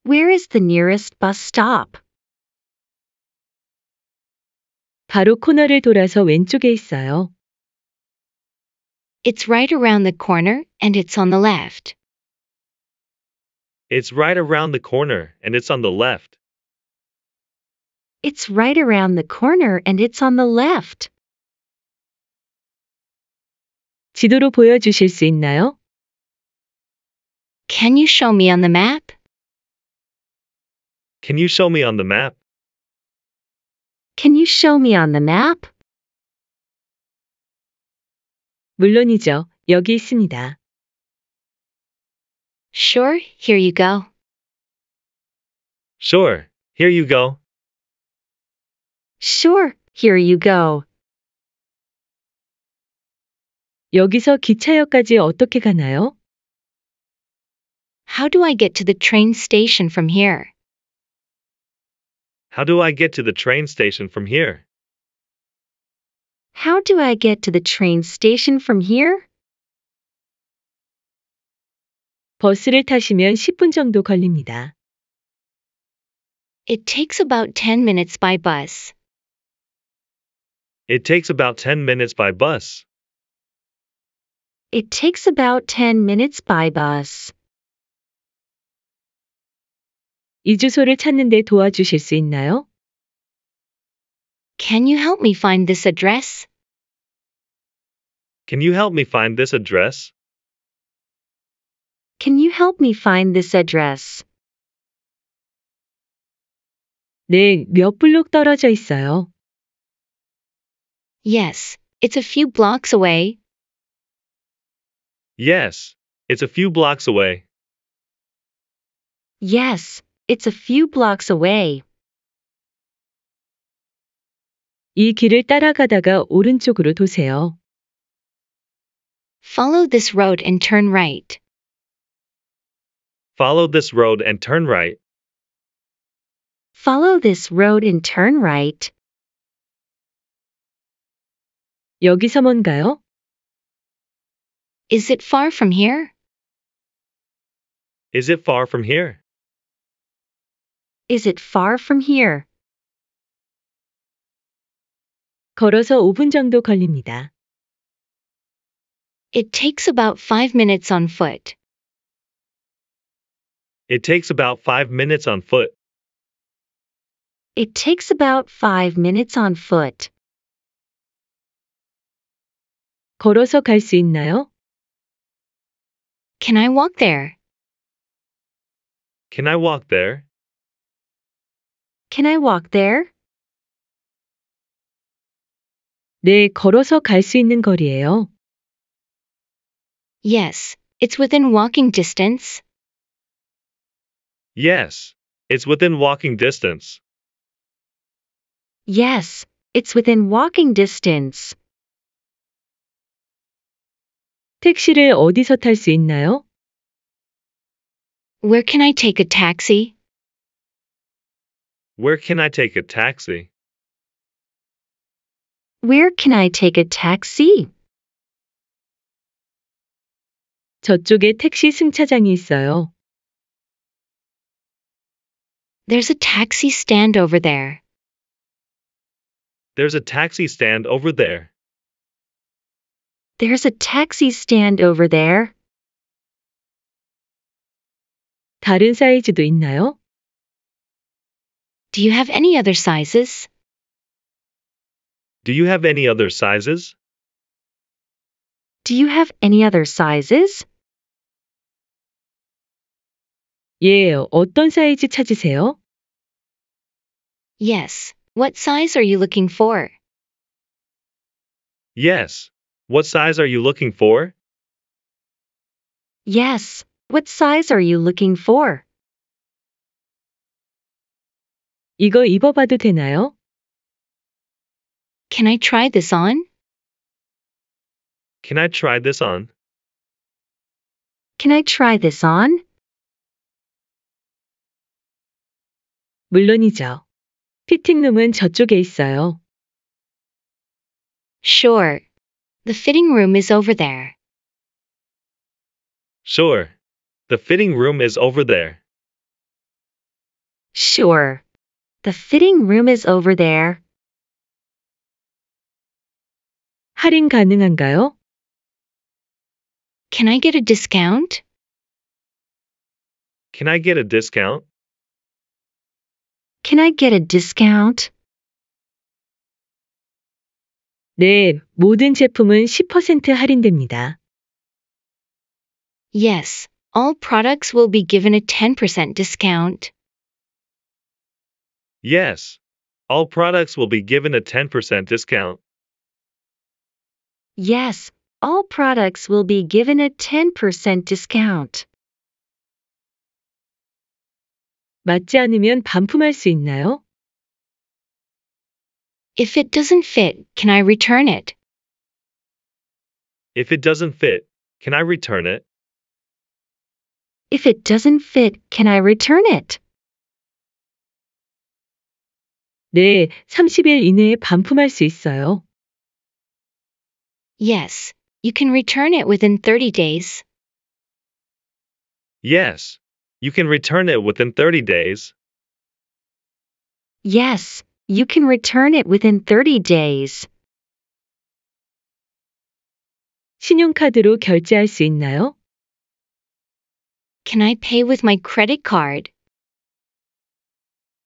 Where is the nearest bus stop? 바로 코너를 돌아서 왼쪽에 있어요. It's right around the corner and it's on the left. It's right around the corner and it's on the left. It's right around the corner and it's on the left. 지도로 보여주실 수 있나요? Can you show me on the map? Can you show me on the map? Can you show me on the map? 물론이죠. 여기 있습니다. Sure, here you go. Sure, here you go. Sure, here you go. 여기서 기차역까지 어떻게 가나요? How do I get to the train station from here? How do I get to the train station from here? How do I get to the train station from here? 버스를 타시면 10분 정도 걸립니다. It takes about 10 minutes by bus. It takes about 10 minutes by bus. It takes about 10 minutes by bus. 이 주소를 찾는 데 도와주실 수 있나요? Can you help me find this address? Can you help me find this address? Can you help me find this address? 네, 몇 블록 떨어져 있어요? Yes, it's a few blocks away. Yes, it's a few blocks away. Yes, it's a few blocks away. 이 길을 따라가다가 오른쪽으로 도세요. Follow this road and turn right. Follow this road and turn right. Follow this road and turn right. 여기서 먼가요? Is it far from here? Is it far from here? Is it far from here? 걸어서 5분 정도 걸립니다. It takes about 5 minutes on foot. It takes about 5 minutes on foot. It takes about 5 minutes on foot. 걸어서 갈 있나요? Can I walk there? Can I walk there? Can I walk there? 네, 걸어서 갈 있는 거리예요. Yes, it's within walking distance. Yes, it's within walking distance. Yes, it's within walking distance. 택시를 어디서 있나요? Where can I take a taxi? Where can I take a taxi? Where can I take a taxi? 저쪽에 택시 승차장이 있어요. There's a taxi stand over there. There's a taxi stand over there. There's a taxi stand over there. 다른 사이즈도 있나요? Do you have any other sizes? Do you have any other sizes? Do you have any other sizes? 예, 어떤 사이즈 찾으세요? Yes. What size are you looking for? Yes. What size are you looking for? Yes, what size are you looking for? 이거 입어봐도 되나요? Can I try this on? Can I try this on? Can I try this on? 물론이죠. 피팅룸은 저쪽에 있어요. Sure, the fitting room is over there. Sure. The fitting room is over there. Sure. The fitting room is over there. 할인 가능한가요? Can I get a discount? Can I get a discount? Can I get a discount? 네, 모든 제품은 10% 할인됩니다. Yes, all products will be given a 10% discount. Yes, all products will be given a 10% discount. Yes, all products will be given a 10% discount. 맞지 않으면 반품할 수 있나요? If it doesn't fit, can I return it? If it doesn't fit, can I return it? If it doesn't fit, can I return it? 네, 30일 이내에 반품할 수 있어요. Yes, you can return it within 30 days. Yes, you can return it within 30 days. Yes, you can return it within 30 days. 신용카드로 결제할 수 있나요? Can I pay with my credit card?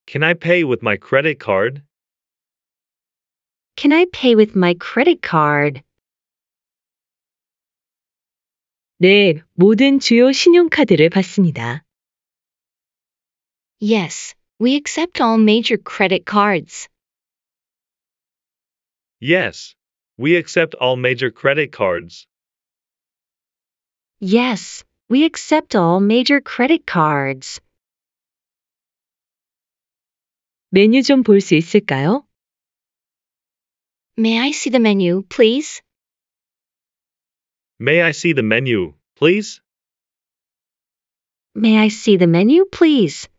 Can I pay with my credit card? Can I pay with my credit card? 네, 모든 주요 신용카드를 Yes, we accept all major credit cards. Yes, we accept all major credit cards. Yes, we accept all major credit cards. 메뉴 있을까요? May I see the menu, please? May I see the menu, please? May I see the menu, please?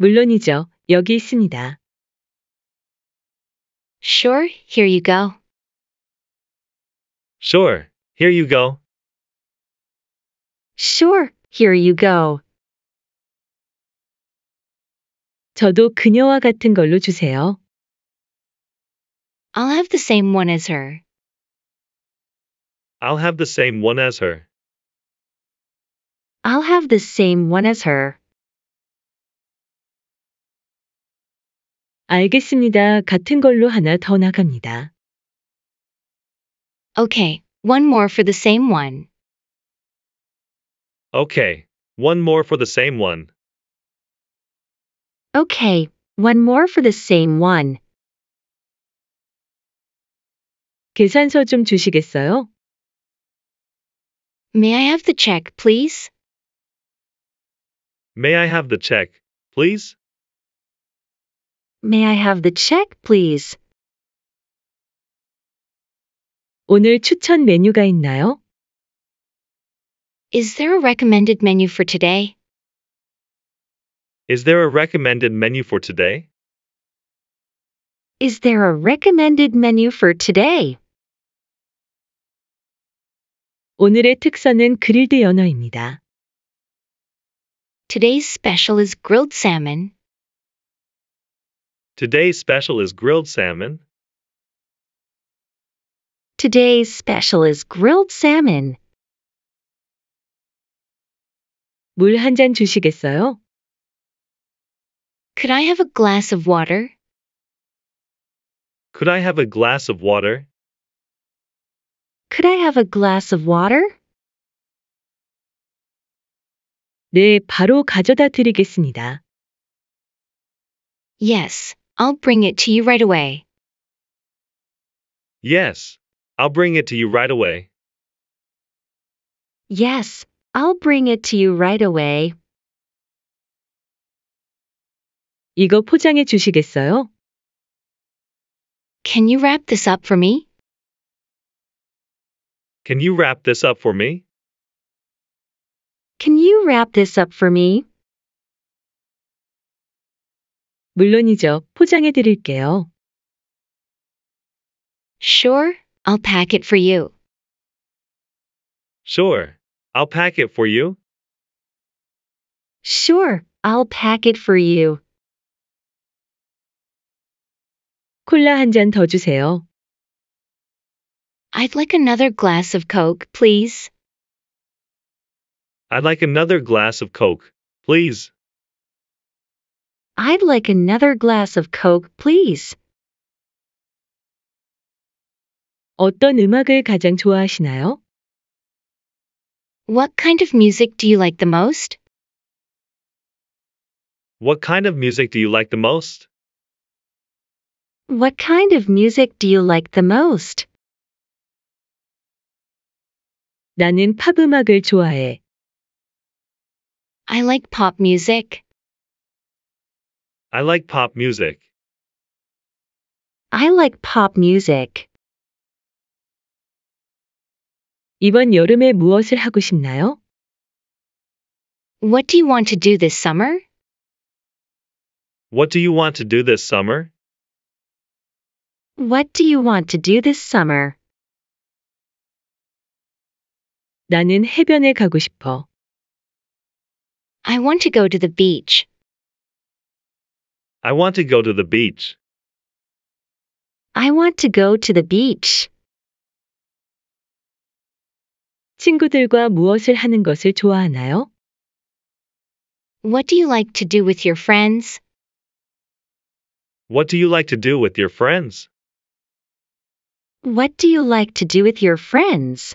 물론이죠. 여기 있습니다. Sure, here you go. Sure, here you go. Sure, here you go. 저도 그녀와 같은 걸로 주세요. I'll have the same one as her. I'll have the same one as her. I'll have the same one as her. 알겠습니다. 같은 걸로 하나 더 나갑니다. Okay, one more for the same one. Okay, one more for the same one. Okay, one more for the same one. 계산서 좀 주시겠어요? May I have the check, please? May I have the check, please? May I have the check, please? 오늘 추천 메뉴가 있나요? Is there a recommended menu for today? Is there a recommended menu for today? Is there a recommended menu for today? 오늘의 특선은 그릴드 연어입니다. Today's special is grilled salmon, Today's special is grilled salmon. Today's special is grilled salmon. 주시겠어요? Could I have a glass of water? Could I have a glass of water? Could I have a glass of water? 네, 바로 가져다 드리겠습니다. Yes, I'll bring it to you right away. Yes, I'll bring it to you right away. Yes, I'll bring it to you right away. 이거 포장해 주시겠어요? Can you wrap this up for me? Can you wrap this up for me? Can you wrap this up for me? 물론이죠. 포장해 드릴게요. Sure, I'll pack it for you. Sure, I'll pack it for you. Sure, I'll pack it for you. 콜라 한 잔 더 주세요. I'd like another glass of Coke, please. I'd like another glass of Coke, please. I'd like another glass of Coke, please. 어떤 음악을 가장 좋아하시나요? What kind of music do you like the most? What kind of music do you like the most? What kind of music do you like the most? 나는 팝 음악을 좋아해. I like pop music. I like pop music. I like pop music. 이번 여름에 무엇을 하고 싶나요? What do you want to do this summer? What do you want to do this summer? What do you want to do this summer? 나는 해변에 가고 싶어. I want to go to the beach. I want to go to the beach. I want to go to the beach. 친구들과 무엇을 하는 것을 좋아하나요? What do you like to do with your friends? What do you like to do with your friends? What do you like to do with your friends?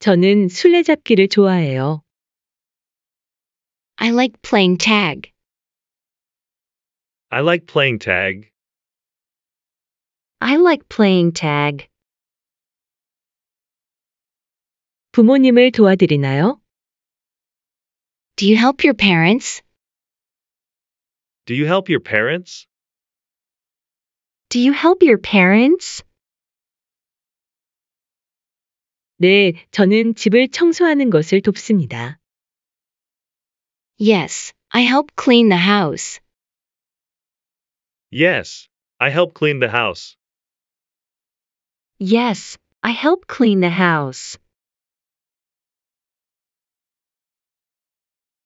저는 술래잡기를 좋아해요. I like playing tag. I like playing tag. I like playing tag. 부모님을 도와드리나요? Do you help your parents? Do you help your parents? Do you help your parents? 네, 저는 집을 청소하는 것을 돕습니다. Yes, I help clean the house. Yes, I help clean the house. Yes, I help clean the house.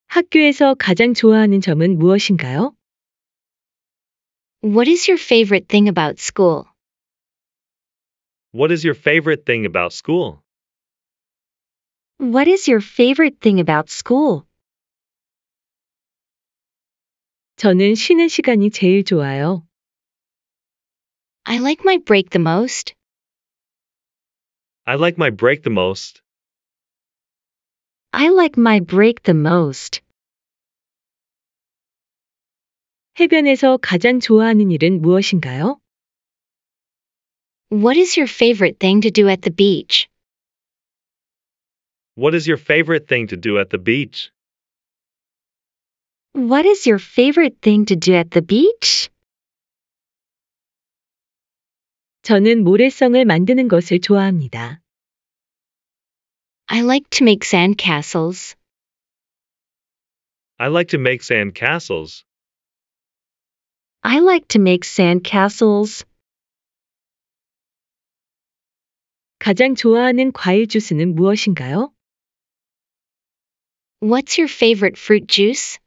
학교에서 가장 좋아하는 점은 무엇인가요? What is your favorite thing about school? What is your favorite thing about school? What is your favorite thing about school? 저는 쉬는 시간이 제일 좋아요. I like my break the most. I like my break the most. I like my break the most. 해변에서 가장 좋아하는 일은 무엇인가요? What is your favorite thing to do at the beach? What is your favorite thing to do at the beach? what is your favorite thing to do at the beach? 저는 모래성을 만드는 것을 좋아합니다. I like to make sandcastles. I like to make sandcastles. I like to make sandcastles. 가장 좋아하는 과일 주스는 무엇인가요? What's your favorite fruit juice?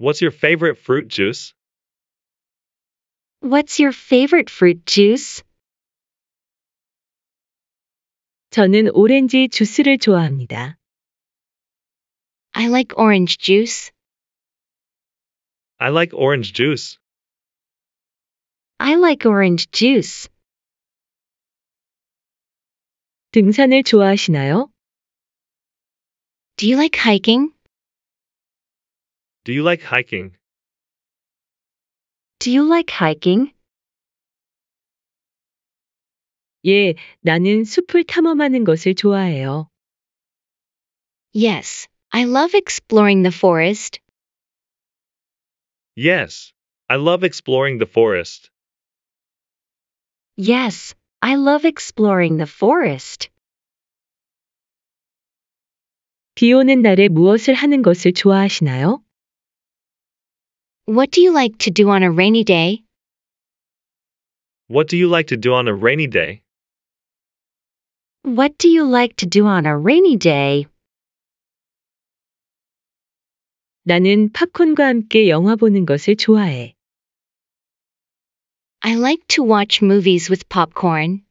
What's your favorite fruit juice? What's your favorite fruit juice? 저는 오렌지 주스를 좋아합니다. I like orange juice. I like orange juice. I like orange juice. 등산을 좋아하시나요? Do you like hiking? Do you like hiking? Do you like hiking? 예, 나는 숲을 탐험하는 것을 좋아해요. Yes, I love exploring the forest. Yes, I love exploring the forest. Yes, I love exploring the forest. 비 오는 날에 무엇을 하는 것을 좋아하시나요? What do you like to do on a rainy day? What do you like to do on a rainy day? What do you like to do on a rainy day? 나는 팝콘과 함께 영화 보는 것을 좋아해. I like to watch movies with popcorn.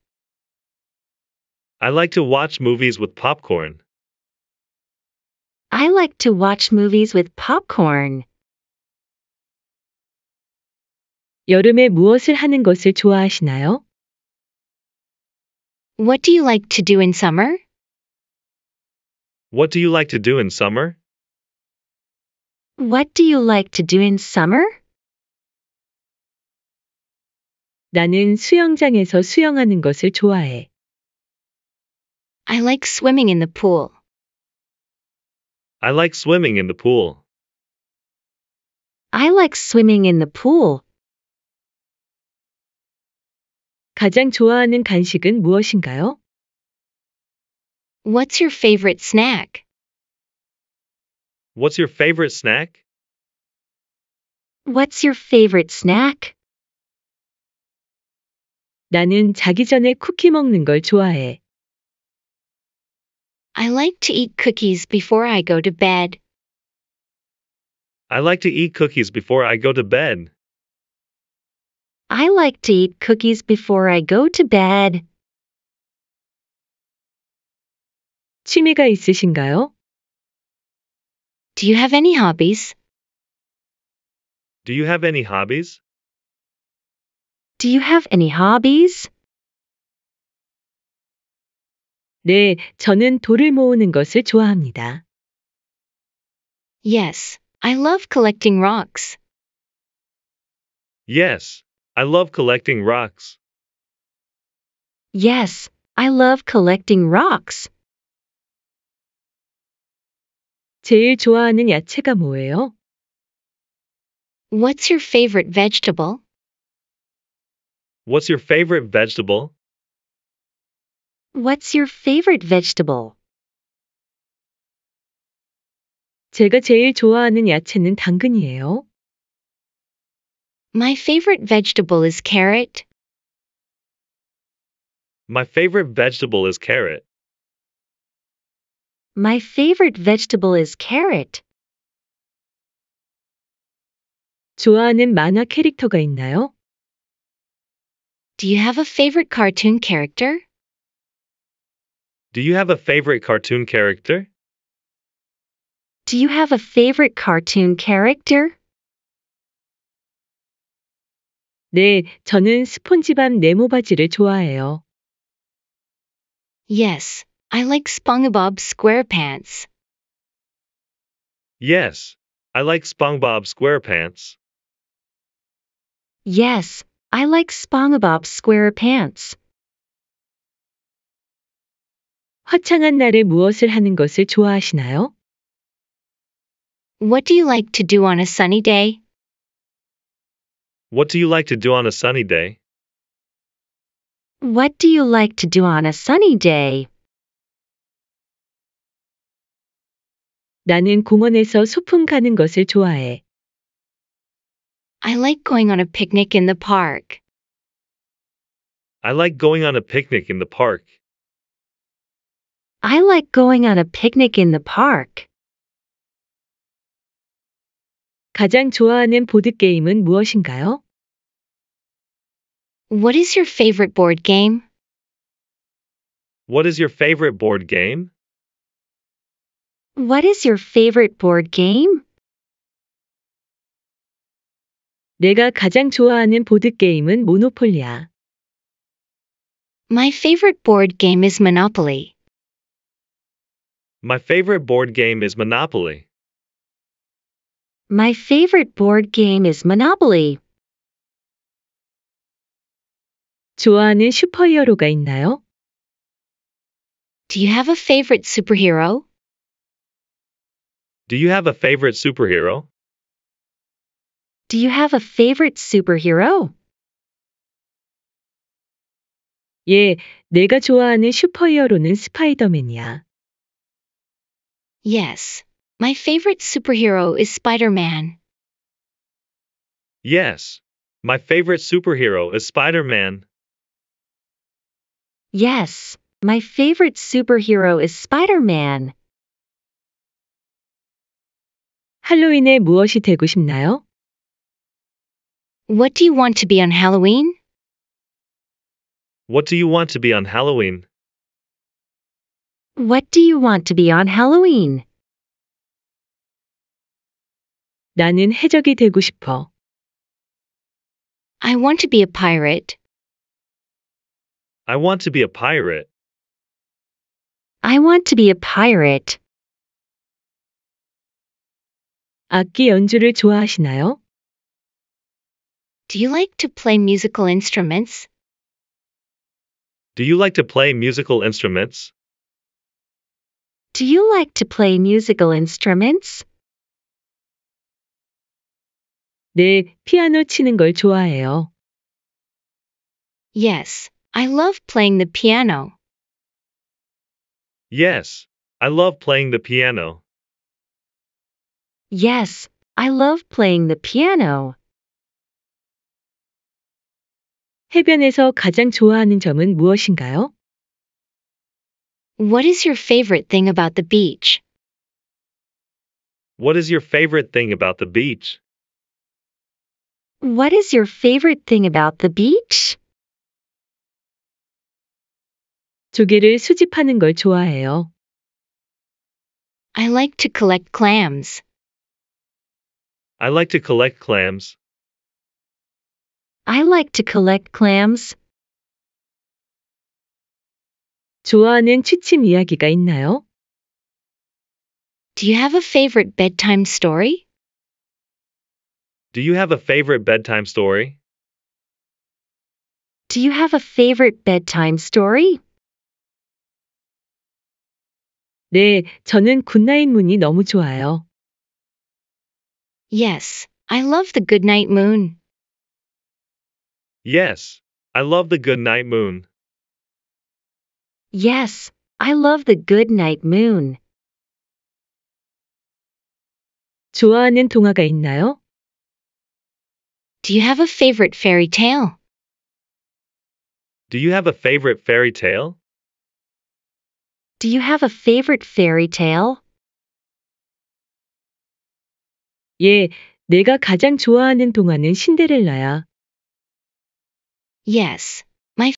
I like to watch movies with popcorn. I like to watch movies with popcorn. 여름에 무엇을 하는 것을 좋아하시나요? What do you like to do in summer? What do you like to do in summer? What do you like to do in summer? 나는 수영장에서 수영하는 것을 좋아해. I like swimming in the pool. I like swimming in the pool. I like swimming in the pool. 가장 좋아하는 간식은 무엇인가요? What's your favorite snack? What's your favorite snack? What's your favorite snack? 나는 자기 전에 쿠키 먹는 걸 좋아해. I like to eat cookies before I go to bed. I like to eat cookies before I go to bed. I like to eat cookies before I go to bed. 취미가 있으신가요? Do you have any hobbies? Do you have any hobbies? Do you have any hobbies? 네, 저는 돌을 모으는 것을 좋아합니다. Yes, I love collecting rocks. Yes, I love collecting rocks. Yes, I love collecting rocks. 제일 좋아하는 야채가 뭐예요? What's your favorite vegetable? What's your favorite vegetable? What's your favorite vegetable? 제가 제일 좋아하는 야채는 당근이에요. My favorite vegetable is carrot. My favorite vegetable is carrot. My favorite vegetable is carrot. 좋아하는 만화 캐릭터가 있나요? Do you have a favorite cartoon character? Do you have a favorite cartoon character? Do you have a favorite cartoon character? 네, 저는 스폰지밥 네모 바지를 좋아해요. Yes, I like SpongeBob SquarePants. Yes, I like SpongeBob SquarePants. Yes, I like SpongeBob SquarePants. 화창한 날에 무엇을 하는 것을 좋아하시나요? What do you like to do on a sunny day? What do you like to do on a sunny day? What do you like to do on a sunny day? 나는 공원에서 소풍 가는 것을 좋아해. I like going on a picnic in the park. I like going on a picnic in the park. I like going on a picnic in the park. 가장 좋아하는 무엇인가요? What is your favorite board game? What is your favorite board game? What is your favorite board game? 내가 가장 좋아하는 모노폴리야. My favorite board game is Monopoly. My favorite board game is Monopoly. My favorite board game is Monopoly. 좋아하는 슈퍼히어로가 있나요? Do you have a favorite superhero? Do you have a favorite superhero? Do you have a favorite superhero? 예, 내가 좋아하는 슈퍼히어로는 스파이더맨이야. Yes, my favorite superhero is Spider Man. Yes. My favorite superhero is Spider Man. Yes. My favorite superhero is Spider Man. 할로윈에 무엇이 되고 싶나요? What do you want to be on Halloween? What do you want to be on Halloween? What do you want to be on Halloween? 나는 해적이 되고 싶어. I want to be a pirate. I want to be a pirate. I want to be a pirate. 악기 연주를 좋아하시나요? Do you like to play musical instruments? Do you like to play musical instruments? Do you like to play musical instruments? 네, 피아노 치는 걸 좋아해요. Yes, I love playing the piano. Yes, I love playing the piano. Yes, I love playing the piano. 해변에서 가장 좋아하는 점은 무엇인가요? What is your favorite thing about the beach? What is your favorite thing about the beach? what is your favorite thing about the beach? 조개를 수집하는 걸 좋아해요. I like to collect clams. I like to collect clams. I like to collect clams. 좋아하는 취침 이야기가 있나요? Do you have a favorite bedtime story? Do you have a favorite bedtime story? Do you have a favorite bedtime story? 네, 저는 굿나잇 문이 너무 좋아요. Yes, I love the Good Night moon. Yes, I love the Good Night moon. Yes, I love the Good Night moon. 좋아하는 동화가 있나요? Do you have a favorite fairy tale? Do you have a favorite fairy tale? Do you have a favorite fairy tale? 예, 내가 가장 좋아하는 동화는 신데렐라야. Yes,